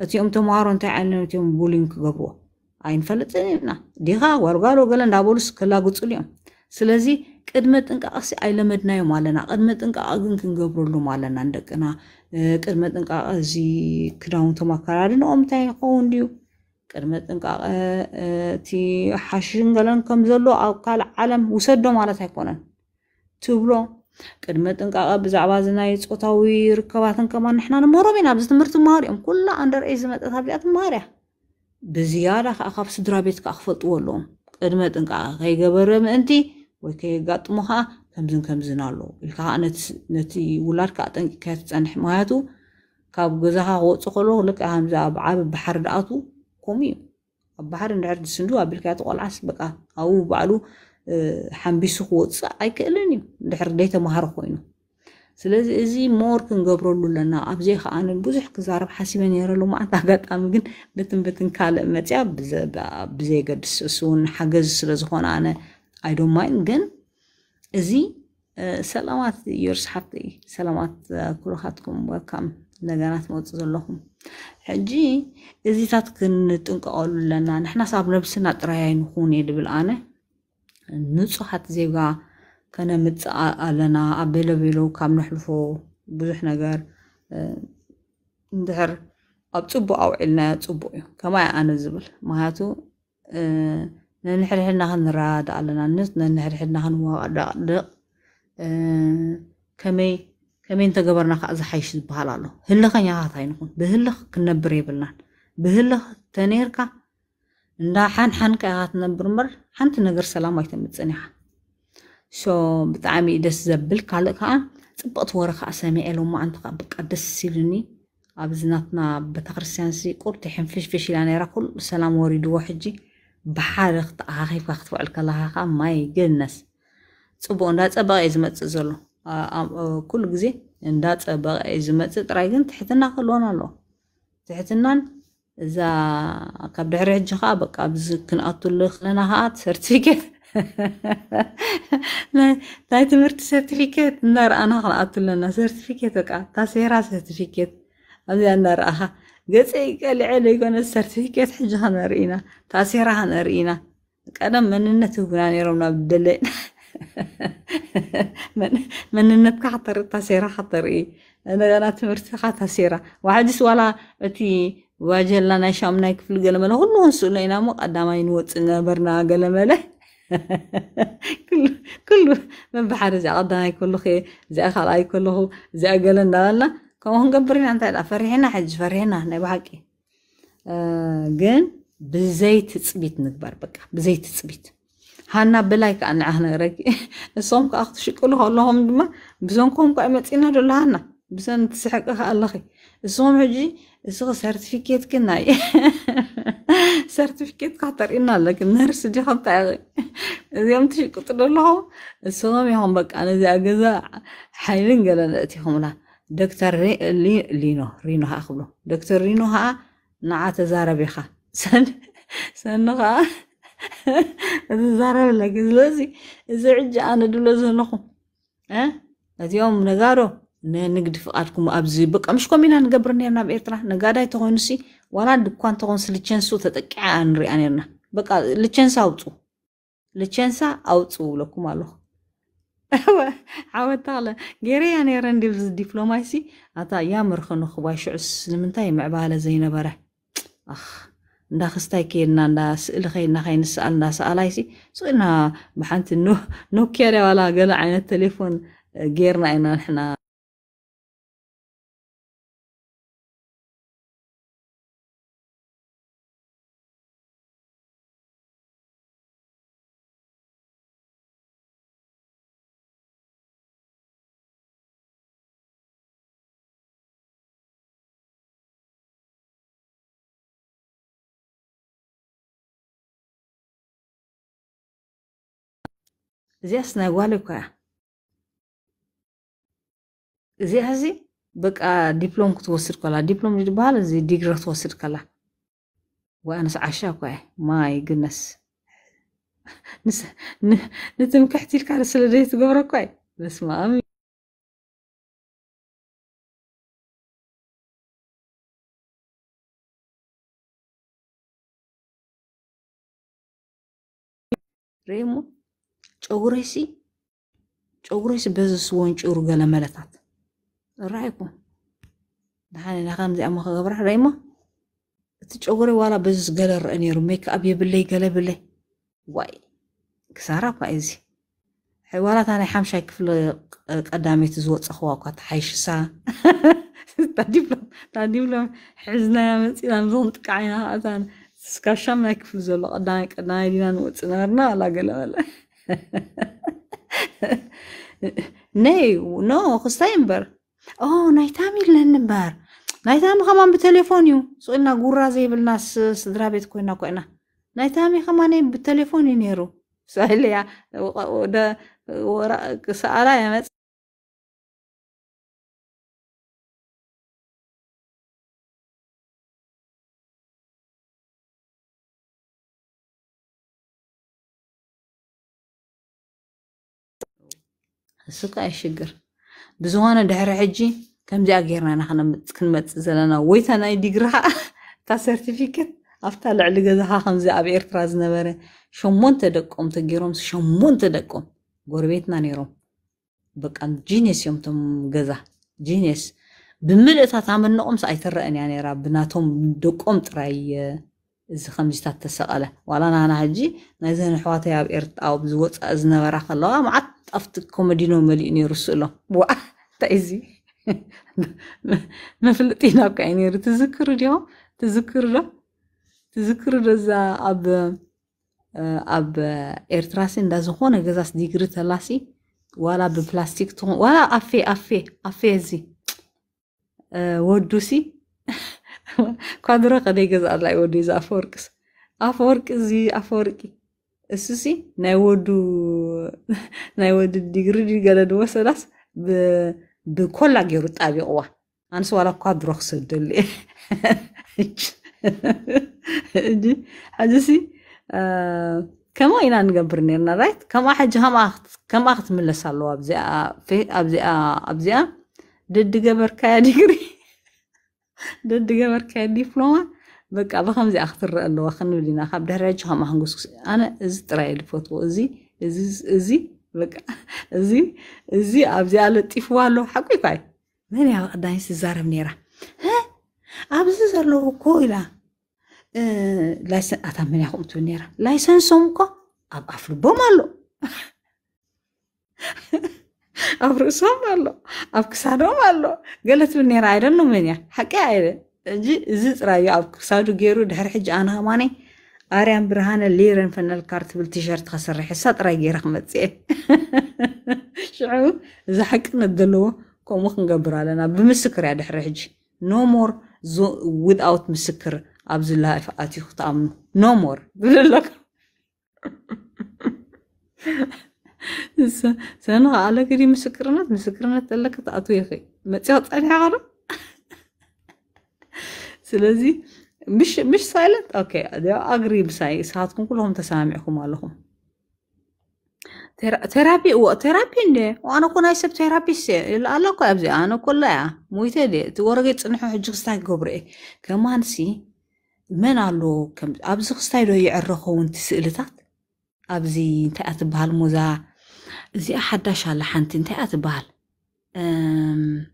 እቲኦም ተምሃሮ እንታይ ዓይነት እትዮም ቡሊን ክገብርዎ ኣይንፈልጥን እዮምና ዲኻ ጓልጓሎ ገለ እንዳበሉስ ክላግፁል እዮም ስለዚ ቅድመ ጥንቃቐሲ ኣይለመድናዮም ኣለና ቅድመ ጥንቃቐ ግን ክንገብረሎም ኣለና ንደቅና ቅድመ ጥንቃቐ እዚ ክዳውንቶም ኣከራድንኦም እንታይ ይኸውን ድዩ ቅድመ ጥንቃቐ እቲ ሓሽን ገለን ከም ዘሎ ኣብ ካልእ ዓለም ውሰዶ ማለት ኣይኮነን ትብሎ ቅድመ ጥንቃቐ ብዛዕባ እዚ ናይ ፆታዊ ርከባትን ከማ ንሕና ንምህሮም ኢና ኣብዚ ትምህርቲ ምሃር እዮም ኩላ ኣንደር ኤ ዝመጠት ኣብዚኣ ትምሃር እያ ብዝያዳ ከዓ ካብ ስድራ ቤት ከዓ ክፈልጥዎ ኣለዎም ቅድመ ጥንቃቐ ከይገበረ ምእንቲ ወይ ከየጋጥሞ ከዓ ከምዝን ከምዝን ኣለዎ ኢልካ ከዓ ነቲ ውላድ ከዓ ጠንቂካ ትፀንሕ ምክንያቱ ካብ ገዛኻ ክወፅእ ከሎ ልክ ከምዚ ኣብ ዓብ ባሓር ዳኣቱ ከምኡ እዩ ኣብ ባሕሪ እንድሕር ድስንዱ ኣቢልካያቶ ተቆልዓስ በ ኣብኡ ባዕሉ ሓንቢሱ ክወፅእ ኣይክእልን እዩ እንድሕር ደይተምሃሮ ኮይኑ ስለዚ እዚ ሞር ክንገብረሉ ኣለና ኣብዘይ ከዓ ብዙሕ ክዛረብ ሓሲበ ነይረ ሎማዓት ኣጋጣሚ ግን በትን በትን ካልእ መፅያ ብዘይገድስ እሱ እውን ሓገዝ ስለዝኮነ ኣነ ኣይዶማይን ግን እዚ ሰላማት ዮርስ እዩ ሰላማት ኩልካትኩም ወልካም ነገራት መውፅእ ዘለኹም ሕጂ እዚታት ክንጥንቀቀሉለና ንሕና ኣብ ነብስና ጥራይ ኣይንኹን እየ ድብል ኣነ ንፁሃት ዜጋ ከነምፅእ ኣለና ኣብ ቤሎቤሎ ካብ ነሕልፎ ብዙሕ ነገር እንድሕር ኣብ ፅቡቅ ኣውዒልናዮ ፅቡቅ እዩ ከማይ ኣነ ዝብል ምክንያቱ ነንሕድሕድና ክንረዳእ ኣለና ነንሕድሕድና ክንዋዳቅድቕ ከመይ ከመይን ተገበርና ከዓ ዝሓይሽ ዝበሃል ኣሎ ህልኸኛኻት ኣይንኹን ብህልኽ ክነብር የብልናን ብህልኽ ተነርካ እንዳ ሓንሓንካ ኢኻ ትነብር እምበር ሓንቲ ነገር ሰላም ኣይተምፅን ኢኻ ብጣዕሚ ደስ ዘብል ካልእ ከዓ ፅብቕቲ ወረ ከዓ ሰሚዐ ሎማ ኣንቲ ከዓ በቃ ደስ ኢሉኒ ኣብዚ ናትና ቤተክርስትያን ሲ ቁርቲ ሕንፍሽፍሽ ኢላ ነራ ኩሉ ሰላም ወሪድዎ ሕጂ ብሓደ ክትኣኻኺብካ ክትውዕል ከለካ ከዓ ማይ ገነስ ፅቡቅ እንዳ እንዳፀበቐ እዩ ዝመፅእ ዘሎ ኩሉ ግዜ እንዳፀበቐ እዩ ዝመፅእ ጥራይ ግን ትሕትና ክህልዎን ኣለዎ ትሕትናን እዛ ካብ ድሕሪ ሕጂ ከዓ በቃ ኣብዚ ክንኣቱልህ ከለና ከዓ ሰርቲፊኬት ናይ ትምህርቲ ሰርቲፊኬት እንዳረኣና ክንኣቱለና ሰርቲፊኬት በቃ ካሴራ ሰርቲፊኬት ኣብዚኣ እንዳረኣኻ ገፀይ ቀልዐ ዘይኮነ ሰርቲፊኬት ሕጂ ከነርኢ ኢና ታሴራ ከነርኢ ኢና ቀደም መንነት ህጉና ነይሮም ናብ ደለይና መንነትካ ሓጠርእ ታሴራ ሓጠርኢ እንደገና ትምህርቲኻ ታሴራ ዋሕዲስ ዋላ እቲ ዋጀላ ናይ ሻም ናይ ክፍሊ ገለመለ ኩሉ ክንስእሎ ኢና እሞ ቀዳማይ ንወፅእ ነበርና ገለመለ ኩሉ መብሓደ እዚኣ ቀዳማይ ከለኹ እየ እዚኣ ካልኣይ ከለኹ እዚኣ ገለ እንዳበልና ከምኡ ክንገብር ኢና እንታይ ፈሪሕና ሕጂ ፈሪሕና ናይ ብሓቂ ግን ብዘይትፅቢት ንግበር በቃ ብዘይትፅቢት ሃና ብላይ ከዓ ንዓኽነረጊ ንሶም ከዓ ክትሽቅሉ ከለኹም ድማ ብዘንኮም ከዓ መፂና ደሎ ሃና ብዘን ትስሕቂ ከኣለኺ ንስኹም ሕጂ እዚ ሰርቲፊኬት ግን ናይ ሰርቲፊኬት ካ ተርእና ኣለክ ነርስ ዲ ከምታይ እዚኦም ትሽቅጡ ደለኹም ንስኹም ኢኹም በቃ ነዚኣ ገዛ ሓይልን ገለን እቲኹምና ዶክተር ሊኖ ሪኖ ከዓ ክብሎ ዶክተር ሪኖ ከዓ ንዓ ተዛረቢኻ ሰኒ ከዓ ዝዛረበላ ስለዚ እዚ ዕጂ ኣነ ድብሎ ዘለኹ ነዚኦም ነጋዶ ንንግዲ ፍቓድኩም ኣብዚ ብቀምሽኮም ኢና ንገብር ነርና ኣብ ኤርትራ ነጋዳይ ተኮይኑ ሲ ዋላ ድኳ እንተኾን ልቸንሱ ተጠቂዓ ንሪኣ ነርና በቃ ልቸንሳ ኣውፁ ልቸንሳ ኣውፁ ብለኩም ኣለኹ ዓወታ ለ ገይረያ ነረ እንዲል ዲፕሎማሲ ኣታ እያ መርኸ ንኽባይ ሽዑስ ንምንታይ ምዕባለ ዘይነበረ ኣኽ እንዳክስታይ ከይድና እንዳስእሊ ከይድና እንዳሰኣላይሲ ስእልና ብሓንቲ ኖኪያ ዋላ ገለ ዓይነት ቴሌፎን ጌርና ኢና ንሕና እዚኣስ ናይ ጓል እኳ እያ እዚኣ እዚ በቃ ዲፕሎም ክትወስድ ከላ ዲፕሎም ዝበሃል እዚ ዲግሪ ክትወስድ ከላ ወይ ኣነስ ዓሻ እኳ እየ ማይ ግነስ ንትምክሕቲ ኢልካ ስለ ደይ ትገብሮ እኳ እዩ በስመ ኣብ ርእሞ چوریسی چوریس بزرگ سوان چورگل ملتات رایپو دهان نخام زی اما خبره رایما ات چوری والا بزرگ گلر انجرمیک آبی بلی گل بلی وای کسر آب ازی حوالا تانی حمشه کفل قدمیت زود اخواقات حیش سا تدیبلم تدیبلم حزنم سیلان زمط کعیه آتان سکشم نکفل زلو قدمی کنایی دینا نوچ نرنه علا گلو علا nee, ኖ ክስታይ እምበር ኦ ናይታም ኢለን እምበር ናይታሚ ኸማን ብቴሌፎን እዩ ስቑኢልና ጉራ ዘይብልና ስድራ ቤት ኮይና ኮይና ናይታሚ ኸማነ ብቴሌፎን እዩ ነይሩ ሳኢለያ ሰኣላ የመፅ ንሱካ ኣይሽግር ብዝኾነ ድሕሪ ሕጂ ከምዚኣ ጌርና ክንመፅእ ዘለና ወይታ ናይ ዲግሪኻ እታ ሰርቲፊኬት ኣብታ ልዕሊ ገዛኻ ከምዚ ኣብ ኤርትራ ዝነበረ ሸሞንተ ደቆም ተገይሮም ሸሞንተ ደቆም ጎረቤትና ነይሮም በቃ ጂኒስ እዮም ቶም ገዛ ጂኒስ ብምልእታት ኣመነቆምስ ኣይትረአን እያ ነራ ብናቶም ደቆም ጥራይ እዚ ከምዚታት ተሰቐለ ዋላ ናና ሕጂ ናይዘን ኣሕዋተይ ኣብ ኤርትራ ኣብ ዝወፃእ ዝነበራ ከለዋ መዓት ጣፍቲ ኮመዲኖ መሊኡ ነይሩ ስእሎም ዋ እንታይ እዚ መፍለጢ ናብካ እዩ ነይሩ ትዝክር ድዮ ትዝክር ዶ ትዝክር ዶ እዛ ኣብ ኣብ ኤርትራሲ እንዳ ዝኾነ ገዛስ ዲግሪ ተላሲ ዋላ ብፕላስቲክ ትኾን ዋላ ኣፌ ኣፌ ኣፌ እዚ ወዱሲ ኳድሮ ከደይ ገዛ ኣላ ወዲ እዚ ኣፈወርቂ ኣፈወርቂ እዚ ኣፈወርቂ እስሲ ናይ ወዱ ናይ ወዱ ዲግሪ ገለ ድዎ ሰላስ ብኮላ ገይሩ ጣቢቕዋ ኣንስ ዋላ እኳ ድሮ ክሰደሉ እየ ሕጂሲ ከምኡ ኢና ንገብር ነርና ራይት ከምኣ ሕጂ ከምኣ ክትምለስ ኣለዋ ኣብዚኣ ደዲ ገበርካያ ዲግሪ ደዲ ገበርካያ ዲፕሎማ በቃ ብከምዚኣ ክትረአ ኣለዋ ክንብል ኢና ካብ ደረጃ ከምኡ ክንጉስጉስ ኣነ እዚ ጥራይ ዝፈትዎ እዚ እዚ እዚ እዚ ኣብዚኣ ለጢፍዋ ኣሎ ሓቂኳይ መን ያ ቅዳይ ዝዛረብ ነራ ኣብዚ ዘለዎ እኮ ኢላ ላይሰን ኣታ መን ያ ትብል ነራ ላይሰንሶም እኮ ኣብ ኣፍልቦም ኣሎ ኣብ ርእሶም ኣሎ ኣብ ክሳዶም ኣሎ ገለ ትብል ነራ ኣይደኖ መን እያ ሓቂ ኣይደ ሕጂ እዚ ጥራይ እዩ ኣብ ክሳዱ ገይሩ ድሕሪ ሕጂ ኣነ ከማኒ ኣርያን ብርሃነ ሌረን ፈነልካር ትብል ቲሸርት ከሰርሕ እሳ ጥራይ ገይረ ክመፅእ ሽዑ እዚ ሓቅነት ዘለዎ ከምኡ ክንገብር ኣለና ብምስክር እያ ድሕሪ ሕጂ ኖ ሞር ዊትኣውት ምስክር ኣብዚ ላይፍ ኣትዩ ክትኣምኑ ኖ ሞር ብል ኣለካ ሰኒ ከዓ ኣለግዲ ምስክርነት ምስክርነት ኣለካ ተኣትው ይኽእል መፅኦ ፀኒሕኻ ዶ ስለዚ مش مش سايلنت اوكي اقري بساي ساعاتكم كلهم تسامعكم مالهم ثيرابي و ثيرابي اندي وانا كنا يسب ثيرابي سي لا لا كو ابزي انا كلها مويته دي تورغي صنحو حج خستا غبري كمان سي من قالو كم ابزي خستا لو يعرخو انت سئلتات ابزي انت اتبهال موزا زي احد على حنت انت اتبهال أم...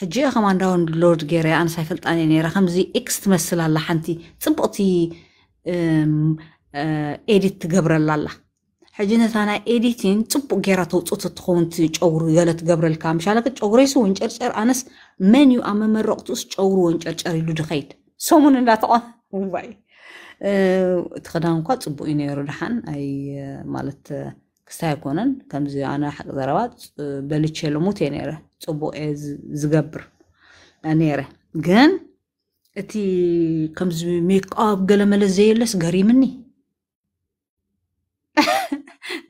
ሕጂ ኢኻ ማንዳውን ሎርድ ገይረ ኣነ ሳይፈልጣን እየ ነራ ከምዚ ኤክስ ትመስል ኣላ ሓንቲ ፅቡቕቲ ኤዲት ትገብረላ ኣላ ሕጂ ነታ ናይ ኤዲቲን ፅቡቅ ገይራ ተውፅቶ እትኸውን ጨጉሪ ገለ ትገብረልካ ምሻለከ ጨጉረይስ ወንጨርጨር ኣነስ መን እዩ ኣብ መመረቕትኡስ ጨጉሪ ወንጨርጨር ኢሉ ድኸይድ ሰሙን እንዳተቆ እቲ ክዳን እኳ ፅቡቅ እዩ ነይሩ ድሓን ኣይ ማለት ክሳይ ኣይኮነን ከምዚ ኣነ ሓቂ ዘረባ በልቼ ልሙት እየ ነረ ፅቡቅ እየ ዝገብር ነረ ግን እቲ ከምዚ ሜክኣብ ገለ መለ ዘየለስ ገሪምኒ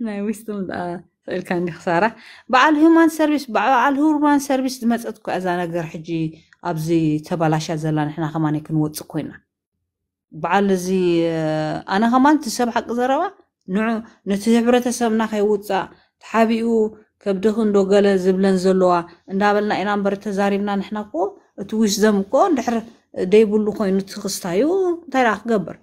ናይ ዊስቶም ስእልካ እንዲ ክሳራ በዓል ሁማን ሰርቪስ በዓል ሁማን ሰርቪስ ዝመፀት ኮ እዛ ነገር ሕጂ ኣብዚ ተባላሻ ዘላ ንሕና ከማነ ክንወፅእ ኮይና በዓል እዚ ኣነ ከማን ትሰብ ሓቂ ዘረባ ንዑ ነቲ ሕብረተሰብና ከይውፃእ ተሓቢኡ ከብድኽን ዶ ገለ ዝብለን ዘለዋ እንዳበልና ኢና እምበር ተዛሪብና ንሕና ኮ እቲ ዊስዘም ኮ እንድሕር ደይብሉ ኮይኑ እቲ ክስታዩ እንታይ ደኣ ክገብር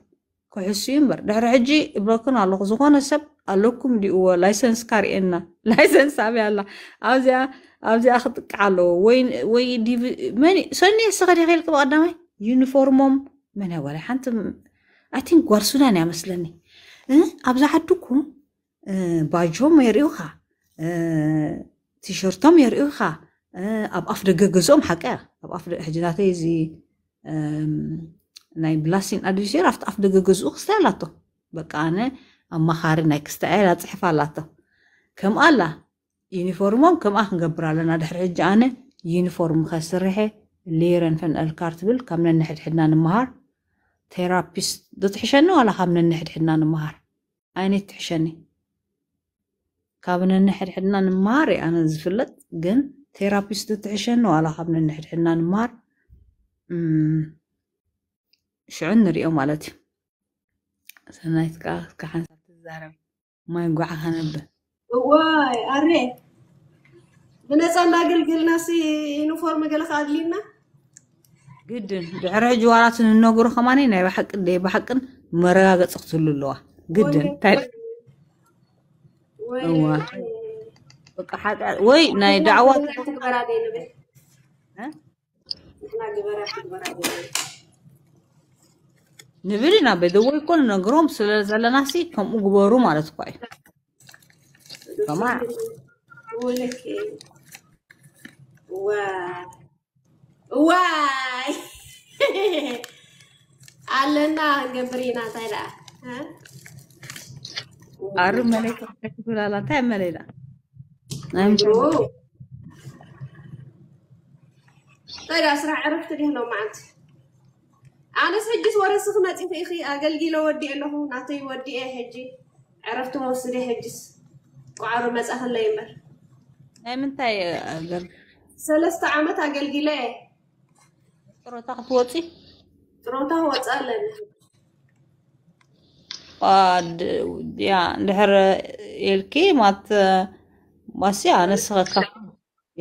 ክሕሱ እዩ እምበር ድሕሪ ሕጂ እብለክን ኣለኹ ዝኾነ ሰብ ኣለኩም ድእዎ ላይሰንስ ካርኤና ላይሰንስ ኣብያ ኣላ ኣብዚኣ ኣብዚኣ ክጥቃዕ ኣለዎ ወይ መን ሰኒ ስኸዲ ዲ ኸይልክ ብቐዳማይ ዩኒፎርሞም መን ወላይ ሓንቲ ኣይቲን ቲንክ ጓርሱዳን እያ መስለኒ ኣብዛሓድኩም ባጆም የርእዩኻ ቲሸርቶም የርእዩኻ ኣብ ኣፍ ደገ ገዝኦም ሓቀያ ኣብ ኣፍ ሕጂ ናተይ እዚ ናይ ብላሲን ኣዲስ ነይሩ ኣብቲ ኣፍ ደገ ገዝኡ ክስታይ ኣላቶ በቃ ኣነ ኣማኻሪ ናይ ክስታያላ ፅሕፋ ኣላቶ ከምኣ ኣላ ዩኒፎርሞም ከምኣ ክንገብር ኣለና ድሕሪ ሕጂ ኣነ ዩኒፎርም ከስርሐ ሌረን ፈንአልካር ትብል ካብ ነንሕድሕድና ንምሃር ቴራፒስት ዝትሕሸኒ ዋላ ካብ ነንሕድሕድና ንምሃር ዓይነት ትሕሸኒ ካብ ነንሕድሕድና ንምሃር ኣነ ዝፍለጥ ግን ቴራፒስት ዝትሕሸኒ ዋላ ካብ ነንሕድሕድና ንምሃር ሽዑ ንሪኦ ማለት እዩ ሰናይት ከዓ ሓንሳብ ትዛረብ ማይ ጓዓ ከነብ እዋይ ኣሬ ብነፃ እናገልግልና ሲ ዩኒፎርም ገለ ከ جدا دحرة جوارات النجور خماني ناي بحق دي بحق مرقة تقتل الله جدا تاي هو بقى حق وي ناي دعوات ንብል ናብ ቤት ወይ ኮነ ነግሮም ስለ ዘለናሲ ከምኡ ግበሩ ማለት እኳ እዩ ከማ واي አለና ገብሪና ታይላ አሩ መለይ ከተኩላላ ታይ መለይላ طيب اسرع عرفت ليه لو معنت انا سجس ورسخ ما في اخي اقلقي لو ودي له نعطي ودي ايه هجي عرفت هو سري هجس وعرو ما تاخل لا يمر اي من أقل سلست عامت اقلقي ليه ፅሮታ ክትወፅእ ፅሮታ ወፅእ ኣለኒ ያ ድሕር ኢልኪ ማት ማስያ ኣነስኸካ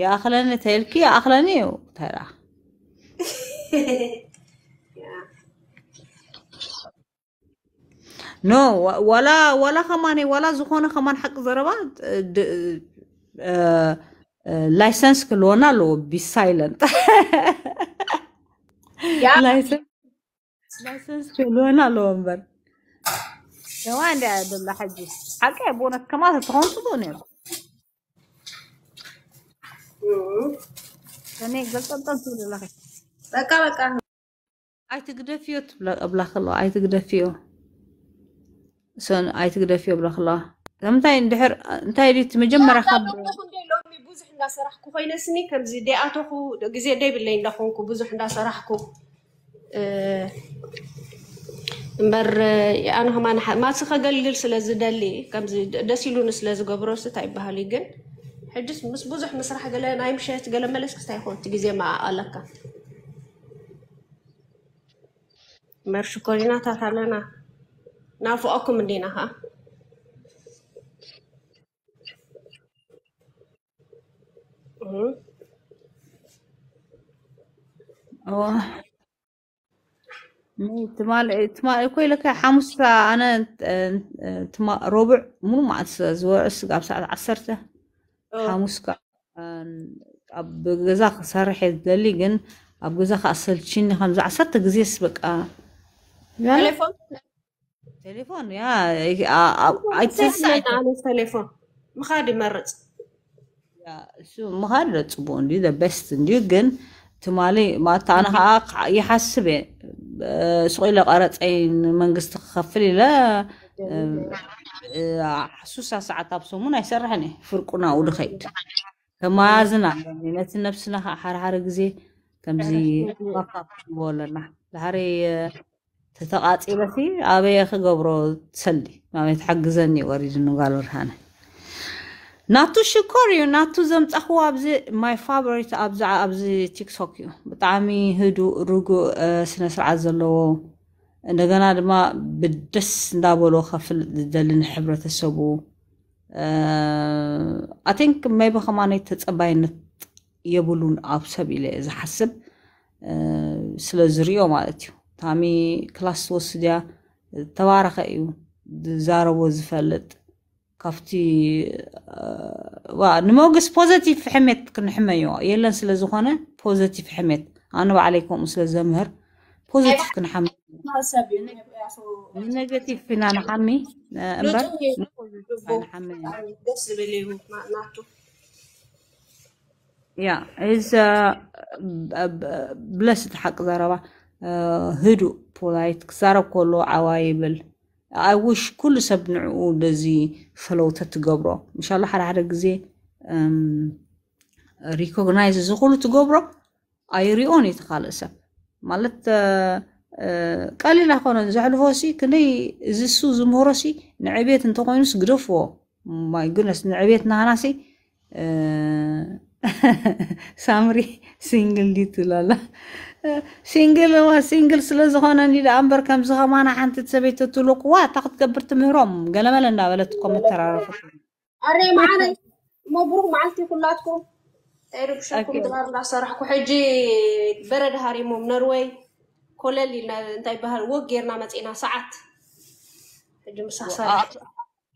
የኣኽለኒ ተይልኪ ኣኽለኒ እዩ ተራ ኖ ወላ ወላ ኸማኒ ወላ ዝኾነ ኸማን ሓቂ ዘረባ ላይሰንስ ክልወና ኣለዎ ቢሳይለንት لايسنس لونا لومبر ثواني عدل حجي حقا يبونك كما تتخون تدوني እኔ ገልጠልጠል ትብል ላ በቃ በቃ ኣይትግደፍዮ ብላ ከለዋ ኣይትግደፍዮ ኣይትግደፍዮ ብላ ከለዋ ንምንታይ እንድሕር እንታይ ድዩ መጀመርያ ካብ እንዳሰራሕኩ ኮይነስኒ ከምዚ ደኣተኹ ግዜ ደይብለይ እንዳኾንኩ ብዙሕ እንዳሰራሕኩ እምበር ኣነ ከማ ማሲ ከገልግል ስለዝደሊ ከምዚ ደስ ኢሉኒ ስለዝገብሮ ስታ ይበሃል እዩ ግን ሕጅስ ምስ ብዙሕ ምስራሕ ገለ ናይ ምሸት ገለ መለስ ክስታይ ይኮን እቲ ግዜ ማኣለካ መርሽ ኮሪናታት ኣለና ናፍቐኩም እንዲና ከዓ تما هو مو لك حمس أنا آه، تما ربع مو مع زوج قاب ساعة عصرته حمس كا آه، أب جزاء صرح دلي جن أب جزاء أصل شين خمسة عصرت جزية سبق آه. تليفون تليفون يا أتصل على التليفون مخادي مرت مهارة تبون دي ذا بست نجن تمالي ما تانا هاق يحسب سؤال قرأت أين من قصت خفري لا حسوس ساعة تبصمون يسرحني فرقنا ودخيت كما عزنا نت نفسنا حر حرق زي كم زي وقف بولنا لهاري تتقاطي بسي أبي يا أخي قبرو تسلي ما متحجزني وريج إنه قالوا رهانه ناتو شكر يو ناتو زمت أخو أبزي ماي فابريت أبزع أبزي تيك توك يو بتعامي هدو روجو أه سنسر عزلو نغانا دما بدس ندابولو خفل دلن حبرة السبو أه... I think ما يبقى ما نيتت أباين يبولون أبسب إذا حسب أه... سلزريو مالتيو تامي كلاس وصديا تبارخ إيو زارو وزفلت ካብቲ ንሞግስ ፖዘቲቭ ሕሜት ክንሕመዮ የለን ስለ ዝኾነ ፖዘቲቭ ሕሜት ኣነ ባዕለይ ከምኡ ስለ ዘምህር ፖዘቲቭ ክንሓም ንነገቲቭ ኢና ንሓሚ እምበር ያ እዛ ብለስ ተሓቂ ዘረባ ህዱእ ፖላይት ክዛረብ ከሎ ዓዋ ይብል أوش كل سب نعود زي فلو تتجبره إن شاء الله حرا حرق زي ريكوغنايز زي كل تجبره أي ريوني تخلص مالت أه، أه، قال لي لحقنا زعل فوسي كني زي سو زمهرسي نعبيت انتقوينوس قرفو ماي جونس نعبيت نعناسي أه، سامري سينجل دي تلالا سينجل سينجل سلاز هنا نيل أمبر كم زغمانا حنت تسبي تطلق وا كبرت مهرم قال ما لنا ولا تقوم تعرف أري معنا مبروك معلتي كلاتكم أيرو بشكل دار لا صراحة حجي برد هاري مو من نروي كل اللي نتاي بهال وقير نامت إنا ساعات حجي مساحة ساعات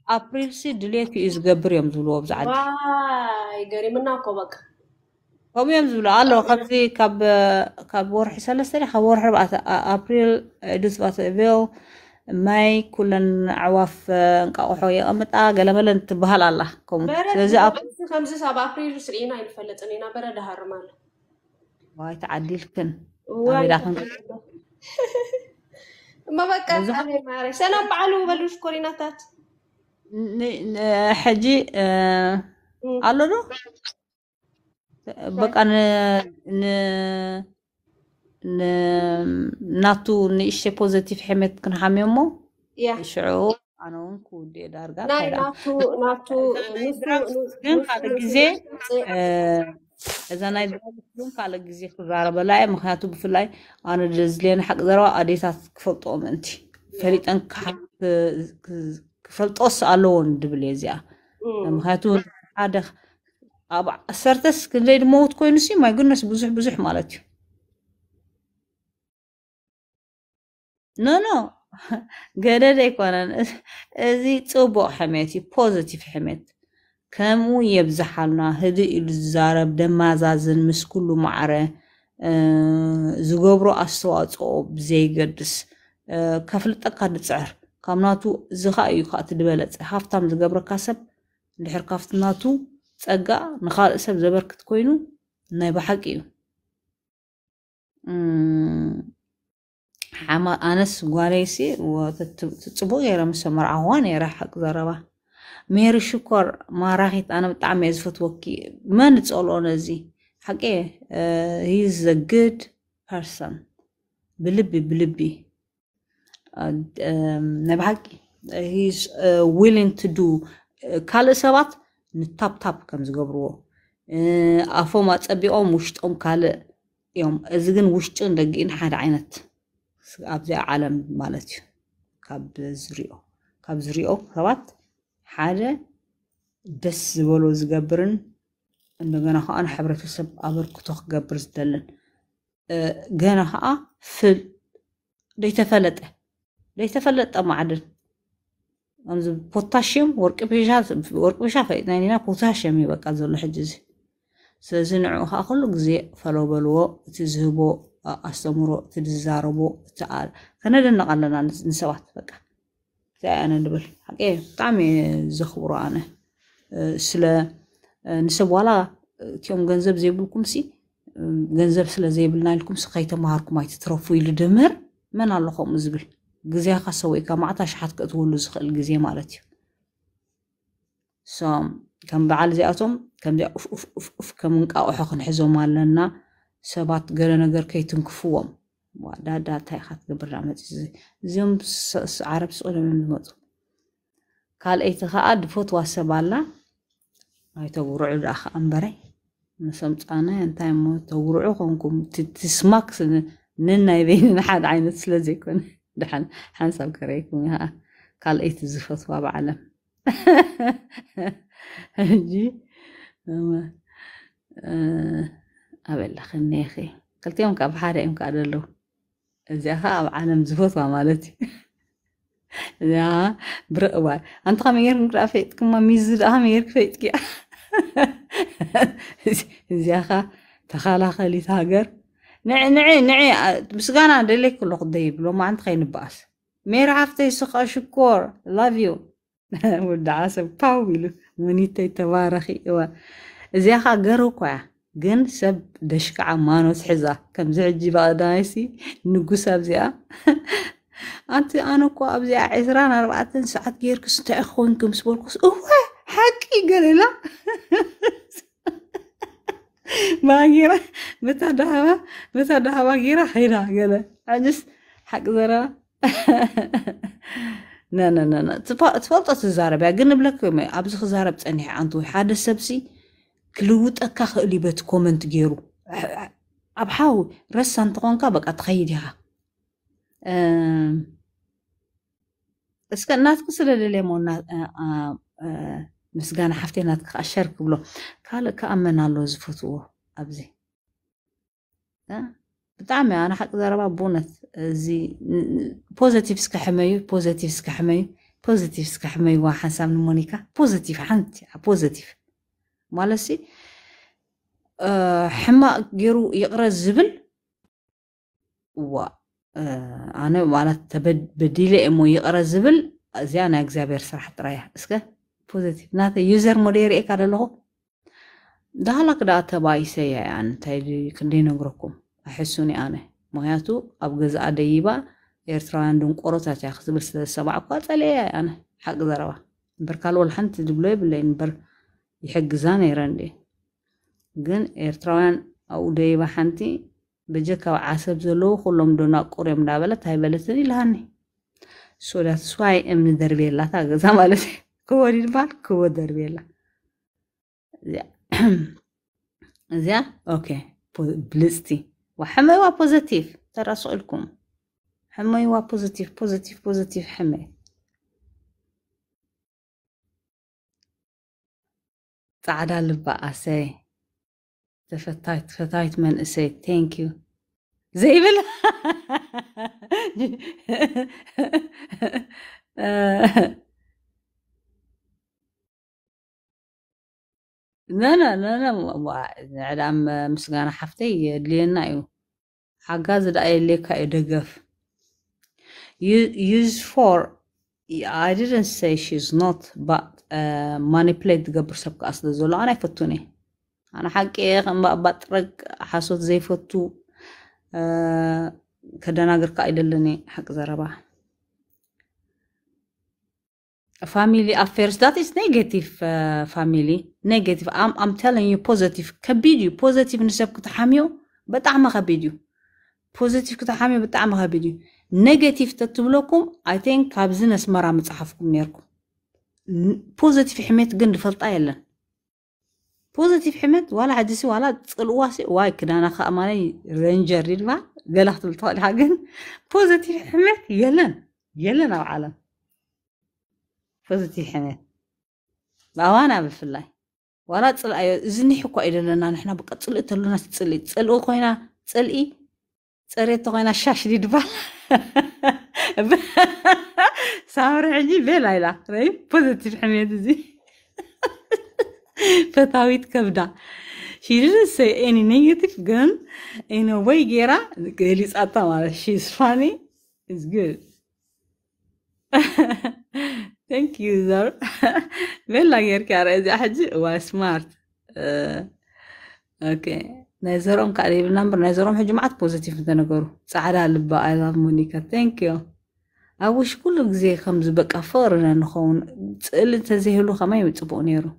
أبريل سي دليكي إز قبر يوم دلوب زعاد واي قريمنا كو بك ከምእዮም ዝብሉ ኣለዉ ከምዚ ካብ ካብ ወርሒ ሰለስተ ካብ ወርሒ ኣርባዕተ ኣፕሪል ድስባት ቪል ማይ ኩለን ኣዕዋፍ እንቃቑሖ የቐምጣ ገለመለን ትበሃል ኣላ ከምኡ ስለዚ ከምዚ ኣብ ኣፕሪል ስርኢና ይንፈለጥን ኢና በረዳ ሃርም ኣሎ ዋይ ተዓዲልክን ኣቢዳክን እማ በቃ ሰላም በዓሉ በሉ ሽኮሪናታት ሕጂ ኣሎ ዶ بقى ن ن ناتو نيشي بوزيتيف حميت كن حميمو يا شعور أنا ونكو دي دارجا ناي ناتو ناتو نسو على جزء إذا ناي دارجا على جزء خزارة بلاي مخاتو بفلاي أنا دزلين حق ذرا أديسات كفلت أمنتي فريت أنك كفلت أص ألون دبليزيا مخاتو هذا ኣብ ዓሰርተስ ክንደይ ድመውት ኮይኑ ሲ ማይ ጉድነስ ብዙሕ ብዙሕ ማለት እዩ ኖኖ ኖ ገደድ ኣይኮነን እዚ ፅቡቅ ሕሜት እዩ ፖዘቲቭ ሕሜት ከምኡ የብዝሓልና ህድእ ኢሉ ዝዛረብ ደማዛዝን ምስ ኩሉ ማዕረ ዝገብሮ ኣስተዋፅኦ ብዘይገድስ ከፍልጠካ ድፅዕር ካብ ናቱ እዚ ዝኸ እዩ ካ እቲ ድበለፀ ሃፍታም ዝገብረካ ሰብ ድሕር ካብቲ ናቱ ፀጋ ንካልእ ሰብ ዘበርክት ኮይኑ ናይ ብሓቂ እዩ ኣነስ ጓለይሲ ትፅቡቅ ገይረ ምስ መርዓዋ ነይረ ሓቂ ዘረባ ሜሪ ሽኮር ማራኺት ኣነ ብጣዕሚ እየ ዝፈትወኪ መን ዝፀልኦ ነዚ ሓቂ ሂዝ ግድ ፐርሰን ብልቢ ብልቢ ናይ ብሓቂ ሂዝ ዊሊንግ ቱ ዱ ካልእ ሰባት ንታፕታፕ ከም ዝገብርዎ ኣፎም ኣፀቢቆም ውሽጦም ካልእ እዮም እዚ ግን ውሽጥን ደጊእን ሓደ ዓይነት ኣብዚ ዓለም ማለት እዩ ካብ ዝሪኦ ካብ ዝሪኦ ሰባት ሓደ ደስ ዝበሎ ዝገብርን እንደገና ከዓ ንሕብረተሰብ ኣበርክቶ ክገብር ዝደልን ገና ከዓ ፍል ደይተፈለጠ ደይተፈለጠ ማዕድን أمز بوتاسيوم ورك بيشا ورك بيشا فإذا هنا بوتاسيوم يبقى كذا له حجز سازنعوها كل جزيء فلو بلو تزهبو أستمرو تزاربو تعال خلنا نقلنا نسوات بقى أنا نقول حكي طعمي زخورة أنا سلا نسوالا كيوم جنزب زي بلكم سي جنزب سلا زي بلنا لكم سقيت مهاركم هاي تترفوا يلدمر من الله خو ግዜኻ ሰዊእካ ማዕታ ሸሓትከ እትውሉ ዝኽእል ግዜ ማለት እዩ ከም በዓል እዚኣቶም ከምዚኣ ኡፍኡፍኡፍ ከም እንቃቑሖ ክንሕዞም ኣለና ሰባት ገለ ነገር ከይትንክፍዎም ዳዳ እንታይ ኢካ ትገብርና መፅ እዚኦም ዓረብ ስቕሎም እዮም ዝመፁ ካልአይቲ ከዓ ድፈትዋ ሰብ ኣላ ናይ ተጉርዑ ድኣ ከዓ እምበረ ንሰምፃነ እንታይ እሞ ተጉርዑ ኮንኩም ትስማክ ንናይ በይንና ሓደ ዓይነት ስለ ዘይኮነ دحن حنسب كريكم ها قال ايت زفت واب علم هجي اما اه ابل خنيخي قلت يوم كاب حارة يوم كاب دلو ازي اخا اب علم زفت وامالتي يا برقوا انت قام يرمك رافيتك ما ميزد اهم يرك فيتك يا زي اخا تخالها خليت هاجر ንዕ ንዕ ንዕ ምስጋና ደለይ ከለኹ ደይብ ሎማዓንቲ ከይንበኣስ ሜር ሓፍተይ ስኻ ሽኮር ላቭ ዩ ወዲ ዓሰብ ፓው ኢሉ መኒተይ ተባረኺ እወ እዚኣ ኸ ገሩ እኳ እያ ግን ሰብ ደሽከዓ ማኖት ሒዛ ከምዚ ሕጂ ብቐዳይሲ ንጉስ ኣብዚኣ ኣንቲ ኣነ እኳ ኣብዚኣ ዕስራን ኣርባዕተን ሰዓት ጌርክስ እንታይ ክኮንኩም ስበልኩስ እወ ሓቂ ገለላ باغيرة متى دهوا متى دهوا باغيرة خيرها قال عجز حق زرا نا نا نا نا تفلطة تزارب يا قلنا بلك أبز خزارب تأني عنتو حاد السبسي كلوت اكخ اللي بيت كومنت جيرو أبحاو رسان تقونكا بقى تخيدها أه... اسكن ناس قصر اللي ليمون مسجانا حفتينا كأشر كبلو قال كأمن الله زفتوه أبزي ها بتعمل أنا حق ضربة بونت زي بوزيتيف سكحميو بوزيتيف سكحميو بوزيتيف سكحميو واحد سام مونيكا بوزيتيف حنتي بوزيتيف مالسي أه حما جرو يقرا الزبل و أه انا وانا تبدل امو يقرا الزبل زي انا اكزابير صراحه رايح اسكه ፖዘቲቭ ናተ ዩዘር ሞደ የርእየካ ደለኹ ዳህላ ክዳ ተባኢሰ ያ ኣነ እንታይ ክንደይ ነግረኩም ኣይሕሱን ኣነ ምክንያቱ ኣብ ገዛኣ ደይባ ኤርትራውያን ድንቆሮታት እያ ክትብል ስለዝሰማዕ እኳ ፀለየ ኣነ ሓቂ ዘረባ እምበር ካልኦል ሓንቲ ድብሎ የብለይ እምበር ይሕግዛ ነይረ እንዴ ግን ኤርትራውያን ኣብኡ ደይባ ሓንቲ በጀ ካብ ዓሰብ ዘለዎ ኩሎም ዶናቁር እዮም እዳበለት ኣይበለትን ኢልሃኒ ሶ ዳትስ እምኒ ደርቤላታ ገዛ ማለት እዩ kuwa كوادر بيلا زيا زيا اوكي بلستي وحما يوا بوزيتيف ترى سؤالكم حمي وا بوزيتيف بوزيتيف بوزيتيف حمي ፃዕዳ تفتايت ኣሰይ ተፈታይት ፈታይት መንእሰይ ቴንክ ዩ ዘይብል لا لا لا لا ንዕዳም ምስጋና ሓፍተይ የድልየና እዩ ሓጋዝ ዝደኣየለካ እዩ ደገፍ ዩዝ ፎር I didn't say she's not but uh, manipulate ትገብር ሰብ ከዓ ስለ ዘሎ ኣነ ኣይፈቱን እየ ኣነ ሓቂ ከምባእባ ጥረቅ ሓሶት ዘይፈቱ ከደናግርካ ኣይደለን እየ ሓቂ ዘረባ family affairs that is negative uh, family negative I'm, I'm telling you positive ከቢድ እዩ ፖዘቲቭ ንሰብ ክትሓምዮ በጣዕሚ ከቢድ እዩ ፖዘቲቭ ክትሓምዮ በጣዕሚ ከቢድ እዩ ኔጋቲቭ ተትብለኩም ኣይ ቲንክ ካብዚ ነስመራ መፅሓፍኩም ነርኩም ፖዘቲቭ ሕሜት ግን ንፈልጣ የለን ፖዘቲቭ ሕመት ዋላ ዓዲሲ ዋላ ፅልዋሲ ዋይ ክዳና ከዓ ማለይ ረንጀር ይልባ ገላ ክትብል ትኽእል ኢኻ ግን ፖዘቲቭ ሕመት የለን የለን ኣብ ዓለም ፈዝቲሐነ ብኣዋና ብፍላይ ዋላ ፅልኣዮ እዝኒሕ እኳ እዩ ዘለና ንሕና በቃ ፅልኢ እተለና ፅልኢ ፀልኢ ኮይና ፅልኢ ፀሬቶ ኮይና ሻሽ ድባል ሳምሪ ሕጂ ቤላ ኢላ ይ ፖዘቲቭ ሕሜት እዚ ፈታዊት ከብዳ ሺ ኤኒ ኔጌቲቭ ግን ኢነ ወይ ጌራ ገሊፃታ ማለት ሽስፋኒ ስፋኒ thank you sir bella yerkar ezi haji wa smart uh, okay ناي زرهم قريب نمبر ناي زرهم حجم عاد بوزيتيف انت نقولو تسعر على البا اي لاف مونيكا ثانك يو اوش كل غزي خمز بقى فورنا نخون تسال انت زي هلو خما يوتبو نيرو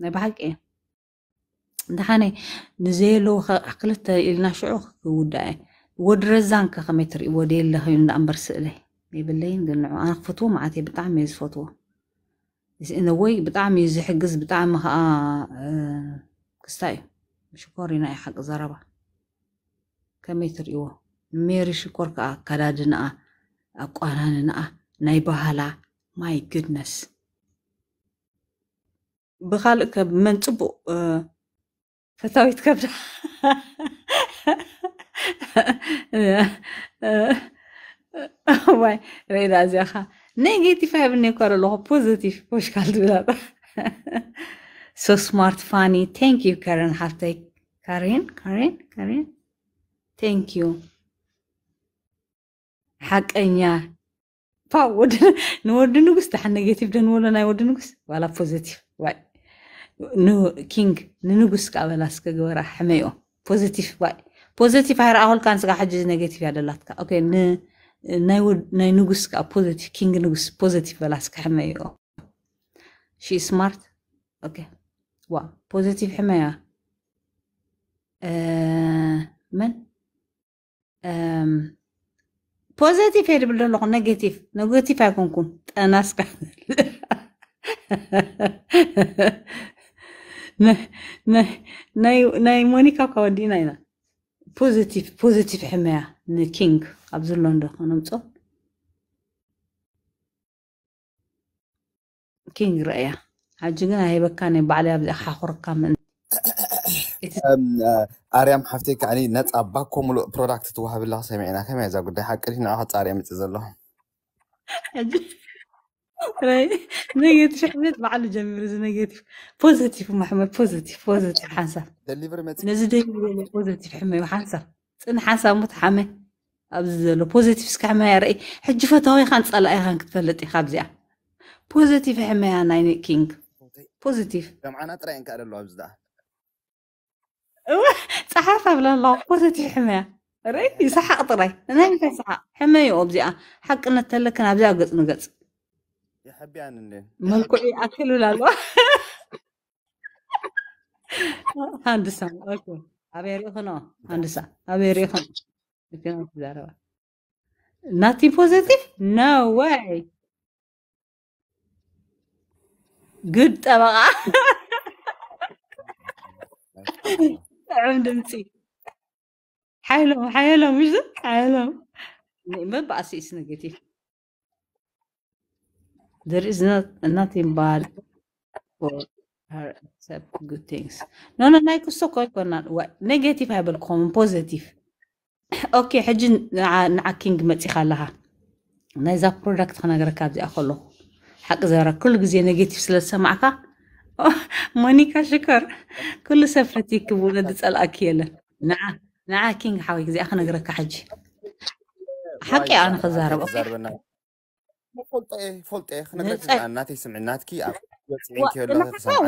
ناي بحق ايه دحاني نزي لو لنا شعور ودا ايه ود رزان كخما نمبر سئلي ميبلين قلنا أنا فتوة معتي بطعم يز فتوة بس إن وي بطعم يز حجز بطعم ها آه، آه، كستاي شكوري ناي حق زربة كميتر إيوه ميري شكور كا كرادنا أقواننا ناي بحالا ماي جودنس بخالك من تبو أه فتاوي تكبر آه، ouais, Reda zeggen. Negatief hebben ik er nog positief pushkal doen. So smart, funny. Thank you, Karen. Haftek. Karen, Karen, Karen. Thank you. ሓቀኛ ፓ ንወዲ ንጉስ ድሓን ኔጌቲቭ ደንበሎ ናይ ወዲ ንጉስ ዋላ ፖዚቲቭ ዋይ ኪንግ ንንጉስ ቃበላ ስከገበራ ሕመይኦ ፖዚቲቭ ዋይ ፖዚቲቭ ኣይረኣኸልካ ንስጋ ሕጂ ኔጌቲቭ እያ ደላትካ ኦኬ ناي ود ناي نوغس كا بوزيتيف كينغ نوغس بوزيتيف بلاس كا حمايو شي سمارت اوكي وا بوزيتيف حمايا أه من ام بوزيتيف هاد يعني بلا لو نيجاتيف نيجاتيف ها كونكون انا سكا ناي ناي ناي مونيكا كوندي ناينا بوزيتيف بوزيتيف حمايا نكينغ ኣብ ዘሎ እንደኾነምፆ ኪንግ ረአያ ሕጂ ግን ኣይህበካ ናይ ባዕለይ ኣብዚ ኣቕሓ ኩርካ ኣርያም ሓፍተይ ከዓኒ ነፃ ባኮ ሙሉእ ፕሮዳክት ትዋሃብላ ሰሚዕና ከመይ እዛ ጉዳይ ሓቂ ንዓ ፃርየ ምፅእ ዘለዎ ኔጌቲቭ ዕብት ባዕሉ ጀሚሩ እዚ ኔጌቲቭ ፖዘቲቭ ማሕመድ ፖዘቲቭ ፖዘቲቭ ሓንሳብ ነዚ ደይ ፖዘቲቭ ሕመይ ሓንሳብ ፅን ሓንሳብ ሙት ሓመይ ኣብዚ ዘሎ ፖዘቲቭስ ካ ሕመያ ርኢ ሕጂ ፈታዊ ኢኻ ንፀላእ ኢኻ ክትፈልጥ ኢኻ ብዚኣ ፖዘቲቭ ሕመያ ናይ ኪንግ ፖዘቲቭ ጀምዓና ጥራይ እንካ ደሎ ኣብዚ ዳ ፀሓፍ ኣብላ ኣለኹ ፖዘቲቭ ሕመያ ርኢ ይስሓቕ ጥራይ ናይ ምንታይ ስሓቕ ሕመይኦ ብዚኣ ሓቅነት ተለክን ኣብዚኣ ገፅ ንገፅ ይሕቢያን እንዴ መልክዑ ኣክልብል ኣለዋ ሃንድሳ ኣበይ ሪኢኹኖ ሃንድሳ ኣበይ ሪኢኹኖ Nothing positive? No way. Good طبعا عمدمتي حالهم حالهم مش ذا؟ حالهم ما بقاش is negative there is not nothing bad for her except good things no no no يكون سوكو يكون negative هيبقى positive ኦኬ ሕጂ ንዓኪን ግመፂኻ ኣለኻ ናይዛ ፕሮዳክት ክነገረካ ኣብዚኣ ከለኹ ሓቂ ዘራ ኩሉ ግዜ ኔጌቲቭ ስለዝሰማዕካ ሞኒካ ሽኮር ኩሉ ሰብ ፈቲክ ብእውነ ዝፀልኣኪ የለን ንዓ ንዓ ኪንግ ሓወይ ግዜኣ ክነገረካ ሕጂ ሓቂ ኣነ ክዛረብ ፈልጠ ክነገረካ እናተይ ስምዕናትኪ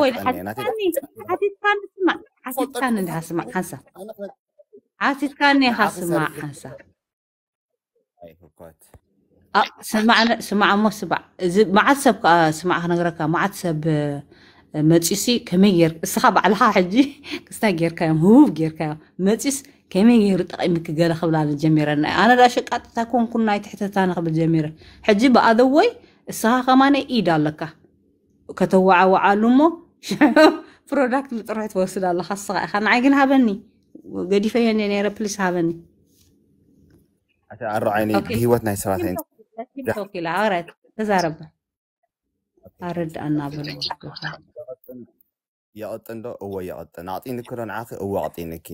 ወይ ሓቲትካ ንስማዕ ሓቲትካ ንድሃ ስማዕ ሓንሳ عاتتكاني هاسمع حنسا سمعنا سمع مو سبع معت سب سمع هنغرك معت سب مجيسي كمير الصحاب على حاجي كستا غير كام هو غير كام مجيس كمير طقمك قال خبل على الجميرة أنا لا شقات تكون كنا تحت تانا خبل الجميرة حجي بأذوي الصحا خمانة إيد لك كتوعى وعالمو برودكت لطرحت وصل الله خاصة أخا نعيقن هبني ገዲፈየን ነረ ፕሊስ ሃበኒ ኣታ ኣሮ ዓይኒ ብሂወት ናይ ሰባት ኢላ ኣረት ተዛረባ ኣረዳእና በሎ የቐጥን ዶ እወ የቐጥን ኣጢኒ ክሎ ንዓኺ እወ ኣጢኒኪ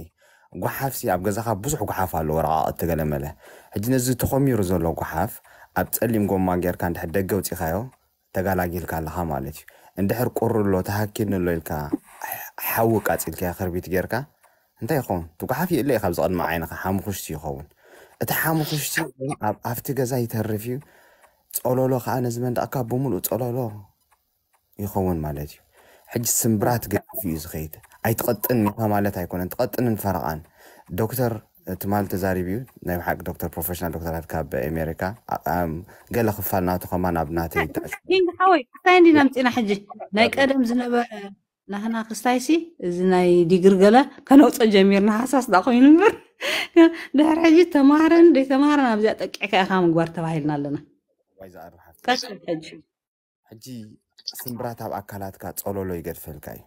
ጓሓፍሲ ኣብ ገዛኻ ብዙሕ ጓሓፍ ኣሎ ወረቓቕ እተገለመለ ሕጂ ነዚ ተኸሚሩ ዘሎ ጓሓፍ ኣብ ፀሊም ጎማ ጌርካ እንድሕር ደገ ውፂኻዮ ተጋላጊልካ ኣለኻ ማለት እዩ እንድሕር ቁርሎ ተሃኪልንሎ ኢልካ ሓዊ ቃፂልካ ክርቢት ጌርካ እንታይ ይኸውን ትጓሓፍ የለ ካብ ዝቐድሚ ዓይንኻ ሓሙኽሽቲ ይኸውን እቲ ሓሙኽሽቲ ኣብቲ ገዛ ይተርፍ እዩ ፀለሎ ከዓ ነዚ መንዳእካ ብምሉእ ፀለሎ ይኸውን ማለት እዩ ሕጂ ስምብራት ገፍ እዩ ዝኸይድ ኣይትቐጥን ኢኻ ማለት ኣይኮነን ትቐጥንን ፈረቓን ዶክተር ትማል ተዛሪብ እዩ ናይ ብሓቂ ዶክተር ፕሮፌሽናል ዶክተራት ካብ ኣሜሪካ ገለ ክፋል ናቱ ኸማ ናብ ናተ ይጣሓወይ እንታይ እንዲና ምፅና ሕጂ ናይ ቀደም ዝነበረ ናህና ክስታይሲ እዚ ናይ ዲግሪ ገለ ከነውፀ ጀሚርና ሓሳስ ዳ ኮይኑ እምበር ድሕሪ ሕጂ ተማሃረን ደይተማሃረን ኣብዚኣ ጠቂዕካ ኢኻ ምግባር ተባሂልና ኣለና ሕጂ ስምብራት ኣብ ኣካላትካ ፀለሎ ይገድፈልካ እዩ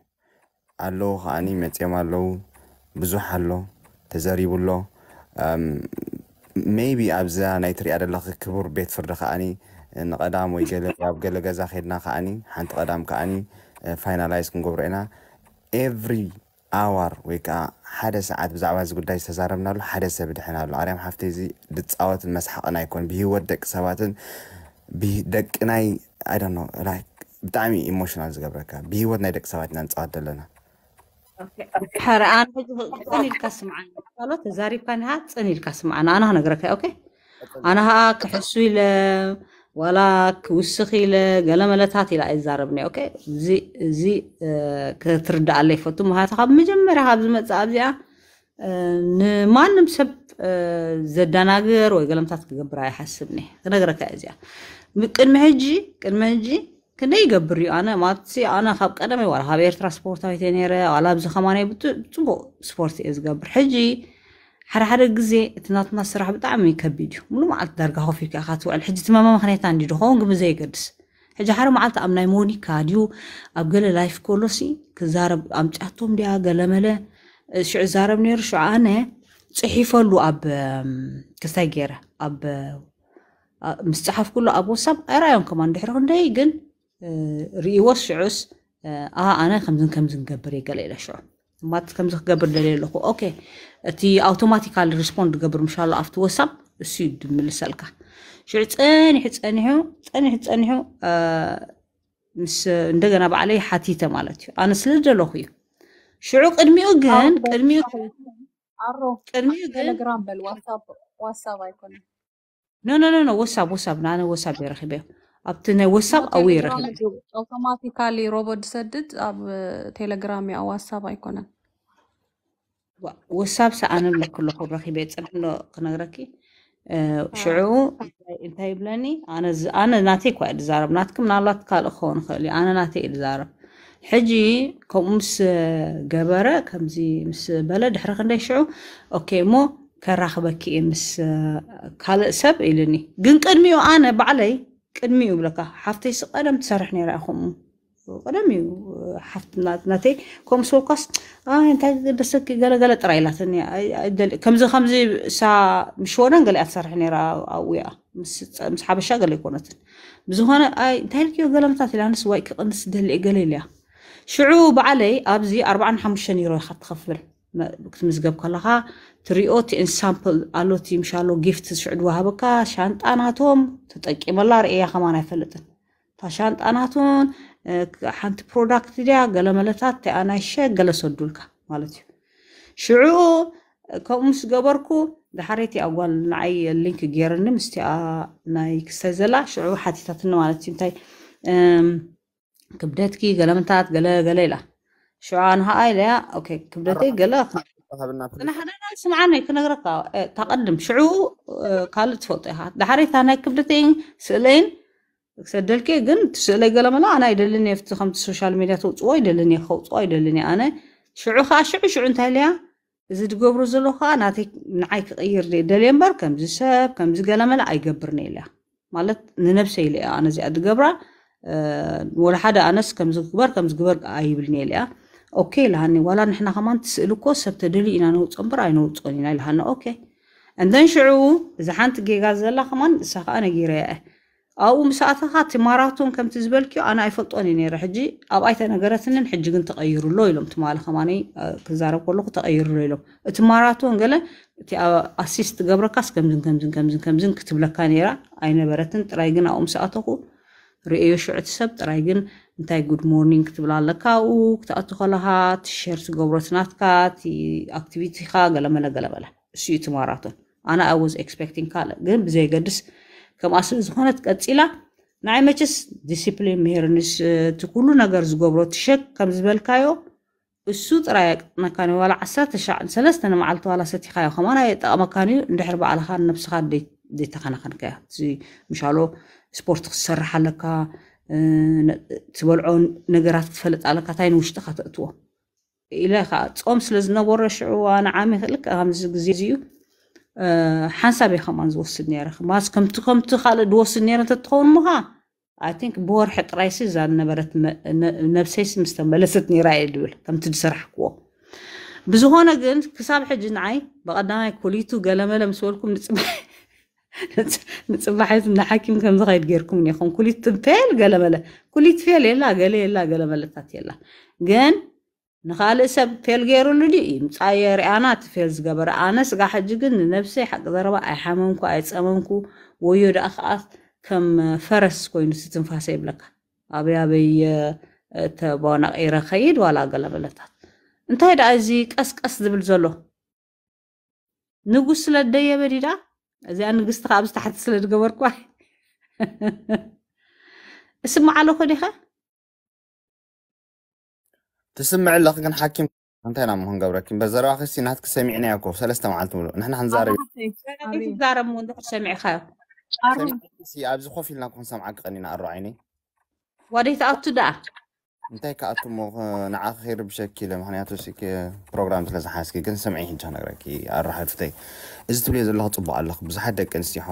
ኣለዉ ከዓኒ መፅኦም ኣለዉ ብዙሕ ኣሎ ተዘሪቡሎ ሜይቢ ኣብዛ ናይ ትሪያ ዘለኺ ክቡር ቤት ፍርዲ ከዓኒ ንቀዳም ወይ ኣብ ገለ ገዛ ከድና ከዓኒ ሓንቲ ቀዳም ከዓኒ ፋይናላይዝ ክንገብሮ ኢና ኤቭሪ ኣዋር ወይ ከዓ ሓደ ሰዓት ብዛዕባ እዚ ጉዳይ ዝተዛረብናሉ ሓደ ሰብ ድሕን ኣሎ ኣርያም ሓፍተ እዚ ብፃወትን መስሓቅን ኣይኮን ብሂወት ደቂ ሰባትን ደቂ ናይ ኣይዶኖ ብጣዕሚ ኢሞሽናል ዝገብረካ ብሂወት ናይ ደቂ ሰባት ኢና ንፃወት ዘለና حر أنا تنيل كاسم عن قالوا تزاري كانها تنيل كاسم أنا أنا هنقرأ أوكي أنا ها ዋላ ክውስኽ ኢለ ገለ መለታት ኢላ ኣይዛረብኒ ኦኬ እዚ እዚ ክትርዳእ ኣለ ይፈቱ ምሃት ካብ መጀመርያ ካብ ዝመፅእ ኣብዚኣ ንማንም ሰብ ዘዳናግር ወይ ገለምታት ክገብር ኣይሓስብኒ ክነግረካ እዚኣ ቅድሚ ሕጂ ቅድሚ ሕጂ ክንደይ ይገብር እዩ ኣነ ማለት ኣነ ካብ ቀደመ ዋላ ካብ ኤርትራ ስፖርታዊት ነረ ዋላ ብዚ ከማነ ብፅቡቅ ስፖርት እየ ዝገብር ሕጂ حر حر جزي تناطنا الصراحة بتعمل كبيدو ملو ما أقدر جهوف فيك أخاتو الحج تماما ما خليت عندي ده هون جمزة يقدس حج حر ما عطى أمناي موني كاديو أبقل لايف كولوسي كزارب أم تحتهم ديا قال ملا شو زارب نير شو أنا صحيفة لو أب كسيجرة أب مستحف كله أبو سب أرايون كمان ده رون ديجن ريوس شعوس آه أنا خمزن خمزن قبري قال إلى شو ما تخمزن قبر دليل أوكي እቲ ኣውቶማቲካል ሪስፖንድ ገብር ምሻሉ ኣብቲ ወሳብ እሱ ድምልሰልካ ሽዑ ፀኒሑ ፀኒሑ ፀኒሑ ፀኒሑ ምስ እንደገና በዕለይ ሓቲተ ማለት እዩ ኣነ ስለ ዝደለኹ እዩ ሽዑ ቅድሚኡ ግን ቅድሚኡ ቅድሚኡ ግን ኖ ኖ ኖ ወሳብ ወሳብ ንኣነ ወሳብ ይረኪበ እዮ ኣብቲ ናይ ወሳብ ኣብ ይረኪብ ኣውቶማቲካሊ ሮቦት ዝሰድድ ኣብ ቴሌግራም እያ ዋሳብ ኣይኮነን وساب سأنا لك الله خبرك بيتصل إنه خنقرك شعو أنت يبلني أنا ز أنا ناتيك وايد زارب ناتكم نالات قال أخون خلي أنا ناتي زارب حجي كمس جبرة كمزي مس بلد حرقنا شعو أوكي مو كرخبك مس قال سب إلني جن قدميو أنا بعلي قدميو بلكه حفتي سقدم تسرحني رأخمو ቀዳሚዩ ሓፍትና ናተይ ከምኡ ሰውኳስ እንታይ ደስ ገለገለ ጥራይ ኢላትን ከምዚ ከምዚ እሳ ምሽወደን ገሊኣ ትሰርሕ ነራ ኣብኡ እያ ምስ ሓበሻ ገለ ይኮነትን ብዝኾነ እንታይ ልክዮ ገለምታት ኢላ ንስ ዋይ ክቕንስ ደልየ ገለ ኢልያ ሽዑ በዓለይ ኣብዚ ኣርባዓን ሓሙሽተን ዩሮ ኢካ ትኸፍል ክትምዝገብ ከለካ ትሪኦ እቲ ኢንሳምፕል ኣሎቲ ምሻሎ ጊፍት ሽዑድ ዋሃበካ ሻንጣ ናቶም ተጠቂመላ ርእያ ከማን ኣይፈልጥን እታ ሻንጣ ናቱን ሓንቲ ፕሮዳክት ድያ ገለ መለታት ተኣናሸ ገለ ሰዱልካ ማለት እዩ ሽዑኡ ከምኡ ምስ ገበርኩ ድሓሬት ኣጓል ንዓይ ሊንክ ገይረኒ ምስቲኣ ናይ ክስተ ዘላ ሽዑ ሓቲታትኒ ማለት እዩ እንታይ ክብደትኪ ገለ ምንታት ገለ ገለ ኢላ ሽዑኣ ንሃኣ ኢለያ ኦኬ ክብደተይ ገለ ንሓደና ስምዓነይ ክነግረካ ተቐድም ሽዑኡ ካልእ ትፈልጦ ኢካ ድሓሬታ ናይ ክብደተይን ስእለይን سدلكي جن تسألي قال ما لا أنا يدلني في خمس سوشيال ميديا توت وايد يدلني خوت وايد يدلني أنا شعو خا شعو شعو أنت هليا زد جبر زلو خا ناتي نعيك غير لي دليم بر كم زي ساب كم زي قال ما لا أي جبرني لا مالت ننبسي لي أنا زي أد جبرة أه ولا حدا أنس كم زي جبر كم زي جبر أي بلني لي أوكي لهني ولا نحنا كمان تسألو كوس بتدلي إن أنا توت أمبر أي نوت قلنا لهنا أوكي and then شعو إذا حنت جيجا زلا سخ أنا جيريه ኣብኡ ምስኣተኻ እቲ ማራቶን ከምቲ ዝበልክዮ ኣነ ኣይፈልጦን እዩ ነረ ሕጂ ኣብ ኣብኣይ ነገረትንን ሕጂ ግን ተቀይሩሎ ኢሎም ትማለ ከማኒ ክዛረብ ከለኩ ተቀይሩሎ ኢሎም እቲ ማራቶን ገለ እቲ ኣሲስት ገብረካስ ከምዝን ከምዝን ከምዝን ከምዝን ክትብለካ ነራ ኣይነበረትን ጥራይ ግን ኣብኡ ምስኣተኩ ርእዮ ሽዑቲ ሰብ ጥራይ ግን እንታይ ጉድ ሞርኒንግ ክትብላ ኣለካ ኡ ክትኣቱ ከለካ ትሸር ትገብሮ ትናትካ እቲ ኣክቲቪቲካ ገለመለ ገለመለ እሱ እዩ እቲ ማራቶን ኣነ ኣይ ዋዝ ኤክስፔክቲንግ ካልእ ግን ብዘይገድስ كم أصل زخانة كتسيلا نعم أجلس ديسيبلين مهرنش تقولون أجر زجبرو تشك كم زبل كايو السود رأيك ما مكاني ولا عسرة شعن سلسنا أنا معلت ولا ستي خايو خمانة يتقى كانوا نحرب على خان نفس خان دي دي تخان خان كايا تزي مشالو سبورت خسر حلقة تبلعون نجرات فلت على كتاين وش تخطئتوه إلى خا تقوم سلزنا ورا شعوان عامي خلك أهم زي ሓንሳብ እየ ከምኡን ዝወስድ ነረ ማለት ከምቲ ከምቲ ካልእ ዝወስድ ነረ እንተትኸውን እሞኻ ኣይ ቲንክ ብወርሒ ጥራይሲ እዛ ነበረት ነብሰይሲ ምስ ተመለሰት ነራ እየ ዝብል ከምቲ ዝሰራሕክዎ ብዝኾነ ግን ክሳብ ሕጂ ንዓይ ብቐዳማይ ኮሊቱ ገለመለ ምስ በልኩም ንፅባሒት ንሓኪም ከምዝኸይድ ገይርኩም እኒኹም ኩሊት ፌል ገለመለ ኩሊት ፌል የላ ገለ የላ ገለመለታት የላ ግን ንኻልእ ሰብ ፌል ገይሩሉ ድዩ ምፃየ ርኣና እቲ ፌል ዝገበረ ኣነ ስጋ ሕጂ ግን ንነብሰይ ሓቂ ዘረባ ኣይሓመምኩ ኣይፀመምኩ ወዮ ደኣ ከዓ ከም ፈረስ ኮይኑ ስትንፋሰ ይብለካ ኣበይ ኣበይ ተቦናቂረ ከይድ ዋላ ገለ በለታት እንታይ ደኣ እዚ ቀስቀስ ዝብል ዘሎ ንጉስ ስለ ደየበ ዲዳ እዚኣ ንግስቲ ከዓ ብዝታሕቲ ስለ ዝገበርኩ እስማዓለኮ ዲኻ تسمع الا كان حاكم انت انا مهم قبلك بس زرع اخي سي نهاتك سامعني اكو سلسته مع التمر نحن حنزار انا زار من دحر سامع خير سي ابز خوفي لنا كون سامعك غني نقر عيني وريت اتو دا انت كاتو مو نعاخر بشكل مهني اتو سي بروجرامز لازم حاسكي كن سمعي انت انا غراكي اروح الفتي ازتو لي زلها طبع الله بصح دك انسي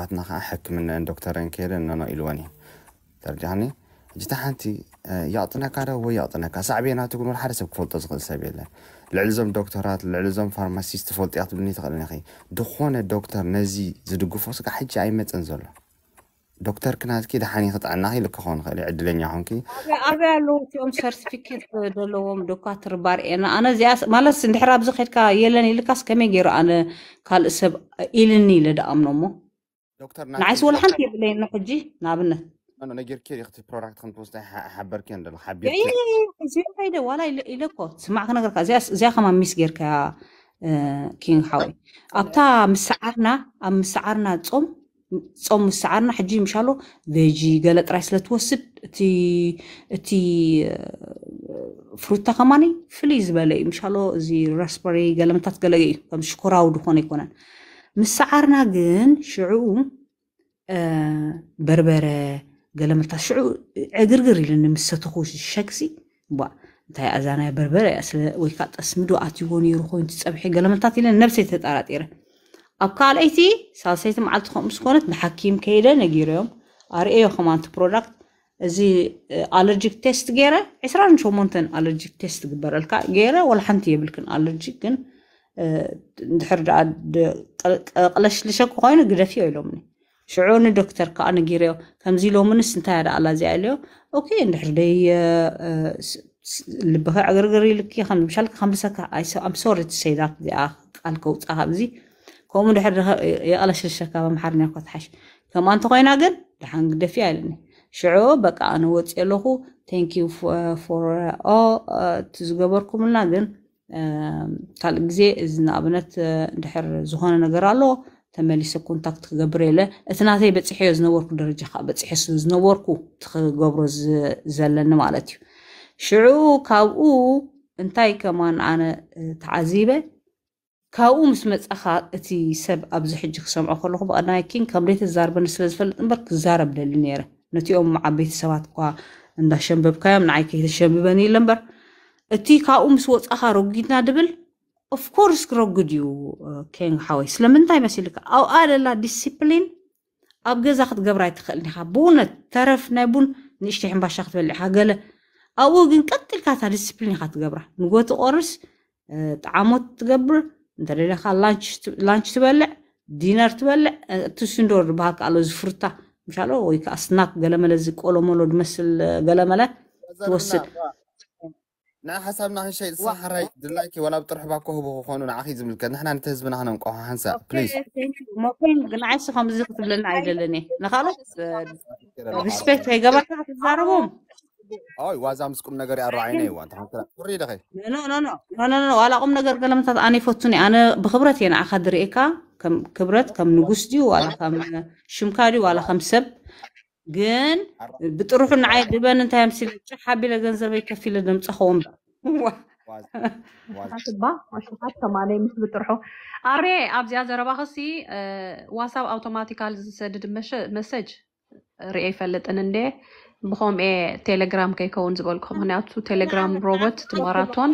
يعطينا كارا هو يعطينا كارا صعب انا تقول الحارس بكفول تزغل سبي لا العلزم دكتورات العلزم فارماسيست فول تيات بني تغلين اخي دخونا دكتور نزي زدقو فوسك حيجي اي متن زولا دكتور كنات كي دحاني خطع ناخي لك خون خلي عدلين يا حنكي ابي الو تيوم سيرتيفيكيت دلوم دكاتر بار انا انا زي مالا سندحرا بزخيت كا يلاني لكاس كمي غير انا قال اسب الني لدا امنو دكتور نعيس ولا حنتي بلين نحجي نابنه أنا غير كي يختي برودكت خن بوست حبر كان دل حبيب يا يا زي ولا إلا كوت سمع كنا غير زي زي خما ميس غير كا آه، كين حوي طيب، أبتا مسعرنا أم مسعرنا صوم ጾም ምስዓርና ሕጂ ምሻሎ ቬጂ ገለ ጥራይ ስለ ትወስድ تي ፍሩታ ከማኒ ፍልይ ዝበለ እዩ ምሻሎ እዚ ራስበሪ ገለምታት ገለ እዩ ከም ሽኮራዊ ድኾነ ይኮነን ምስዓርና ግን ሽዑ بربره قال متى شعو عدر قري لأن مستخوش الشخصي با متى أزانا بربرة أصل ويكات أسمدو أتيقوني يروحون تسبحي قال متى تيل النفس يتتعرض إيره أبقال أيتي سالسيت مع تخم سكونت بحكيم كيلة نجيرهم أري أيه خمانت برودكت زي آه، allergic test غيره إسران شو مانتن allergic test قبر الكا غيره ولا حنتي بلكن allergic كن آه، دحرد عاد آه، قلش لشك وين قدر فيه ሽዑ ንዶክተር ከዓ ነጊረዮ ከምዚ ሎምንስ እንታይ ኣዳኣላ እዚኣ ኣልዮ ኦኬ እንድሕር ደይ ልብኸ ዕግርግር ይልኪ ከምዝምሻልካ ከምልሰካ ኣምሶሪ ትሰይዳ እዚኣ ቃል ከውፃ ብዚ ከምኡ ድሕር የቐለሽልሸካ ብምሓርኛ ኮትሓሽ ከምኣ እንተ ኮይና ግን ድሓን ግደፊ ኣለኒ ሽዑ በቃ ኣነ ወፂ ኣለኹ ቴንኪ ፎር ኦ እቲ ዝገበርኩምልና ግን ካልእ ግዜ እዚ ንኣብነት እንድሕር ዝኾነ ነገር ኣለዎ ተመሊሰ ኮንታክት ክገብር የለ እቲ ናተይ በፂሐዮ ዝነበርኩ ደረጃ ከዓ በፂሐ ዝነበርኩ ትክገብሮ ዘለኒ ማለት እዩ ሽዑ ካብኡ እንታይ ከማን ኣነ ተዓዚበ ካብኡ ምስ መፀኻ እቲ ሰብ ኣብዚ ሕጂ ክሰምዖ ከለኹ ብቀዳማይ ኪን ከም ደይ ተዛርበኒ ስለ ዝፈልጥ እምበር ክዛረብ ደሊ ነይረ ነቲኦም ዓበይቲ ሰባት እኳ እንዳሸንበብካዮም ንዓይ ከይተሸንብበኒ ኢለ እምበር እቲ ካብኡ ምስ ወፃኻ ረጉድና ድብል ኦፍኮርስ ክረጉድ እዩ ኬን ሓወይ ስለምንታይ መሲልካ ኣብ ኣለላ ዲስፕሊን ኣብ ገዛ ክትገብራ ይትኽእልኒ ኒኻ ብእውነት ተረፍ ናይ ቡን ንእሽተይ ሕምባሻ ክትበልዕ ኢኻ ገለ ኣብኡ ግን ቀጢልካ እታ ዲስፕሊን ኢካ ትገብራ ንጎቲ ቆርስ ጣዓሞት ትገብር እንተደለካ ላንች ትበልዕ ዲነር ትበልዕ እቲ ስንዶር ዝበሃል ከኣሎ ዝፍርታ ምሻሎ ወይ ከዓ ስናክ ገለመለ ዝቆሎመሎ ድመስል ገለመለ ትወስድ نا حسبنا هن شيء صح راي دلائكي ولا بطرح باكو هبو خونو نعاخي زمن الكاد نحنا نتهزبنا هنا نقوها هنسا بليز ما كل نعيش خمس زيقة بلنا أيوة. عيدة لني نخلص بشبهت أيوة. أيوة. هاي قبل كنت تزاربهم أوي وازام سكوم نقري أرعيني وان تحن كلا قري دخي نو نو نو نو نو ولا قم نقر قلم تات أنا فوتوني أنا بخبرتي أنا أخذ رئيكا كم كبرت كم نقوش ولا كم شمكاري ولا كم ግን ብጥሩሑ ንዓይ ድበን እንታይ ኣምሲል ሓቢለ ገንዘበይ ከፍ ኢለ ደምፀኸ ወንበር ባ ሽሓት ተማለይ ምስ ብጥርሑ ኣሬ ኣብዚኣ ዘረባ ክሲ ዋሳብ ኣውቶማቲካል ዝሰድድ መሰጅ ርአ ይፈልጥን እንዴ ብከምኤ ቴሌግራም ከይከውን ዝበልኩ ምክንያቱ ቴሌግራም ሮቦት ትወራቶን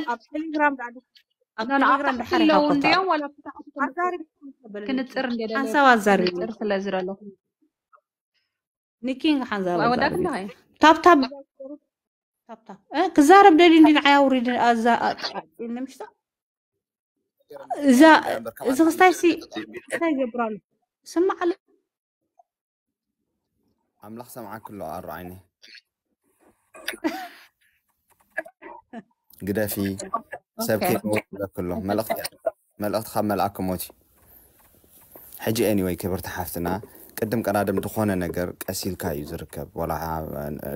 ኣለው እንድዮም ወላ ክንፅር ስለዝረለኹ نكين حنزار وداك تاب تاب تاب تاب اه كزارب دليل دين عاوري دين ازا نمشتا أه، زا زا خستايسي خستاي جبران سمع على املاح سمعك كله ار عيني قدافي سابكيك موتي كله ملأخت ملأخت خاب ملعكم موتي حجي anyway كبرت حافتنا قدم قد عدم تخونا نقر قسيل كا يزركب ولا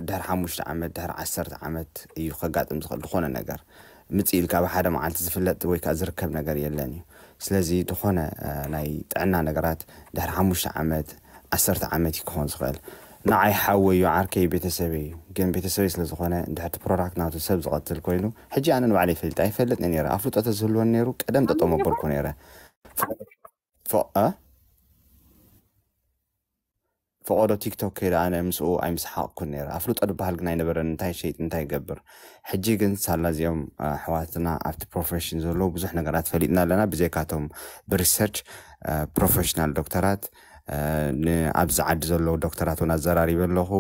دهر حموش عمد دهر عسر عمد ايو خقات امزخل تخونا نقر متسيل كا بحادة ما عالت زفلت ويكا زركب يلاني سلزي تخونا ناي تعنا نجرات دهر حموش عمد عسر عمد يكون زخل نعي حاوي يعركي بيتسبي جن بيتسبي سلازي خونا دهر تبروراك ناوتو سب زغطل كوينو حجي أنا نوعلي فلت اي فلت نيرا افلوت اتزهلوان نيرو كدم تطوم بركو نيرا ፍቐዶ ቲክቶክ ከይዳ ኣነ ምስኡ ኣይምስሓቕኩን ነረ ኣፍሉጦ ድበሃል ግን ኣይነበረን እንታይ ሸይጥ እንታይ ይገብር ሕጂ ግን ሳላ እዚኦም ኣሕዋትና ኣብቲ ፕሮፌሽን ዘለዉ ብዙሕ ነገራት ፈሊጥና ኣለና ብዘይካቶም ብሪሰርች ፕሮፌሽናል ዶክተራት ንኣብዚ ዓዲ ዘለዉ ዶክተራት እውን ኣዘራሪበ ኣለኹ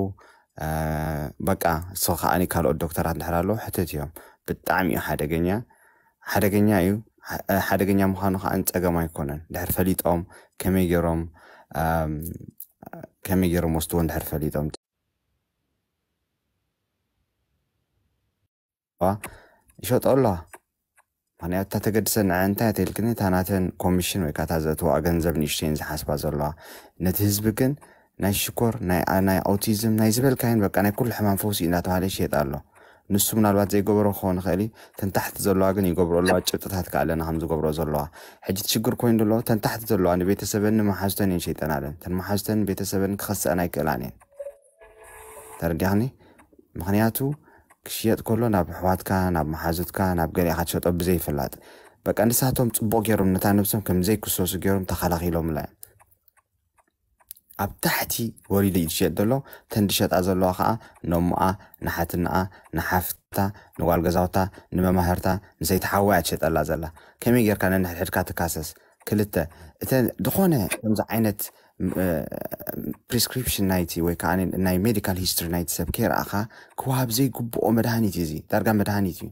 በቃ ስ ከዓኒ ካልኦት ዶክተራት ንድሕር ኣለዉ ሕተት እዮም ብጣዕሚ እዩ ሓደገኛ ሓደገኛ እዩ ሓደገኛ ምዃኑ ከዓ ንፀገም ኣይኮነን ድሕር ፈሊጦም ከመይ ገይሮም ከመይ ገይሮም ወስትዎ ድሕር ፈሊጦም ይሸጦ ኣለዋ ምክንያቱ እታ ተገድሰ ንዓ እንታይ እተይልክኒ እታ ናተን ኮሚሽን ወይ ከዓ ዘእትዋ ገንዘብ ንእሽተይን ዝሓስባ ዘለዋ ነቲ ህዝቢ ግን ናይ ሽኮር ናይ ኣውቲዝም ናይ ዝበልካይን በቃ ናይ ኩሉ ሕማም ፈውሲ እዩ እናተባሃለ ይሸጣ ኣሎ ንሱ ምናልባት ዘይገብሮ ክኸውን ይኽእል ተንታሕቲ ዘለዋ ግን ይገብሮ ኣለዋ ጭብጥታት ከኣለና ከም ዝገብሮ ዘለዋ ሕጂ ትሽግር ኮይኑ ዘሎ ተንታሕቲ ዘለዋ ንቤተሰብን ንመሓዝተን እየን ሸይጠና ኣለን ተን መሓዝተን ቤተሰብን ክኸስአን ኣይክእላን እየን ተረዲኽኒ ምክንያቱ ክሽየጥ ከሎ ናብ ኣሕዋትካ ናብ መሓዙትካ ናብ ገሊእካ ትሸጦ ብዘይፍላጥ በቃ ንሳቶም ፅቡቅ ገይሮም ነታ ነብሶም ከምዘይክሰሱ ገይሮም ተኸላኺሎምላ እዮም ኣብ ታሕቲ ወሪዱ እዩ ዝሸጥ ዘሎ እተን ዝሸጣ ዘለዋ ከዓ ነሙኣ ንሓትንኣ ንሓፍታ ንጓል ገዛውታ ንመማህርታ ንሰይትሓዋ እያ ትሸጠላ ዘላ ከመይ ጌርካ ነንሕድሕድካ ትካሰስ ክልተ እተን ዝኾነ ከምዚ ዓይነት ፕሪስክሪፕሽን ናይቲ ወይ ከዓ ናይ ሜዲካል ሂስትሪ ናይቲ ሰብ ከይረኣኻ ክዋሃብ ዘይግብኦ መድሃኒት እዩ እዚ ዳርጋ መድሃኒት እዩ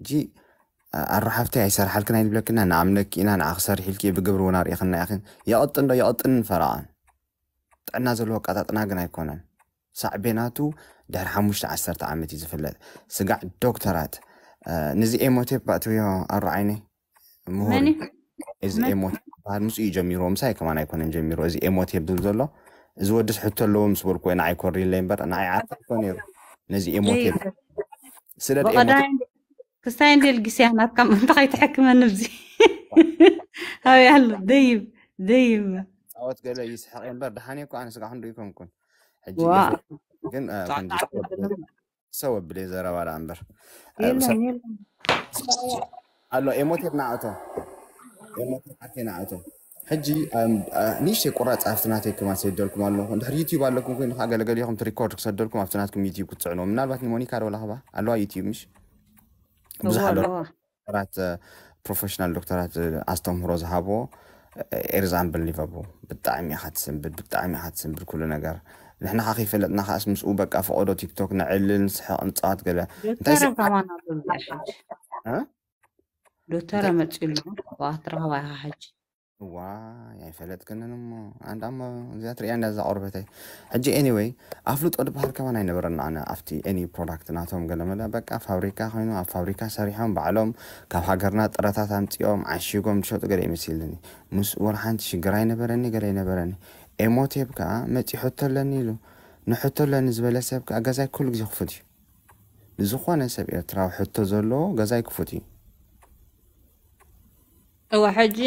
ሕጂ ኣረሓፍተይ ኣይሰርሓልክን ኣይትብለክና ንኣብነት ኢና ንዓኽ ሰሪሒልክ ብግብሪ እውን ኣርእኽና ኢኽን የቕጥን ዶ የቕጥንን ፈረቓን ጥዕና ዘለዎ ኣቃጣጥና ግን ኣይኮነን ሳዕቤናቱ ድሕሪ ሓሙሽተ ዓሰርተ ዓመት እዩ ዝፍለጥ ስጋዕ ዶክተራት ንዚ ኤሞቴፕ ባእትዮ ኣረዓይኒ ምሁር እዚ ኤሞቴፕ ዝበሃል ምስ እዩ ጀሚሮ ምሳይ ከማን ኣይኮነን ጀሚሮ እዚ ኤሞቴፕ ዝብል ዘሎ እዚ ወድስ ሕቶ ኣለዎ ምስ በልኩ ንዓይ ኮሪለይ እምበር ንዓይ ዓርፈ ነይሩ ነዚ ኤሞቴፕ ስለ كستاين ديال الكسيانات كم يتحكم انا نفسي ها يلا ديب ديب عوض قال لي يسحق ينبر حاني كو انا سقاحن عندي كون حجي كن كن سوى بلي زرا ايموت عنبر الو ايموتيت نعوتو ايموتيت حتي نعوتو ሕጂ ንእሽተይ ቁራፅ ኣብቲ ናተይ ክማ يوتيوب ኣለኹ እንድሕር ዩትብ ኣለኩም ኮይኑ ከዓ تريكورد ትሪኮርድ ክሰደልኩም ኣብቲ ናትኩም ዩትብ ክትፅዕንዎ ምናልባት ንሞኒካ ዶ ለኽባ ኣለዋ يوتيوب مش ብዙሓት ዶክተራት ፕሮፌሽናል ዶክተራት ኣስተምህሮ ዝሃቦ ኤርዛምብል ሊቨርቡ ብጣዕሚ ኢኻ ትስንብድ ብጣዕሚ ኢኻ ትስንብድ ኩሉ ነገር ንሕና ኻ ከይፈለጥና ከዓስ ምስኡ በቃ ፈቐዶ ቲክቶክ ንዕልል ንስሕቕ ንፃወት ገለ እንታይ ዶክተር መፂሉ ዋክትረኸባ ኢኻ ሕጂ Wow, يعني فعلا كنا عند عم زيات ريان ذا عربتي حجي anyway ኣፍልጦ ድበሃል ከማ ናይ ነበረና ኣነ ኣብቲ ኤኒ ፕሮዳክት ናቶም ገለመለ በቃ ፋብሪካ ኮይኑ ኣብ ፋብሪካ ሰሪሖም ባዕሎም ካብ ሃገርና ጥረታት ኣምፂኦም ዓሽጎም ዝሸጡ ገለ ይመስለኒ ምስ ወርሓንቲ ሽግር ኣይነበረኒ ገለ ይነበረኒ ኤሞቴብ ከዓ መፂ ሕቶለኒ ኢሉ ንሕቶለኒ ዝበለ ሰብ ከዓ ገዛይ ኩሉ ግዜ ክፉት እዩ ዝኾነ ሰብ ኤርትራዊ ሕቶ ዘለዎ ገዛይ ክፉት እዩ እዋ ሕጂ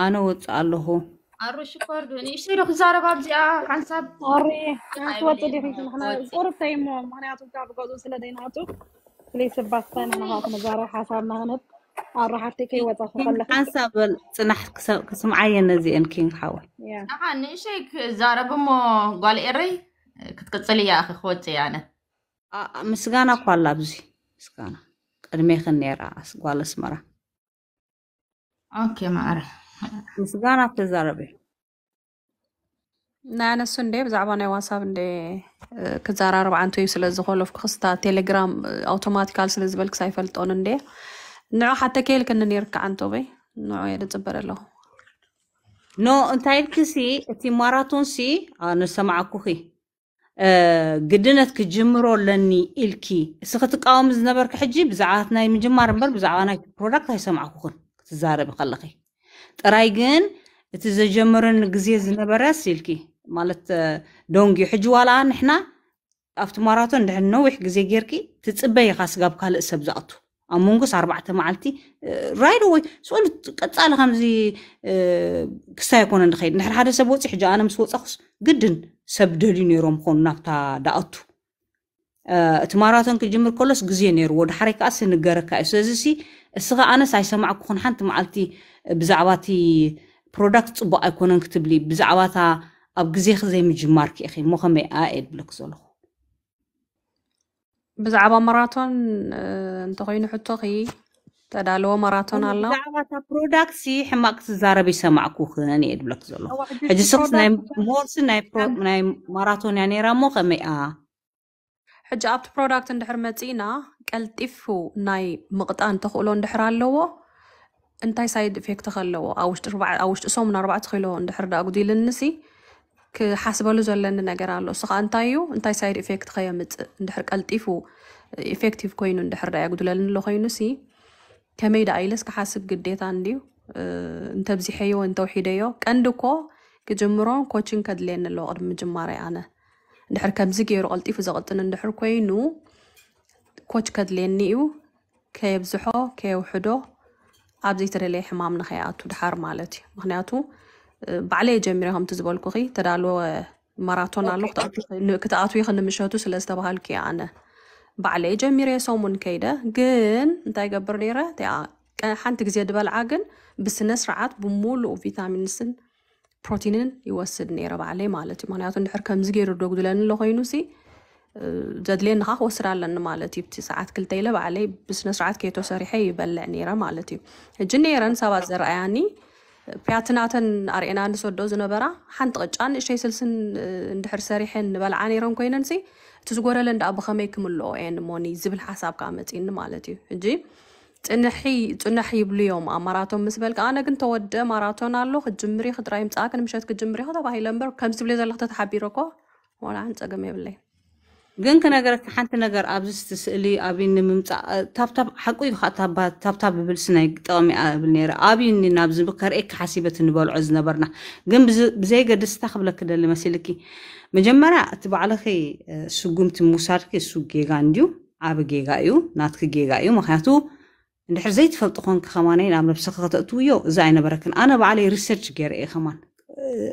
أنا وطاله أروش كوردوني شيرو خزارة بابجي كانساب أري أنتوا تدري في نحنا قرب تيمو معناته كعب قدوس لديناتو ليس باستين أنا هاك مزارة حساب مهنت ኣራሓፍቲ ከይወፃኹ ሓንሳብ ፅናሕ ክስምዓየን እዚአን ኪን ክሓወል ኣኻ ንእሸይ ክዛረብ እሞ ጓል ኤረይ ክትቅፅል እያ ኺ ክወፅ እያ ኣነ ምስጋና እኳ ኣላ ኣብዚ ምስጋና ቅድሜ ኽን ነራ ጓል ኣስመራ ኦኬ ማዕረ ምስጋና ክትዛረብ እዩ ንኣነሱ እንደ ብዛዕባ ናይ ዋትሳብ እንደ ክዛራርብ ዓንቱ እዩ ስለ ዝኸለፍኩ ክስታ ቴሌግራም ኣውቶማቲካል ስለ ዝበልክ ሳይፈልጦን እንደ ንዑ ሓተ ከይልክኒ ነርካ ዓንቶ በይ ንዑ እየ ዝፅበረ ኣለኹ ኖ እንታይ ኢልክሲ እቲ ማራቶንሲ ንሰማዓኩኺ ግድነት ክጅምሮ ኣለኒ ኢልኪ እስ ክትቃወም ዝነበርክ ሕጂ ብዛዕባ ናይ ምጅማር እምበር ብዛዕባ ናይ ፕሮዳክት ኣይሰማዕኩኹን ክትዛረብ ከለኺ تراي جن تزجمرن جزيز نبرس سلكي مالت دونجي حجوالا نحنا ኣብቲ ማራቶን ድሕን ነዊሕ ግዜ ጌርኪ ትፅበይ ኢኻ ስጋብ ካልእ ሰብ ዝኣቱ ኣብ መንጎስ ኣርባዕተ መዓልቲ ራይዶ ወይ ስሉ ቀፃሊ ከምዚ ክሳይ ኮነ ንኸይድ ንድሕሪ ሓደ ሰብ ወፂ ሕጂ ኣነ ምስ ወፀኹስ ግድን ሰብ ደልዩ ነይሮም ክኾኑ ናብታ ዳኣቱ እቲ ማራቶን ክጅምር ከሎስ ግዜ ነይርዎ ድሓረይ ከዓ ስንገረካ እዩ ስለዚ ሲ እስኻ ኣነስ ኣይሰማዕ ክኹን ሓንቲ መዓልቲ ብዛዕባ እቲ ፕሮዳክት ፅቡቅ ኣይኮነን ክትብሊ ብዛዕባ እታ ኣብ ግዜ ክዘይምጅማር ክኢኺ እሞ ከመይ ኣየድብለክ ዘለኹ ብዛዕባ ማራቶን እንተኮይኑ ሕቶ ኺ ተዳለወ ማራቶን ኣላ ብዛዕባ እታ ፕሮዳክሲ ሕማቅ ክትዛረብ ይሰማዕኩክን እየ ድብለክ ዘሎ ሕጂ ስክስ ናይ ሞርሲ ናይ ማራቶን እያ ነይራ እሞ ከመይ ኣ ሕጂ ኣብቲ ፕሮዳክት እንድሕር መፂና ቀልጢፉ ናይ ምቕጣን ተኽእሎ እንድሕር ኣለዎ እንታይ ሳይድ ኢፌክት ከለዎ ኣብ ውሽጢ እሶምና ኣርባዕተ ኪሎ እንድሕር ዳ ኣጉዲል ንሲ ክሓስበሉ ዘለኒ ነገር ኣሎ እሱ ከዓ እንታይ እዩ እንታይ ሳይድ ኢፌክት ከየምፅእ እንድሕር ቀልጢፉ ኢፌክቲቭ ኮይኑ እንድሕር ዳ የጉድለኒ ኣሎ ኮይኑ ሲ ከመይ ዳ ኢለስ ክሓስብ ግዴታ እንድዩ እንተብዚሐዮ እንተውሒደዮ ቀንዲ እኮ ክጅምሮን ኮችን ከድልየኒ ኣለዎ ቅድሚ ምጅማር ኣነ እንድሕር ከምዚ ገይሩ ቀልጢፉ ዘቕጥን እንድሕር ኮይኑ ኮች ከድልየኒ እዩ ከየብዝሖ ከየውሕዶ ኣብዘይ ተደለየ ሕማም ንኸይኣቱ ድሓር ማለት እዩ ምክንያቱ ባዕለየ ጀሚሮ ከምቲ ዝበልኩ ኺ ተዳልወ ማራቶን ኣሎ ክትኣትዊ ክንምሸቱ ስለ ዝተባሃልክ ኣነ ባዕለየ ጀሚሮ ሰሙን ከይደ ግን እንታይ ገብር ነረ ሓንቲ ግዜ ድበልዓ ግን ብስነ ስርዓት ብምሉእ ቪታሚንስን ፕሮቲንን ይወስድ ነረ ባዕለይ ማለት እዩ ምክንያቱ ንድሕር ከምዚ ገይሩ ዶጉድለኒ ኣሎ ኮይኑ زادلين نخاخ وسرع لنا مالتي بتي ساعات كل تيلة بعلي بس نسرعات كيتو سريحي يبلع نيرا مالتي جنيران سوا زرعاني بياتناتن أرينا نسو دوز نبرا حانت غجان إشي سلسن آه، ندحر سريحين نبال عاني رون كوين نسي تزقورة لند أبو خمي كملو إن موني زبل حساب كامتي إن مالتي جي تنحي تنحي بليوم أماراتون مسبلك أنا كنت أود ماراتون على خد جمري خد رايم تاكن مشيت كجمري هذا بهاي لمبر كم سبلي زلخت تحبي ركوا ولا عن تجمع بلي ግን ክነገረካ ሓንቲ ነገር ኣብዚ ዝተስእሊ ኣብይ ንምምፃእ ታብታብ ሓቂ እዩ ከዓ ታብታብ ብብልሲ ናይ ጠቕሚኣ እብል ነይረ ኣብይ ናብዚ ከርእየካ ሓሲበት ንበልዖ ዝነበርና ግን ብዘይገድስታ ክብለክ ደሊ መሲልኪ መጀመርያ እቲ ባዕልኺ ስጉምቲ ምውሳድኪ እሱ ጌጋ እንድዩ ኣብ ጌጋ እዩ ናትኪ ጌጋ እዩ ምክንያቱ እንድሕር ዘይትፈልጡ ኮንካ ከማነይ ናብ ነብስኺ ከተእትውዮ እዚ ኣይነበረክን ኣነ ባዕለይ ሪሰርች ገይረ እየ ኸማን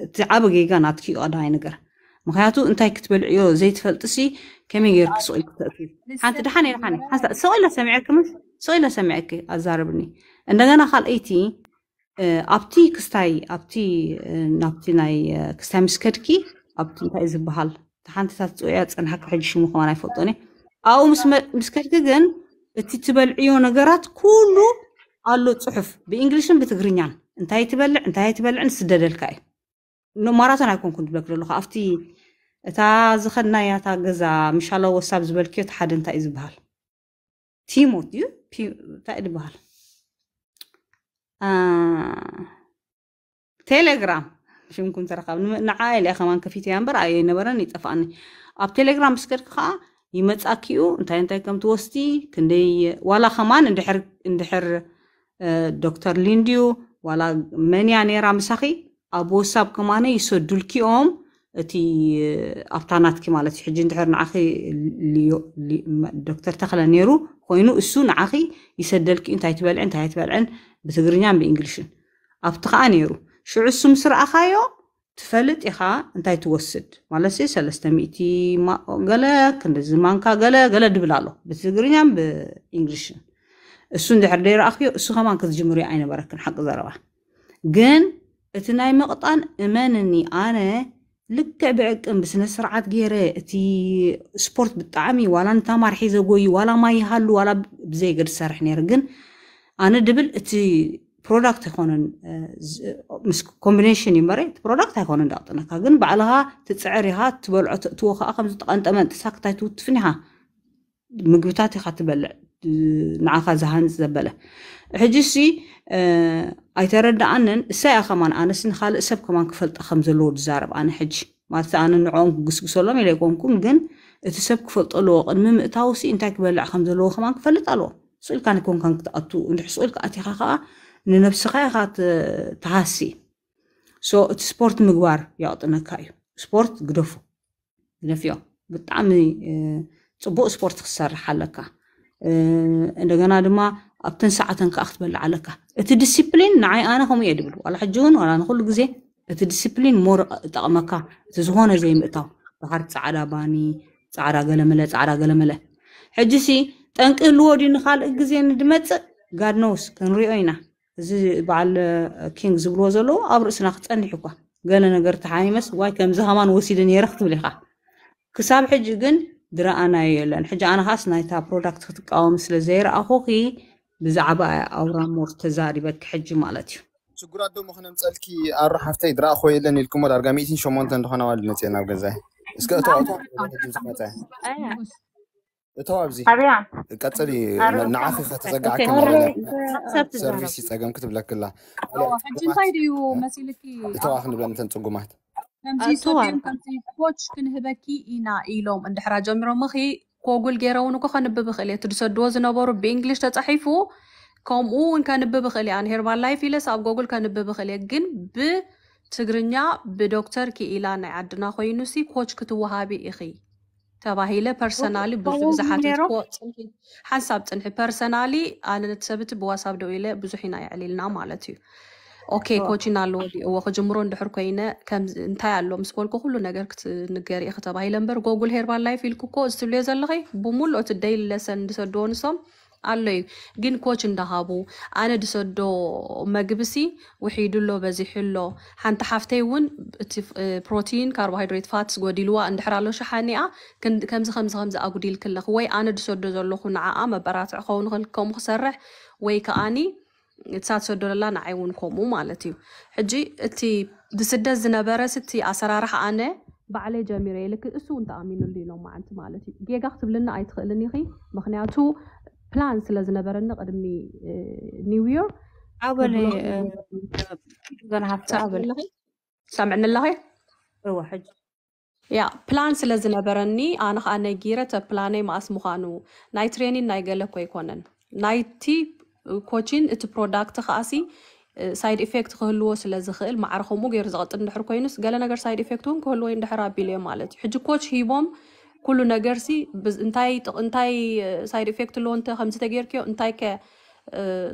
እቲ ዓበ ጌጋ ናትኪ እዩ ቀዳይ ነገር مخياتو انتي كتبلعيو زيت فلتسي كمي غير كسؤال تاكيد حتى دحاني دحاني حتى سؤال سامعك سؤال سامعك ازاربني اندغنا خال ايتي ابتي كستاي ابتي نابتي ناي كستاي مسكركي ابتي انتي زبحال تحانتي تاع تصويا صنحك حج شي مخوان يفوتوني او مس مسكركي غن اتي تبلعيو نغرات كله قالو صحف بانجليزي بتغرينيان انتي تبلع انتي تبلع نسددلكاي انت نو ماراثون ايكون كنت بلاك لو خافتي تا زخنا يا تا غزا مشالا وساب زبلكيو تحد انت از بحال تيموت يو بي تا اد بحال ا تيليجرام شيم كنت رقم نعايل يا خمان كفيتي امبر اي نبرن يطفاني اب تيليجرام سكر خا يمصاكيو انت انت كم توستي كندي ولا خمان اندحر اندحر دكتور ليندو ولا من يعني رامسخي أبو ساب كمان يسدل كيوم تي أبطانات كمان تحجين دحرن عخي اللي اللي دكتور تخلى نيرو خوينو السون عخي يسدل كي أنت هتبلع أنت هتبلع عن بتقرنيان بإنجليشن أبطق أنيرو شو السوم سر أخايو تفلت إخا أنت هتوسد مالا سي سالستميتي ما قلا كند زمان كا قلا قلا دبلالو بتقرنيان بإنجليشن السون دحر دير أخيو السوخة مانكز جمهوري عين بركن حق ذروة جن إتي ناي مقطان إمانني أنا لك بعك بسنة سرعة غيري إتي سبورت بالطعمي ولا نتا مارحي زوي ولا ما يهلو ولا بزي غير سرح نيرقن أنا دبل إتي برودكت يكونن مس كومبينيشن يمري برودكت يكونن داطنا كاغن بعلها تتسعريها تبلع توخا خمس دقائق تمن تساكتاي توتفنيها مقبتاتي خا تبلع نعاخا زهان زبله حجسي آه ايتردا انن ساي اخمان انسن خال اسب كمان كفلت خمز لود زارب انا حج ما ثان نعون غسغسلم الى كون كون كن اتسب كفلت لو قدم متاوسي انت كبلع خمز لو كمان كفلت الو سؤال كان يكون كان تقطو نحصل كاتي خا خا ننفس خا خا تعاسي سو so, سبورت مغوار يا كايو سبورت غدفو غدفيو بتعمي اه, تبو سبورت خسر حلكا اه, اندغنا دما ኣብተን ሰዓተን ከዓ ክትበልዕ ኣለካ እቲ ዲስፕሊን ንዓይ ኣነ ከምኡ እየ ድብል ዋላ ሕጂ እውን ዋላ ንኩሉ ግዜ እቲ ዲስፕሊን ሞር ይጠቕመካ እቲ ዝኾነ ዘይምእታው ድሓር ፃዕዳ ባኒ ፃዕዳ ገለመለ ፃዕዳ ገለመለ ሕጂ ሲ ጠንቂ ህልዎ ድዩ ንካልእ ግዜ ንድመፅእ ጋድኖውስ ክንሪኦ ኢና እዚ በዓል ኪንግ ዝብልዎ ዘለዎ ኣብ ርእስና ክፀኒሕ እኳ ገለ ነገር ተሓሚመስ ዋይ ከምዚ ሃማን ወሲደ ነይረ ክትብል ኢኻ ክሳብ ሕጂ ግን ድረኣናዮ የለን ሕጂ ኣነ ካስ ናይታ ፕሮዳክት ክትቃወም ስለ ዘይረኣኹኺ ብዛዕባ ኣውራም ሞርት ተዛሪበክ ሕጂ ማለት እዩ ሽጉራት ዶ ምኾነ ምፀልኪ ኣሮ ሓፍተይ ድራእ ኮይለን ኢልኩሞ ዳርጋ 108 እንደኾነ ዋል ነፅ ናብ ገዛይ እስከ እቶ ዝመፀ እቶ ኣብዚ ቀፅል ንዓኺ ከተፀጋዕ ሰርቪስ ይፀገም ክትብለክላ እንታይ ድዩ መሲልኪ እተዋ ክንብለን እተን ፅጉማት ከምዚ ሶድዮም ከምዚ ኮች ክንህበኪ ኢና ኢሎም እንድሕራ ጀሚሮምኺ ኮጉል ገይረ እውን እኮ ከንብብ እኽእል እየ ትድሰድዎ ዝነበሩ ብእንግሊሽ ተፃሒፉ ከምኡ እውን ከንብብ እኽእል እየ ኣን ሄርባል ላይፍ ኢለስ ኣብ ጎጉል ከንብብ እኽእል እየ ግን ብትግርኛ ብዶክተር ክኢላ ናይ ዓድና ኮይኑ ሲ ኮች ክትወሃቢ ኢኺ ተባሂለ ፐርሰናሊ ብዙሕ ዝሓትትኮ ሓንሳብ ፅንሒ ፐርሰናሊ ኣነ ነቲ ሰብቲ ብዋሳብ ደው ኢለ ብዙሕ ኢና የዕሊልና ማለት እዩ ኦኬ ኮችና ኣለዎ ድእዎ ክጅምሮ እንድሕር ኮይነ እንታይ ኣሎ ምስ በልኩ ኩሉ ነገር ክትንገሪ ክተባሂለ እምበር ጎጉል ሄርባል ላይፍ ኢልኩ እኮ እዚ ትብልዮ ዘለኸ ብሙሉ እቲ ደይለሰን ድሰድዎ ንሶም ኣሎ እዩ ግን ኮች እንዳሃቡ ኣነ ድሰዶ መግብሲ ውሒዱሎ በዚሕሎ ሓንቲ ሓፍተይ እውን እቲ ፕሮቲን ካርቦሃይድሬት ፋትስ ጎዲልዋ እንድሕር ኣሎ ሸሓኒኣ ከምዚ ከምዚ ከምዚ ኣጉዲል ክለኽ ወይ ኣነ ድሰዶ ዘለኹ ንዓኣ መበራትዕ ክኸውን ክልከም ክሰርሕ ወይ ከኣኒ ትሳት ሰዶለላ ንዓይውን ከምኡ ማለት እዩ ሕጂ እቲ ብስደት ዝነበረ ስቲ ኣሰራርሓ ኣነ ባዕለይ ጀሚረ የልክ እሱ እውን ተኣሚኑሉ ኢሎም መዓንቲ ማለት እዩ ጌጋ ክትብልና ኣይትኽእልን ይኺ ምክንያቱ ፕላን ስለ ዝነበረኒ ቅድሚ ኒው ዮር ኣበለ ገናሃብቲ ኣበለ ሰምዕኒ ኣለኸ እዋ ሕጂ ያ ፕላን ስለ ዝነበረኒ ኣነ ከዓ ነጊረ ተ ፕላነይ መኣስ ምዃኑ ናይ ትሬኒን ናይ ገለ ኮ ኣይኮነን ናይቲ ኮቺን እቲ ፕሮዳክት ከዓሲ ሳይድ ኢፌክት ክህልዎ ስለ ዝኽእል ማዕርኸምኡ ገይሩ ዝቐጥል እንድሕር ኮይኑስ ገለ ነገር ሳይድ ኢፌክት እውን ክህልዎ እንድሕር ኣቢሉ እየ ማለት እዩ ሕጂ ኮች ሂቦም ኩሉ ነገርሲ እንታይ ሳይድ ኢፌክት ኣለዎ እንተ ከምዚ ተገይርክዮ እንታይ ከ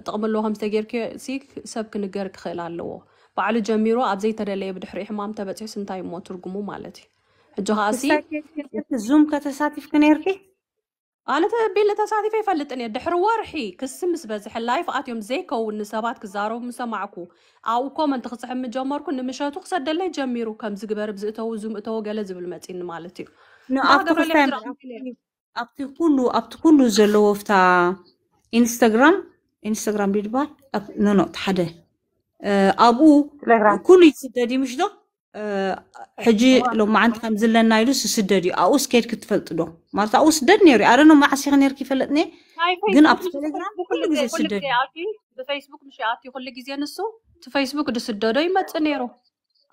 ጥቕሚ ኣለዎ ከምዚ ተገይርክዮ ሲ ሰብ ክንገር ክኽእል ኣለዎ ባዕሉ ጀሚሮ ኣብ ዘይተደለየ ብድሕሪ ሕማም ተበፂሑስ እንታይ እሞ ትርጉሙ ማለት እዩ ሕጂ ከዓሲ ዙም ከተሳቲፍክ ነርኪ أنا تبي اللي تساعدي في فلتني دحر ورحي كسم بس حلاي فقط يوم زيكو والنسبات كزارو مسمعكو أو كوم أنت خص حم جمركو إن مش هتخسر دلة جميرو كم زقبر بزقته وزم أتو جل زب المتين مالتي نو أبتكونو أبتكونو زلو فتا إنستغرام إنستغرام بيدبال نو نو تحدي أه، أبو كل يصير مش ده حجي لو ما عند خمس لنا نايلوس سدري أوس كير كتفلت دو ما رتا أوس دني ري أرنو ما عسيه نير كيف لتني جن أب تليجرام كل جزء سدري بفيسبوك مش عاتي كل جزء نصو تفيسبوك ده سدري ما تنيرو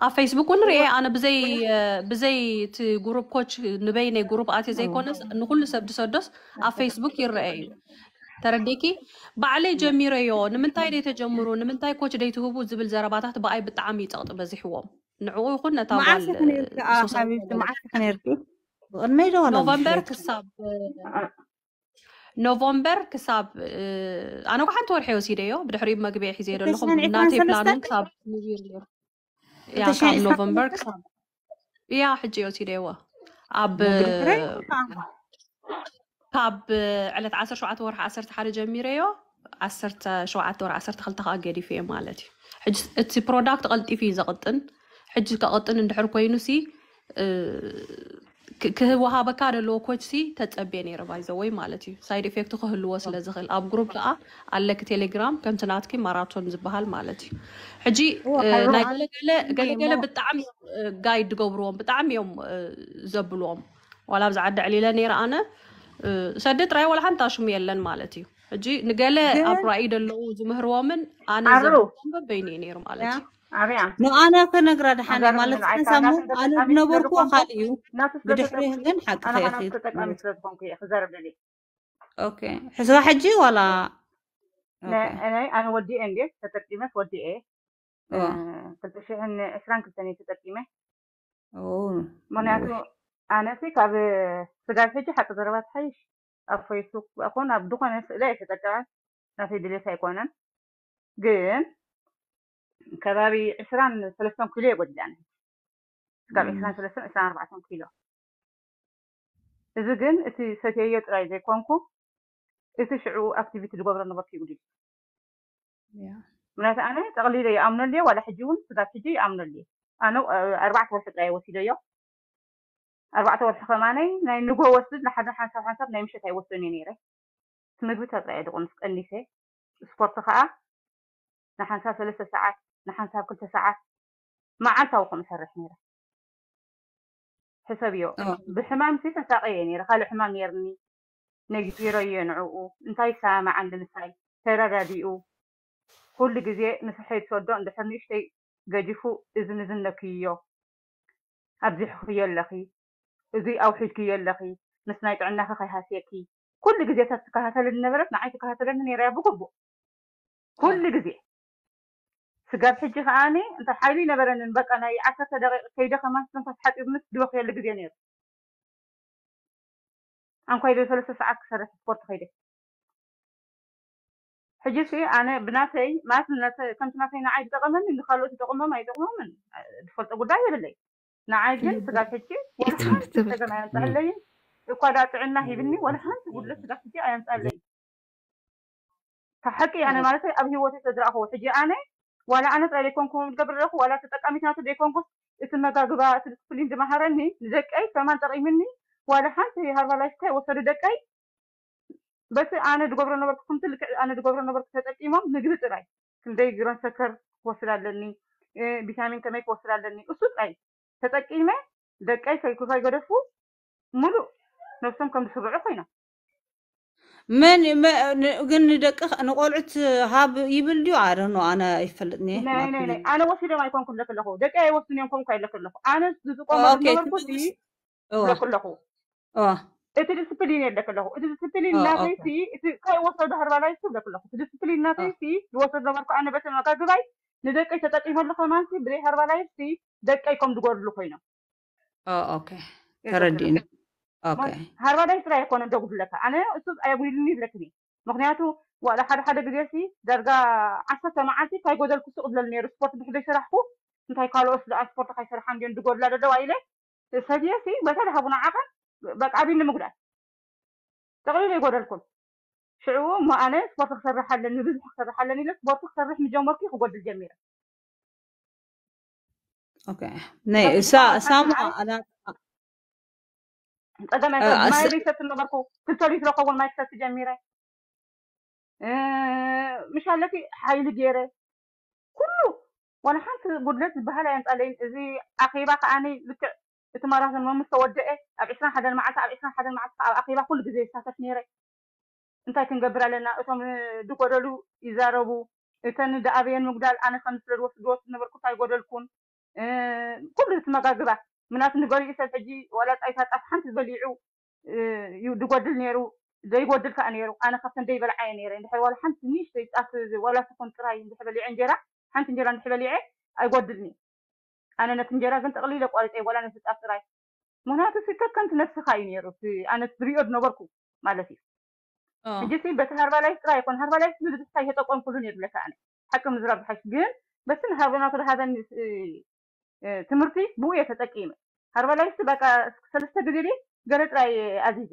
على فيسبوك ونرى أنا بزي بزي تجروب كوتش نبيني جروب عاتي زي كونس نقول سب دسدس على فيسبوك يرأي ترديكي بعلي جميرة يو نمن تاي ديت جمرو نمن تاي كوتش ديت هو بزبل زرباتها تبقى أي بتعامي تقط بزحوم نعو طبعا ما عرفت نرتي حبيبتي ما عرفت نرتي نميرو نوفمبر كصاب آه، يعني نوفمبر كصاب انا واحد تور حيوسي ديو بده حريب ما قبي حيزير لهم ناتي بلانون كصاب يا كام نوفمبر كصاب يا حجي يوسي اب كاب على 10 شعات ورح 10 حاره جميريو 10 شعات ورح 10 خلطه قادي فيه مالتي حج اتسي برودكت غلطي فيه زغطن ሕጂ ከቐጥን እንድሕር ኮይኑ ሲ ክወሃበካ ደለዎ ኮች ሲ ተፀብየ ነይረ ባይዘ ወይ ማለት እዩ ሳይድ ኤፌክቱ ክህልዎ ስለ ዝኽእል ኣብ ግሩፕ ከዓ ኣለክ ቴሌግራም ከምቲ ናትኪ ማራቶን ዝበሃል ማለት እዩ ሕጂ ናይ ገለገለ ብጣዕሚ ጋይድ ገብርዎም ብጣዕሚ እዮም ዘብልዎም ዋላ ብዛ ዓዲ ዕሊለ ነይረ ኣነ ሰደ ጥራይ ዋላ ሓንታ ሽሙ የለን ማለት እዩ ሕጂ ንገለ ኣብ ራእይ ደለዉ ዝምህርዎምን ኣነ ዘበበይኒ እዩ ነይሩ ማለት እዩ ንኣና ከነግራ ድሓነ ማለት ሓሳሙ ኣነ ዝነበርኩ ኣካል እዩ ብድሕሪ ግን ሓቂ ሕስባ ሕጂ ዋላ ኣነ እንዴ ተጠቂመ ክልተ ሽሕን ዕስራን ክልተን እየ ተጠቂመ ምክንያቱ ካብ ሕጂ ሓቂ ዘረባ ትሓይሽ ኣብ ፌስቡክ ኣኮን ኣብ ድኾነ ስእለ እየ ናተይ ድሌት ኣይኮነን ግን كبابي عشران ثلاثون كيلو يقعد يعني كبابي عشران ثلاثون عشران أربعتون كيلو كونكو ግን شعو ሰትየዮ ጥራይ ዘይኮንኩ እቲ ሽዑ ኣክቲቪቲ ዝገብሮ ነበርኩ ይጉዲ ምክንያቱ ኣነ ጠቕሊለ ይኣምነልየ ዋላ ሕጂ እውን امن لي انا ኣነ ኣርባዕተ تراي ጥራይ يا ዮ ኣርባዕተ خماني ناي ናይ ንጎ لحد ንሓደ ሓንሳብ ሓንሳብ ناي ምሸት ኣይወስዶን እየ ነይረ እቲ ምግቢ ተጥራየ ድቁንስ ቀኒሰ سبورت ከዓ نحن ሰለስተ ساعات نحن ساب كل ساعات ما عاد سوق مسرح نيرة حسابيو آه. بحمام سيسا ساقية نيرة خالو حمام يرني نجيرو ينعو انتاي سامع عند نساي ترى راديو كل جزيء مسحيت صدق عند حمي شيء جاجفو إذن إذن لكيو أبزح خيا لخي إذي أوحيد كيا لخي نسنايت عنا خي هاسيكي كل جزء تتكهتل النبرة نعيش كهتل النيرة بقبو آه. كل جزيء سقط حجي خاني انت حالي نبرن بقى انا عكس دقيقه كي دخل ما تنفس حتى بنص دوق يا اللي بدينير ام كويد ثلاث ساعات اكثر سبورت خيدي حجي شي انا بناتي ما تنسى كم تنسى انا عايز دقمن اللي خلوت دقم ما يدقمن دخلت ابو داير لي نعاجل سقط حجي وانت تنسى القادات عنا هي بني ولا هم تقول لك دخلتي انا اسال لي فحكي انا ما لسه ابي هو تدرا هو تجي انا ዋላ ኣነ ፃይ ዘይኮንኩም ዝገብር ኣለኹ ዋላ ተጠቃሚት ናቱ ዘይኮንኩስ እቲ መጋግባ እቲ ዲስፕሊን ዝመሃረኒ ንደቀይ ሰማን ጠቂምኒ ዋላ ሓንቲ ሃርባላይፍካ ወሰዱ ደቀይ በቲ ኣነ ዝገብሮ ነበርኩ ከምቲ ልክዕ ኣነ ዝገብሮ ነበርኩ ተጠቂሞም ምግቢ ጥራይ ክንደይ ግሮን ሰከር ክወስድ ኣለኒ ቪታሚን ከመይ ክወስድ ኣለኒ እሱ ጥራይ ተጠቂመ ደቀይ ከይጎደፉ ሙሉእ ነብሶም ከም ዝስርዑ ኮይኖም من ما قلنا دك أنا قلت هاب يبل ديو عارنو أنا يفلتني لا لا لا أنا وصل لما يكون كل كله دك أي وصل يوم كم كاي لك كله أنا دزوك ما نمر بدي لك كله إنت ديسبلين يا لك كله إنت ديسبلين ناتي سي إنت كاي وصل ده هربنا يسوي لك كله إنت ديسبلين ناتي سي وصل ده مركو أنا بس أنا كذباي ندك أي ستة إيمان لك مانسي بري هربنا يسوي دك أي كم دقار لك هنا أوكي تردين ሃርባዳይ ጥራይ ኣይኮነን ደጉ ዝብለካ ኣነ እሱ ኣየጉልኒ ይብለክኒ ምክንያቱ ዋላ ሓደ ሓደ ግዜሲ ዳርጋ ዓሰርተ መዓልቲ እንታይ ጎደልኩ ሱቅ ዝለኒ ነይሩ ስፖርት ብሕደይ ሰራሕኩ እንታይ ካልኦት ስፖርት ካይሰርሓ እንዲን ድጎድላ ደለዋ ኢለ ሰድየሲ በታ ድሃቡና ዓቐን በቃ ቢኒ ምግዳል ጠቕሊሉ ይጎደልኩም ሽዑቡ እሞ ኣነ ስፖርት ክሰርሕ ኣለኒ ብዙሕ ክሰርሕ ኣለኒ ኢለ ስፖርት ክሰርሕ ምጀመርኩ ክጎድል ጀሚረ ኦኬ ናይ ሳሙዓ هذا ما آه، ما ريسات النظركو تلتالي في القوة ما يكتات جميرة آه، مش على في حيل جيرة كله وانا حانت قدرت بهلا انت علي زي اخيرا اني لك تمارس المهم مستودعه ابي اسمع حدا معك ابي اسمع حدا معك اخيرا كل جزي ساتت نيرة انت كنقبر علينا اتم آه، دقرلو يزاربو እተን ዳኣብየን ምጉዳል ኣነ ከም ዝወስድዎ ዝነበርኩ እንታይ كل ኩሉ ዝመጋግባ مناس نقول يسال تجي ولا تايتها تفحن تقول يعو يقول نيرو زي يقول لك انا انا خاصه دايب العين يرين دحي ولا حنت نيش تي ولا تكون تراي دحي بلي عين جرا حنت نجرا دحي بلي عين اي قدرني انا نتنجرا كنت قليله قالت اي ولا انا تتاس راي مناس ستة كنت نفس خاين يرو انا تريو نوبركو مالتي جيتي بس هربا لايس راي كون هربا لايس نريد تستاهل تقوم كلهم يرو لك انا حكم زراب حش بين بس نهار بنا هذا تمرتي بويا تتقيمه አርባላይስ በቃ ሰለስተ ግድሪ ገለፅራይ ኣዚዘ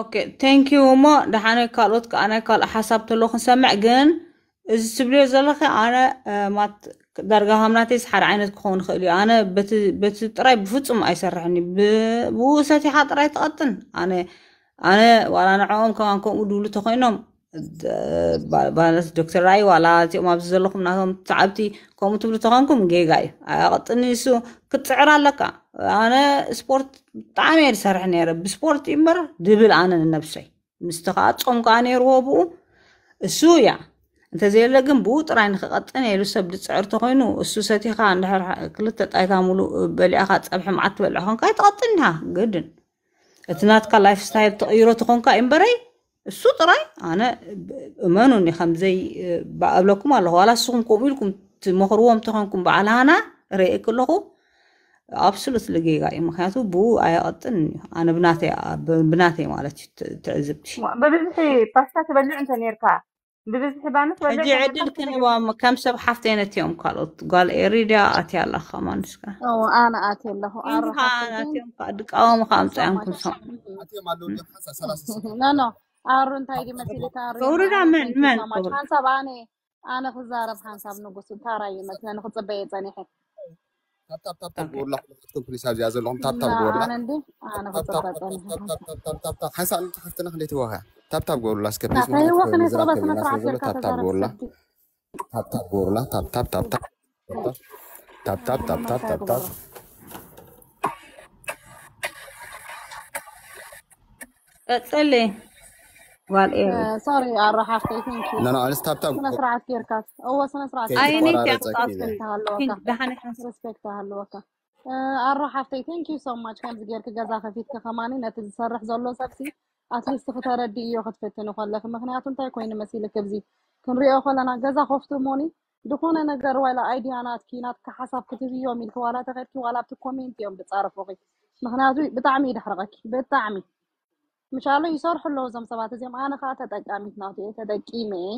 ኦኬ ቴንኪዩ እሞ ደሓነይ ካልኦት ኣነ ካልእ ሓሳብ ተሎ ክንሰምዕ ግን እዚ ትብልዮ ዘለኸ ኣነ ማት ዳርጋ ሃምናተይ ሓደ ዓይነት ክኸውን ይኽእል እዩ ኣነ በቲ ጥራይ ብፍፁም ኣይሰርሕን ብኡ ሰቲኻ ጥራይ ትቐጥን ኣነ ኣነ ዋላ ንዕኦም ከማን ከምኡ ድብሉ ተኮይኖም ባነት ዶክተር ራይ ዋላ እዚኦም ኣብዚ ዘለኹም ናቶም ተዓብቲ ከምኡ ትብሉ ተኾንኩም ጌጋ እዩ ቅጥኒ ንሱ ክትፅዕር ኣለካ ኣነ ስፖርት ብጣዕሚ እየ ዝሰርሕ ነይረ ብስፖርት እዩ እምበር ድብል ኣነ ንነብሰይ ምስቲ ከዓ ፆም ከዓ ነይርዎ ብኡ እሱ እያ እንተዘየለ ግን ብኡ ጥራይ ንክቐጥን የሉ ሰብ ድፅዕር ተኮይኑ እሱ ሰቲኻ እንድሕር ክልተ ጣይታ ሙሉእ በሊኣኻ ፀብሒ መዓት ትበልዕ ኮንካ ይትቐጥን ድሃ ግድን እቲ ናትካ ላይፍ ስታይል ተቐይሮ ትኾንካ እዩ እምበረይ السوت انا امانو اني خمزي آه، بقابلكم على هو على السوم كوبيلكم تمخروهم تخنكم بعلانا رأيك لغو أبسلوس لقيقة إما خياتو بو آي أطن أنا بناتي بناتي مالتش تعزبتش ببزحي باستاتي بلو أنت نيركا ببزحي بانس بلو أجي عدل كنوا كم سب حفتين تيوم قالت قال إريدا آتي الله خمانسكا أو أنا آتي الله أرحب إنها آتي الله أدك أوم خامسة أنكم سام آتي الله أرحب አሩን ታይዲ መሲል ታሪ ሶሩዳ መን መን ሓንሳብ ኣነ ኣነ ክዛረብ ሓንሳብ ንጉስ ታራይ ይመስለ ንክፅበየ ፀኒሐ ታብታብ ጎሩላ ታብታብ ቀጥል sorry aan raaxaystay thank you nana anis taab taab sana sraad kirkaas oo sana sraad ay ninka taas respect halwaka aan raaxaystay thank you so much kan zigeerka gaza khafifka khamaanina tisarrax zallo sabsi atleast khataraddi iyo khadfatani khallak ምክንያቱም እንታይ ኮይኑ መሲልክ ኣብዚ ክንሪኦ ከለና ገዛ ከፍቶ ሞኒ ዝኾነ ነገር ዋላ ኣይድያ ናትኪ ናትካ ሓሳብ ክትህብዮም ኢልክ ዋላ ተኸድኪ ዋላ ኣብቲ ኮሜንት እዮም ብፃረፎኺ ምክንያቱ ብጣዕሚ እዩ ደሕርቐኪ ብጣዕሚ ምሻሎ ይሰርሑለዉ እዞም ሰባት እዚኦም ኣነ ከዓ ተጠቃሚት ናቱ እየ ተጠቂመ እየ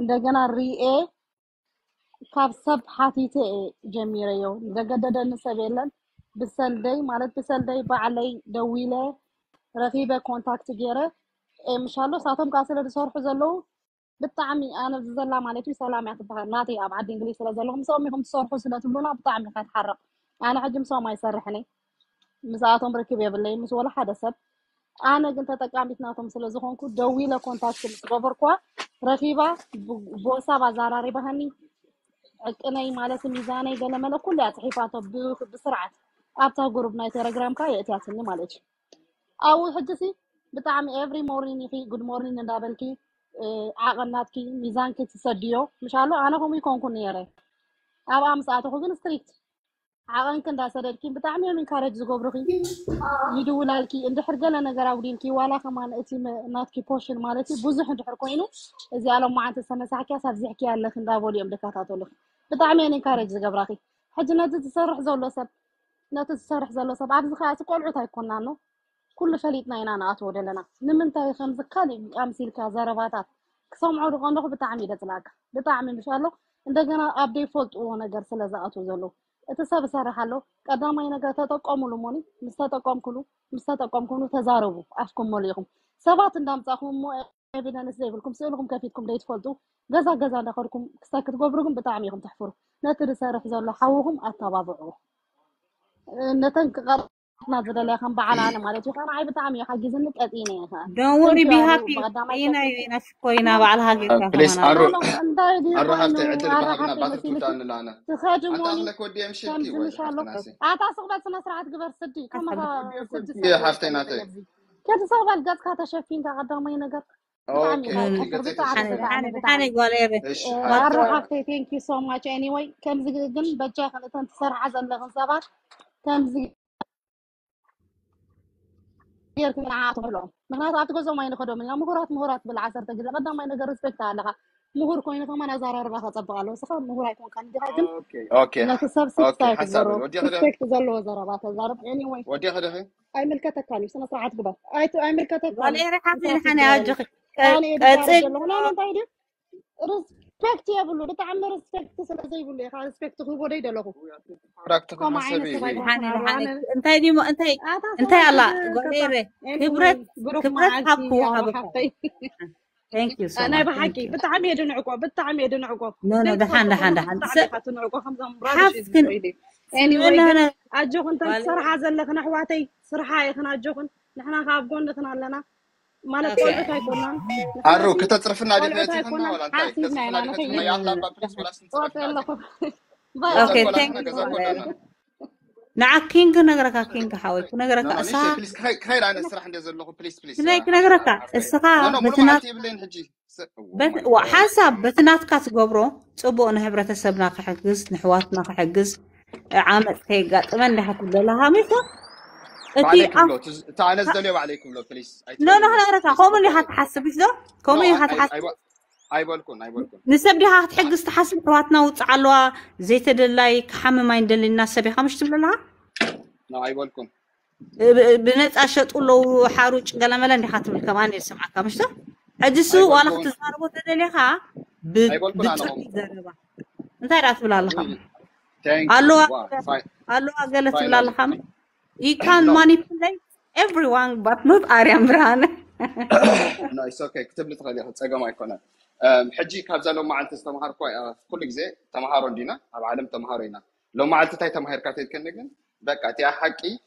እንደገና ሪኤ ካብ ሰብ ሓቲተ እየ ጀሚረዮ ዘገደደኒ ሰብ የለን ብሰልደይ ማለት ብሰልደይ ባዕለይ ደዊለ ረኪበ ኮንታክት ገይረ ምሻሎ ሳቶም ከዓ ስለ ዝሰርሑ ዘለዉ ብጣዕሚ ኣነ ዘላ ማለት እዩ ሰላም እያ ትበሃል ናተይ ኣብ ዓዲ እንግሊዝ ስለ ዘለኹ ምስኦም ኢኹም ትሰርሑ ስለ ትብሉና ብጣዕሚ ኢካ ትሓርቕ ኣነ ሕጂ ምስኦም ኣይሰርሕኒ ምስኣቶም ርክብ የብለይ ምስ ወላ ሓደ ሰብ አነ ግን ተጠቃሚት ናቶም ስለ ዝኮንኩ ደዊ ለኮንታክት ዝገበርኳ ረኪባ ቦሳ ባዛራሪ ባህኒ ዕቅነይ ማለት ሚዛነይ ገለመለ ኩሉ እያ ፅሒፋቶ ብስርዓት ኣብታ ጉሩብ ናይ ቴሌግራም ቴሌግራምካ የእትያትኒ ማለት እዩ ኣብኡ ሕጂ ሲ ብጣዕሚ ኤቭሪ ሞርኒን ይኺ ጉድ ሞርኒን እንዳበልኪ ዓቐናትኪ ሚዛንኪ ትሰድዮ ምሻሎ ኣነ ከምኡ ይኮንኩ ነይረ ኣብኣ ምስኣትኩ ግን ስትሪክት عقانك اندا سددكين بتعمي من كارج زغبرخي آه. يدولالكي اندحر جلا نغر اوديلكي والا خمان اتي ناتكي بوشن مالتي بوزح اندحر كوينو ازي على معنات سمسحكي سابزحكي يالك اندا بوليوم دكاتاتولخ بتعمي من كارج زغبرخي حج نات تسرح زولو سب نات تسرح زولو سب عبز خاص قلعو تايكوننا نو كل فليتنا ينا ناتو دلنا نمنتاي خمس كالي امسيلكا زرباتات ክሰምዑ ድኾንኹ ብጣዕሚ እዩ ደፅላካ ብጣዕሚ ምሻሎ እንደገና ኣብ ዘይፈልጥዎ ነገር ስለዝኣትው ዘለዉ اتساب سرحالو قداما ينغاتا تقومو لوموني مستا تقوم كلو مستا تقوم كلو تزاربو افكم موليكم سبات اندام تاخومو ايفيدنس ليفلكم سيلكم كفيتكم ديت فولتو غزا غزا ندخلكم كستاكت غبركم بتعم يكم تحفروا نتر سرح زلو حوهم اتبابعو نتن نظرة لي خم بعلان مالتي خم عيب طعمي حاجي زنك أتيني خا don't worry be happy إينا إينا شكوينا وعلى هاجي خم بليس أرو أرو هفتي عدل بحقنا بعد كتان لنا تخاجموني أتعلك ودي أمشي كي وجه أعطى صغبات سنسرعات قبر صدي كم يا حفتي ناتي كده صغبات قد كاتا شايفين تغدى ما ينقر ثانك يو سو ماتش اني واي كم زقدن بجاخ انت سرعه زلغن صباح كم غير كي عاطم لهم مغنات عاطم غزو ما ينخدو من مغورات مغورات بالعصر تقول لك ما ينقر رسبكت على مغور كوين فما انا زار ربا خطب قالو صح مغور يكون كان دي غادم اوكي اوكي انا تصاب سيك تايك زارو سيك تزلو زاربا تزارب يعني وين ودي غدا اي ملكة تكالي سنة صراحة قبل اي تو اي ملكة تكالي ولي ريحة في الحنة اجخي انا اجخي انا اجخي انا اجخي রেসপেক্টিয়া বললো এটা আমরা রেসপেক্ট ছিল যাই বললি এখন রেসপেক্ট খুব বড়ই দিলো راكتك كوم عين رحاني رحاني انت دي مو انت انت يلا غيره خبرت خبرت حبكو حبكو Thank you so much. أنا بحكي بتعم يدن عقوب بتعم يدن عقوب. No no دحان دحان دحان. حاسكن. Anyway أنا أجوكن صراحة زلخنا حواتي صراحة يخنا أجوكن نحنا خابقون نخنا لنا. ማለት ቆልዑት ኣይኮናን ኣሩ ክተፅርፍና ድሕረትና ወላ እንታይ ክትፅርፍና ድሕረትና ያላ ባፕሪስ ወላ ስንት نعم كينغ نغركا كينغ حاوي نغركا اسا بليز خير انا الصراحه ندير زلكم بليز بليز نايك نغركا السقا بتنات بت وحسب بتناتكا تقبرو صبو انا حبره تسبنا كحجز نحواتنا كحجز عامل كي غاطمن لحق لها ميكا وعليكم لو تعال نزل لي وعليكم لو بليز لا لا لا تعال قوم اللي هتحسب ايش ده قوم اللي هتحسب اي بالكون اي بالكون نسب دي هتحق استحسب رواتنا وتعالوا زيت الدلاي كحم ما يندل الناس بها مش تبلها لا اي بالكون بنت اشط لو حاروج قال ما لني حاتم كمان يسمعك مش ده اجسو وانا تزاربو تدليها بتزاربا انت راس بلا الله الو الو قالت بلا الله You can no. manipulate everyone, but not Aryan Brand. no, it's okay. كتب لي تخلي خد ما يكون حجي كاب زالو ما أنت تمهار كوي كل جزء تمهارون دينا أو عالم تمهارينا لو ما أنت تاي تمهار كاتي كنجن بقى تيا حكي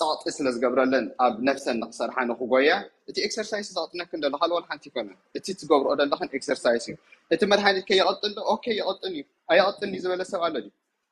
ፃቕጢ ስለ ዝገብረለን ኣብ ነፍሰን ንክሰርሓ ንክጎያ እቲ ኤክሰርሳይዝ ፃቕጢና ክንደሎ ካልኦን ሓንቲ ይኮነን እቲ ትገብርኦ ዘለኹን ኤክሰርሳይዝ تي مرحلة كي ከየቐጥል ኦኬ የቐጥን እዩ ኣየቐጥን እዩ ዝበለ ሰብ ኣሎ ድዩ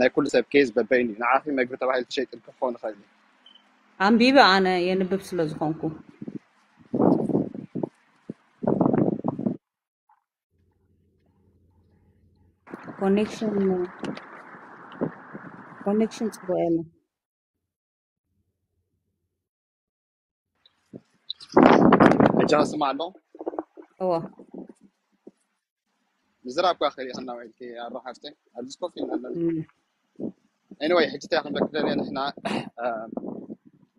ናይ ኩሉ ሰብ ኬዝ በበይኒ እዩ ንዓኺ መግቢ ተባሂሉ ተሸይጥ ክኾን ይኽእል እዩ ኣንቢበ ኣነ የንብብ ስለ ዝኾንኩ ኮኔክሽን ኮኔክሽን ፅቡቅ የለን ሕጂ ከስማዕ ኣሎ እዎ ምዝራብ ኳ ክሪኢ ከናውዒልቲ ኣራሓፍተ ኣብዚ ኮፍ ኢና ኣለና اني واي حجتي احنا بك لان احنا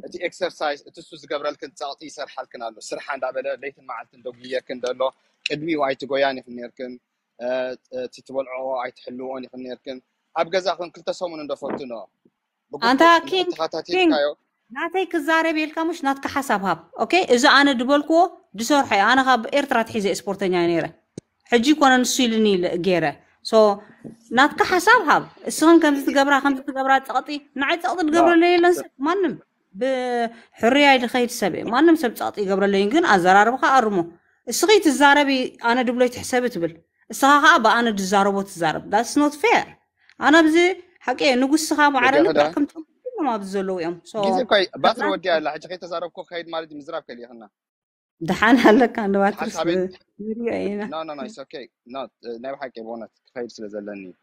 اتي اكسرسايز تسوز قبل كنت تعطي سرحة كن على السرحه عند بلا ليت ما عاد دوقيه كن دلو ادمي واي تو يعني في نيركن آه، آه، تتولعوا اي تحلوني يعني في نيركن ابغى زاخن كل تسوم من دفوتنو انت كين كين ناتي كزاري بيلكا مش ناتك حسب اوكي اذا انا دبلكو دسور حي انا غاب ارترات حيزي اسبورتنيا نيره حجيك وانا نسيل نيل so ናትካ ሓሳብ ሃብ እስኹም ከምዚ ትገብራ ከምዚ ትገብራ ፀቕጢ ንዓይ ፀቕጢ ትገብረለ የለን ሰብ ማንም ብሕርያይ ዝኸይድ ሰብ እየ ማንም ሰብ ፀቕጢ ይገብረለዩን ግን ኣዘራርብካ ኣርሞ እስኺ ትዛረቢ ኣነ ድብሎይ ትሕሰብ ትብል እስኻ ከዓ ብኣነ ድዛረቦ ትዛረብ ዳስ ኖት ፌር ኣነ ብዚ ሓቂ ንጉስኻ ማዕረኒ ብጣዕክም ሎም ኣብዚ ዘለዉ እዮም ባትሪ ወዲያ ኣላ ሕጂ ከይተዛረብኮ ከይድ ማለት እዩ ምዝራብ ከልኢኽና دحان هلا كان واترس لا لا لا لا اوكي نات نايب حق يبونا تخيل سلا زلني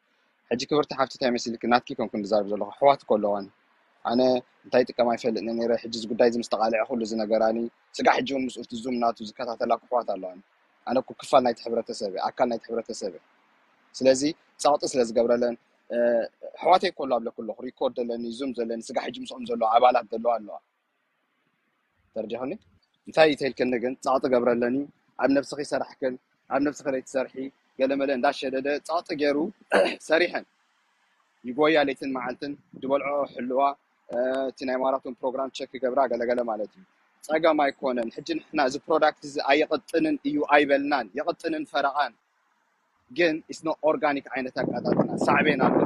حجي كبرت حفتي تايم يسلك نات كيكم كن زارب زلو حوات كلوان انا انتي تكما يفل اني راح حجي زغ دايز مستقال يحول زنا غراني سقا حجي مسؤول تزوم نات زكاتا تلاك حوات الله انا كو كفال نايت حبرت سبي اكل نايت حبرت سبي سلازي صاغط سلاز غبرلن آه، حواتي كلو قبل كله ريكورد لني زوم زلن سقا حجي مسؤول زلو عبالات دلو الله ترجعوني እንታይ እዩ ተይልከነ ግን ፃዕጢ ገብረ ኣለኒ ኣብ ነብስኺ ሰራሕክን ኣብ ነብስኺ ለይትሰርሒ ገለ መለ እንዳሸደደ ፃዕጢ ገይሩ ሰሪሐን ይጎያ ለይትን መዓልትን ድበልዖ ሕልዋ እቲ ናይ ማራቶን ፕሮግራም ቸክ ገብራ ገለገለ ማለት እዩ ፀገም ኣይኮነን ሕጂ ንሕና እዚ ፕሮዳክት እዚ ኣየቐጥንን እዩ ኣይበልናን የቐጥንን ፈረቓን ግን ኢስኖ ኦርጋኒክ ዓይነት ኣቃጣጥና ሳዕቤን ኣለዎ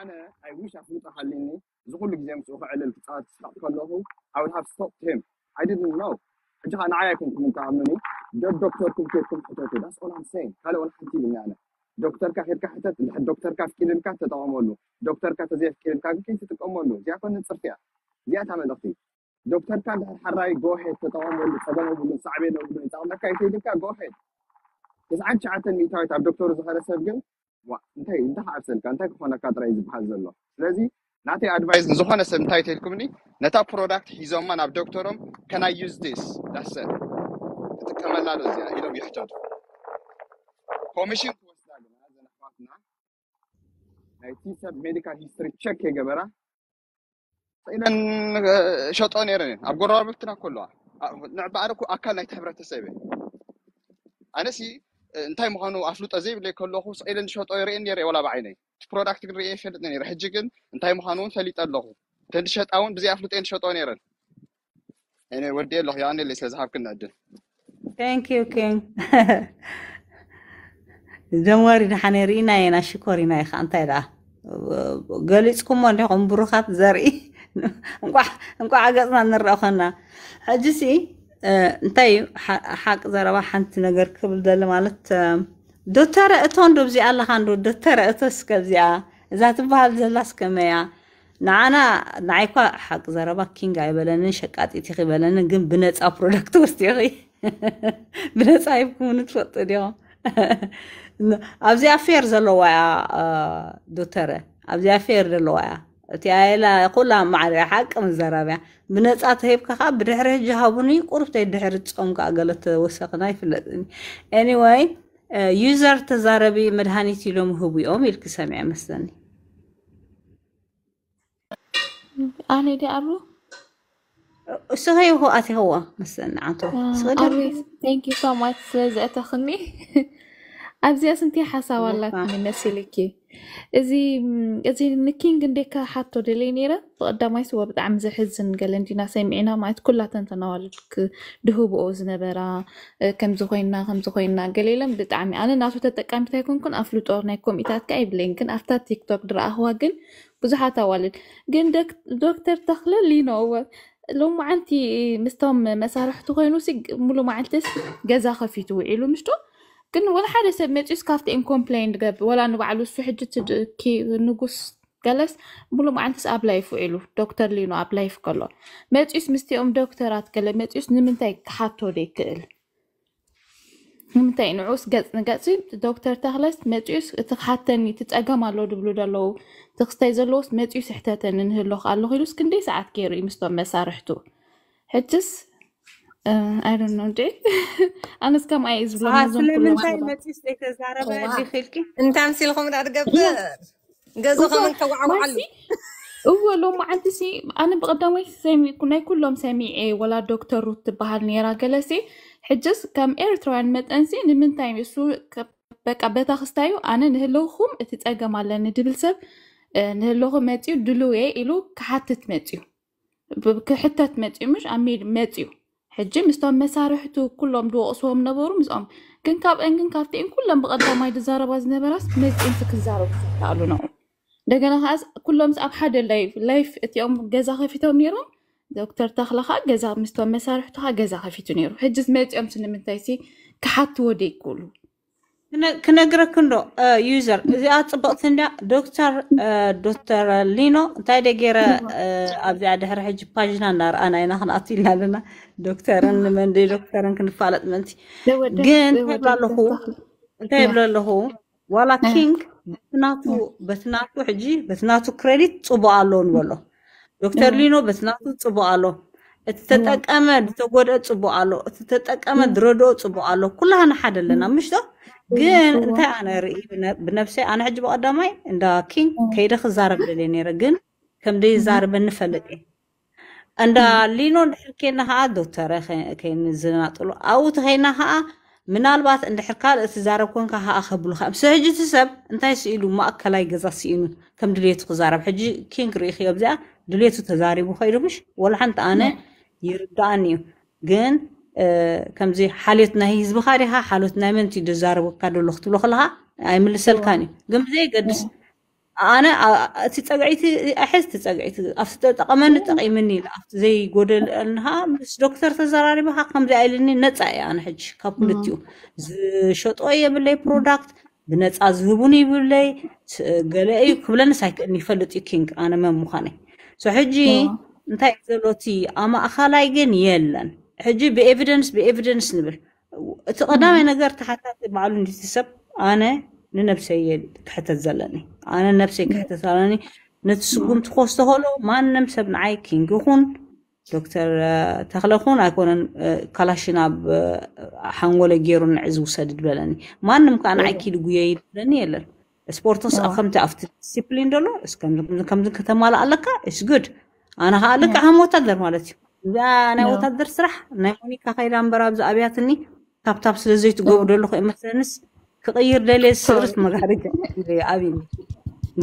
ኣነ ኣይ ውሽ ኣፍሉጣ ሃሊኒ እዚ ኩሉ ግዜ ምስኡ ክዕልል ክፃወት ከለኹ ኣውል ሃብ ስቶፕ ሂም I didn't know. فتجيها انا كنت متعممي ده الدكتور كنت كيف كنت حتاتي ذاتس اول ام سين قال وانا حتي لي انا ዶክተር ካ ሄድካ ሕተት ንድሕር ዶክተር ካ ፍኪልልካ ተጠቐመሉ ዶክተር ካ ተዘይፍኪልልካ ግን ትጥቀመሉ እዚኣ ኮነ ፅርፊያ እዚኣ እታ መልእኽቲ ዶክተር ካ ንድሕር ሓራይ ጎሄድ ተጠቐመሉ ፀገም የብሉን ሳዕቤ የብሉን ይጠቕመካ ይተይልካ ጎሄድ ትስዓን ትሽዓተን ሚእታዊት ኣብ ዶክተሩ ዝኸደ ሰብ ግን እንታይ እንታይ ዓብሰልካ እንታይ ክኾነካ ጥራይ ዝበሃል ዘሎ ስለዚ ናተይ ኣድቫይስ ንዝኾነ ሰብ እንታይ ተልኩምኒ ነታ ፕሮዳክት ሒዞማ ናብ ዶክተሮም ከናይ ዩዝ ዲስ ዳሰ ትጥቀመላ ዶ እዚኣ ኢሎም ይሕተቱ ኮሚሽን ክወስዳ ግና እዘን ኣሕዋትና ናይቲ ሰብ ሜዲካል ሂስትሪ ቸክ የገበራ ኢለን ሸጦ ነይረን እየን ኣብ ጎረባብልትና ከለዋ ንዕባዕረ ኣካል ናይቲ ሕብረተሰብ እየ ኣነሲ እንታይ ምዃኑ ኣፍሉጦ ዘይብለይ ከለኹ ስኢለን ሸጦ ይርእን ነይረ ዋላ ብዓይነይ ፕሮዳክት ክንሪእየ ይፈልጥ ነይረ ሕጂ ግን እንታይ ምዃኑ እውን ፈሊጠ ኣለኹ እተን ትሸጣ እውን ብዚ ኣፍልጠየን ትሸጦ ነይረን ወዲእ ኣለኹ ያኒለ ስለዝሃብክና ዕድል ታንኪዩ ኪንግ ጀምዋሪ ድሓነ ርኢና ኢና ሽኮሪና ኢኻ እንታይ ደኣ ገሊፅኩሞ እንዲኹም ብሩኻት ዘርኢ እንቋዕ ገፅና ንረአ ኮና ሕጂ ሲ እንታይ እዩ ሓቂ ዘረባ ሓንቲ ነገር ክብል ዘሎ ማለት ዶተር እቶን ዶ ብዚኣ ኣለኻ ንዶ ዶተር እቶስ ከብዚኣ እዛ ትበሃል ዘላስ ከመያ ንዓና ንዓይ ኳ ሓቂ ዘረባ ኪንግ ኣይበለንን ሸቃጢት ይኽበለንን ግን ብነፃ ፕሮዳክት ወስጢኺ ብነፃ ይብኩምን ትፈልጡ ዲኹም ኣብዚኣ ፌር ዘለዋ እያ ዶተረ ኣብዚኣ ፌር ዘለዋ እያ እቲ ኣየላ ኩላ ማዕርያ ሓቂ ምዘራብያ ብነፃ ተሂብካ ከዓ ብድሕሪ ሕጂ ሃቡኒ ቁርብተይ ድሕሪ ፆም ከዓ ገለ ተወሰኽና ይፍለጥኒ ኤኒወይ يوزر تزاربي مدهاني تيلوم هو بيوم يلك سامي مثلاً أنا دي أرو سوهي هو أتي هو مثلاً عنتو سوهي Thank you so much سوهي زي أتخني أبزي أسنتي حسا والله من نسي لكي እዚ እዚ ንኪንግ እንዴካ ሓቶ ደለይ ነይረ ብቐዳማይስ ዎ ብጣዕሚ ዘሕዝን ገለ እንዲና ሰሚዕና ማለት ኩላተን ተናዋልክ ድህብኦ ዝነበራ ከምዚ ኮይና ከምዚ ኮይና ገሌለም ብጣዕሚ ኣነ ናቱ ተጠቃሚት ኣይኮንኩን ኣፍልጦ ናይ ኮሚታት ከዓ ይብለይን ግን ኣብታ ቲክቶክ ድረኣኽዋ ግን ብዙሓት ኣዋልድ ግን ዶክተር ተክለ ሊኖዎ ሎማዓንቲ ምስቶም መሳርሕቲ ኮይኑ ሙሉ መዓልተስ ገዛ ከፊቱ ውዒሉ ምሽቶ ግን ወላ ሓደ ሰብ መፂስ ካብቲ ኢንኮምፕላይን ትገብር ወላ ንባዕሉ እሱ ሕጂ ትድኪ ንጉስ ገለስ ሙሉእ መዓልትስ ኣብ ላይፍ ውዒሉ ዶክተር ሊኖ ኣብ ላይፍ ከሎ መፂስ ምስቲኦም ዶክተራት ገለ መፂስ ንምንታይ ክሓቶ ዶ ይክእል ንምንታይ ንዑስ ገፅ ንገፅ ዶክተር ተክለስ መፂኡስ እቲ ክሓተኒ እቲ ፀገም ኣሎ ድብሉ ደለው እቲ ክስተይ ዘለዎስ መፂኡ ስሕተተኒ ንህሎ ኣለኹ ኢሉስ ክንደይ ሰዓት ገይሩ እዩ ምስቶም መሳርሕቱ ሕጅስ አይ ዶንት ኖ እንዴ ኣነስ ከም ኣየ ዝብሎ ስለምንታይ መፂስ ዘይተዛረበ ዲኽልኪ እንታይ ምሲልኩም ዳትገብር ገዝኹም እንተዋዕዋዓሉ እዎ ሎም መዓልቲ ሲ ኣነ ብቐዳሞይ ናይ ኩሎም ሰሚዐ ወላ ዶክተር ሩት ትበሃል ነይራ ገለሲ ሕጅስ ከም ኤርትራውያን መጠንሲ ንምንታይ እሱ በቃ በታ ክስታዩ ኣነ ንህለኹም እቲ ፀገም ኣለኒ ድብል ሰብ ንህለኹም መፅኡ ድልውየ ኢሉ ክሓትት መፅኡ ክሕተት መፅኡ ምሽ ኣብ ሜድ መፅኡ ሕጂ ምስቶም መሳርሕቱ ኩሎም ድወቕስዎም ነበሩ ምስኦም ግን ካብአን ግን ካብቲአን ኩሎም ብቐዳማይ ዝዛረባ ዝነበራስ መፅንቲ ክዛረቡ ዝኽኣሉ ነው እንደገና ከዓ ኩሎም ኣብ ሓደ ላይፍ እቲኦም ገዛ ከፊቶም ነይሮም ዶክተር ተክለ ከዓ ገዛ ምስቶም መሳርሕቱ ከዓ ገዛ ከፊቱ ነይሩ ሕጂ መፅኦም ስንምንታይ ሲ ክሓትዎ ደይክብሉ ክነግረክንዶ ዩዘር እዚኣ ፅቡቕቲ እንዳ ዶክተር ዶክተር ሊኖ እንታይ ደ ገይረ ኣብዚኣ ድሕሪ ሕጂ ፓጅና እናርኣና ኢና ክንኣት ኢልና ኣለና ዶክተርን ንመንዲ ዶክተርን ክንፋለጥ መንቲ ግን እንታይ ብሎ ኣለኹ እንታይ ብሎ ኣለኹ ዋላ ኪንግ በትናቱ በትናቱ ሕጂ በትናቱ ክሬዲት ፅቡቅ ኣለዎ ንበሎ ዶክተር ሊኖ በትናቱ ፅቡቅ ኣሎ እቲ ተጠቀመ ዝተጎድአ ፅቡቅ ኣሎ እቲ ተጠቀመ ዝረድኦ ፅቡቅ ኣሎ ኩላህና ሓደ ኣለና ምሽቶ ግን እንታይ ኣነ ርኢ ብነብሰይ ኣነ ሕጂ ብቐዳማይ እንዳ ኪንግ ከይደ ክዛረብ ደልየ ነይረ ግን ከምዲ ዛርበኒ ፈልጥ እየ እንዳ ሊኖ ድሕር ከይና ከዓ ዶክተረ ከይኒ ዝናጥሉ ኣብኡ ተኸይና ከዓ ምናልባት እንድሕር ካልእ ትዛረብ ኮንካ ከዓ ከብሉካ ምስ ሕጂ እቲ ሰብ እንታይ ስኢሉ ማእከላይ ገዛ ስኢኑ ከም ድሌቱ ክዛረብ ሕጂ ኪንግ ርኢኽዮ ብዚኣ ድሌቱ ተዛሪቡ ከይዱ ምሽ ወላ ሓንቲ ኣነ ይርዳኣኒ እዩ ግን ከምዚ ሓልዮትና ህዝቢ ካዲኻ ሓልዮትና ምንቲ ዝዛረበካ ደሎ ክትብሎ ከለካ ኣይምልሰልካን እዩ ግን ብዘይገድስ ኣነ እቲ ፀግዒቲ ኣሕዝ እቲ ፀግዒቲ ኣብቲ ጠቐመኒ ጠቂምኒ ኢለ ኣብቲ ዘይጎደልኒሃ ምስ ዶክተር ተዘራሪብካ ከምዚ ኣይልኒ ነፃ እየ ኣነ ሕጂ ካብ ክልትኡ ዝሸጦ የብለይ ፕሮዳክት ብነፃ ዝህቡን ይብለይ ገለ እዩ ክብለንስ ኣይክእልኒ ይፈልጥ እዩ ኪንግ ኣነ መን ምዃነይ ሕጂ እንታይ ዘሎ እቲ ኣብ ማእኸላይ ግን የለን ሕጂ ብኤቪደንስ ብኤቪደንስ ንብል እቲ ቀዳማይ ነገር ተሓታቲ በዓሉ እንዲ ሰብ ኣነ ንነብሰይ የ ክሕተት ዘለኒ ኣነ ነብሰይ ክሕተት ዘለኒ ነቲ ስጉምቲ ኮስተ ከሎ ማንም ሰብ ንዓይ ኪንግ ይኹን ዶክተር ተክለ ኹን ኣይኮነን ካላሽን ኣብ ሓንጎለ ገይሩ ንዕዝ ውሰድ ድበለኒ ማንም ከዓ ንዓይ ኪድ ጉየ ይብለኒ የለን ስፖርትስ ከምቲ ኣብቲ ዲስፕሊን ደሎ ከምዚ ከተማልእ ኣለካ ስ ጉድ ኣነ ከዓ ልክዕ ሃም ወታደር ማለት እዩ እዛ ናይ ወታደር ስራሕ ናይ ሞኒካ ከይዳ እምበራ ብዛ ኣብያትኒ ካብታብ ስለዘይ ትገብሩ ደለኹ እዩ መስለንስ ክቕይር ደልየ ስርት መጋርጃ ኣብኒ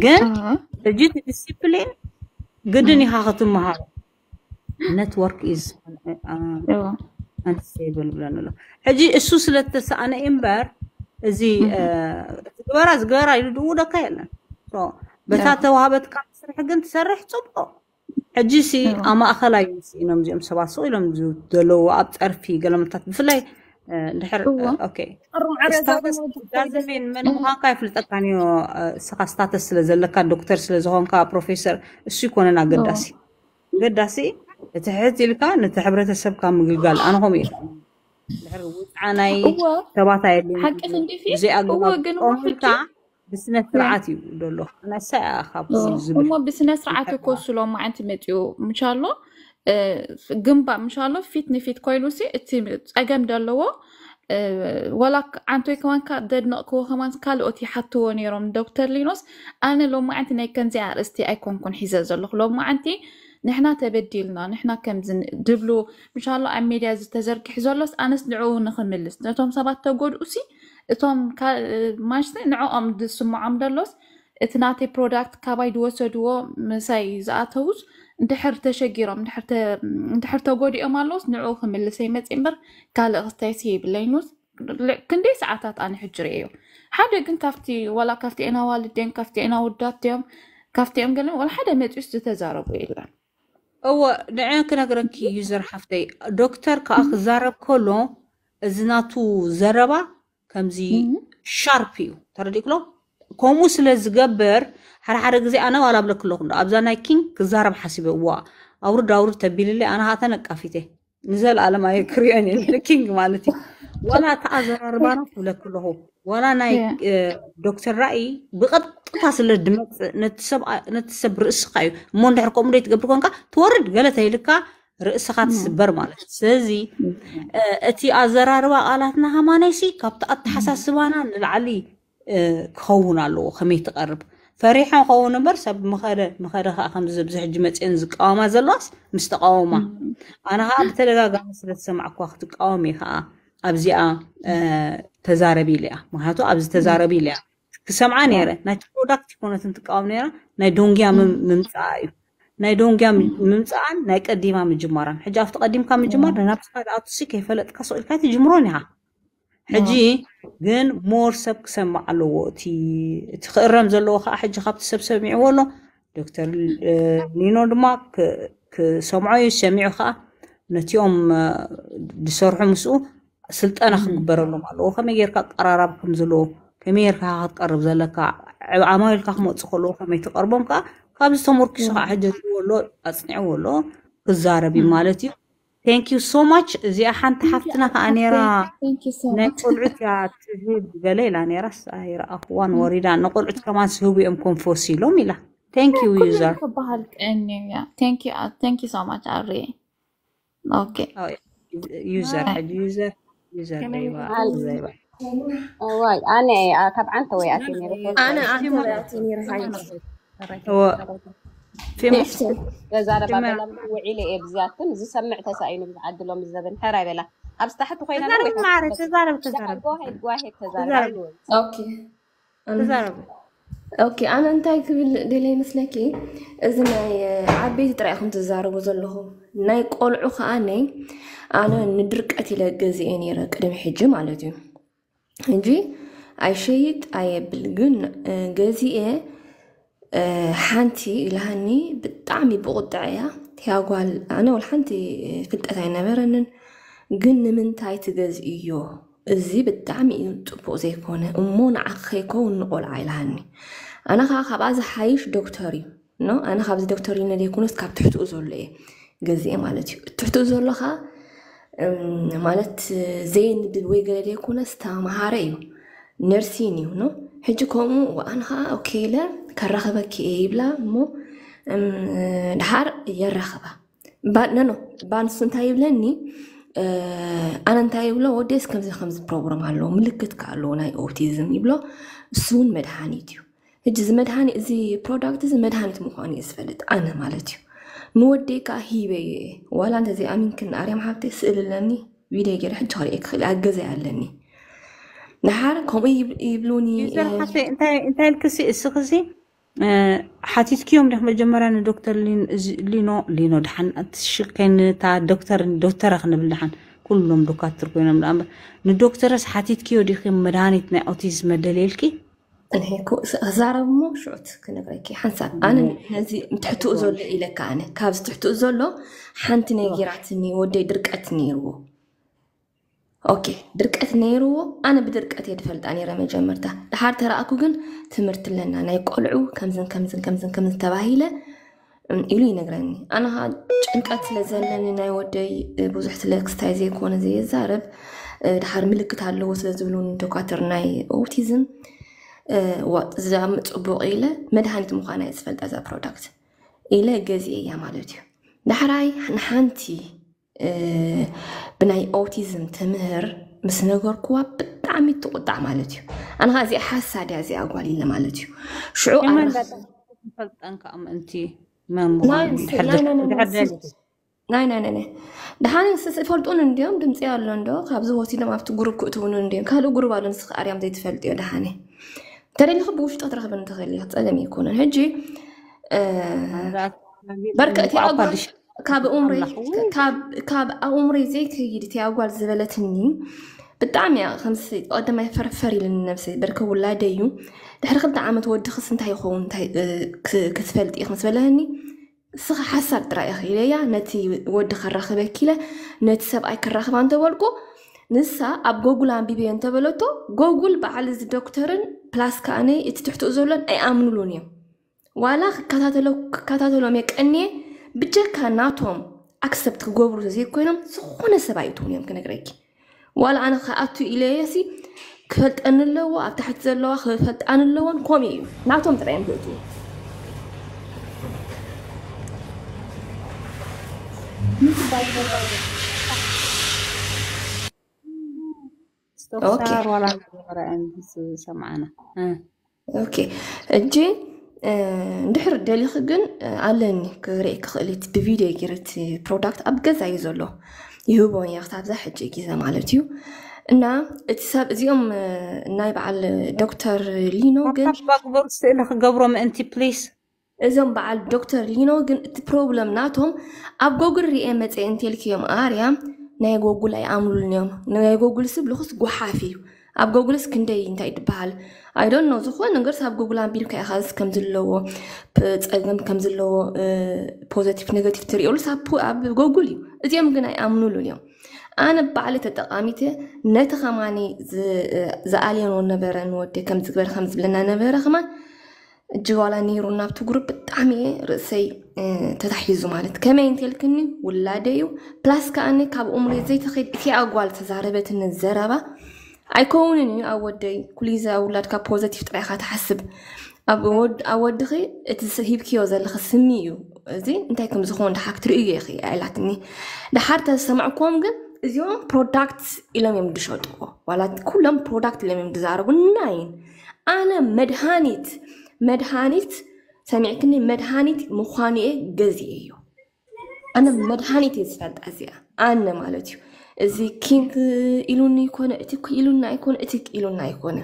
ግን ሕጂ እቲ ዲስፕሊን ግድን ኢኻ ክትመሃሮ ኔትወርክ ኢዝ ኣንስቴብል ብለን ኣሎ ሕጂ እሱ ስለተሰኣነ እምበር እዚ ዝግበራ ዝገበራ ኢሉ ድውደካ የለን በታ ተዋህበትካ ትስርሕ ግን ትሰርሕ ፅቡቅ حجيسي أما أخلاق إنهم زي مسوا سويلهم زي دلو أبت أرفي قلهم تات بفلاي نحر أوكي أرم عرستاتس دازمين من مهاقا يفلت أقاني ساقا ستاتس لزلقا دكتور سلزهون كا بروفيسر السيكون أنا قداسي قداسي تحيتي لكا نتحبرت السبكا مقلقال أنا هم إيه نحر وطعاني تباتا يدين حق خندي فيه هو قنوه في ብስነት ስርዓት እዩ ደሎ ነሳይ ካብ እሞ ብስነት ስርዓት ኮስሎ ማዓንቲ መፂኡ ምቻሎ ግንባእ ምሻሎ ፊት ንፊት ኮይኑ ሲ እቲ ፀገም ደለዎ ወላ ዓንቶይ ከማንካ ደድነቕ ክቦ ከማን ካልኦት ይሓትዎ ነይሮም ዶክተር ሊኖስ ኣነ ሎማዓንቲ ናይ ከምዚ ኣርእስቲ ኣይኮንኩን ሒዘ ዘለኹ ሎማዓንቲ ንሕና ተበዲልና ንሕና ከምዚ ድብሉ ምሻሎ ኣብ ሜድያ ዝተዘርጊሕ ዘሎስ ኣነስ ንዕኡ ንክምልስ ነቶም ሰባት ተጎድኡሲ እቶም ማሽን ንዕኦም ዝስምዖም ደሎስ እቲ ናተይ ፕሮዳክት ካባይ ዝወሰድዎ ምሳይ ዝኣተውስ እንድሕር ተሸጊሮም እንድሕር ተጎዲኦም ኣለዎስ ንዕኡ ክምልሰይ መፅ እምበር ካልእ ክስታይሲ የብለይኑስ ክንደይ ሰዓታት ኣነ ሕጂ ርእዮ ሓደ ግን ካብቲ ወላ ካብቲ ኢና ዋልደን ካብቲ ኢና ውዳትዮም ካብቲኦም ገለ ወላ ሓደ መፅስ ዝተዛረቡ የለን እወ ንዕን ክነግረንኪ እዩ ዘርሓፍተይ ዶክተር ከዓ ክዛረብ ከሎ እዚ ናቱ ዘረባ ከምዚ ሻርፕ እዩ ተረዲእክሎ ከምኡ ስለ ዝገብር ሓደ ሓደ ግዜ ኣነ ዋላ ብለክ ኣለኹ ኣብዛ ናይ ኪንግ ክዛረብ ሓሲበ ዋ ኣውርድ ኣውርድ ተቢልለ ኣነ ሃተ ነቃፊቴ ንዘለኣለም ኣየ ክሪኦን የለ ኪንግ ማለት እዩ ዋላ እቲ ኣዘራርባና ክብለክ ኣለኹ ዋላ ናይ ዶክተር ራእይ ብቐጥታ ስለ ድመፅእ ነቲ ሰብ ርእስካ እዩ እሞ እንድሕር ከምኡ ደይትገብር ኮንካ ትወርድ ገለ ተይልካ ርእስኻ ትስበር ማለት ስለዚ እቲ ኣዘራርባ ቃላትና ሃማናይሲ ካብቲ ኣተሓሳስባና ንላዕሊ ክኸውን ኣለዎ ከመይ ትቐርብ ፈሪሖ ክኸውን እምበር ሰብ ምኸደ ምኸደ ከዓ ከምዚ ብዚ ሕጂ መፅአን ዝቃወማ ዘለዋስ ምስ ተቃወማ ኣነ ከዓ ብተደጋጋሚ ስለዝሰማዕክዋ ክትቃወም እየ ከዓ ኣብዚኣ ተዛረቢ ኢለ እያ ምክንያቱ ኣብዚ ተዛረቢ ኢለ እያ ክሰምዓ ነይረ ናይ ፕሮዳክት ኮነትን ትቃወም ነይራ ናይ ዶንግያ ምምፃእ እዩ ناي دونجيا ممتعان ناي قديمة من جمران حجا افتقديم كام جمران نابس قاد عطسي كيف لأت كاسو إلكاتي جمرانيها حجي جن مور سب كسمع الووتي تخير رمز اللوخة حجا خابت سب سمعي ولو دكتر لينو دما كسمعي سمعي خا نتيوم دسار حمسو سلت أنا خبر لهم على وخا ميجير كاك أرارب كمزلو كميجير كاك أرب زلك عمايل كاك ما تخلو خا ميتقربون كا ካብዚ ተመርኪሱ ከዓ ሕጂ እትብሎ ኣፅኒዕዎ ኣሎ ክዛረብ እዩ ማለት እዩ ቴንክ ዩ ሶ ማች እዚኣ ሓንቲ ሓፍትና ከዓ ነራ ናይ ቆልዑት እያ ትህብ ገለ ኢላ ነራስ ኣይረኣኽዋን ወሪዳ ንቆልዑት ከማን ዝህቡ እዮም ኮንፎስ ኢሎም ኢላ ቴንክ ዩ ዩዘር ክበሃል ቅኒ እያ ቴንክ ዩ ሶ ማች ኣሪ ኦኬ ዩዘር ሕጂ ዩዘር ዩዘር ዘይባ ዘይባ واي انا طبعا توياتي انا اعطي مراتي فهمت ገዛረባ በላም ውዒለ እየ ብዝያትን ዝሰምዕ ተሳኢኑ ብዝዓድሎም ዝዘብን ሕራይ በላ ኣብ ስታሕቲ ኮይና ተዛርብ ማዕረ ተዛርብ ተዛርብ ዋሄድ ዋሄድ ተዛርብ ኦኬ ተዛርብ اوكي انا انتاي كبل دلي مسلكي ازناي عبيت ترايخم تزاربو زلهم ناي قلعو خاني انا ندرقت الى غزي نيره قدم حجي مالتي انجي اي شيت اي بلغن غزي ሓንቲ ኢልሃኒ ብጣዕሚ ብቁጣዕ እያ እታ ጓል ኣነ ወልሓንቲ ፍልጠት ኣይነበረንን ግን ንምንታይ ትገዝእዮ እዚ ብጣዕሚ እዩ ፅቡቅ ዘይኮነ እሞ ንዓክ ከይከውን ንቆልዓ ኢልሃኒ ኣነ ከዓ ካብኣ ዝሓይሽ ዶክተር እዩ ኖ ኣነ ካብዚ ዶክተር እዩ ነደይኩኖስ ካብ ትሕትኡ ዘሎ እየ ገዚአ ማለት እዩ ትሕትኡ ዘሎ ከዓ ማለት ዘይንድል ወይ ገለ ደይኩነስ ተምሃረ እዩ ነርሲን እዩ ኖ ሕጂ ከምኡ ኣነ ከዓ ኦኬ ኢለ ከረኸበ እየ ይብላ እሞ ድሓር የራኸባ ነኖ ባንሱ እንታይ ይብለኒ ኣነ እንታይ ይብሎ ወደስ ከምዚ ከምዚ ፕሮግራም ኣለዎ ምልክት ከ ኣለዎ ናይ ኦቲዝም ይብሎ እሱ እውን መድሓኒት እዩ ሕጂ እዚ መድሓኒ እዚ ፕሮዳክት እዚ መድሓኒት ምኳኑ እየ ዝፈልጥ ኣነ ማለት እዩ ንወደይ ከዓ ሂበ እየ ዋላ እንተዘይ ኣሚንክን ኣርያም ሓብተ ስእል ኣለኒ ቪድዮ ገይረ ሕጂ ክሪኦ ክኽእል ኣገዛ ኣለኒ ንሓር ከምኡ ይብሉኒ እንታይ ልክሲ እሱ ክሲ ሓቲትክዮም ዲኹም መጀመርያ ንዶክተር ሊኖ ሊኖ ድሓን እትሽቀይንታ ዶክተር ዶክተረ ክንብል ድሓን ኩሎም ዶካትር ኮይኖም ንኣምበር ንዶክተረስ ሓቲትክዮ ዲኺ መድሃኒት ናይ ኦቲዝ መደልየልኪ እንሄኩ ክዛረብ እሞ ሽዑት ክነግረኪ ሓንሳብ ኣነ ነዚ ትሕትኡ ዘሎ ኢለካ ኣነ ካብ ዝትሕትኡ ዘሎ ሓንቲ ነገራትኒ ወደይ ድርቀት ነይርዎ ኦኬ ድርቀት ነይርዎ ኣነ ብድርቀት እየ ድፈልጣ ነይረ መጀመርታ ድሓር ተረእኩ ግን ትምህርቲ ኣለና ናይ ቆልዑ ከምዝን ከምዝን ከምዝን ከምዝን ተባሂለ ኢሉ ይነግረኒ ኣነ ከዓ ጭንቀት ስለ ዘለኒ ናይ ወደይ ብዙሕ ስለ ክስታይ ዘይኮነ ዘየዛረብ ድሓር ምልክት ኣለዎ ስለ ዝብሉን ዶካተር ናይ ኦቲዝም ዝዳም ኢለ መድሃኒት ምኳና እየ ዝፈልጣ እዛ ፕሮዳክት ኢለ ገዚአ እያ ማለት እዩ ዳሕራይ ንሓንቲ بناي اوتيزم تمهر بس نقول كوا بتعمي تقطع مالتي انا غازي حاسة دي غازي اقوالي لما مالتي شعو عرف كمان بدا انك ام انتي ممو ناين ناين ناين ناين ناين ناين فردون انديوم دمتي على لندو خابزو هوتي لما افتو قروب كتون انديوم كالو قروب على نسخ اريام زي تفلتيو دهاني ترى اللي خبوش تطرخ بنتخلي هتسألم يكون هجي أه... باركة تي اقوالي ካብ ኡምሪ ካብ ኣብ ኡምሪ ዘይከይድ እቲ ኣብ ጓል ዝበለትኒ ብጣዕሚ እያ ከምዚ ቀዳማይ ፈርፈር ኢልኒ ነብሰይ በርከ ውላደ እዩ ድሕሪ ክልተ ዓመት ወዲ ክስ እንታይ ይኸውን ክትፈልጥ ኢኹም ዝበለህኒ ስኻ ሓሳብ ጥራይ ኢኸ ኢለያ ነቲ ወዲ ከራኽበኪ ኢለ ነቲ ሰብኣይ ከራኽባ እንተበልኩ ንሳ ኣብ ጎጉል ኣንቢበዮ እንተበለቶ ጎጉል በዓል እዚ ዶክተርን ፕላስ ከዓነ እቲ ትሕትኡ ዘሎን ኣይኣምንሉን እዮም ዋላ ክከታተሎም የቀኒየ بجاكها ناتهم أكسبت قبرو زي كوينم سخونة سبايتون يمكن أقريكي ولا أنا خاطو إليسي كفلت أن اللوا أبتحت زلوا خفلت أن اللوا نقومي ناتهم ترين بلتو اوكي ولا عندي سمعنا اوكي جين ንድሕሪ ደሊኺ ግን ኣለኒ ክርኢ ክኽእል እቲ ብቪድዮ ጌረ እቲ ፕሮዳክት ኣብ ገዛ እዩ ዘሎ ይህቦ እያ ክሳብዛ ሕጂ ግዜ ማለት እዩ እና እቲ ሰብ እዚኦም ናይ በዓል ዶክተር ሊኖ ግን ባግበር ስእሊ ክገብሮ ምእንቲ ፕሊስ እዞም በዓል ዶክተር ሊኖ ግን እቲ ፕሮብለም ናቶም ኣብ ጎጉል ርኤ መፅአ እንተልክዮም ኣርያ ናይ ጎጉል ኣይኣምሉልን እዮም ናይ ጎጉል ስብልኹስ ጓሓፍ እዩ ኣብ ጎጉልስ ክንደይ እንታይ ትበሃል ኖ ዝኾነ ነገር ኣብ ጎግል ኣንቢልካ ኢኻ ከም ዘለዎ ፀገም ከም ዘለዎ ፖዘቲቭ ነገቲቭ ትሪኦሉስ ኣብ ጎግል እዩ እዚኦም ግን ኣይኣምኑሉን እዮም ኣነ ባዕለ ተጠቃሚት ነቲ ከማኒ ዝኣልየኖ ነበረ ንወደ ከም ዝግበር ከም ዝብለና ነበረ ከማ እጅግ ነይሩ ናብቲ ጉሩ ብጣዕሚ እየ ርእሰይ ተታሒዙ ማለት ከመይ እንተልክኒ ውላደ እዩ ፕላስ ከኣኒ ካብ እምሮ ዘይተኸድ እቲ ኣጓል ተዛረበትኒ ዘረባ ኣይከውንን እዩ ኣብ ወደይ ኩሉይ ዛ ውላድካ ፖዘቲቭ ጥራይ ኢኻ ትሓስብ ኣብ ወድኺ እቲ ሂብክዮ ዘለኺ ስሚ እዩ እዚ እንታይ ከም ዝኸውን ድሓ ክትርእዩ ኢኺ ኣይላትኒ ድሓር ተሰማዕክዎም ግን እዚኦም ፕሮዳክት ኢሎም እዮም ድሸጥዎ ዋላ ኩሎም ፕሮዳክት ኢሎም እዮም ድዛረቡ ናይን ኣነ መድሃኒት መድሃኒት ሰሚዕክኒ መድሃኒት ምዃኑ እየ ገዚእ እዩ ኣነ መድሃኒት እየ ዝፈልጣ እዚኣ ኣነ ማለት እዩ እዚ ኪንግ ኢሉኒ ይኮነ እቲ ኢሉና ኣይኮነ እቲ ኢሉና ኣይኮነ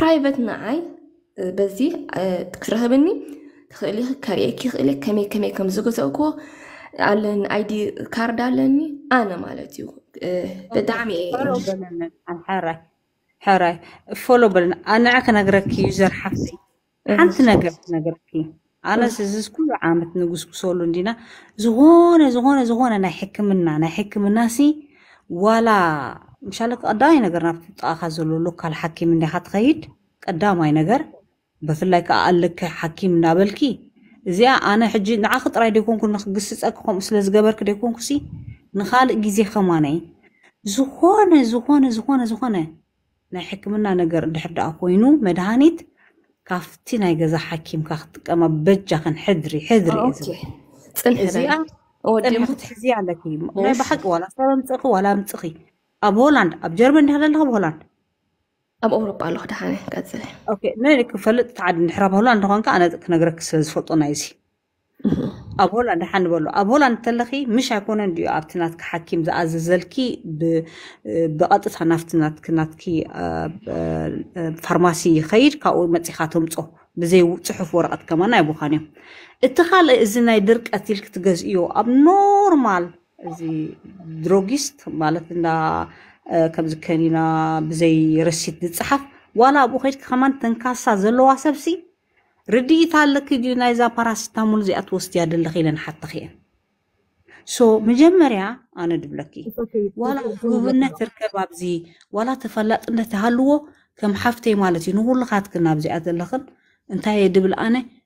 ፕራይቨት ንዓይ በዚ ክትረኸብኒ ትኽእሊ ከርእየኪ ይኽእለ ከመይ ከመይ ከም ዝገዘእክዎ ኣለኒ ኣይዲ ካርድ ኣለኒ ኣነ ማለት እዩ ብጣዕሚ እየሓራይ ሓራይ ፎሎ በለና ኣንዓ ክነግረኪ እዩ ዘርሓፍሲ ሓንቲ ነገር ክነግረኪ ኣነስ እዚ ኩሉ ዓመት ንጉስጉሰሉ እንዲና ዝኾነ ዝኾነ ዝኾነ ናይ ሕክምና ናይ ሕክምና ሲ ولا ان شاء الله قداي نغرنا تاخذ له لوكال حكيم اللي حتخيد قدام اي نغر بفلك قالك حكيم نابلكي زي انا حجي نعخط راي ديكون كنا قصصكم سلاز غبرك ديكون كسي نخالق غزي خماني زخونه زخونه زخونه زخونه نحكمنا نغر دحد اكوينو مدهانيت كافتي نايغزا حكيم كاخت قما بجا كن حدري حدري اوكي صلح ودي متحزي عندك ما بحق ولا صار متقي ولا متقي أب هولندا أب جرمن هلا هب هولندا أب أوروبا الله ده حاني كذل أوكي نينك فلت عاد نحرب هولندا هون كأنا كنجرك سفلت نايزي ኣብ ሆላንድ ሓንበሉ ኣብ ሆላንድ ተለኺ ምሽ ኣይኮነን ድዩ ኣብቲ ናትኪ ሓኪም ዝኣዘዘልኪ ብቐጥታ ናፍቲ ናትኪ ናትኪ ፋርማሲ ይኸይድ ካብኡ መፂኻ ተምፆ ብዘይ ፅሑፍ ወረቐት ከማና ይቡኻን እዮም እቲ ካልእ እዚ ናይ ድርቂ ኣትልክ ትገዝእዮ ኣብ ኖርማል እዚ ድሮጊስት ማለት እንዳ ከምዚ ከኒና ብዘይ ረሲት ዝፅሓፍ ዋላ ኣብኡ ከይድካ ከማን ተንካሳ ዘለዋ ሰብሲ ርድኢታ ኣለክ ድዩ ናይዛ ፓራሲታሞል እዚኣ ትወስድያ ደለኺ ኢለን ሓተኺ እየን ሶ መጀመርያ ኣነ ድብለኪ ዋላ ውህብነት ርከብ ኣብዚ ዋላ ተፈላጥነት ሃልዎ ከም ሓፍተይ ማለት እዩ ንኩልካትክን ኣብዚኣ ዘለኽን እንታይ የድብል ኣነ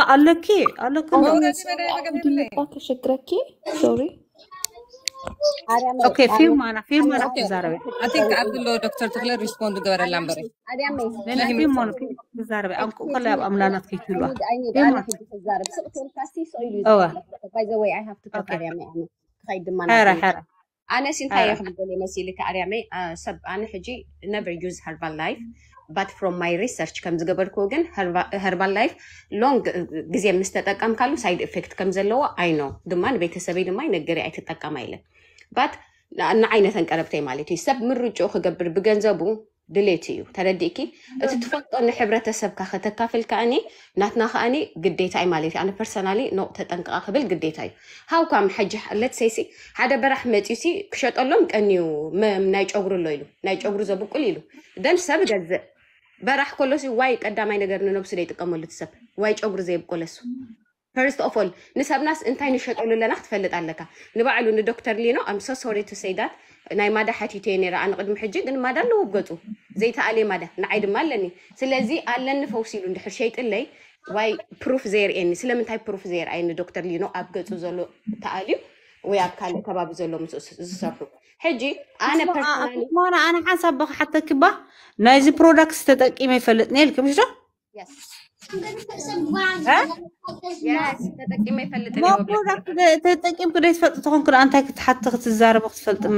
వాళ్ళకి వాళ్ళకి షట్రకి సారీ اوكي في معنا في معنا في زاربي I think عبدالله دكتور uh, تغلى ريسبوند قبل اللامبري لأن في معنا في زاربي أم كل أب أملانات كي كلها في معنا في زاربي سقط الكاسي سويلي أوه by the way I have to cut أريامي أنا خيد منا حرة حرة أنا سنتاي يخدم لي مسيلك أريامي آه، سب أنا حجي never use herbal life ባት ፍሮም ማይ ሪሰርች ከምዝገበርክ ግን ሀርባል ላይፍ ሎንግ ግዜ ምስ ተጠቀም ካሉ ሳይድ ኤፌክት ከም ዘለዎ ኣይ ኖ ድማ ንቤተሰበይ ድማ ይነገሪ ኣይትጠቀም ኢለን ባት ንዓይነተን ቀረብተይ ማለት እዩ ሰብ ምርጭኡ ክገብር ብገንዘቡ ድሌት እዩ ተረዲእኪ እቲ ትፈልጦ ንሕብረተሰብካ ከተካፍል ከዓኒ ናትና ከዓኒ ግዴታ እዩ ማለት እዩ ኣነ ፐርሰናሊ ኖ ተጠንቅቃ ክብል ግዴታ እዩ ሃውካም ሕጂ ለት ሰይሲ ሓደ በራሕ መፂሲ ክሸጠሎም ቀኒዩ ናይ ጨጉሪ ኣሎ ኢሉ ናይ ጨጉሪ ዘብቁል ኢሉ ደን ሰብ ገዝእ በራሕ ከሎሲ ዋይ ቀዳማይ ነገር ንነብሱ ደ ይጥቀመሉ ትሰብ ዋይ ጨጉሪ ዘይብቆለሱ ፈርስት ኦፍ ኦል ንሰብናስ እንታይ ንሸጠሉ ለና ክትፈልጥ ኣለካ ንባዕሉ ንዶክተር ሊኖ ኣም ሶ ሶሪ ቱ ሰይ ዳት ናይ ማዳ ሓቲቱ እየ ነራ ንቅድሚ ሕጂ ግን ማዳ ኣለዎ ብገፁ ዘይተኣለየ ማዳ ንዓይ ድማ ኣለኒ ስለዚ ኣለኒ ፈውሲ ኢሉ እንድሕር ሸይጥለይ ዋይ ፕሩፍ ዘየርእየኒ ስለምንታይ ፕሩፍ ዘየርኣየኒ ዶክተር ሊኖ ኣብ ገፁ ዘሎ ተኣልዩ ويا كان كباب زلهم زسفر حجي انا انا انا حسب حتى كبا نايز برودكتس تتقي ما يفلطني لك مشو يس يا سيدي يا سيدي يا سيدي يا سيدي يا سيدي يا سيدي يا سيدي يا سيدي يا سيدي يا سيدي يا سيدي يا سيدي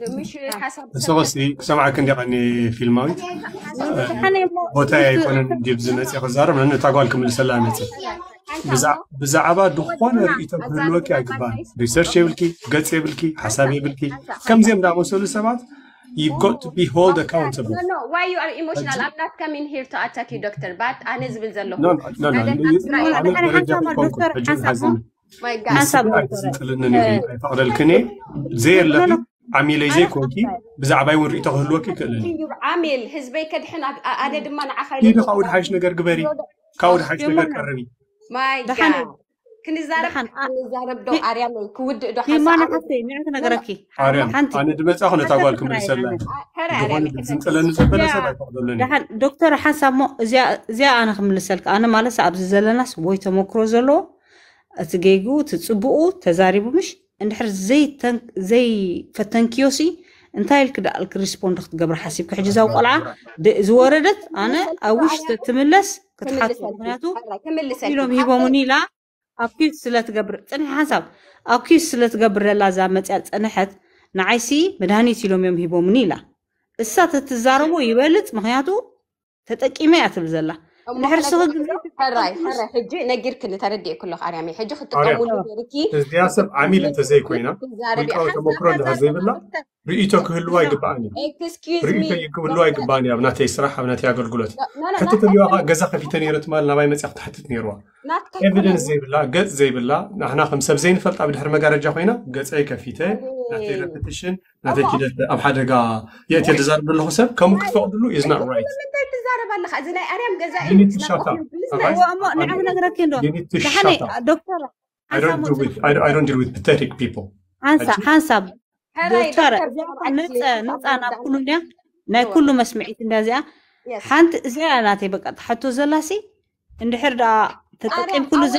يا سيدي يا سيدي يا سيدي يا ብዛዕባ ድኾነ ርእቶ ክህልወኪ ኣይግባን ሪሰርች የብልኪ ገጽ የብልኪ ሓሳብ የብልኪ ከምዚኦም ዳመሰሉ ሰባት You've got to be held accountable. No, no, why you are emotional? I'm not coming here to attack you, doctor, but Anis زبل زلهم. No, no, no, no. أنا حتى to الدكتور My God. أصبر. فقر الكني to اللي عميلي زي كوكي بزعباي وريته هلوكي كلني. عامل هزبي كدحن أنا دمان عخر. يدخل حاج نجار جبري. كاود حاج نجار قربي. ماي جاد كني زارب كني زارب دو أريان كود دو حسا ما نحسي معناتنا غركي أريان أنا دبت أخو نتقبل كم رسالة هلا أريان زنتلنا زبالة سبعة دكتور حسا مو زي زي أنا خمل سلك أنا ما لسه أبز زلنا سبوي تموكرو زلو تجيجو تتصبؤو تزاربو مش انتاي الكدا الكريسبوند خت قبر حسيب كحجزة وقلعة زوردت أنا أوش تتملس كتحط مخناتو كيلوم هيبوموني لا أبكيس سلت قبر تني حسب أبكيس سلت قبر لا زامت أنحت نعيسي مدهني كيلوم يوم هيبوموني السات تزاربو يبلت مخناتو تتأكيمي أتبزلا نحرص حراي حراي حجي نقر كل تردي كله قريامي حجي خدت قول ديركي زياسب عميل انت زي كوينا ويكاو تمكرون ده زي بلا رئيتو كهلوا يقبعني رئيتو يقبلوا يقبعني ابناتي سراحة ابناتي اقول قلت حتى اليوم قزا خفيت نيرت مال نباي مسيح تحتت نيروا ايفيدنس زي بلا قز زي بلا ናተይ ረፕቲሽን ናተይ ኪደት ኣብ ሓደ ጋ የ እቲ ዝዛርብ ኣለኹ ሰብ ከምኡ ክትፈቅድሉ ኢዝ ናት ራይት እንታይ ትዛረብ ኣለካ እዚ ናይ ኣርያም ገዛ እዩ ነገረኪ ዶ ድሓነ ዶክተር I don't deal with pathetic people. ሓንሳ ሓንሳ ዶክተር ነፃ ነፃ ናብ ኩሉ እንድያ ናይ ኩሉ መስምዒት እንዳ እዚኣ ሓንቲ እዚኣ ናተይ በቃ ተሓቶ ዘላሲ እንድሕር ዳ ተጠቂምኩሉ ዘ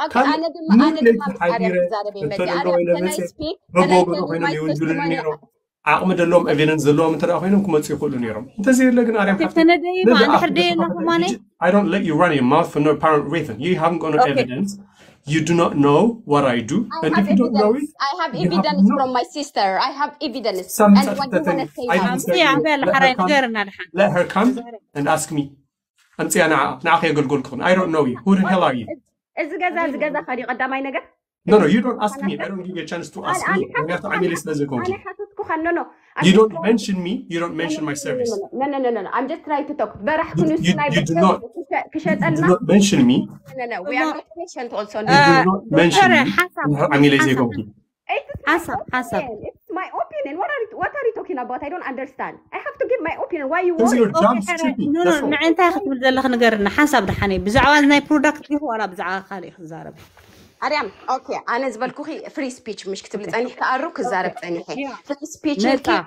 I عقم دلهم دلهم ترى كم I don't let you run your mouth for no apparent reason you haven't got no okay. evidence you do not know what I do I and if you don't evidence. know it I have evidence have from my sister I have evidence Some and what you want to say now let her come and ask me I don't know you who the hell are you no, no, you don't ask me. I don't give you a chance to ask me. You, don't mention me, you don't mention my service. No, no, no, no, no. I'm just trying to talk. You, you, you do not, you do not mention me. No, no, no. We are not patient also. You do not mention me opinion. What are what are you talking about? I don't understand. I have to give my opinion. Why you worry? No, no, Oh. أريم أوكي أنا زبالكوخي فري سبيتش مش كتب لي تانيح تقرب كزارب تانيح فري سبيتش نتا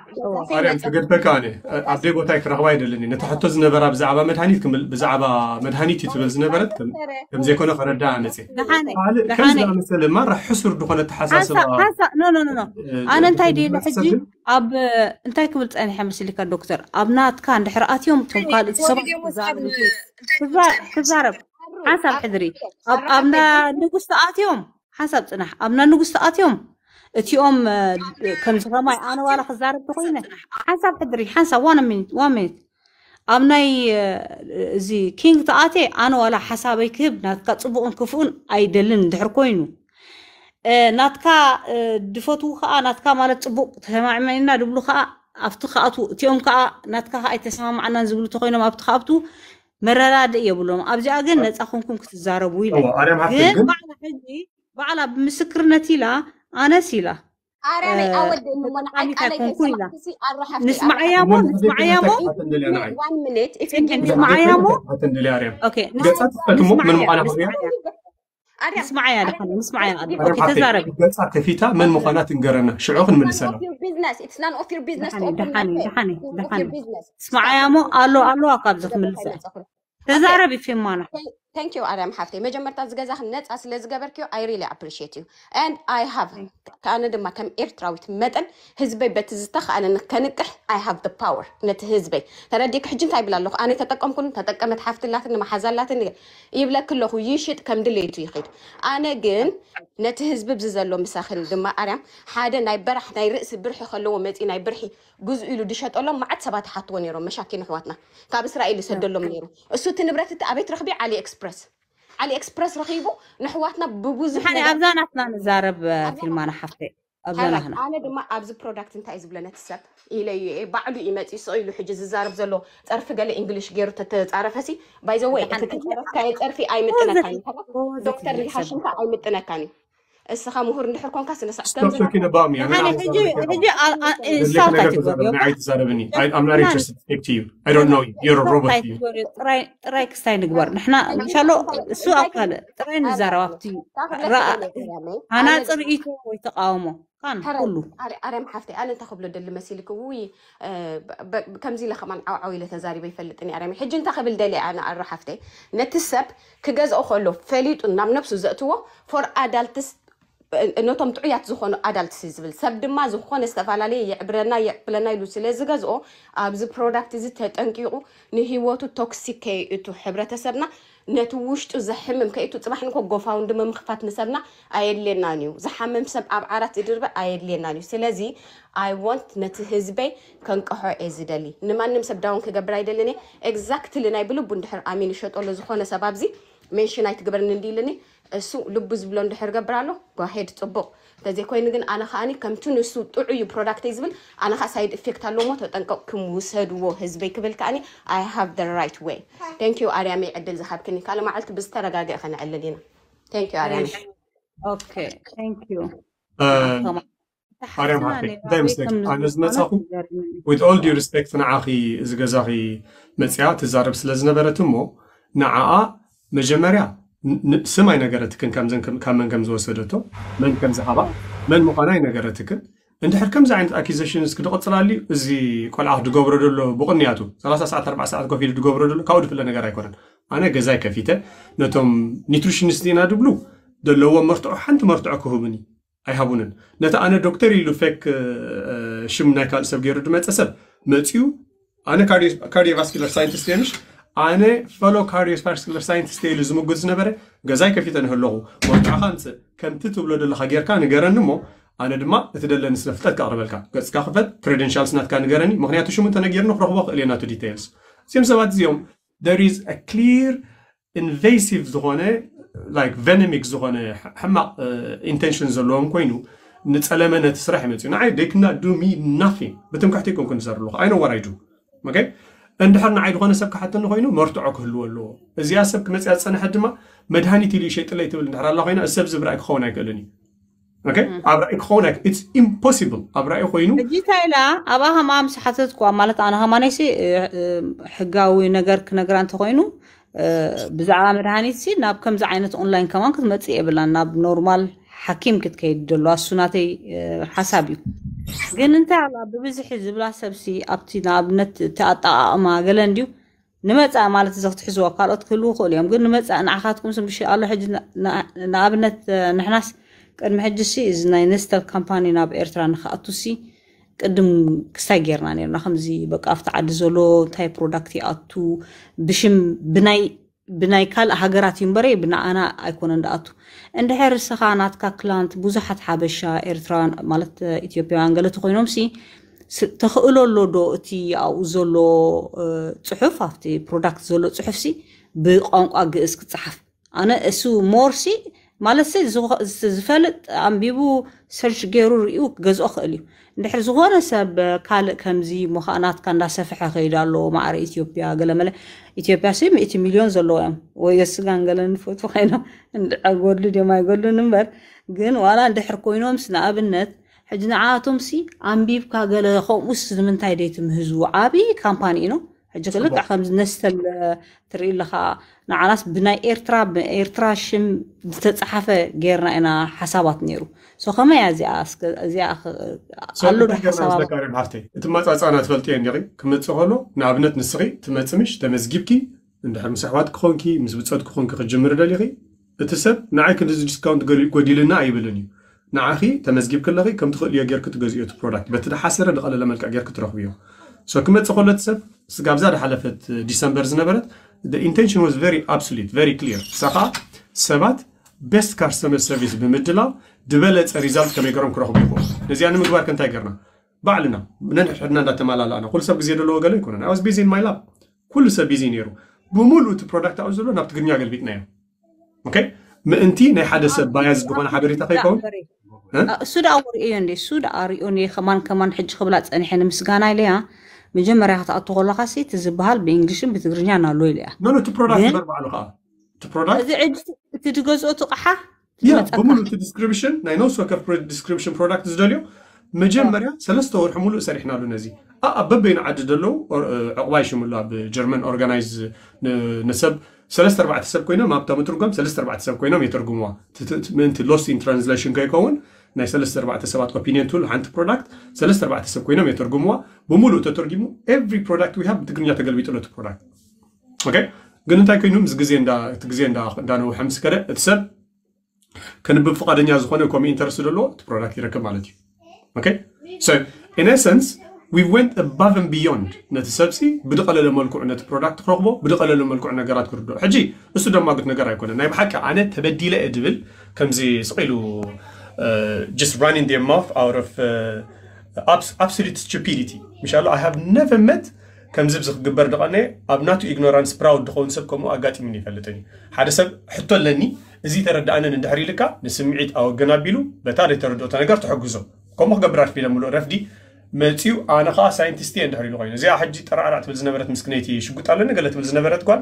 أريم تقل بكاني عبدي بوتايك رهوائي دلني نتحطو زنبرا بزعبا مدهاني كم بزعبا مدهاني تي تبل زنبرا كم زي كونو خرد دعاني زي كم إيه، زي مثل ما رح حسر دخول التحساس حاسا حاسا نو نو نو أنا انتاي دي لحجي أب انتاي كم بلت أنيح مش لك الدكتور أب نات كان دحرقات يوم تنقال إيه، تسبب ሓንሳብ ሕድሪ ኣብና ንጉስ ተኣትዮም ሓንሳብ ፅናሕ ኣብና ንጉስ ተኣትዮም እቲኦም ከምዚ ከማይ ኣነ ዋላ ክዛረብ ተኮይነ ሓንሳብ ሕድሪ ሓንሳብ ዋን ሚኒት ዋን ሚኒት ኣብ ናይ እዚ ኪንግ ተኣትየ ኣነ ዋላ ሓሳበይ ክህብ ናትካ ፅቡቕን ክፉኡን ኣይደልን እንድሕር ኮይኑ ናትካ ድፈትዉ ከዓ ናትካ ማለት ፅቡቅ ተሰማዕመኒና ድብሉ ከዓ ኣብቲ ከኣትዉ እቲኦም ከዓ ናትካ ከዓ ኣይተሰማምዓናን ዝብሉ እንተኮይኖም ኣብቲ ከኣብቱ مرارات يبلوم أبجع جنة أخونكم كتزاربوا لي أنا بعلى حجي بعلى بمسكرنتي لا أنا سيلا أرامي أود من عاد أنا كنكويلا نسمع أنا مو نسمع أنا مو one أنا if you أنا نسمع يا أنا أوكي نسمع أنا مو أنا اسمعي يا لحن اسمعي يا أنا أوكي تزاربي بس تفيتا من مخانات نقرنا شعوخ من السلام بزنس اتس نان اوف يور بزنس دحاني دحاني دحاني اسمعي يا مو الو الو اقبضك من السلام تزاربي في مانا ታንክ ዩ ኣርያም ሓፍተ መጀመርታት ዝገዛኽ ነፃ ስለ ዝገበርክዮ ኣይ ሪሊ ኣፕሪሽት እዩ ኣንድ ኣይ ሃቭ ኣነ ድማ ከም ኤርትራዊት መጠን ህዝበይ በቲ ዝተኽኣለኒ ከንቅሕ ኣይ ሃቭ ደ ፓወር ነቲ ህዝበይ ተረዲክ ሕጂ እንታይ ይብል ኣለኹ ኣነ ተጠቀምኩን ተጠቀመት ሓፍትላትን መሓዛላትን ይብለክ ኣለኹ ይሽጥ ከም ድሌቱ ይኽድ ኣነ ግን ነቲ ህዝቢ ብዚ ዘሎ ምሳኽን ድማ ኣርያም ሓደ ናይ በራሕ ናይ ርእሲ ብርሒ ከለዎ መፂ ናይ ብርሒ ግዝኡ ኢሉ ድሸጠሎም መዓት ሰባት ሓትዎ ነይሮም መሻኪን ኣሕዋትና ካብ እስራኤል ይሰደሎም ነይሩ እሱ እቲ ንብረት እቲ ኣበይት ረኽቢ ዓሊ ኤክስፕ اكسبرس علي اكسبرس رخيبو نحواتنا ببوز حنا ابزاناتنا نزارب في المانا حفتي ابزاناتنا انا دما ابز برودكت انت عايز بلانات السب الى بعد يمتي سويلو حجز زارب زلو تعرف قال انجلش غير تتعرفسي باي ذا واي انت تعرفي اي متنكاني دكتور الحشمه اي متنكاني السخاء مهور نحر كون كاسنا ساعتين stop talking about me أنا هجي هجي insulted عايز تزاربني I'm not interested to speak to you I don't know you you're a robot to you رايك ساين قبر نحنا إن شاء الله سوء أقل ترى نزاروا أبتي أنا تريت ويتقاومه كله أرم حفتي أنا تخب له دل مسيلك وي كم زي لخمان أو عويلة تزاري بيفلتني أرم حج أنت خب الدلي أنا أروح حفتي نتسب كجاز أخلو فليت ونام نفسه زأتوه for adults ነቶም ጥዑያት ዝኾኑ ኣዳልትስ ዝብል ሰብ ድማ ዝኾነ ዝተፈላለየ የዕብረና የዕብለና ኢሉ ስለ ዝገዝኦ ኣብዚ ፕሮዳክት እዚ ተጠንቂቁ ንሂወቱ ቶክሲክ ከይእቱ ሕብረተሰብና ነቲ ውሽጡ ዘሕምም ከይእቱ ፅባሕ ንኮ ጎፋውን ጎፋውንድ ምክፋት ንሰብና ኣየድልየናን እዩ ዝሓምም ሰብ ኣብ ዓራት እድርበ ኣየድልየናን እዩ ስለዚ ኣይ ዋንት ነቲ ህዝበይ ከንቀሖ እየ ዝደሊ ንማንም ሰብ ዳውን ክገብር ኣይደለኒ ኤግዛክትሊ ናይ ብልቡ ንድሕር ኣሚን ይሸጠሉ ዝኾነ ሰብ ኣብዚ ሜንሽን ኣይትግበርኒ እንዲ ኢልኒ እሱ ልቡዝ ብሎ እንድሕር ገብር ኣሎ ጓሄድ ፅቡቅ እንተዘይኮይኑ ግን ኣነ ከዓኒ ከምቲ ንሱ ጥዑይ ፕሮዳክተይ ዝብል ኣነ ከዓ ሳይድ ኢፌክት ኣለዎ ተጠንቀቕ ክምውሰድዎ ህዝበይ ክብል ከዓኒ ኣይ ሃቭ ደ ራይት ወይ ታንክ ዩ ኣርያመይ ዕድል ዝሃብክኒ ካልእ መዓልቲ ብዝተረጋገአ ከንዕልል ኢና ታንክ ዩ ኣርያመይ ኦኬ ታንክ ዩ ኣርያም ሓፊ እንታይ ይመስለኪ ኣነ ዝመፃኹ ዊት ኦል ድዩ ሪስፔክት ንዓኺ እዚ ገዛኺ መፅያ ትዛረብ ስለ ዝነበረት እሞ ንዓኣ መጀመርያ ስማይ ነገረትክን ካብ መን ከም ዝወሰደቶ መን ከም ዝሃባ መን ምዃናይ ትክን እንድሕር ከምዚ ዓይነት ኣኪዜሽን ኣኪዘሽንስ ክተቐፅላልዩ እዚ ቆልዓ ድገብሮ ደሎ ብቕንያቱ 3 ሰዓት 4 ሰዓት ኮፍ ኢሉ ድገብሮ ደሎ ካብኡ ድፍለ ነገር ኣይኮነን ኣነ ገዛይ ከፊተ ነቶም ኒትሪሽኒስት ኢና ድብሉ ዘለዎም መርትዖ ሓንቲ መርትዖ ክህቡኒ ኣይሃቡንን ነቲ ኣነ ዶክተር ኢሉ ፌክ ሽም ናይ ካልእ ሰብ ገይሩ ድመፀ ሰብ መፅኡ ኣነ ካርዲዮቫስኪላር ሳይንቲስት የምሽ ኣነ ፈሎ ካርዲዮስፓስኩላር ሳይንቲስት እዩ ኢሉ ዝምጉዝ ዝነበረ ገዛይ ከፊተ ንህለኹ ወርጫኻ ንፅእ ከምቲ ትብሎ ዘለካ ጌርካ ንገረኒ እሞ ኣነ ድማ እቲ ደለኒ ስለ ፍልጠት ካቕርበልካ ገፅካ ክፈት ክሬደንሻልስ ናትካ ንገረኒ ምክንያቱ ሽሙ እንተነጊርኒ ክረኽቦ ክእል የናቱ ዲቴይልስ እዚኦም ሰባት እዚኦም ደር ኢዝ ኣ ክሊር ኢንቨሲቭ ዝኾነ ላይክ ቨነሚክ ዝኾነ ሕማቕ ኢንቴንሽን ዘለዎም ኮይኑ ንፀለመ ነቲ ስራሕ ይመፅኡ ንዓይ ደክና ዱሚ ናፊን ብትምካሕቲ ይኮንኩን ዝሰርለኹ ኣይነ ወራይዱ ኦኬ እንድሕር ንዓይ ድኾነ ሰብ ክሓተኒ ኮይኑ መርትዖ ክህልዎ ኣለዎ እዚኣ ሰብ ክመፅያ ዝፀንሐ ድማ መድሃኒት ኢሉ ሸጥለይ ትብል እንድሕር ኣላ ኮይና እዚ ሰብ ዝብ ራእይ ክኸውን ኣይክእልን እዩ ኣብ ራእይ ክኸውን ኢትስ ኢምፖሲብል ኣብ ራእይ ኮይኑ እጂ ታይላ ኣብ ሃማ ምስ ኳ ማለት ኣነ ሃማናይሲ ሕጋዊ ነገር ክነግራ እንተኮይኑ ብዛዕባ መድሃኒት ሲ ናብ ከምዚ ዓይነት ኦንላይን ከማን ክትመፅእ የብላን ናብ ኖርማል ሓኪም ክትከይድ ደሎ ኣሱናተይ ሓሳብ እዩ ግን እንታይ ኣላ ብብዝሒ ዝብላ ሰብሲ ኣብቲ ንኣብነት እቲ ኣጠቃቕማ ገለ እንድዩ ንመፃእ ማለት እዚ ክትሕዝዎ ካልኦት ክህልው ክእሉ እዮም ግን ንመፃእ ንዓኻትኩም ስምሽ ኣሎ ሕጂ ንኣብነት ንሕናስ ቅድሚ ሕጂ ሲ እዚ ናይ ነስተር ካምፓኒ ናብ ኤርትራ ንክኣቱሲ ቅድም ክሳይ ጌርና ነርና ከምዚ በቃ ኣብቲ ዓዲ ዘሎ እንታይ ፕሮዳክት ይኣቱ ብሽም ብናይ ካልእ ሃገራት እዩ እምበረ ብንኣና ኣይኮነ እንዳኣቱ اندحر سخانات کا کلانت بزحت حبشا ایرتران مالت ایتیوپیا انگل تقوینم سی تخلو لو دوتی او زلو صحف افتی پروڈکت زلو صحف سی بقانق اگس صحف انا اسو مورسی مالسي زفلت عمبيبو سرش غيرو ريو غزو خليو نحر زغونا ساب كالك همزي مخانات كان لا سفحة غيدا لو معاري إثيوبيا غلا ملا ኢትዮጵያ ሲም እቲ ሚሊዮን ዘለዎ እዮም ወይ የስጋን የስጋንገለን ንፈቱ ኮይኖም ጎድሉድ የማይ ጎድሉን እምበር ግን ዋላ እንድሕር ኮይኖምስ ንኣብነት ሕጂ ንዓቶም ሲ ኣንቢብካ ገለ ከምኡስ ንምንታይ ደይ ትምህዝቡ ዓብዪ ካምፓኒ ኢኖ ሕጂ ክልክዕ ከምዚ ነስተል ትርኢ ኣለካ ንዓናስ ብናይ ኤርትራ ብኤርትራ ሽም ዝተፃሓፈ ጌርና ኢና ሓሳባት ነይሩ سو خما يا زي اسك زي اخ علو حساب ذكر معرفتي انت ما تصانا تفلطي اندري كمتص خلو نابنت نسري تمصمش تمزغبكي اندحر مسحوات كونكي مزبصت كونك خجمر دليخي اتسب نعي كنز ديسكاونت غوديلنا ايبلني نعخي تمزغب كلخي كم تخلي يغيرك تغزيو برودكت بتدحسر دقل لملك غيرك ترخبيو سو كمتص خلو اتسب سغابزا دحلفت ديسمبر زنبرت the intention was very absolute very clear سخا سبات best customer service بمدلا دبلت ريزالت كم يقرم كره بيكون نزي أنا مقبار كنت أقرنا بعلنا ننحش حدنا دا تمالا لأنا كل سب زيادة لو قالوا يكون أنا was busy in my lab كل سب busy نيرو بمولو تو برودكت أو زلو نبت قرنيا قلبي تنايا أوكي ምእንቲ ናይ ሓደ ሰብ ባያዝ ዝኾነ ሓበሬታ ከይከውን እሱ ዳ ወርእዮ እንዴ እሱ ዳ ርእዮ እንዴ ከማን ከማን ሕጂ ክብላ ፀኒሐ ንምስጋና ኢለያ መጀመርያ ክትኣቱ ከለካ ሲ እቲ ዝበሃል ብእንግሊሽን ብትግርኛ ናሎ ኢለ እያ እቲ ፕሮዳክት በርባዕሉ ከዓ እቲ ፕሮዳክት እቲ ትገዝኦ ትቕሓ ያ ብሙሉእ እቲ ዲስክሪፕሽን ናይ ነብሲ ወከፍ ዲስክሪፕሽን ፕሮዳክት ዝደልዮ መጀመርያ ሰለስተ ወርሒ ሙሉእ ሰሪሕናሉ ነዚ ኣብ በበይኑ ዓዲ ደለው ዕቑባይ ሽሙሉ ኣብ ጀርመን ኦርጋናይዝ ንሰብ ሰለስተ ኣርባዕተ ሰብ ኮይኖም ኣብታ ምትርጓም ሰለስተ ኣርባዕተ ሰብ ኮይኖም የተርጉምዋ ምእንቲ ሎስት ኢን ትራንስሌሽን ከይከውን ናይ ሰለስተ ኣርባዕተ ሰባት ኦፒኒየን ትብሉ ሓንቲ ፕሮዳክት ሰለስተ ኣርባዕተ ሰብ ኮይኖም የተርጉምዋ ብሙሉእ ተተርጊሙ ኤቭሪ ፕሮዳክት ዊሃብ ብትግርኛ ተገልቢጡሎ እቲ ፕሮዳክት ግን እንታይ ኮይኑ ምስ ግዜ እቲ ግዜ እንዳነውሐ ምስ ከደ እቲ ሰብ ከንብብ ፈቃደኛ ዝኾነ ከምኡ ኢንተረስት ዘለዎ እቲ ፕሮዳክት ይረክብ ማለት እዩ ኦኬ ሶ ኢን ኤሰንስ ዊ ወንት ኣባቭ ን ቢዮንድ ነቲ ሰብሲ ብድቐለለ መልክዑ ነቲ ፕሮዳክት ክረክቦ ብድቐለለ መልክዑ ነገራት ክርድኦ ሕጂ እሱ ደማግት ነገር ኣይኮነን ናይ ብሓቂ ኣነ ተበዲለ የ ድብል ከምዚ ስቂሉ just running their mouth out of uh, absolute stupidity. Inshallah, I have never met ከምዚ ብዝክግበር ድቀኒ ኣብ ናቱ ኢግኖራንስ ፕራውድ ድኸውን ሰብ ከምኡ ኣጋጢሙን ይፈልጥን እዩ ሓደ ሰብ ሕቶ ኣለኒ እዚ ተረዳእነን እንድሕር ኢልካ ንስምዒት ኣወገና ኣቢሉ በታ ዘይተረድኦታ ነገር ተሐግዞ ከምኡ ክገብር ኣድፊለ ምሉ ረፍዲ መፅኡ ኣነ ከዓ ሳይንቲስት እየ እንድሕር ኢሉ ኮይኑ እዚኣ ሕጂ ጥራዕራዕ ትብል ዝነበረት ምስክነይቲ ሽጉጥ ኣለኒ ገለ ትብል ዝነበረት ጓል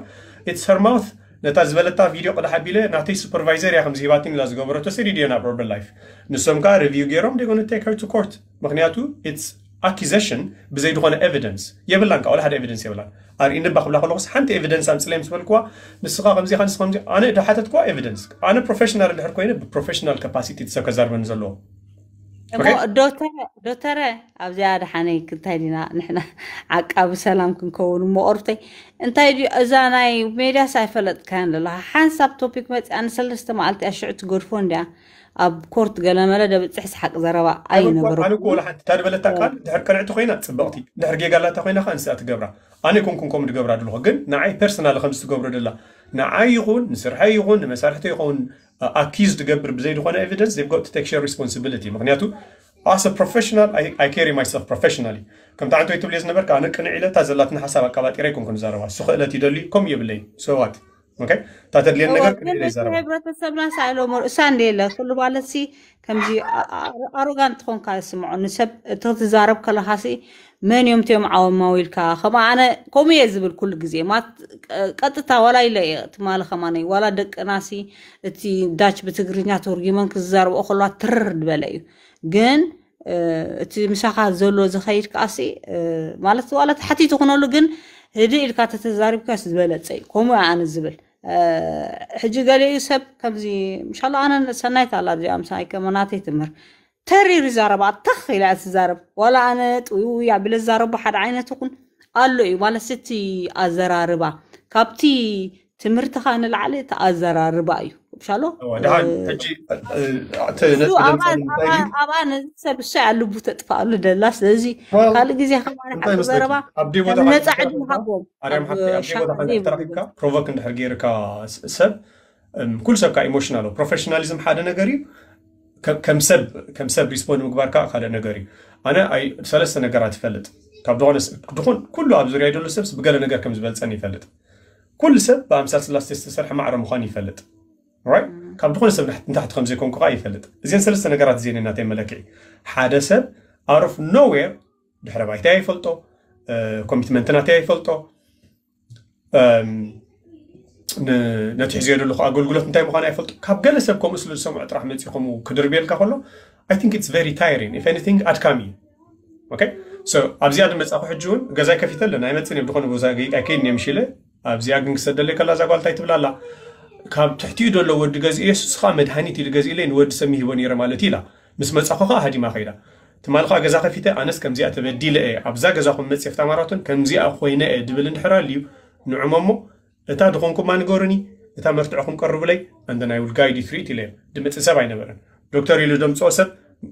ኢትስ ማውት ነታ ዝበለታ ቪድዮ ቅድሓ ቢለ ናተይ ሱፐርቫይዘር እያ ከምዚሂባትን ኢላ ዝገበረቶ ሰዲድዮ ናብ ርበን ላይፍ ንሶም ከዓ ሪቪው ገይሮም ደጎነ ቴክ ሄር ቱ ኮርት ምክንያቱ ኢትስ accusation بزيد غانا evidence يبلانك أول حد evidence يبلان أنا إند بخبل خلاص خص حنت evidence أنا سليم سوبل كوا نسخة غمزي خان سخمزي أنا ده حتى كوا evidence أنا professional اللي هركوا إند professional capacity تسا كزار من زلو دكتور دكتور أبزي هذا حني كتالينا نحنا عك أبو سلام كن كون مو أرتي أنت يجي أزانا يميرس أي كان له حن topic مت أنا سلست ما قلت غرفون ده أب كورت قال أنا ملا دب تحس حق زرابة أي نبرة أنا كول حد تار بلا تكان دهر كرعت خينا سبقتي دهر جي قال لا تخينا خان سات جبرة أنا كون كون كون جبرة دلوا جن نعي بيرسونال خمسة جبرة دلا نعي يغون نسر هاي يغون مسار حتى يغون أكيد بزيد خان إيفيدنس they've got to take share مغنياتو as a professional I I carry myself professionally كم تعرف تقول لي زنبر كأنا كن علة تازلات نحاسبك كبات يريكم كن زرابة سخ إلى تدلي كم يبلي سوات ኦኬ እታ ተድልየን ነገር ሕብረተሰብና ሳኢሎ መርእሳ እንደየለ ከሉ ማለት ሲ ከምዚ ኣሮጋንት ኮንካ ስምዖ ንሰብ እቲ ክትዛረብ ከለካሲ መን እዮም እትዮም ዓወማ ኢልካ ከማ ኣነ ከምኡ እየ ዝብል ኩሉ ግዜ ማት ቀጥታ ዋላ ኢለ እየ ትማለ ከማነይ ዋላ ደቅናሲ እቲ ዳች ብትግርኛ ተርጊመን ክዛርብኦ ከልዋ ትርር ድበለ እዩ ግን እቲ ምሳኻ ዘሎ ዝኸይድ ከዓሲ ማለት ዋላ ተሓቲቱ ኩነሉ ግን هدي إلك تتزارب كاس زبالة تسي كومو عن الزبل أه حجي قال لي كمزي إن شاء الله أنا سنيت على دي أمس كمناتي تمر تري رزارب أتخي لا تزارب ولا أنا تويا بلا زارب حد عينة تكون قال له ولا ستي أزراربا كابتي تمر تخان العلي تأزراربا أيو ብሻሎ ኣብኣ ሰብ ንሳይ ኣልቡ ተጥፋኣሉ ደላ ስለዚ ካልእ ግዜ ከማሓቂ ዘረባ ነፃ ዕድል ሃቦም ፕሮቮክ እንድሕር ገይርካ ሰብ ኩሉ ሰብካ ኢሞሽናል ፕሮፌሽናሊዝም ሓደ ነገር እዩ ከም ሰብ ሪስፖንድ ምግባርካ ካልእ ነገር እዩ ኣነ ሰለስተ ነገራት ይፈልጥ ካብ ዝኾነ ድኹን ኩሉ ኣብ ዙርያ ደሎ ሰብ ብገለ ነገር ከም ዝበልፀኒ ይፈልጥ ኩሉ ሰብ ብኣምሳል ስላሴ ዝተሰርሐ ማዕረ ምኳኑ ይፈልጥ رايت كان دخول سبب تحت تحت خمسة يكون كوكاي فلت زين سلسة نقرات زين إن تيم ملكي حادث سب أعرف نوير دحرب أي تاي فلتو أه كوميتمنت نا تاي فلتو نتحزير اللي خو أقول قلت نتاي مخان أي فلتو كاب قال سب كم أسلو سمع ترحمة يقوم وكدر بيل كخلو I think it's very tiring if anything at كامي okay so أبزياد مس أخو حجون جزاك في تل نايمت سنين بقول نبوزا أكيد نمشي له أبزياد عنك سدلي كلا زعقول تاي تبلا لا. كاب تحتي دول لو ود جزء يسوس خامد هني تيل جزء لين ود سميه بنيرة مالتي لا مس مس أخوها هدي ما خيرة تمال خا جزاك فيته أنس كم زي أتبدي لأ أبزا جزاك من مس يفتمارتون كم زي أخوينا دبلن حراليو نعممو إتاد خونكم عن جورني إتاد مرتعكم قرب لي عندنا يقول جاي دي ثري تلام دمت سبعين برا دكتور يلو دم سوسب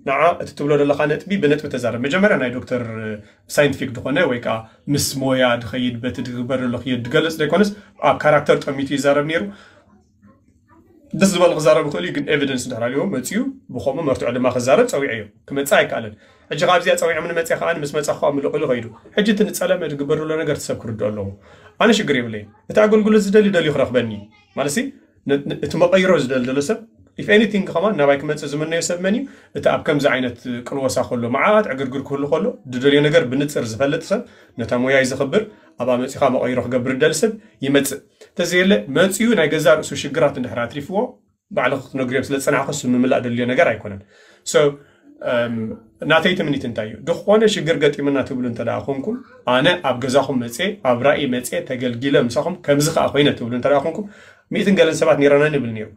نعا تتبلو دل خانة بي بنت بتزار مجمرة نا دكتور ساينتفيك دخونة ويكا مس مويا دخيد بتدقبر لخيد دقلس ديكونس آب كاركتر تميتي زار ميرو ደስ ዝበለ ክዛረብ ይኽእል እዩ ግን ኤቪደንስ ድሕራልዎ መፅኡ ብከምኡ መርትዖ ድማ ክዛረብ ፀዊዐ እዮም ክመፅእ ኣይከኣለን ሕጂ ካብዚኣ ፀዊዖም ንመፅእ ከዓ ምስ መፅእኹ ምልቕሉ ኸይዱ ሕጂ እቲ ንፀለመ ትግበርሎ ነገር ትሰብ ክርድኦ ኣለዎ ኣነ ሽግር የብለይ እቲ ኣገልግሎት ዝደልዩ ደልዩ ክረክበኒ ማለት እቲ መቐይሮ ዝደልደሎ ሰብ ኢፍ ኤኒቲንግ ከማ ናባይ ክመፅእ ዝመነዮ ሰብ መን እዩ እቲ ኣብ ከምዚ ዓይነት ቅልወሳ ከሎ መዓት ዕግርግር ክህሉ ከሎ ድደልዮ ነገር ብንፅር ዝፈልጥ ሰብ ነታ ሞያይ ዝኽብር ኣብኣ መፂኻ መቐይሮ ክገብር ደሊ ሰብ ይመፅእ ተዘየለ መፅኡ ናይ ገዛ ርእሱ ሽግራት እንድሕር ኣትሪፍዎ ባዕሉ ክትነግርዮም ስለ ፀናዕኸ ሱ ምምላእ ደልዮ ነገር ኣይኮነን ናተይ ትምኒት እንታይ እዩ ድኾነ ሽግር ገጢምና ትብሉ እንተደኣ ኮንኩም ኣነ ኣብ ገዛኹም መፅ ኣብ ራእይ መፅ ተገልጊለ ምሳኹም ከምዚ ከዓ ኮይነ ትብሉ እንተደኣ ኮንኩም ሚእትን ገለን ሰባት ነራና ንብል ነይሩ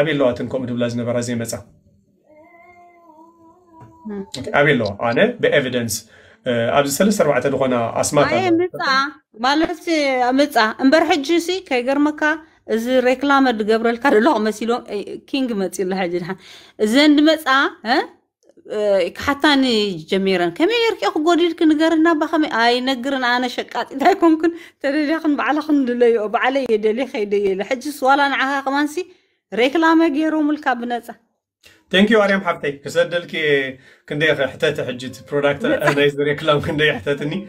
ኣበየ ኣለዋትን ከምኡ ድብላ ዝነበራ ዘይመፃ ኣበየ ኣለዋ ኣነ ብኤቪደንስ ኣብዚ ሰለስተ ኣርባዕተ ዝኾና ኣስማት ኣየ ምፃ ማለት ምፃ እምበር ሕጂ ሲ ከይገርመካ እዚ ሬክላመ ዝገብረልካ ዘለኹ መሲሎ ኪንግ መፂሉ ሕጂ ድሓ እዘን ድመፃ ካሓታኒ ጀሚረን ከመይ የርቂ ክጎዲልክ ንገርና ባ ከመይ ኣይነግርን ኣነ ሸቃጢት ኣይኮንክን ተደልያኽን ባዕልኽን ድለይኦ በዓለ የደልየ ከይደየለ ሕጂ ዋላ ንዓኻ ቅማንሲ ሬክላመ ገይሮምልካ ብነፃ ثانك يو اريم حبتي كسدل كي كندي حتى حجت برودكت انا يزري كلام كندي حتاتني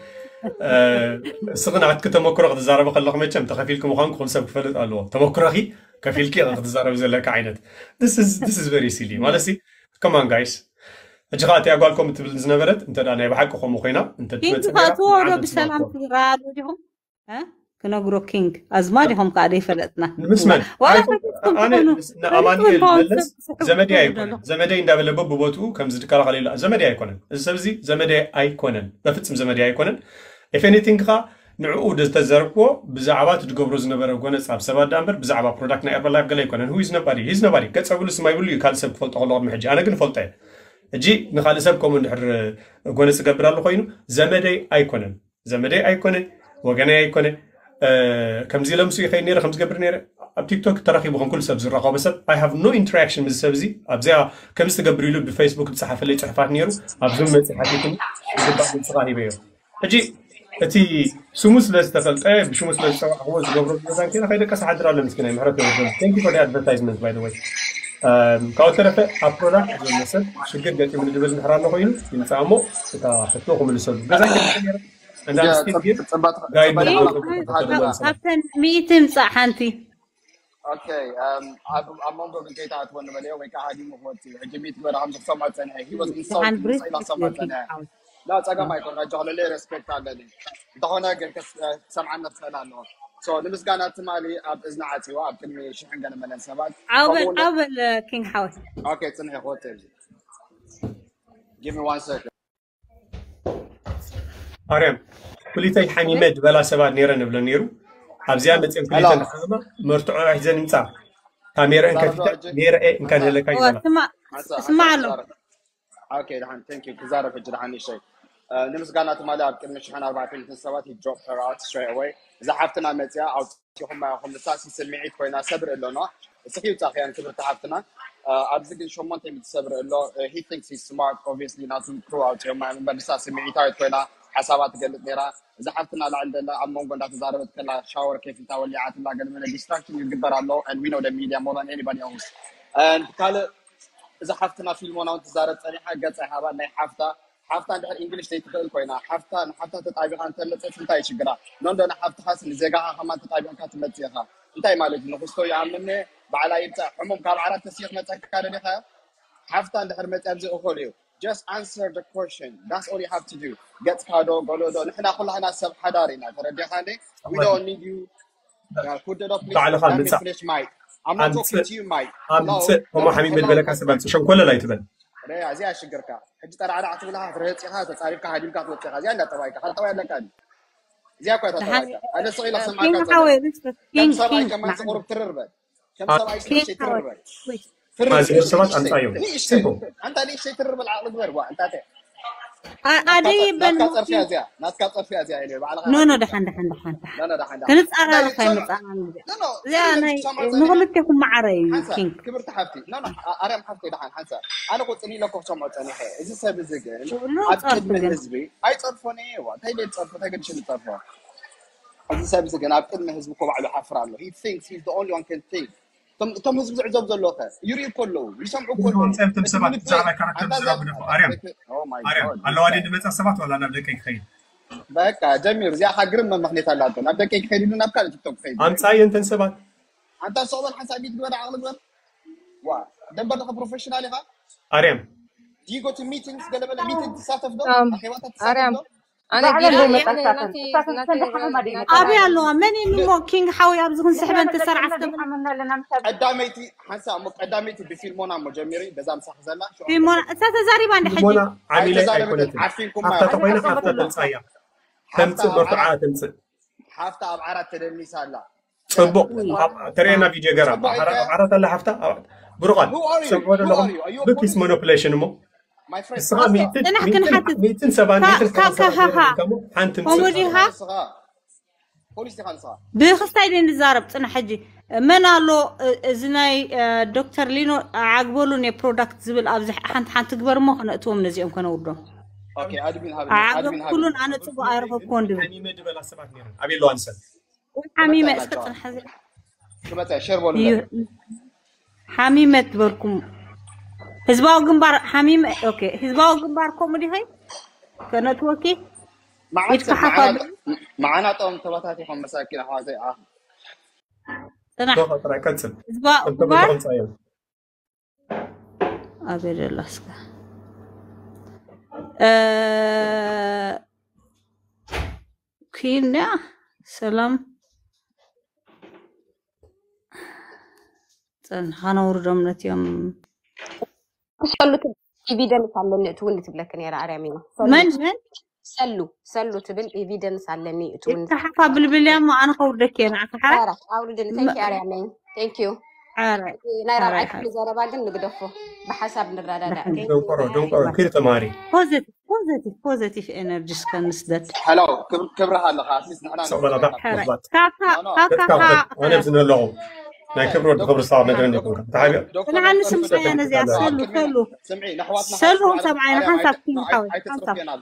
سغن عاد كنت مكر غد زارب قلق ما تم لكم مخان كل سبب فلت الو تمكر اخي لك غد زارب لك عينت ذس از ذس از فيري سيلي مالسي come جايز guys اجغات يا قالكم تبل زنبرت انت انا بحق خو مخينا انت تبل زنبرت بسلام في غاد وديهم ها ክነግሮ ኪንግ ኣዝማድ ኢኹም ከዓ ደይፈለጥና ዘመደይ ኣይኮነን ዘመደይ እንዳበለ በብቦትኡ ከም ዝትከላኸለሉ ዘመደይ ኣይኮነን እዚ ሰብ ዘመደይ ኣይኮነን በፍፅም ዘመደይ ኣይኮነን ኢፍ ከዓ ንዕኡ ዝተዘርብዎ ብዛዕባ እቲ ዝነበረ ጎነፅ ኣብ ሰባ ዳ እምበር ብዛዕባ ፕሮዳክት ናይ ኤርበላይፍ ገለ ኣይኮነን ሂዝ ነባዲ ሂዝ ነባዲ ገፀ ብሉስ ማይብሉ እዩ ካልእ ሰብ ክፈልጦ ከሎ ቅድሚ ሕጂ ኣነ ግን ፈልጦ እየ እጂ ንካልእ ሰብ ከምኡ እንድሕር ጎነፅ ዝገብር ኣሎ ኮይኑ ዘመደይ ኣይኮነን ዘመደይ ኣይኮነን ወገናይ ኣይኮነን ከምዚ ኢሎም ስ ይኸይድ ነረ ከምዝገብር ነረ ኣብ ቲክቶክ ተራኺቡ ከም ኩሉ ሰብ ዝረኸቦ ሰብ ኣይ ሃቭ ኖ ኢንተራክሽን ምስ ሰብ እዚ ኣብዚኣ ከምዚ ትገብር ኢሉ ብፌስቡክ ዝፀሓፈለይ ፅሑፋት ነይሩ ኣብዞም መፅሓፊትን ዝባእ ምፅቃ ሂበ እዮም ሕጂ እቲ ስሙ ስለዝተፈልጠ ብሽሙ ስለዝፀዋዕክዎ ዝገብሮ ዛን ኮይና ከይደቀስ ሓድር ኣሎ ምስኪና ምሕረት ንኪ ፎ ኣድቨርታይዝመንት ባይ ወይ ካብኡ ተረፈ ኣብ ፕሮዳክት ዘሎ ሰብ ሽግር ገጢሙ ንድብል ምሕራሎ ኮይኑ ይምፃእ እሞ እታ ሕቶ ክምልሰሉ ገዛ ካብተን ሚእቲ ምፃእ ሓንቲ Okay, um, I'm, I'm on the gate at one Malay. We can't have what you meet where I'm from. At and he was insulting me. I lost someone. لا تاجا ما يكون رجع له ريسبكت على لي دهنا غير سمعنا تخلانه سو ንምስጋና ትማሊ ኣብ እዝናዓት ዋ ኣብ ቅድሚ ሽሕን ገነ መለን ሰባት ኣበል ኣበል ኪንግ ሓወት ኦኬ ፅንሒ ክወት ጊቭ ሚ ዋን ሰከንድ أريم كليتي حميمد بلا سبعة نيرة نبل نيرو أبزيا متين كليتي الخدمة مرتع أحزن إنسان تامير إنك في تامير إيه إنك هلا كاي اسمع اسمع له أوكي دهان thank you كزارة في جرحان شيء نمس قانا تمالي عبد كلمة شحنا أربعة في الفين سوات هي drop her out straight away إذا حفتنا متيا أو تيهم هم نتاسي سمعي كوينا سبر إلونا سكيو تاخيان كبر تحفتنا أبزيك إن شو مانتي متسبر إلو he thinks he's smart obviously نازم كرو أو تيهم هم نتاسي سمعي تاريت كوينا ሓሳባት ትገልፅ ነይራ እዛ ሓፍትና ላዓልደላ ኣብ መንጎ እንዳተዛረበት ከላ ሻወር ከይፍ እንታወሊዓትላ ገለመለ ዲስትራክሽን ይግበር ኣሎ ዊ ኖ ሚድያ ሞር ን ኤኒባዲ ኤልስ ካልእ እዛ ሓፍትና ፊልም እውን ትዛረብ ፀኒሓ ገፀ ሃባ ናይ ሓፍታ ሓፍታ እንድሕር እንግሊሽ ዘይትኽእል ኮይና ሓፍታ ንሓፍታ ተጣቢቓ እንተመፅት እንታይ ይሽግራ ኖንዶ ንሓፍትኻስ ንዜጋኻ ከማ ተጣቢቕካ ትመፅእ ኢኻ እንታይ ማለት እዩ ንክስቶ ይኣምነ ባዕላ ይብፃ ሕሙም ካብ ዓራት ተሲኽ መፀካ ደሊኻ ሓፍታ እንድሕር መፅያ ብዘይ እኸሉ እዩ just answer the question. That's all you have to do. Get kado golodo. نحن كلنا سب حضارنا تردخاني. We don't need you. Yeah, put it up, please. تعال خالد من finish Mike. I'm not talking to you, Mike. I'm sit. هم حميد من بلك حسب أنت. شن كل لا يتبن. ريا زي أشجرك. حج ترى على عتب لها فرهت يا هذا تعرف كهادم كاتب لك هذا أنا توايك. هذا توايك لك أنا. زي كويت توايك. أنا صغير سمعك. كم سبعة كمان صور بتربى. كم سبعة يصير تربى. انت ليش ترب العقل غير انت ادي طيب، بن ناس كاتر فيها زيا ناس كاتر فيها زيا يعني نو نو دحن دحن دحن دحن نو نو دحن دحن كنت انا لخي مت انا زي انا نغلط كيكم معري كينج كبرت حفتي نو نو اريم حفتي دحن انا قلت اني انا يعني، حي اذا سبب زقل عبد من حزبي اي تصرفوني وا تاي لي تصرفوا تاي قدش تصرفوا اذا سبب زقل عبد እቶም ህዝቢ ዝዕዘብ ዘሎ ኸ ይርዩ ከለዉ ይሰምዑ ከለዉሰብቶም ሰባት ብዛዕባ ካራክተር ዝረቡ ኣርያም ኣርያም ኣለዋ ደ መፃ ሰባት ዋላ ናብ ደቀይ ክኸይድ በቃ ጀሚሩ እዚኣ ሓግርም መምክኔት ኣላ ቶ ናብ ደቀይ ክኸይድ ኢሉ ናብ ካልእ ትቶ ክኸይድ ኣምፃ የንተን ሰባት ኣንታ ሰቕበል ሓሳብ ቢት ግበር ዓቕሊ ግበር ዋ ደንበር ንኸ ፕሮፌሽናል ኢኻ ኣርያም ዲጎ ቱ ሚቲንግስ ገለበለ ሚቲንግ ትሳተፍ ዶ ኣኼባታት ትሳተፍ ዶ انا يعني يعني. أبي الله انا مو كينغ انا أبزون سحبة انا سرعة قداميتي انا مك قداميتي انا مونا مجمري انا صح زلا انا أساسا زاري انا حجي مونا انا أيكولتي عارفينكم انا حتى طبينا انا تنسايا تمسل انا تمسل حافتا انا ترمي سالا انا ترينا فيديو انا أبعارة تلا انا برغل سبوانا انا بكيس مانوبليشن مو ماي فريند انا حكنا حتى 270 حنتم وموليها بخستاي دين زاربت انا حجي من الله آه، زناي آه، دكتور لينو عقبولوني برودكت زبل ابزح حنت حنت كبر مو انا اتوم نزيهم كانوا ودهم اوكي ادمين هابي عقب كلون انا تبو اعرف كون دبل حميمه دبل اسمعك نيرن ابي لو انسل حميمه اسكت حميمه تبركم ህዝባዊ ግንባር ሓሚም ኦኬ ህዝባዊ ግንባር ከምኡ ዲኸይ ከነትወኪ ኢድካ ሓፋሉ معنا طوم ثباتاتي حم مساكين حوازي آخر سمح هزباء كبار أبير الله سكا كينا سلام خانا وردم ሰሉ ኤቪደንስ ኣለኒ እቲ እውን ትብለክን እየ ኣርያሚና መን መን ሰሉ ሰሉ ትብል ኤቪደንስ ኣለኒ እቲ እውን ተሓፋ ብልብል እሞ ኣነ ከውርደክ እየ ንዓካ ሓራ ኣውርድን ተንኪ ኣርያመይ ተንኪ ዩ ናይ ራብዓይ ክፍሊ ዘረባ ግን ንግደፎ ብሓሳብ ንረዳዳ ክሪ ተማሪ ፖዘቲቭ ፖዘቲቭ ኤነርጂስ ከንስደት ሕሎ ክብርሃ ኣለካ ካብካ ካብካ يعني كبروا خبر صعب ما عندكم نعم، تعال انا عندي سمسيه نعم، انا زي سلو خلو سمعي نحواتنا سلو انا حسب كل حاول حسب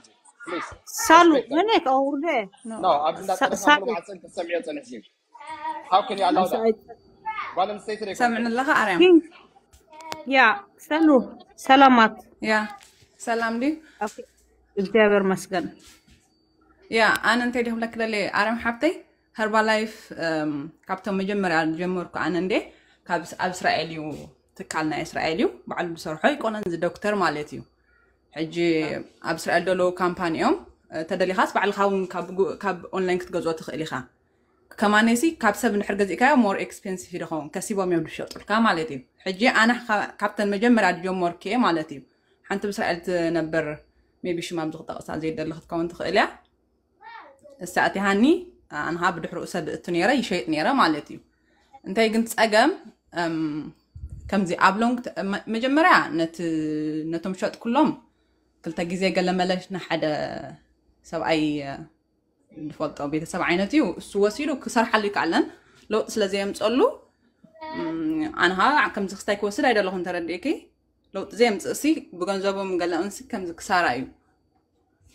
سلو منك او ليه نو انت سمعي هاو كان can you allow that وانا مسيتري سمعنا لها ارام يا سلو سلامات يا سلام لي اوكي እግዚአብሔር ይመስገን ያ አነ እንተ لك ለክለለ አረም حبتي ሄርባላይፍ ካብቶም መጀመርያ ዝጀመርኩ ኣነ እንዴ ካብ ኣብ እስራኤል እዩ ትካል ናይ እስራኤል እዩ ባዕሉ ዝሰርሖ ይኮነን እዚ ዶክተር ማለት እዩ ሕጂ ኣብ እስራኤል ደለዉ ካምፓኒ እዮም ተደሊኻስ ባዕልካ እውን ካብ ኦንላይን ክትገዝኦ ትኽእል ኢኻ ከማነሲ ካብ ሰብ ንድሕር ገዚእካዮ ሞር ኤክስፔንሲቭ ይድኸውን ከሲቦም እዮም ዝሸጡልካ ማለት እዩ ሕጂ ኣነ ካብተን መጀመርያ ዝጀመርክ እየ ማለት እዩ ሓንቲ ብእስራኤል ትነበር ሜቢ ሽማ ብዝክጠቕሳ ዘይደሊ ክትከውን ትኽእል እያ እሳእቲ ሃኒ ኣንሃ ብድሕሪኡ ሰብ እቱ ነይረ ይሸይጥ ነይረ ማለት እዩ እንታይ ግን ፀገም ከምዚ ኣብ ሎንግ መጀመርያ ነቶም ሸጥ ኩሎም ክልተ ግዜ ገለ መለሽ ንሓደ ሰብኣይ ንፈልጦ ቤተሰብ ዓይነት እዩ እሱ ወሲሉ ክሰርሓሉ ይከኣለን ለውጢ ስለ ዘየምፀሉ ኣንሃ ከምዚ ክስታይ ክወስድ ኣይደለኹ እንተረዲእኪ ለውጢ ዘየምፅእ ሲ ብገንዘቦም ገለ እንሲ ከምዚ ክሳራ እዩ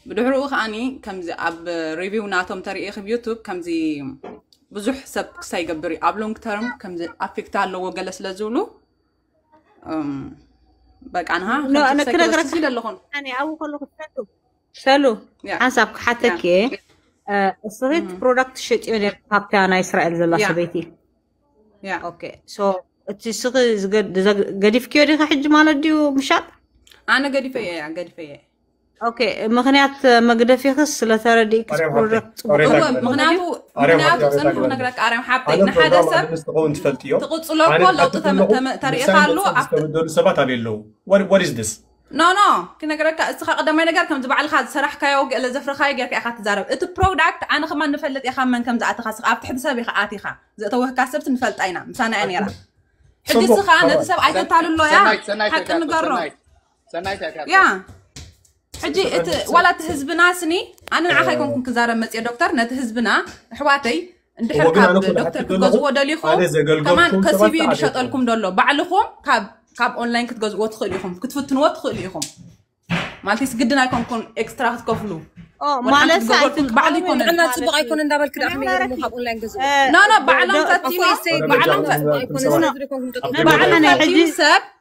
ብድሕሪኡ ከዓኒ ከምዚ ኣብ ሪቪው ናቶም ተርኢ ክብ ዩቱብ ከምዚ ብዙሕ ሰብ ክሳ ይገብር እዩ ኣብ ሎንግ ተርም ከምዚ ኣፌክት ኣለዎ ገለ ስለ ዝብሉ በቃ ንሃ ክነግረክሲል ኣለኹን ኣብኡ ከለኩ ሰሉ ሓሳብ ክሓተክ እየ ስሬት ፕሮዳክት ሸጥዮ ካብታ ናይ እስራኤል ዘላ ሰበይቲ ኦኬ ሶ እቲ ስኺ ገዲፍክዮ ዲኻ ሕጂ ማለት ድዩ ምሻጥ ኣነ ገዲፈ እየ ገዲፈ እየ ኦኬ ምክንያት መግደፊ ክስ ስለተረዲእ ክስምክንያቱ ምክንያቱ ፅንሑ ነገረካ ኣርዮም ሓብተይ ንሓደ ሰብ ዝኸውን ትፈልጥ እዮም ትቕፅሎ ኮ ለውጢ ተርእካ ኣሎ ኣብተደሉ ሰባት ኣበየ ኣለዉ ወድ ስ ድስ ኖ ኖ ክነገረካ እስኻ ቀዳማይ ነገር ከምዚ በዕልካ ዝሰራሕካዮ ገለ ዘፍረካዮ ጌርካ ኢካ ትዛረብ እቲ ፕሮዳክት ኣነ ከማ ንፈልጥ ኢኻ መን ከም ዝኣትካ ስኻ ኣብ ትሕቲ ሰብ ኢኻ ኣትኻ ዘእተወህካ ሰብቲ ንፈልጣ ኢና ምሳና እያ ነራ ሕጂ ስኻ ነቲ ሰብ ኣይተታልሎ ያ ሓቂ ንገሮ ያ حجي ات ولا تهزبنا سني انا أه. نعاها يكون كنت زارا مسيا دكتور نتهزبنا حواتي ندحر كاب دكتور كتغزو دليخو كمان كسيبي نشاط لكم دولو بعلخو كاب كاب اونلاين كتغزو تخلي لكم كتفتن وتخلي لكم مالتي سجدنا يكون أه، كون اكسترا كفلو اه ما نسيت بعد يكون عندنا سبق يكون عندنا بالكلام لا لا بعلم أه، تاتي بعلم تاتي بعلم تاتي بعلم تاتي بعلم تاتي بعلم تاتي بعلم تاتي بعلم تاتي بعلم تاتي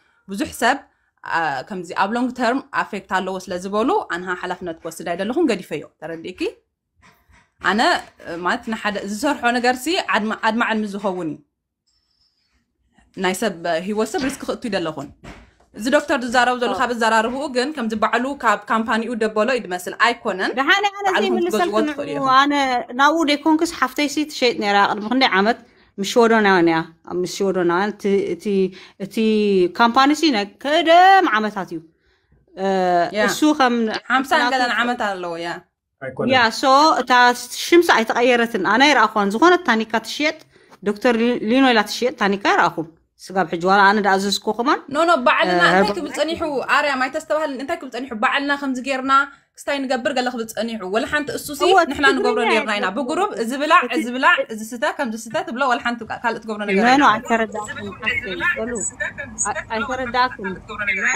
ብዙሕ ሰብ ከምዚ ኣብ ሎንግ ተርም ኣፌክት ኣለዎ ስለ ዝበሉ ኣንሃ ሓላፍነት ክወስድ ኣይደለኹን ገዲፈ እዮ ተረዲእኪ ኣነ ማለት ንሓደ ዝሰርሖ ነገርሲ ኣድማ ዕድሚ ዝኸውን እዩ ናይ ሰብ ሂወት ሰብ ሪስክ ክእቱ ይደለኹን እዚ ዶክተር ዝዛረቡ ዘሎ ካብ ዝዘራርብኡ ግን ከምዚ ባዕሉ ካብ ካምፓኒኡ ደበሎ እዩ ድመስል ኣይኮነን ድሓነ ኣነ ዘይምልሰልኩ ኣነ ናብኡ ደይኮንክስ ሓፍተይሲ ትሸይጥ ነራ ቅድሚ ክንደይ ዓመት ምሽወዶናያ ኣብ ምስሽወዶና እቲ ካምፓኒ ሲ ቀደም ዓመታት እዩ እሱ ከም ሓምሳን ገለን ዓመት ኣለዎ ያ ያ ሶ እታ ሽምሳ ኣይተቀየረትን ኣነ ይረኣኹን ዝኾነት ታኒካ ትሽየጥ ዶክተር ሊኖይላ ትሽየጥ ታኒካ ይረኣኹም ስጋብ ሕጂ ዋላ ኣነ ዳ ኣዘዝኮ ኸማን ኖ ኖ በዓልና እንታይ ክብል ፀኒሑ ኣርያ ማይተስተባሃል እንታይ ክብል ፀኒሑ በዓልና ከምዚ ጌርና ክስታይ ንገብር ገለ ክብፅአኒዑ ወላ ሓንቲ እሱሲ ንሕና ንገብሮ ነርና ኢና ብጉሩብ እዚ ብላዕ እዚ ብላዕ እዚ ስተ ከምዚ ስተ ትብሎ ወላ ሓንቲ ካልእ ትገብሮ ነገር ኖ ኣይተረዳእኩም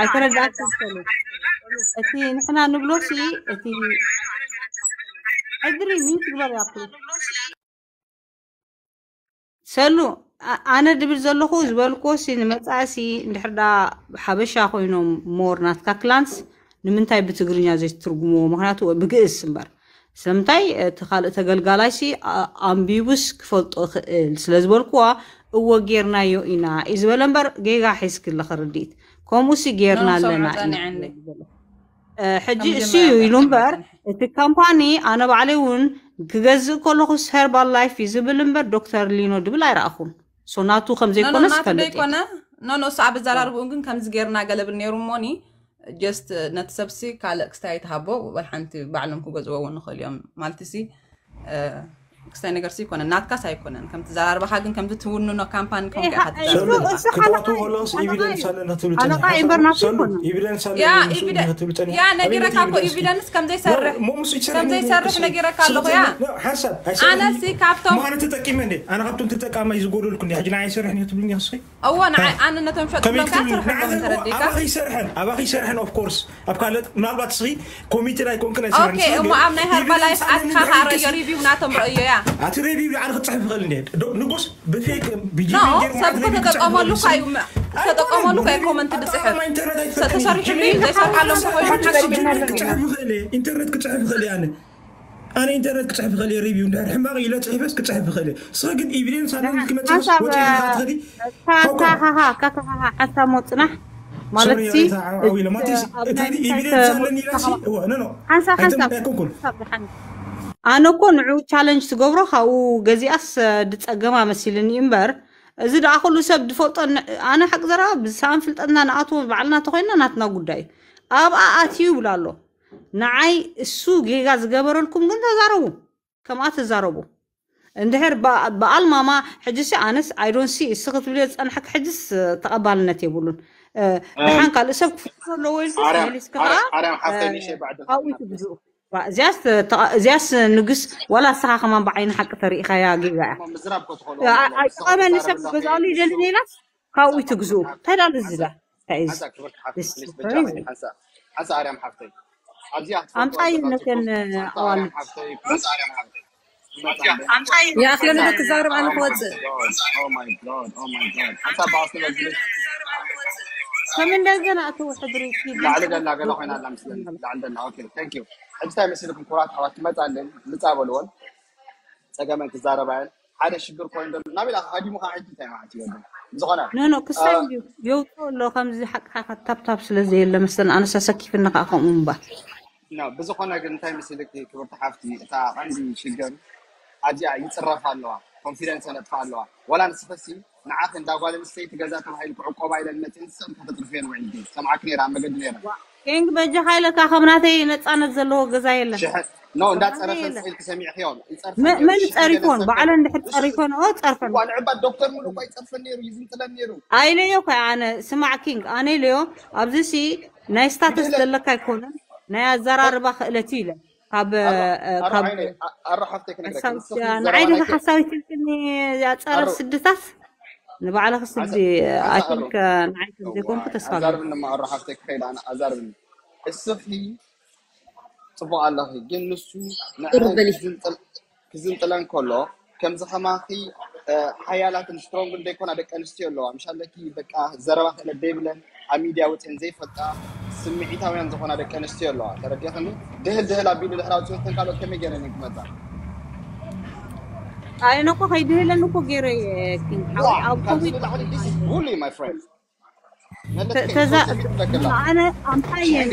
ኣይተረዳእኩም በሉ እቲ ንሕና ንብሎ እቲ እግሪ ምን ትግበር ያክሉ ሰሉ ኣነ ድብል ዘለኹ ዝበልኮሲ ንመፃእሲ እንድሕር ዳ ሓበሻ ኮይኖም ሞር ናትካ ክላንስ ንምንታይ ብትግርኛ ዘይትርጉሞ ምክንያቱ ብግእስ እምበር ስለምንታይ እቲ ካልእ ተገልጋላይሲ ኣንቢቡስ ክፈልጦ ክእል ስለ ዝበልክዋ እዎ ጌርናዮ ኢና እዩ ዝበለ እምበር ጌጋ ሒዝክለ ክርዲኢት ከምኡሲ ጌርና ኣለና ሕጂ እሱ እዩ ኢሉ እምበር እቲ ካምፓኒ ኣነ ባዕለይ እውን ክገዝእ ከለኹ ሄርባል ላይፍ እዩ ዝብል እምበር ዶክተር ሊኖ ድብል ኣይረኣኹን ሶ ናቱ ከምዘይኮነስ ፈልጥ ኖ ኖ ሳዕ ብዘራርብኡ ግን ከምዚ ጌርና ገለብል ነይሩ ሞኒ ጀስት ነቲ ሰብሲ ካልእ ክስተያየት ሃቦ ወይ ሓንቲ ባዕሎም ክገዝእዎ እውን ንኽእል እዮም ማለትሲ كسي نغير سي كون ناتكا ساي كون كم تزار اربع حاجه كم تتورنو نو كامبان كم إيه، قاعد إيه، كلاتو هولوس ايفيدنس على نتولت انا قاي طيب، انفورماسيون كون ايفيدنس على نتولت يا نغير كاكو ايفيدنس كم زي سر كم زي سر نغير كالو يا حسن انا سي كابتو ما انا تتقيمني انا غبت تتقام اي زغول لكم يا جنا يسرح نتولني اصي او طيب. انا انا نتم شط كم تتردي كم اخي سرح اخي سرح اوف كورس ابقالت ما بغات صغي ኣቲ ረቢብ ኣነ ክፅሕፍ ይኽእል እኒ ንጉስ ብፌክ ብጂተጠቀመሉ ተጠቀመሉ ካይ ኮመንት ድፅሕፍ ተሰሪሑ እዩ ዘይሰርሓሎም ተኮይኑ ክፅሕፍ ይኽእል እየ ኢንተርነት ክፅሕፍ ይኽእል እየ ኣነ ኣነ ኢንተርነት ክፅሕፍ ይኽእል እየ ሪቪው ድሕር ሕማቕ ኢለ ፅሒፈስ ክፅሕፍ ይኽእል እየ ስኸ ግን ኤቪደንስ ኣለ ክመፅስ ወፅኢካ ትኽእሊ ሓሳ መፅናሕ ማለትሲ ኢቪደንስ ኣለኒ ኢለሲ ኖ ሓንሳ ሓንሳ ኣይኮንኩን أنا كون عو تالنج تجبره خو جزي أس دتجمع مثلاً إمبر إذا دخلوا سب دفوت أن أنا حق ذرا بسام فلت أن أنا أتو بعلنا تقولنا نتنا قدي أب أتيو ولا له نعي سو جيجاز جبر لكم جن تزاربو كم أتزاربو اندهر ب بعلم ما حجس أنس I don't see سقط بليز أنا حق حجس تقبلنا تقولون الحين قال سب فصل لويس أرام أرام حسيني شيء بعد أوي تبزو زياس زياس نقص ولا صح كمان بعين حق طريق خياقي يا أنا نسب بزالي جلني نفس كاوي تجزو هذا الزلا تعيز حس أريم حفتي أم طاي نكن أول يا أخي أنا بتزارب oh oh oh أنا بوزة أو ماي جاد أو ماي جاد أنت باصي لجلس فمن ده أنا أتوه حضري لا عليك لا قال أخوي أنا لمسلم لا عندنا أوكي ثانك يو حتى مسيرة كورات حوات ما تعلم متعبلون تجمع كزارة بعد حدا شجر كون دل نبي لا هذي مخان عندي تاني ما عندي ولا زخنا لا لا كسر يو تو لو خمس حق حق تاب تاب سلزي إلا مثلا أنا ساسكي في النقاق أمم با لا بزخنا كن تاني مسيرة كورات حافتي تا عندي شجر أجي يتصرف على الله كونفيرنس أنا أتفعل له ولا نسفسي نعاقن داوالي مستيت قزاتهم هاي القعقوبة إلى المتنسة وحتى طرفين وعندي سمعك نيران مقد نيران كينج بجا حيلك خمناتي نتصانت زلو غزا يلا نو ندا تصرف سئلك سميع خيون من تصرفون بعلا ندحر تصرفون او تصرفون وانا عبا دكتور ملو باي تصرفن نيرو يزن تلا نيرو اي ليو كاي انا سمع كينج انا ليو ابزي سي ناي ستاتس دلك يكون ناي زراربا خلتي له ካብ ካብ ኣራሓፍተይ ክነግረክ ንዓይ ድኻ ሓሳብ ይትልክኒ ፀረፍ ስድታት نبغى على خص بدي اكل نعيش بدي يكون في تسفاق ازار من ما اروح افتك خير انا ازار من السفلي طبعا الله جنسو نعيش كزن طلان كله كم زخما خي آه، حيالات سترونج بدي يكون عندك انستي الله مش عندك بكا آه، زرعه على بيبلن عميديا وتن زي فتا سمعيتها وين زخنا عندك انستي الله ترى كيفني دهل دهل ابي له دهل اوت كم يجي انك مثلا أنا آه، كو خيدري لأنه كو غيري آه، كين حاول أو كوي This is bully my friend تزا أنا أم حين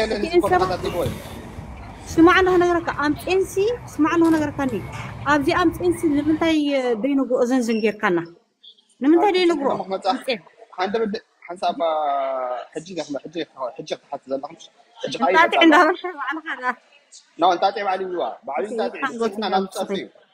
سمعنا هنا غرك أم تنسي سمعنا هنا غركني أبزي أم تنسي لمنتاي دينو جو أزن زنجير كنا لمنتاي دينو جو عندما حنصاب حجيك حجيك حجيك حتى لا نخمش تعطي عندها مرحبا على هذا لا تعطي بعد الوا بعد تعطي أنا متأثر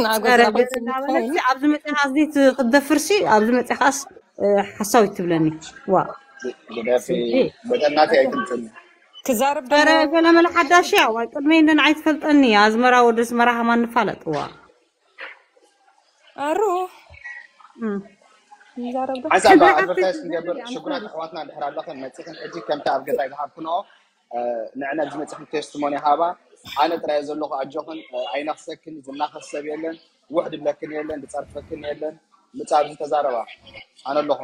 ኣብዚ መፅኻ ዚ ክደፍር ኣብዚ መፅኻስ ሓሳብ ይትብለኒ ዋ ክዛርብ ረ يا ሓዳሽ እያ ዋይ ቅድመይ ንንዓይ ትፈልጠኒ ኣዝመራ ወደ ኣዝመራ ሃማ ንፋለጥዋ ኣሩ شكرا اخواتنا اللي حرا لكم اجي كم تعب نعنا هابا ኣነ ጥራይ ዘለኹ ኣጆኹን ኣይናኽሰክን ዝናኸስ ሰብ የለን ውሕድ ብለክን የለን ዝፀርፈክን የለን ምፃብዚ ተዛረባ ኣነ ኣለኹ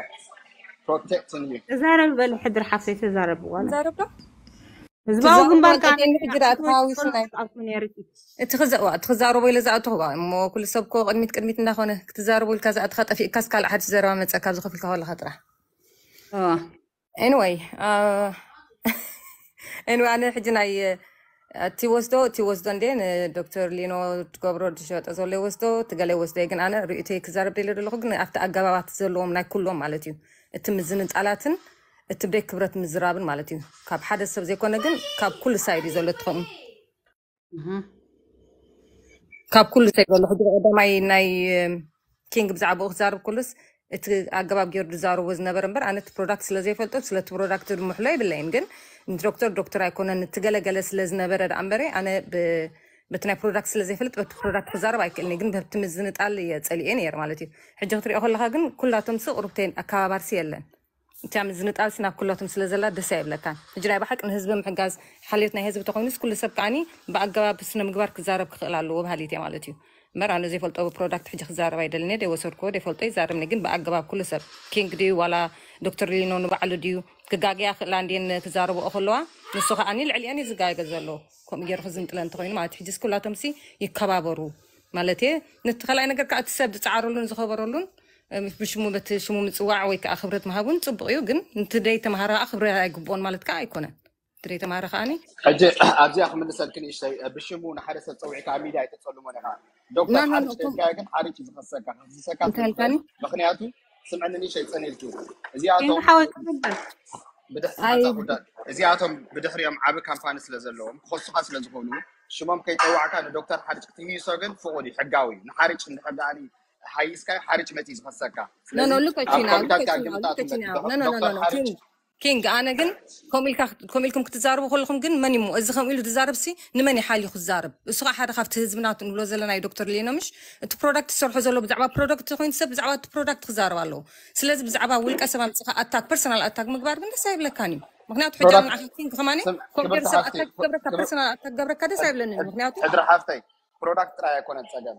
ፕሮቴክትን እዩ ተዛረብ በል ሕድር ሓፍሰይ ተዛረብዋ ዛረብ ዶ ህዝባዊ ግንባር እቲ ክዛረቦ ኢለ ዝኣትኹ እሞ ኩሉ ሰብ ኮ ቅድሚት ቅድሚት እንዳኾነ ክትዛረቦ ኢልካ ዝኣትካ ጠፊእካስ ካልእ ሓደ ዘረባ መፀካ ዝኸፍልካ ከለካ ጥራሕ ኤንወይ ኤንወይ ኣነ ሕጂ ናይ እቲወስዶ እቲ ወስዶ እንዴን ዶክተር ሊኖ ትገብሮ ዝሸጠ ዘሎ ይወስዶ ትገለ ይወስዶ እየ ግን ኣነ ርእቶይ ክዛረብ ደለ ዘለኹ ግን ኣብቲ ኣገባባት ዘለዎም ናይ ኩሎም ማለት እዩ እቲ ምዝንጣላትን እቲ ብደይ ክብረት ምዝራብን ማለት እዩ ካብ ሓደ ሰብ ዘይኮነ ግን ካብ ኩሉ ሳይድ እዩ ዘሎ ትኸም ካብ ኩሉ ሳይድ ዘሎ ሕጂ ብቀዳማይ ናይ ኪንግ ብዛዕባኡ ክዛርብ ኩሉስ እቲ ኣገባብ ገይሩ ዝዛረቦ ዝነበረ እምበር ኣነ እቲ ፕሮዳክት ስለዘይፈልጦ ስለቲ ፕሮዳክት ድምሕሎ ኣይብለይን ግን ዶክተር ዶክተር ኣይኮነን እትገለገለ ስለዝነበረ ዳ እምበረ ኣነ በቲ ናይ ፕሮዳክት ስለዘይፈልጥ በቲ ፕሮዳክት ክዛረብ ኣይክእልኒ ግን በብቲ ምዝንጣል የፀሊአ ነይር ማለት እዩ ሕጂ ክትሪኦ ከለካ ግን ኩላቶም ስ ቁርብተይን ኣከባባርሲ የለን እታ ምዝንጣልሲ ናብ ኩላቶም ስለ ዘላ ደስ ኣይብለካን ሕጂ ናይ ብሓቂ ንህዝቢ ምሕጋዝ ሓልዮት ናይ ህዝቢ ተኮይኑስ ኩሉ ሰብ ከዓኒ ብኣገባብ ስነ ምግባር ክዛረብ ክኽእል ኣለዎ ባህሊት እየ ማለት እዩ مر على زي فلتو برودكت حج خزار وايد لنا ده وسركو ده فلتو زار من جن بعقب كل سب كينغ ديو ولا دكتور لينو نبعلو ديو كجاجي آخر لاندين خزار وأخلوا نسخة أني العلي أني زجاجي جزلو كم يعرف زنت لان تغين ما تحجز كل تمسي يكبابرو مالتي نتخلى أنا كرك أتسب تعارو لون زخبر لون مش مو بت شو مو متسوع ويك أخبرت ما هون تبغيو جن نتدري تمهرة أخبرة يقبون مالت كايكونة تريد مهارة خاني؟ أجي أجي أخ من سألكني شيء بشمون حرس التوعي كعميدة يتصلون أنا ዶክተር ሓድሽ ተልካ ግን ሓደ እዩ ዝኸሰካ ክኽስሰካ ምክንያቱ ስምዕንኒ ሸይፀን ኢልክ እዚኣቶም እዚኣቶም ብድሕሪኦም ዓብ ካምፓኒ ስለ ዘለዎም ክኸሱካ ስለ ዝኾኑ ሽሞም ከይፀዋዕካ ንዶክተር ሓርጭ ክትምይሶ ግን ፍቑድ እዩ ሕጋዊ እዩ ንሓርጭ ንድሕር ደኣኒ ሓይስካዮ ሓርጭ መፂ ዝኸሰካ ስለዚ ኣብ ኮንታክት ኣግምታት ዶክተር ሓርጭ كينغ أنا كن كوم كخ كميل كم كتزارب وخلكم كن ماني مؤذ خم إلو تزارب سي نماني حالي خو تزارب السرعة حدا خفت هزمنا نقولو زلنا يا دكتور لينا مش أنت برودكت سرح زلوا بزعبا برودكت خوين سب بزعبا برودكت خزارب له سلاز بزعبا ولك أسمع مسخة أتاك بيرسونال أتاك مقبار من سايب لك لكاني مغنيات حجة مع كينغ خماني كمبيوتر بيرسونال أتاك جبرك بيرسونال أتاك جبرك هذا سايب لنا مغنيات حجر حافتي برودكت رأيك وانا تسجل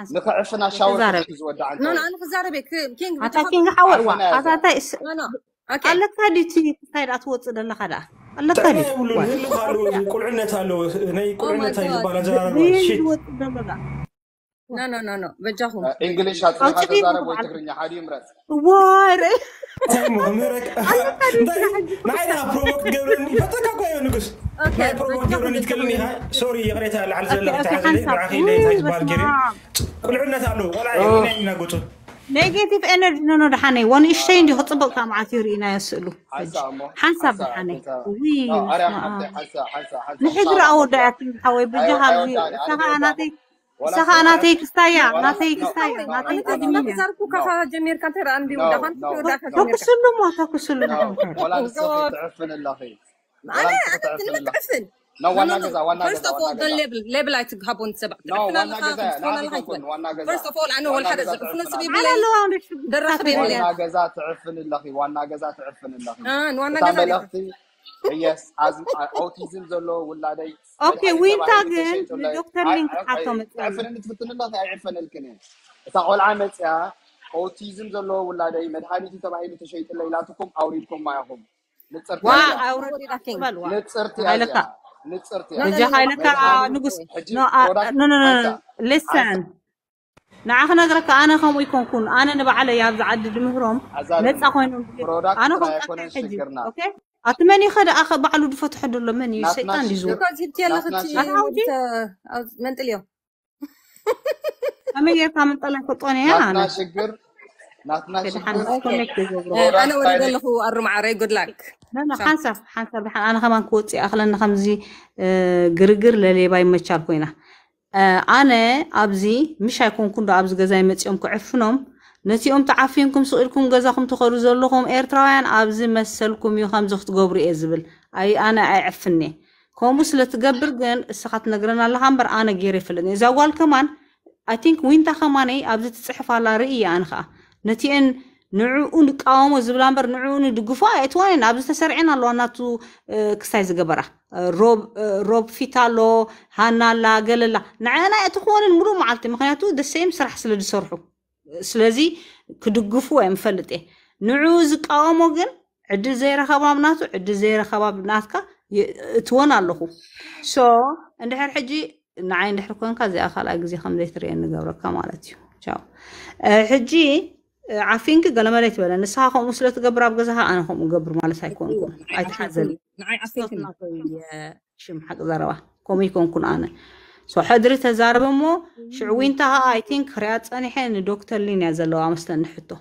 نخ عفنا شاور زودا نو نو انا خزاره بك كينغ عطا كينغ حور وا عطا تا اس نو نو اوكي قال لك هادي تي خير اتوص دلا خدا قال لك هادي كل عنت oh قال ኖ ኖ ኖ ኖ በጃሁ እንግሊሽ አትዛረ ወይ ትግርኛ ሓዲ ምረፅ ዋረ ምረቅ ንዓይና ፕሮሞክ ገብረኒ ፈጠካ ኮዮ ንጉስ ናይ ፕሮሞክ ገብረኒ ትክልኒ ኢኻ ሶሪ ይቕሬታ ላዓል ዘሎ ተሓዘለ ብዓኺ ለይታይ ዝበሃል ገይሩ ቁልዕነት ኣለዎ ቆልዓ ናይ ኢና ጎፁ ኔጌቲቭ ኤነርጂ ኖ ኖ ድሓነይ ወን እሽተይ እንዲ ክፅቡቅ ካብ መዓትዮ ርኢና የስእሉ ሓንሳብ ድሓነይ ንሕድሪ ኣወዳያት ሓወይ ብጃሃ እታ ከዓ ናተይ سخا انا تيك استايا انا تيك استايا انا تيك ادمينا زاركو كخا جمير كان ترى عندي ودا كان توداك تاكو شنو ما تاكو شنو ولا نستطيع تعفن الا خير انا انا تعفن لا وانا غزا وانا غزا فيرست اوف اول دون ليبل ليبل تقهبون تبع وانا غزا وانا غزا وانا غزا فيرست اوف اول انا هو الحدث عرفنا سبيب الله درا خبيب وانا غزا تعفن الا خير وانا غزا تعفن الا خير اه وانا غزا yes, as autism ዘሎ ውላደይ ኦኬ ውንታ ግን ንዶክተር ሊንክ ሓቶ መፅያ ዕፍነ ንትፍትን ና ኣይዕፈነ ልክን እታ ቆልዓ መፅያ ኦቲዝም ዘለዎ ውላደይ መድሃኒቱ ተባሂሉ ተሸይጥለ ኢላትኩም ኣውሪድኩም ማይኹም ንፅርቲ እያ ንፅርቲ እያ ሃይለካ ንጉስ ልስን ንዓኸ ነግረካ ኣነ ከምኡ ይኮንኩን ኣነ ንባዕለይ ኣብ ዝዓዲ ድምህሮም ነፃ ኮይኑ ኣነ ከምኡ ሕጂ اتمني خد اخ بعلو دفتح دلو من شيطان دي زو كنت جبتي على اختي من تليو اما يا فاهم طلع خطوني انا شقر انا ولد له ارم عري جود لك لا حنسف حنسف انا كمان كوتي اخلنا خمزي غرغر آه، للي باي مشال كوينا آه، انا ابزي مش هيكون كندا ابز غزاي مصيوم كعفنهم نتيوم تعافينكم سؤلكم جزاكم تخرج زلكم إيرتراين أبزي مسلكم يخام زخت قبر إزبل أي أنا أعفني كومس لتقبر جن سخط نجرنا لهم بر أنا جيري فلني زوال كمان I think وين تخماني أبزي تصحف على رأيي أنا خا نتيئن نعون قاوم زبلان بر نعون دقفا اتوان نابز تسرعين الله ناتو كسايز قبرة روب روب فيتالو هانا لا قلل لا نعانا اتخوان المرو معالتي مخياتو دا سيم سرح سلد سرحو ስለዚ ክድግፉ ኣይምፈልጥ እየ ንዑ ዝቃወሞ ግን ዕድል ዘይረኸባም ናቱ ዕድል ዘይረኸባም ናትካ እትወን ኣለኹ ሶ እንድሕር ሕጂ ንዓይ እንድሕር ኮንካ እዚኣ ካልኣይ ግዜ ከምዘይትርእየ ንገብረካ ማለት እዩ ቻው ሕጂ ዓፊንክ ገለመለ ይትበለ ንስኻ ከምኡ ስለ ትገብር ኣብ ገዛካ ኣነ ከምኡ ገብር ማለት ኣይኮንኩን ኣይትሓዘል ሽም ሓቂ ዘረባ ከምኡ ይኮንኩን ኣነ سو حدري مو شعوين تها اي ثينك ريات انحين دكتور لين يزلوا امستن نحتو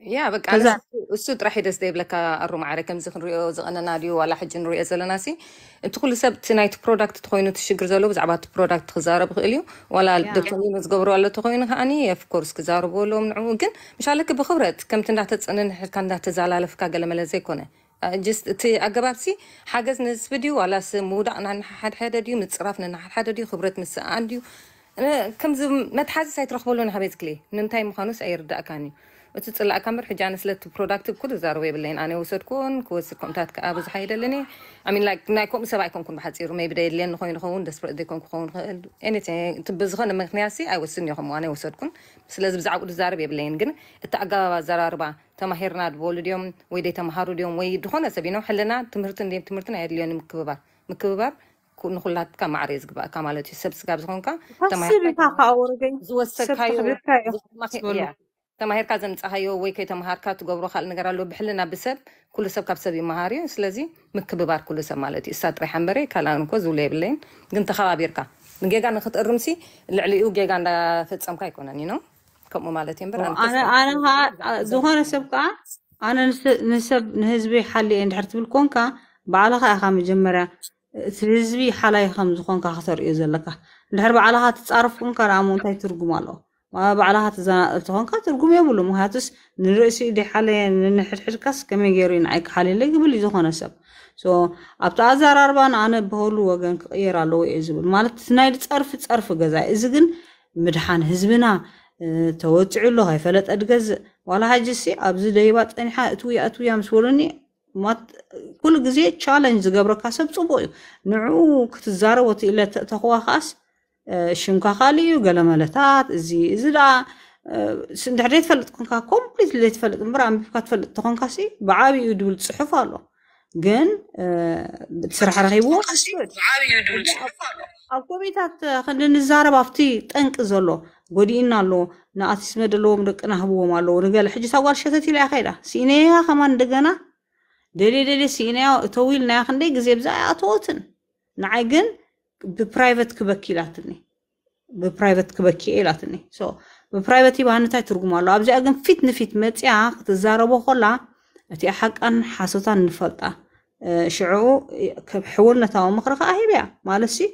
يا بك على السود راح يدس ديب لك الروم على كم زخن ريو زغن ناديو ولا حج نريو ازل ناسي انت كل سب تنايت برودكت تخوينو تشكر زلو بزعبات برودكت خزارب غيليو ولا لين زغبرو على تخوين هاني اف كورس كزاربو لو منعو مش عليك بخبرت كم تندا تصنن حكان دا تزالالف كا قال ملا زيكونه ጀስት እቲ ኣገባብሲ ሓገዝ ንህዝቢ ድዩ ዋላስ ምውዳቕ ናሓድሓደ ድዩ ምፅራፍ ንናሓድሓደ ድዩ ክብረት ምስኣን ድዩ ከምዚ መትሓዚ ሳይትረክበሉ ንኸመይ ዝክልየ ንምንታይ ምዃኑስ ኣይርዳእካን እዩ እቲ ፅላእ ካምበር ሕጂ ኣነ ስለቲ ፕሮዳክት እኩ ዝዛረበ የብለይን ኣነ የወሰድኩን ክወስድ ከምታት ከዓ ብዙሓ ይደለኒ ናይ ከምኡ ሰብ ኣይኮንኩን ብሓፂሩ ሜይ ደ የድልየን ንኮይኑ ኸውን ደስፕረት ዘይኮንኩ ክኸውን ክእል ኤኒቲንግ ብዝኾነ ምክንያት ኣይወስድን እዮኹም ኣነ የወሰድኩን ስለዚ ብዛዕባኡ ዝዛረብ የብለይን ግን እቲ ኣገባባ ኣዘራርባ ተማሂርና ድበሉ ድዮም ወይ ደይተምሃሩ ድዮም ወይ ድኾነ ሰብ ኢኖም ሕልና ትምህርትን ድም ትምህርትን ኣየድልዮን ምክብባር ምክብባር ንኩላትካ ማዕረ ዝግባእካ ማለት እዩ ሰብ ስጋብ ዝኮንካ ዝወሰድካዮ ተማሂርካ ዘምፀኻዮ ወይ ከይተምሃርካ ትገብሮ ካልእ ነገር ኣለዎ ብሕልና ብሰብ ኩሉ ሰብ ካብ ሰብ ይመሃር እዩ ስለዚ ምክብባር ኩሉ ሰብ ማለት እዩ እሳ ጥራይ ሓንበረ ካልኣን ኮ ዝብሎ የብለይን ግን ተኸባቢርካ ንጌጋ ንክትእርምሲ ልዕሊኡ ጌጋ እንዳፈፀምካ ኣይኮነን ኢኖ ከምኡ ማለት እዩ ኣነ ከዓ ዝኾነ ሰብ ከዓ ኣነ ንሰብ ንህዝቢ ሓሊ እየ እንድሕር ትብል ኮንካ ባዕልካ ኢኻ መጀመርያ እቲ ህዝቢ ሓላይ ከም ዝኮንካ ክተርእዮ ዘለካ እንድሕር ባዕልካ ትፃርፍ ኩንካ ንኣሞ እንታይ ትርጉም ኣለዎ ባዕላካ ተዘናእ እትኾንካ ትርጉም የብሉ ምክንያቱስ ንርእሲ ደይሓለየ ንንሕድሕድካስ ከመይ ገይሩ ንዓይ ክሓልለ ይብል እዩ ዝኾነ ሰብ ኣብቲ ኣዘራርባ ንኣነ ብህሉ ወገን ክቅየር ኣለዎ እዩ ዝብል ማለት ናይ ፀርፊ ፀርፊ ገዛ እዚ ግን ምድሓን ህዝብና ተወፂዑ ኣሎ ከይፈለጠ ድገዝእ ዋላ ሓጂሲ ኣብዚ ደይባ ፀኒሓ እትውያ እትውያ ምስ በሉኒ ኩሉ ግዜ ቻለንጅ ዝገብረካ ሰብ ፅቡቅ እዩ ንዕኡ ክትዛረቦ ትኢለ ተኽዋ ከኣስ እሺ እንኳ ካሊኡ ገለ መለታት እዚ እዚ ደኣ ስንድሕ ዘይትፈልጥ ኮንካ ኮምፕሊት ዘይትፈልጥ እምበር ኣንቢብካ ትፈልጥ እተኾንካሲ ብዓብዩ ድብል ፅሑፍ ኣሎ ግን ስራሕ ረኺብዎ ኣብ ኮቤታት ክንዲንዛረብ ኣብቲ ጠንቂ ዘሎ ጎዲእና ኣለዎ ንኣቲስ መደለዎም ደቂ ናህብዎም ኣለዎ ንገለ ሕጂ ሳ ጓል ሸተት ኢላ ከይዳ ሲኢነያ ከማ እንደገና ደልየ ደልየ ሲኢነያ እተው ኢልናያ ክንደይ ግዜ ብዛ ኣተወትን ንዓይ ግን ብፕራይቨት ክበኪ ኢላትኒ ብፕራይቨት ክበኪ ኢላትኒ ብፕራይቨት ይባህነታይ ትርጉም ኣሎ ኣብዚኣ ግን ፊት ንፊት መፅያ ክትዛረቦ ኮላ እቲ ሓቃን ሓሶታን ንፈልጣ ሽዑኡ ሕውልነታዊ ምክሪ ከዓ ሂብያ ማለት ሲ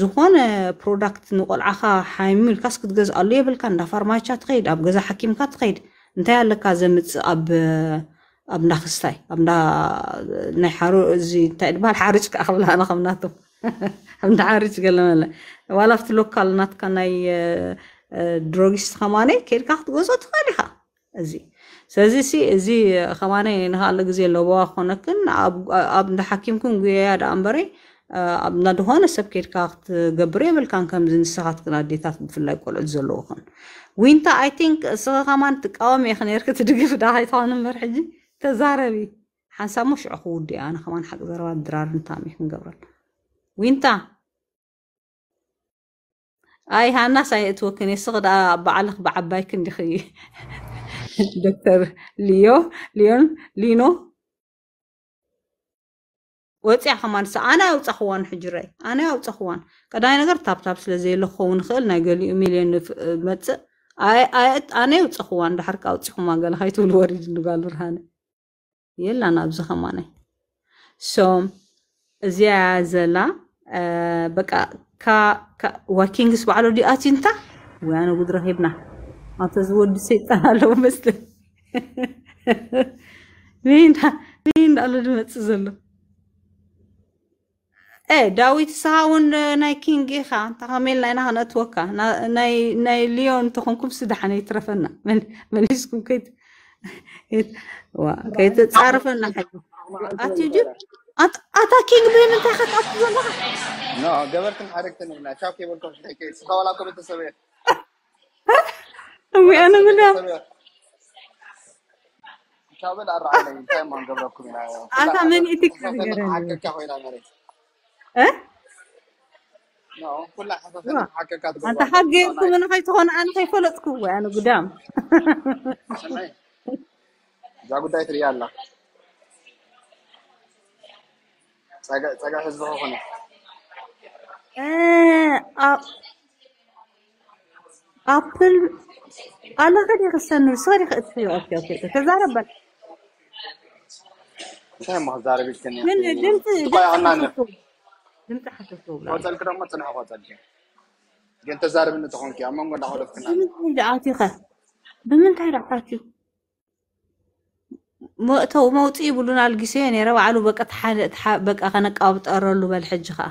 ዝኾነ ፕሮዳክት ንቆልዓኻ ሓሚልካስ ክትገዝኣሉ የብልካ እንዳ ፋርማቻ ትኸይድ ኣብ ገዛ ሓኪምካ ትኸይድ እንታይ ኣለካ ዘምፅእ ኣብ ኣብ እንዳክስታይ ኣብ ናይ ሓሩ እዚ እንታይ ድበሃል ሓሪጭ ከዓ ክብላና ከምናቶም ብንድዓርጅ ገለመለ ዋላ ሎካል ናትካ ናይ ድሮጊስት ከማነ ከድካ ክትገዝኦ ትኽእል ኢኻ እዚ ስለዚ ሲ እዚ ከማነ ንካልእ ግዜ ለቦዋ ክኾነክን ኣብ እንዳ ሓኪምኩን ጉያያ ደኣ እምበረ ኣብ እናድኾነ ሰብ ከድካ ክትገብር የብልካን ከምዚ ንስኻትክን ኣዴታት ብፍላይ ቆልዑት ዘለዎ ኹን ዊንታ ኣይ ቲንክ እስኻ ከማን ትቃወም እየ ክነርክ ትድግፍ ዳ ይትኾን እምበር ሕጂ ተዛረቢ ሓንሳብ ሞ ሽዑ ክውድ ኣነ ከማን ሓቂ ዘረባ ድራርን ታሚ ክንገብረል ዊንታ ኣይ ሃናስ ኣይእትወክን እየ ስቕ ደኣ በዓልክ ብዓባይክ እንዲኽ ዶክተር ልዮ ልዮን ሊኖ ወፂያ ከማንሳ ኣነ ኣውፃኽዋን ሕጅራይ ኣነ ኣውፃኽዋን ቀዳይ ነገር ታብታብ ስለ ዘየለ ናይ ገሊኡ ሚልዮን መፅእ ኣነ ኣውፅኽዋን ዳሓርካ ኣውፂኹማ ገለ ከይትብል ወሪድ ንባል ብርሃነ የላን ኣብዚ ከማናይ ሶም እዚያ ዘላ بقى كا كا وكينجس وعلو دي اتينتا وأنا قد رهيبنا أتزود سيطان لو مثل مين دا مين دا لو دمت سزلو إيه داويت ساون آه، ناي كينج كينغ إخا تغامل لنا هنتوكا ناي ناي ليون تخونكم سدحنا يترفنا من من يسكم كيت كيت تعرفنا حاجة أتجد اتاكينغ بين انت اخذت افضل لا قبل كنت حركت هنا شاف كيف قلت لك ولا كنت تسوي امي انا ولا شاف الارعى لي دائما قبل كل انا من ايتك حكك كهوينا مري ها أنت حقك من حيث هون أنت فلت كوة أنا قدام. جا قدايت ريال ጸጋ ጸጋ ህዝብ ሆነ አፕል አለ ከዲ ከሰኑ ሰሪ ከትዩ ኦኬ ኦኬ ተዛረበል فاهم هزار بيك كني لك ما تنحى قلت لك لك مؤتو موتي يبلون على الجسين يا رب علو بقت حال تح بق أغنك أو بتقرر له بالحج خا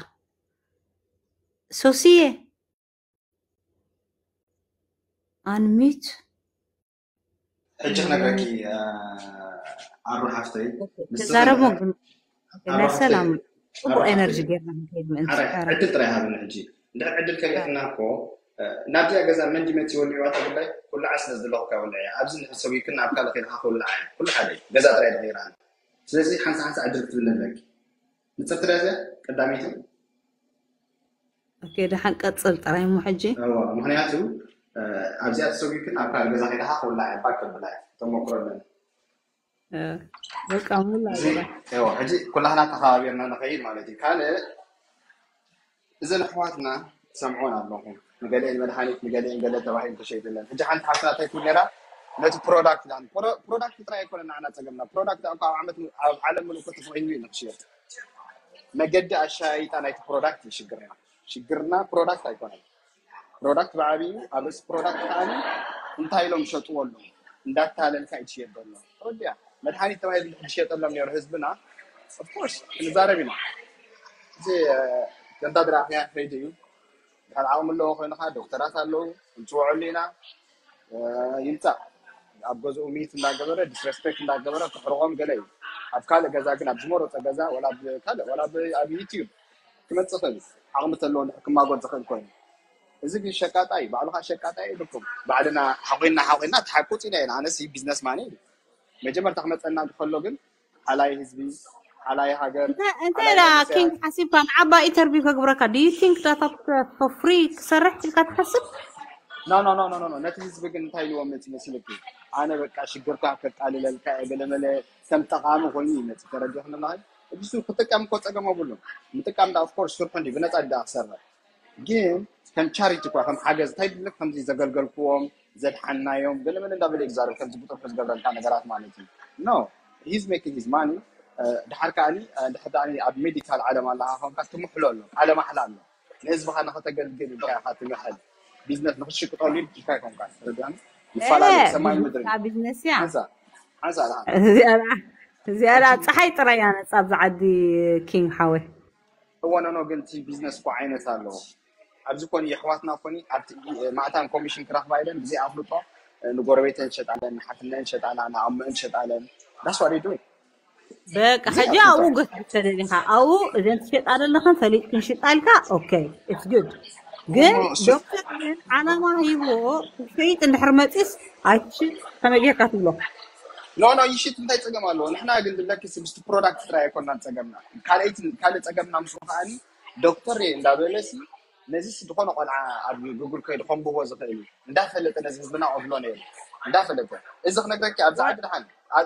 سوسية عن ميت حجنا كي عرو حفتي زارب مقن لا سلام أبو إنرجي جرنا من كيد من أنت عدل تري هذا الحجي ده عدل كي إحنا كو ናብዚ ገዛ መን ዲመት ይወልዕዋ ተብላይ ኩሉ ዓስነ ዘለኹካ ወልዕ እያ ኣብዚ ንሕ ሰብ ይክን ናብ ካልእ ከድካ ክውልዓ እያ ኩሉ ሓደ እዩ ገዛ ጥራይ ድኸይራ ስለዚ ሓንሳ ሓንሳ ዕድል ክትብል ኣለኪ ንፀፍትዳ እዚያ ቀዳሚቱ ደሓን ቀፅል ጥራይ ሞ ሕጂ ምክንያቱ ኣብዚኣ ተሰብ ይክን ኣብ ካልእ ገዛ ከይድካ ክውልዓ እያ ባክ ብላ እያ ተመክሮ ኣለና በቃ ሙላ ሕጂ ኩላክና ተኸባቢርና ንኸይድ ማለት እዩ ካልእ እዘን ኣሕዋትና ሰምዑን ኣለኹም ንገሊአን መድሃኒት ንገሊአን ገለ ተባሂሉ ተሸይጡለን ሕጂ ሓንቲ ሓፍናታይ ኩል ነራ ነቲ ፕሮዳክት ዳ ፕሮዳክት ጥራይ ኣይኮነ ንዓና ፀገምና ፕሮዳክት ኣ ኣብ ዓመት ኣብ ዓለም ምልኮ ተፈቂዱ እዩ ንክሽየጥ መገዲ ኣሻይጣ ናይቲ ፕሮዳክት ይሽግርና ሽግርና ፕሮዳክት ኣይኮነ ፕሮዳክት ብዓብዩ ኣብ ርእሲ ፕሮዳክት ከዓኒ እንታይ ኢሎም ይሸጥዎ ኣሎ እንዳታለልካ ይትሽየጠሎ ያ መድሓኒት ተባሂሉ ዝሸጠሎም ነሩ ህዝብና ኣፍኮርስ ክንዛረብ ኢና እዚ ገንታ ድራእክያ ከይዲ እዩ بحال عاوم الله خويا نخا دكتورات الله نتوعوا لينا ينتا ابغز اميت لا غبره ديسبكت لا غبره تخرغوم قالاي ابكال غزا كنا بزمر تاع غزا ولا بكال ولا ب يوتيوب كما تصفن عاوم الله كما قلت زخن كون اذا كي شكاطاي بعلو خا شكاطاي بكم بعدنا حقينا حقينا تحكوتينا انا سي بزنس ماني مجمر تحمد انا دخلو كن على حزبي على اي حاجه انت لا كين حاسب انا عبا انترفيو كغبرك دي ثينك ذات فور فري تسرح لك تحسب ኖ ኖ ኖ ኖ ኖ ነቲ ህዝቢ ግን እንታይ ኢልዎም መፅ ይመስለኪ ኣነ በቃ ሽግርካ ከቃልለልካ ገለመለ ከም ጠቃሚ ኮይኑ ይመፅእ ተረዲኹን ኣለኸ እሱ ክጥቀም እኮ ፀገም ኣብሉን ምጥቃም ዳ ኦፍኮርስ ስርሑ እንዲ ብነፃ ዳ ክሰርሕ ግን ከም ቻሪቲ እኳ ከም ሓገዝ እንታይ ድልክ ከምዚ ዘገልገልክዎም ዘድሓናዮም ገለመለ እንዳበለ ግዛር ከምዚ ብጥርሑ ዝገብረልካ ነገራት ማለት እዩ ኖ ሂዝ ሜኪንግ ሂዝ ማኒ ድሓርካዓኒ ድሕዳ ኣብ ሜዲካል ዓለም ኣለካ ኮንካ ትምሕሎ ኣሎ ዓለም ኣሕላ ኣሎ ንህዝብካ ንኸተገልግል ኢልካ ኢካ ትምሕል ቢዝነስ ንክትሽቅጠሉ ኢልካ ይኮንካ ትርዳኒ ይፈላለዩ ሰማይ ምድሪ ቢዝነስ እያ ሓንሳ እዚኣ ፀሓይ ጥራይ እያ ነፃ ብዛዓዲ ኪንግ ሓወ እወነኖ ግን እቲ ቢዝነስ እኮ ዓይነት ኣለዎ ኣብዚ ኮኒ ኣሕዋትና ኮኒ ማዕታን ኮሚሽን ክረኽባ ኢለን ብዘይ ኣፍልጦ ንጎረቤተን ሸጣለን ንሓፍነን ሸጣላ ንኣመአን ሸጣለን ዳስዋዴ ዶይ بقى حاجة أو قلت بتدريها أو إذا أنت شيء على اللخن فليت كن شيء قالك أوكي إتس جود جن دكتور أنا ما هيو شيء إن حرمتيس أيش كم جه كاتبلو لا لا يشيت أنت تجمع له نحن قلنا لك سبست برودكت تراي كنا تجمعنا كالت كالت تجمعنا مش وقعني دكتور ندابلسي ነዚስ ዝኾነ ቆልዓ ኣብ ጉጉል ከይዱ ከምብህዎ ዝኽእል እዩ እንዳፈለጠ ነዚ ህዝብና ቅብሎ ነይሩ እንዳፈለጠ እዚ ክነግረኪ ኣብዛ ዓዲ ድሓን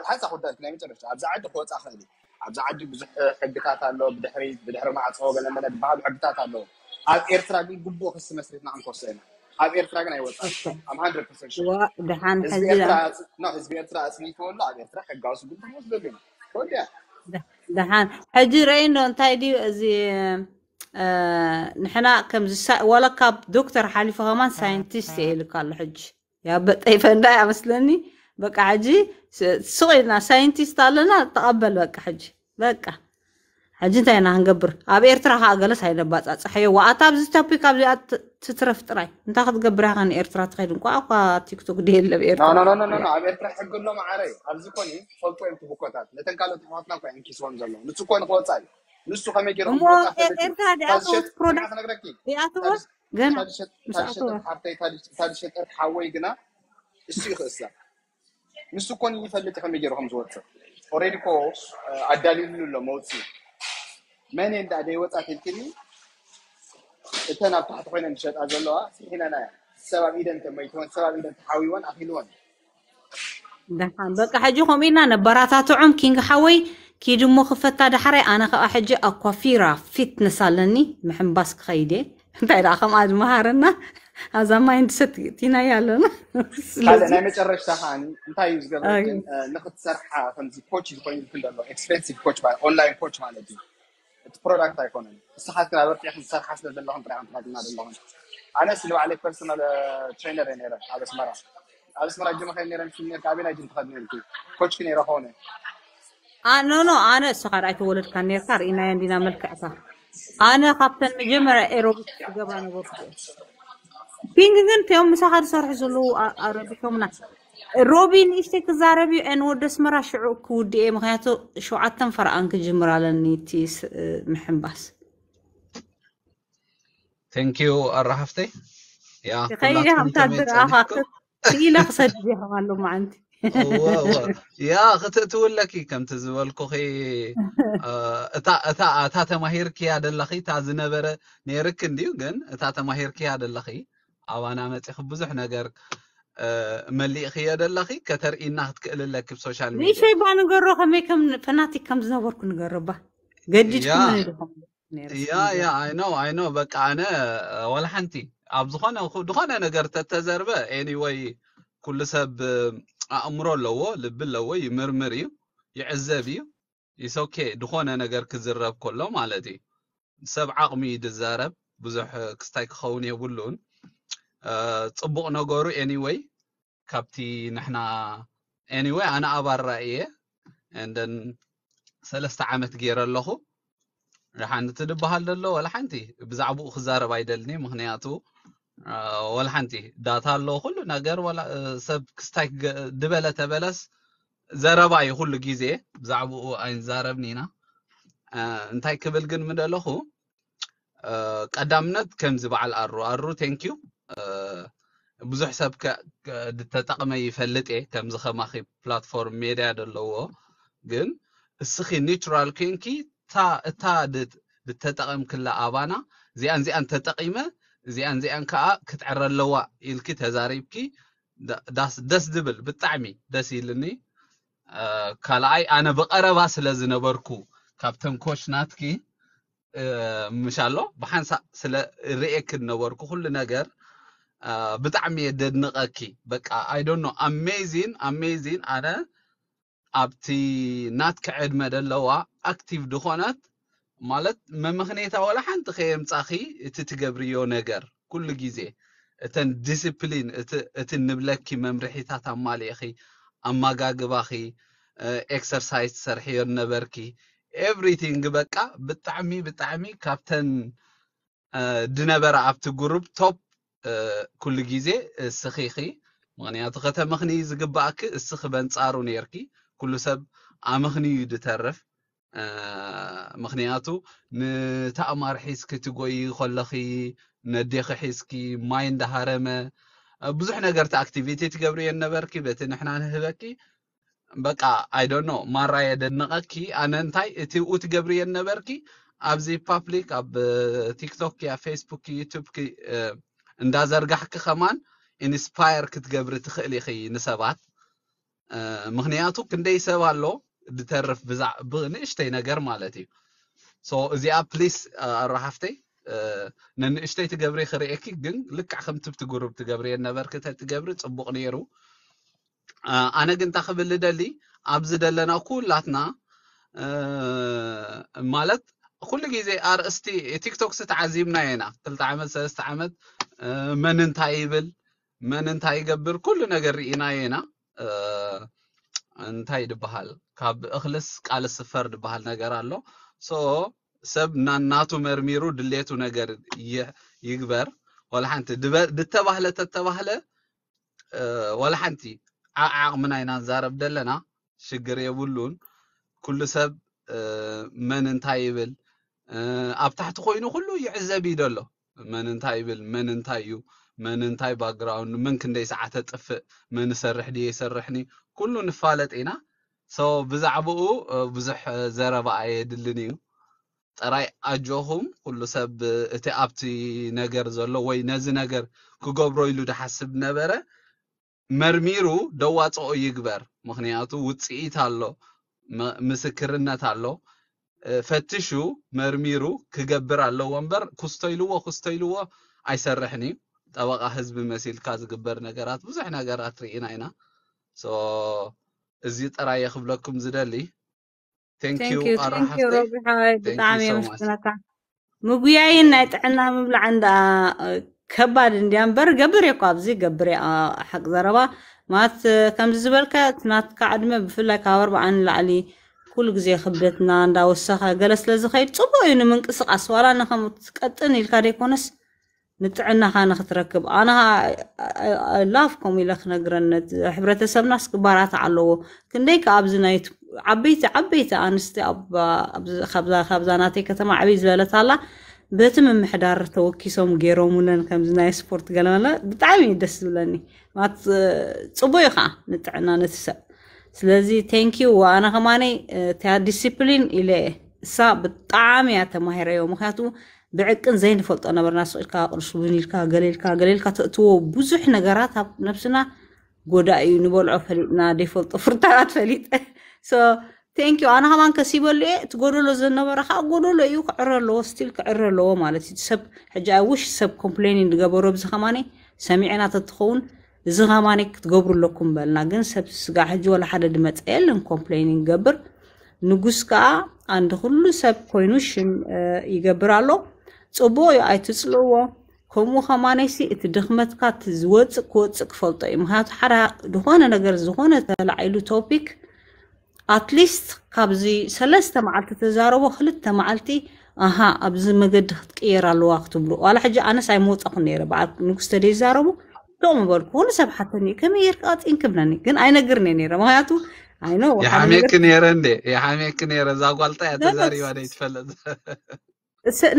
ሓንሳ ኩነታት ናይ መጨረሻ ኣብዛ ዓዲ ክወፃ ክእል ኣብዛ ዓዲ ብዙሕ ሕግታት ኣሎ ብድሕሪ ብድሕሪ ማዕፆ ገለመለ ዝበሃሉ ሕግታት ኣለዎ ኣብ ኤርትራ ግን ግቡእ ክስ መስሪትና ክንኮሶ ኢና ኣብ ኤርትራ ግን ኣይወፃን ኣብ ሃንድረድ ፐርሰንት ህዝቢ ኤርትራ ኣፅኒትዎ ኣሎ ኣብ ኤርትራ ሕጋዊ ስጉምት ክወስደሉ ኢና ኮድያ ድሓን ሕጂ ረአይኖ እንታይ ድዩ እዚ ንሕና ከምዚ ወላ ካብ ዶክተር ሓሊፉ ከማን ሳይንቲስት እየ ኢልካ ኣሎ ሕጂ ያ በጠይፈ እንዳ ይኣመስለኒ بقى حجي سوينا ساينتيست لنا تقبل بقى حجي بقى حجي انتينا هنقبر ابي ارترا هاغلس هاي نبات صحي واتاب زي توبيك ابي تترف تراي انت هتقبر عن ارترا تخيل انكو اقا تيك توك دي اللي بيرترا لا لا لا لا ابي ارترا حق له معري ابز كوني فولتو انت بوكوتات نتن قالوا تحواتنا كو انكي سوان زلو نتو كون قوصاي ንሱ ከመይ ገይሮም ኤርትራ ዳኣተወት ፕሮዳክት ይኣተወት ገና ታድሸጠር ሓፍተይ ታድሸጠር ሓወይ ግና እሱ ይኽእስላ ንሱ ኮን ይፈልጥ ከመይ ገይሩ ከምዝወፅእ ኦሬዲ ኮ ኣዳልዩሉ ኣሎ መውፅኢ መን እንዳ ደይወፃ ትልትኒ እተን ኣብ ታሕቲ ኮይነን ዝሸጣ ዘለዋ ስሒናና እያ ሰብ ኣብ ኢደን ተመይትወን ሰብ ኣብ ኢደን ተሓዊወን ኣኪልወን በቃ ሕጂ ከምኡ ኢልና ነበራታትዑም ኪንግ ሓወይ ኪድ እሞ ክፈታ ዳሕራይ ኣነ ከዓ ሕጂ ኣኳፊራ ፊትነስ ኣለኒ ምሕምባስ ክኸይድ እየ እንታይ ደኣ ከምኣ ዝመሃርና ኣብዛ ማይንድ ሰት ቲና ያለን ካልእ ናይ መጨረሻ ሃኒ እንታይ እዩ ዝገበረግን ንክትሰርሓ ከምዚ ኮች ኮይኑ ዝብል ዘሎ ኤክስፔንሲቭ ኮች ኦንላይን ኮች ማለት እዩ እቲ ፕሮዳክት ኣይኮነን ንስኻት ክና በርትዕ ክዝሰርሓ ስለ ዘለኹም ጥራይ ክንትና ዘለኹም ኣነስ ንባዕለይ ፐርሶናል ትሬነር እየ ነረ ኣብ ኣስመራ ኣብ ኣስመራ ጅማ ከ ነረ ሽነር ካብ ናይ ጅም ትኸድ ነርኩ ኮች ክነይረ ኮነ ኖ ኖ ኣነ እስኻ ርኣይ ተወለድካ ነርካ ርእናየ እንዲና መልክዕታ ኣነ ካብተን መጀመርያ ኤሮቢክስ ዝገባ ነበርኩ ፒንግግን ቶም ምሳኻድ ዝሰርሑ ዘለዉ ኣረቢሖምና ሮቢን ንእሽተይ ክዛረብዩ አን ወደ ኣስመራ ሽዑ ክውድእ ምክንያቱ ሸውዓተን ፈርኣን ክጅምር ኣለኒ እቲ ምሕምባስ ተንኪዩ ኣራሓፍተይ ከይደ ከምታድርኣኻ ክኢለ ክሰድብ ኢኹም ኣሎ መዓንቲ ያ ክትእትውለኪ ከምቲ ዝበልኩኺ እታ ተማሂርክያ ደለኺ እታ ዝነበረ ነይርክ እንድዩ ግን እታ ተማሂርክያ ደለኺ ኣዋና መፂኹ ብዙሕ ነገር መሊእ ክየ ደለኺ ከተርእይና ክትክእልለኪ ብሶሻል ሚድያ ንእሽይ ባ ንገሮ ከመይ ከም ፈናቲክ ከም ዝነበርኩ ንገሮባ ገዲድኩም ያ ያ ኣይኖ ኣይኖ በቃ ኣነ ወላ ሓንቲ ኣብ ዝኾነ ድኾነ ነገር ተተዘርበ ኤኒወይ ኩሉ ሰብ ኣእምሮ ኣለዎ ልቢ ኣለዎ ይምርምር እዩ ይዕዘብ እዩ ይሶኬ ድኾነ ነገር ክዝረብ ከሎ ማለት እዩ ሰብ ዓቕሚ ይድዛረብ ብዙሕ ክስታይ ክኸውን የብሉን ፅቡቅ ነገሩ ኤኒወይ ካብቲ ንሕና ኤኒወይ ኣነ ኣባራ እየ እንደን ሰለስተ ዓመት ገይረ ኣለኹ ሓንቲ ድበሃል ዘሎ ወላ ሓንቲ ብዛዕባኡ ክዛረብ ኣይደልኒ ምክንያቱ ወላ ሓንቲ ዳታ ኣለዎ ኩሉ ነገር ሰብ ክስታይ ድበለ ተበለስ ዘረባ እዩ ኩሉ ግዜ ብዛዕባኡ ኣይንዛረብኒ ኢና እንታይ ክብል ግን ምደለኹ ቀዳምነት ከምዚ በዓል ኣሩ ኣሩ ቴንኪዩ ብዙሕ ሰብ ተጠቕመይ ይፈልጥ እየ ከምዚ ኸማኺ ፕላትፎርም ሜድያ ዘለዎ ግን እስኺ ኒውትራል ኮንኪ እታ ተጠቐምክላ ኣባና እዚኣን እዚኣን ተጠቒመ እዚኣን እዚኣን ከዓ ክትዕረ ኣለዋ ኢልኪ ተዛሪብኪ ደስ ዝብል ብጣዕሚ ደስ ኢልኒ ካልኣይ ኣነ ብቐረባ ስለ ዝነበርኩ ካብተን ኮችናትኪ ምሻሎ ብሓንሳ ስለ ርእክ ዝነበርኩ ኩሉ ነገር ብጣዕሚ እየ ደድንቐኪ በቃ ኣይ ኖ ኣሜዚን ኣሜዚን ኣነ ኣብቲ ናትከ ዕድመ ደለዋ ኣክቲቭ ድኾነት ማለት መምክኔታ ወላ ሓንቲ ከየምፃኺ እቲ ትገብርዮ ነገር ኩሉ ግዜ እተን ዲስፕሊን እቲ ንብለኪ መምርሒታት ኣማሊእኺ ኣመጋግባኺ ኤክሰርሳይዝ ትሰርሕዮ ነበርኪ ኤቭሪቲንግ በቃ ብጣዕሚ ብጣዕሚ ካብተን ድነበረ ኣብቲ ጉሩብ ቶፕ كل جيزه سخيخي ماني اتغتا مخني زقباك السخ بانصارو نيركي كل سب امخني يدترف مخنياتو نتامر حيسك تغوي خلخي نديخ حيسكي ما يندهارم بزح نغرت اكتيفيتي تغبري النبركي بيت نحنا نهبكي بقى اي دون نو ما راي دنقكي انا انتي اتي اوت النبركي ابزي بابليك اب تيك توك يا فيسبوك يوتيوب كي እንዳ ዘርጋሕኪ ከማን ኢንስፓር ክትገብሪ ትክእል ኢ ንሰባት ምክንያቱ ክንደይ ሰብ ኣሎ ድተርፍ ብዛዕብንእሽተይ ነገር ማለት እዩ ሶ እዚኣ ፕሊስ ኣረሓፍተይ ንንእሽተይ ትገብሪ ክርእየኪ ግን ልካዕ ከምቲብትጉርብ ትገብርእየ ነበርክ ትገብሪ ፅቡቅ ነይሩ ኣነ ግን ታ ክብሊ ደሊ ኣብዚ ደለና ኩላትና ማለት ኩሉ ግዜ ኣርእስቲ ቲክቶክ ተዓዚብና ኢና ክልተ ዓመት ሰለስተ ዓመት መን እንታይ ይብል መን እንታይ ይገብር ኩሉ ነገር ርኢናዮ ኢና እንታይ ድበሃል ካብ እክልስ ቃል ስፈር ድበሃል ነገር ኣሎ ሶ ሰብ ናናቱ መርሚሩ ድሌቱ ነገር ይግበር ወላ ሓንቲ ድተባህለ ተተባህለ ወላ ሓንቲ ኣብ ኢና ንዛረብ ደለና ሽግር የብሉን ኩሉ ሰብ መን እንታይ ይብል ኣብ ታሕቲ ኮይኑ ኩሉ ይዕዘብ እዩ ደሎ መን እንታይ ይብል መን እንታይ እዩ መን እንታይ ባክግራውንድ መን ክንደይ ሰዓተ ጥፍእ መን ይሰርሕ ድየ ይሰርሕኒ ኩሉ ንፋለጥ ኢና ሶ ብዛዕባኡ ብዙሕ ዘረባ ኣየድልን እዩ ጥራይ ኣጆኹም ኩሉ ሰብ እቲ ኣብቲ ነገር ዘሎ ወይ ነዚ ነገር ክገብሮ ኢሉ ድሓስብ ነበረ መርሚሩ ደዋፅኦ ይግበር ምክንያቱ ውፅኢት ኣሎ ምስክርነት ኣሎ ፈትሹ መርሚሩ ክገብር ኣለዎ እምበር ኩስተይልዎ ኩስተይልዎ ኣይሰርሕን እዩ ጠበቃ ህዝቢ መሲልካ ዝግበር ነገራት ብዙሕ ነገራት ርኢና ኢና እዚ ጥራይ የክብለኩም ዝደሊ ብጣዕሚ የመስግነካ ምጉያይን ናይ ጥዕና ምብላዕ እንዳ ከባድ እንድያ እምበር ገብር እየ እኮ ኣብዚ ገብር ሓቂ ዘረባ ማለት ከምዚ ዝበልካ ናትካ ዕድመ ብፍላይ ካብ ኣርባዓን ላዕሊ ኩሉ ግዜ ክብደትና እንዳወሳኺ ገለ ስለዝኸይድ ፅቡቅ እዩ ንምንቅስቃስ ዋላ ንከምትቀጥን ኢልካ ደይኮነስ ንጥዕናኻ ንክትረክብ ኣነ ላፍ ከምኡ ኢለ ክነግረነት ሕብረተሰብናስ ክባራት ኣለዎ ክንደይ ከ ኣብዚ ናይ ዓበይቲ ዓበይቲ ኣንስቲ ካብዛ ናተይ ከተማ ዓብይ ዝበለት ኣላ በቲ ምምሕዳር ተወኪሶም ገይሮምለን ከምዚ ናይ ስፖርት ገለመለ ብጣዕሚ እዩ ደስ ዝብለኒ ፅቡቅ እዩ ከዓ ንጥዕና ነቲ ሰብ ስለዚ ቴንኪዩ ኣነ ከማነ እታ ዲስፕሊን ኢለ እሳ ብጣዕሚ እያ ተማሂረዮ ምክንያቱ ብዕቅን ዘይንፈልጦ ነበርና ስኢልካ ቅርሱብን ኢልካ ገሌልካ ገሌልካ ተእትዎ ብዙሕ ነገራት ኣብ ነብስና ጎዳ እዩ ንበልዖ ፈሊጥና ደይፈልጦ ፍርታራት ፈሊጠ ቴንኪዩ ኣነ ከማን ከሲበሉ እየ እቲ ጎደሎ ዝነበረ ከዓ ጎደሎ እዩ ክዕረ ኣለዎ ስቲል ክዕረ ኣለዎ ማለት እዩ ሰብ ሕጂ ኣይ ውሽ ሰብ ኮምፕሌን ንገበሮ ብዚ ከማነ ሰሚዕና ተትኸውን زهاماني كتقبر لكم بالنا جن سبس قاعد ولا حدا دمت إلهم كومبلينين قبر نجوس كا عند كل سب كوينوشن يقبر على صبوا يعتصلوا ከምኡ ከማነይሲ እቲ ድኽመትካ ትዝወፅእ ክወፅእ ክፈልጦ እዩ ምክንያቱ ሓደ ዝኾነ ነገር ዝኾነ ተላዒሉ ቶፒክ ኣትሊስት ካብዚ ሰለስተ መዓልቲ ተዛረቦ ክልተ መዓልቲ ኣሃ ኣብዚ መገዲ ክትቅየር ኣለዋ ክትብሉ ዋላ ሕጂ ኣነስ ኣይመወፀኹ ነይረ በዓል ንጉስ ተደይዛረቡ ዶምበልኩ ንሰብሓተኒ ከመይ ጌርካ ኣጥኢንክብለኒ ግን ኣይነግርኒ ነረ ምክንያቱ ኣይኖ የሓሜክ ነረ እንዴ የሓሜክ ነረ እዛ ጓልጣ እያ ተዛሪባ ደ ይትፈለጥ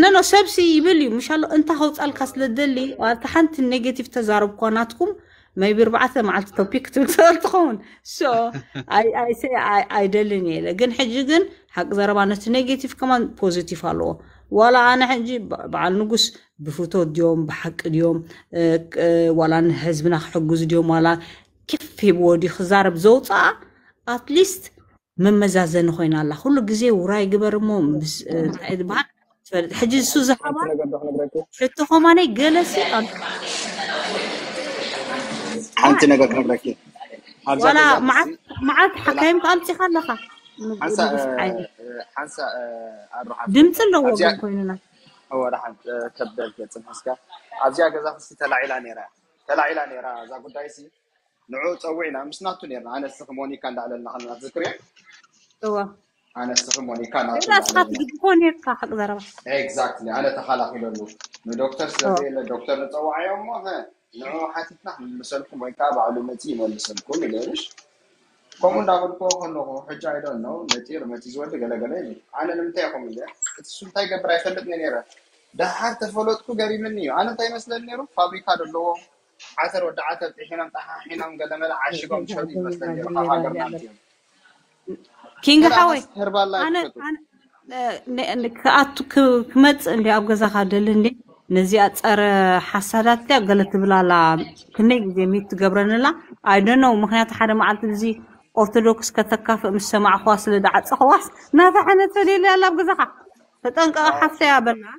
ነኖ ሰብሲ ይብል እዩ ምሻሎ እንታ ከውፃልካ ስለደሊ ዋልቲ ሓንቲ ኔጌቲቭ ተዛረብ እኳ ናትኩም መይቢ ኣርባዕተ መዓልቲ ቶፒክ ትብል ትኸውን ሶ ኣይደልን እየ ግን ሕጂ ግን ሓቂ ዘረባ ነቲ ኔጌቲቭ ከማን ፖዚቲቭ ኣለዎ أنا حجي بعل نقص بفوتو ديوم بحق ديوم ولا نهزبنا حقوز ديوم ولا كيف يبودي خزار بزوطة اتليست ممزازن خوينا الله كل جزي وراي قبر موم بس بعد حجي السو زحمة فتخماني جلسي حنتي نقاك نبركي ولا معك معك حكايم كأنتي خلخة ሓንሳ ሓንሳ ኣሮ ድምፂ ኣለዎ ግን ኮይኑና እወ ራሓን ከበል ገፅን ሕዝካ ኣብዚኣ ገዛ ክስ ተላዒላ ነይራ ተላዒላ ነይራ እዛ ጉዳይ ሲ ንዑ ፀዊዕና ምስ ናቱ ነርና ኣነ ስኺ ሞኒካ እንዳዕለልና ከለና ትዝክር እዮ እዋ ኣነ ስኺ ሞኒካ ናቱስኻ ትግድኮ ነርካ ሓቅ ዘረባ ኤግዛክትሊ ኣነ ተኸላኺለሉ ንዶክተር ስለዘየለ ዶክተር ንፀዋዕዮ እሞ ንዑ ሓቲትና ክንምልሰልኩም ወይ ከዓ ባዕሉ መፂ ይመልሰልኩም ኢለንሽ ከምኡ እንዳበልክዎ ከለኹ ሕጂ ኣይዶን ነው ነፂ ርመፂ ዝበሉ ገለገለ እዩ ኣነ ንምንታይ ይኹም ኢለ እቲ ሱ እንታይ ገብር ኣይፈልጥኒ ነረ ድሓር ተፈለጥኩ ገሪምኒ እዩ ኣነ እንታይ ይመስለኒ ነይሩ ፋብሪካ ዘለዎ ዓተር ወዲ ዓተር ጢሒኖም ጠሓሒኖም ገለመለ ዓሽጎም ሸጡ ይመስለኒ ነይሩ ካብ ሃገርና እዮም ኪንግ ሓወይ ህርባላ ክኣቱ ክመፅእ እንዲ ኣብ ገዛካ ደሊ እንዴ ነዚኣ ፀረ ሓሳዳት ገለ ትብላላ ክንደይ ግዜ ሚት ትገብረንላ ኣይደኖ ምክንያቱ ሓደ መዓልቲ እዚ أرثوذكس كتكاف مسمع خواص لدعت خواص نافع أنا تليلي على بجزها فتنك أحفظ يا بنا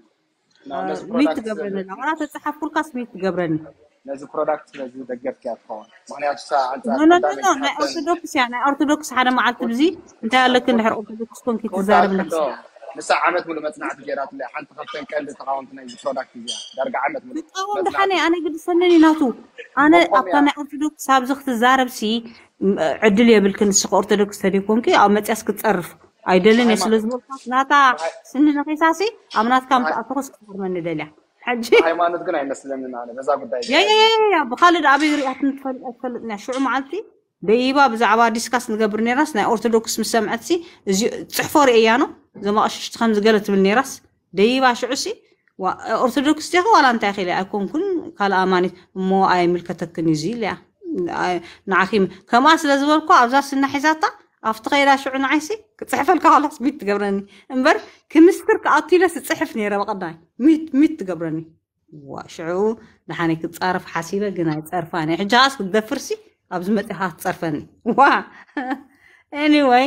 ميت قبرنا ولا تتحف كل قسم ميت قبرنا نازو برودكت نازو دقيق كيا خوان معنى أنت ساعة أنت لا لا لا يعني أرثوذكس هذا مع التبزي أنت لك إن هر كون كي ንሳ ዓመት ሙሉእ መፅናዕቲ ገይራትለ ሓንቲ ካብተን ቀንዲ ተቃወምትና እዩ ፕሮዳክት እያ ዳርጋ ዓመት ሙሉእ ብጣዕሚ ድሓነ ኣነ ግድሰነኒ ናቱ ኣነ ኣብታ ናይ ኦርቶዶክስ ኣብዚ ክትዛረብሲ ዕድል የብልክ ንስኸ ኦርቶዶክስ ተደይኮንኪ ኣብ መፅያስ ክትፀርፍ ኣይደልን እየ ስለ ዝበልካት ናታ ስኒ ነኺሳሲ ኣብ ናትካ ምትኣተኮስ ክትሃርመኒ ደልያ ሕጂ ሃይማኖት ግን ኣይመስለንን ኣነ በዛ ጉዳይ ያ ያ ያ ብካልእ ኣበይ ርኢያት ትፈልጥና ሽዑ መዓልቲ دايبا بزعبا ديسكاس نقبر نيراس ناي أورتودوكس مسامعتسي زي تحفوري ايانو زي ما أشيش تخمز قلت بالنيراس دايبا شعوسي و أورتودوكس تيخو ولا انتاخي لأ أكون كن قال آماني مو آي ملكة تكنيزي لأ نعاكيم كما سلازوالكو أبزاس النحيزاتا أفتغي لا شعو نعيسي تصحف الكالاس ميت تقبرني انبر كمستر كأطيلس تصحف نيرا بقضاي ميت ميت تقبرني وشعو نحاني كتصارف حسيبة قناي تصارفاني حجاس كتدفرسي ኣብዚ መፅኻ ክትፀርፈኒ ዋ ኤኒወይ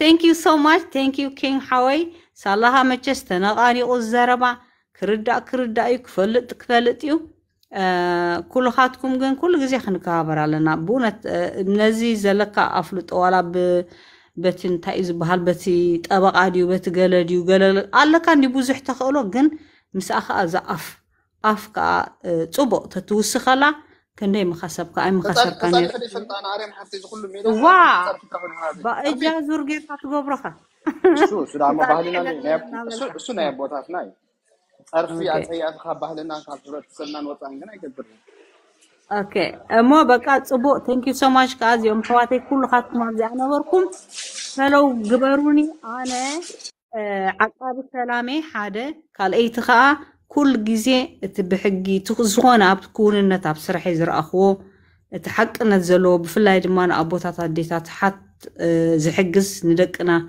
ቴንክ ዩ ሶ ማች ቴንክ ዩ ኪንግ ሓወይ ሳላኻ መቸስ ተነቓኒቑ ዝዘረባ ክርዳእ ክርዳእ እዩ ክፈልጥ ክፈልጥ እዩ ኩልኻትኩም ግን ኩሉ ግዜ ክንከባበር ኣለና ብእውነት ነዚ ዘለካ ኣፍልጦ ዋላ በቲ እንታይ እዩ ዝበሃል በቲ ጠበቃ ድዩ በቲ ገለ ድዩ ገለ ኣለካ እንዲ ብዙሕ ተኽእሎ ግን ምስኣ ከዓ እዛ ኣፍ ከዓ ፅቡቅ ተትውስኸላ كندي مخسبك نعم. نعم أي مخسبك أنا وا بأجا زرقي قطبو برخة شو سو دعما بحالنا نيب سو نيب بوتاف ناي أرفي أتأي أتخا بحالنا كالتورة تسلنا وطان جنا يقدر أوكي أما بقى تبو thank you so much كاز يوم حواتي كل خط ما زعنا وركم فلو قبروني أنا آه، عقاب السلامي حدا قال أي كل جزي تبحجي تخزون أب تكون إن تاب سرح يزر أخو تحق إن تزلو بفلاي دمان أبو تاتا ديتا تحت آه، زحجز ندقنا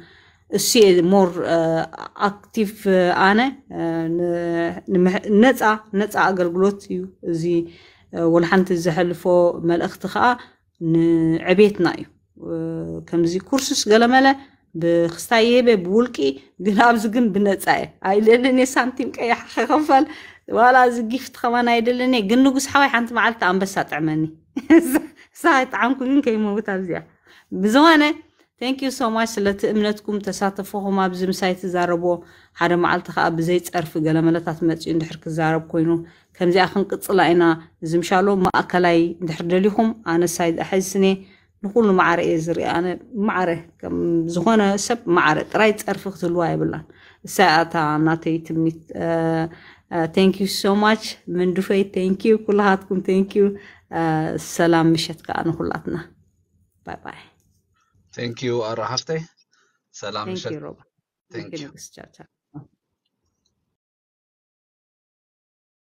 السي مور آه، أكتيف أنا آه، نتا نتا أجر جلوتي زي والحنت الزحل فو مال أختخاء عبيت نايو كمزي كورسس قلمالة مالا ብክስታየበ ብውልቂ ግን ኣብዚ ግን ብነፃ እየ ኣይደለኒ ሳንቲም ቀያሕ ክኸፈል ዋላ እዚ ጊፍት ኸባን ኣይደለኒ ግን ንጉስ ሓዋይ ሓንቲ መዓልቲ ኣንበሳ ጥዕመኒ እሳ ጣዓምኩ ግን ከይመውት ኣብዚኣ ብዝኾነ ቴንኪዩ ሶማች ስለቲ እምነትኩም ተሳተፈኹም ኣብዚ ምሳይ ትዛረብዎ ሓደ መዓልቲ ከዓ ብዘይፀርፊ ገለመለታት መፅኡ እንድሕር ክዛረብ ኮይኑ ከምዚኣ ክንቅፅላ ኢና እዚ ምሻሎ ማእከላይ እንድሕር ደሊኹም ኣነሳይ ዝሓዝስኔ ንኩሉ ማዕረ እየ ዝሪአ ኣነ ማዕረ ዝኾነ ሰብ ማዕረ ጥራይ ፀርፊ ክትህልዋ የብላን እሳይ ኣታ ናተይ ትምኒት ቴንኪዩ ሶማች ምንድፈይ ቴንኪዩ ኩልሃትኩም ቴንኪዩ ሰላም ምሸት ከዓ ንኩላትና ባይ ባይ ቴንኪዩ ኣረሃፍተይ ሰላም ምሸት ቴንኪዩ ንግስ ቻቻ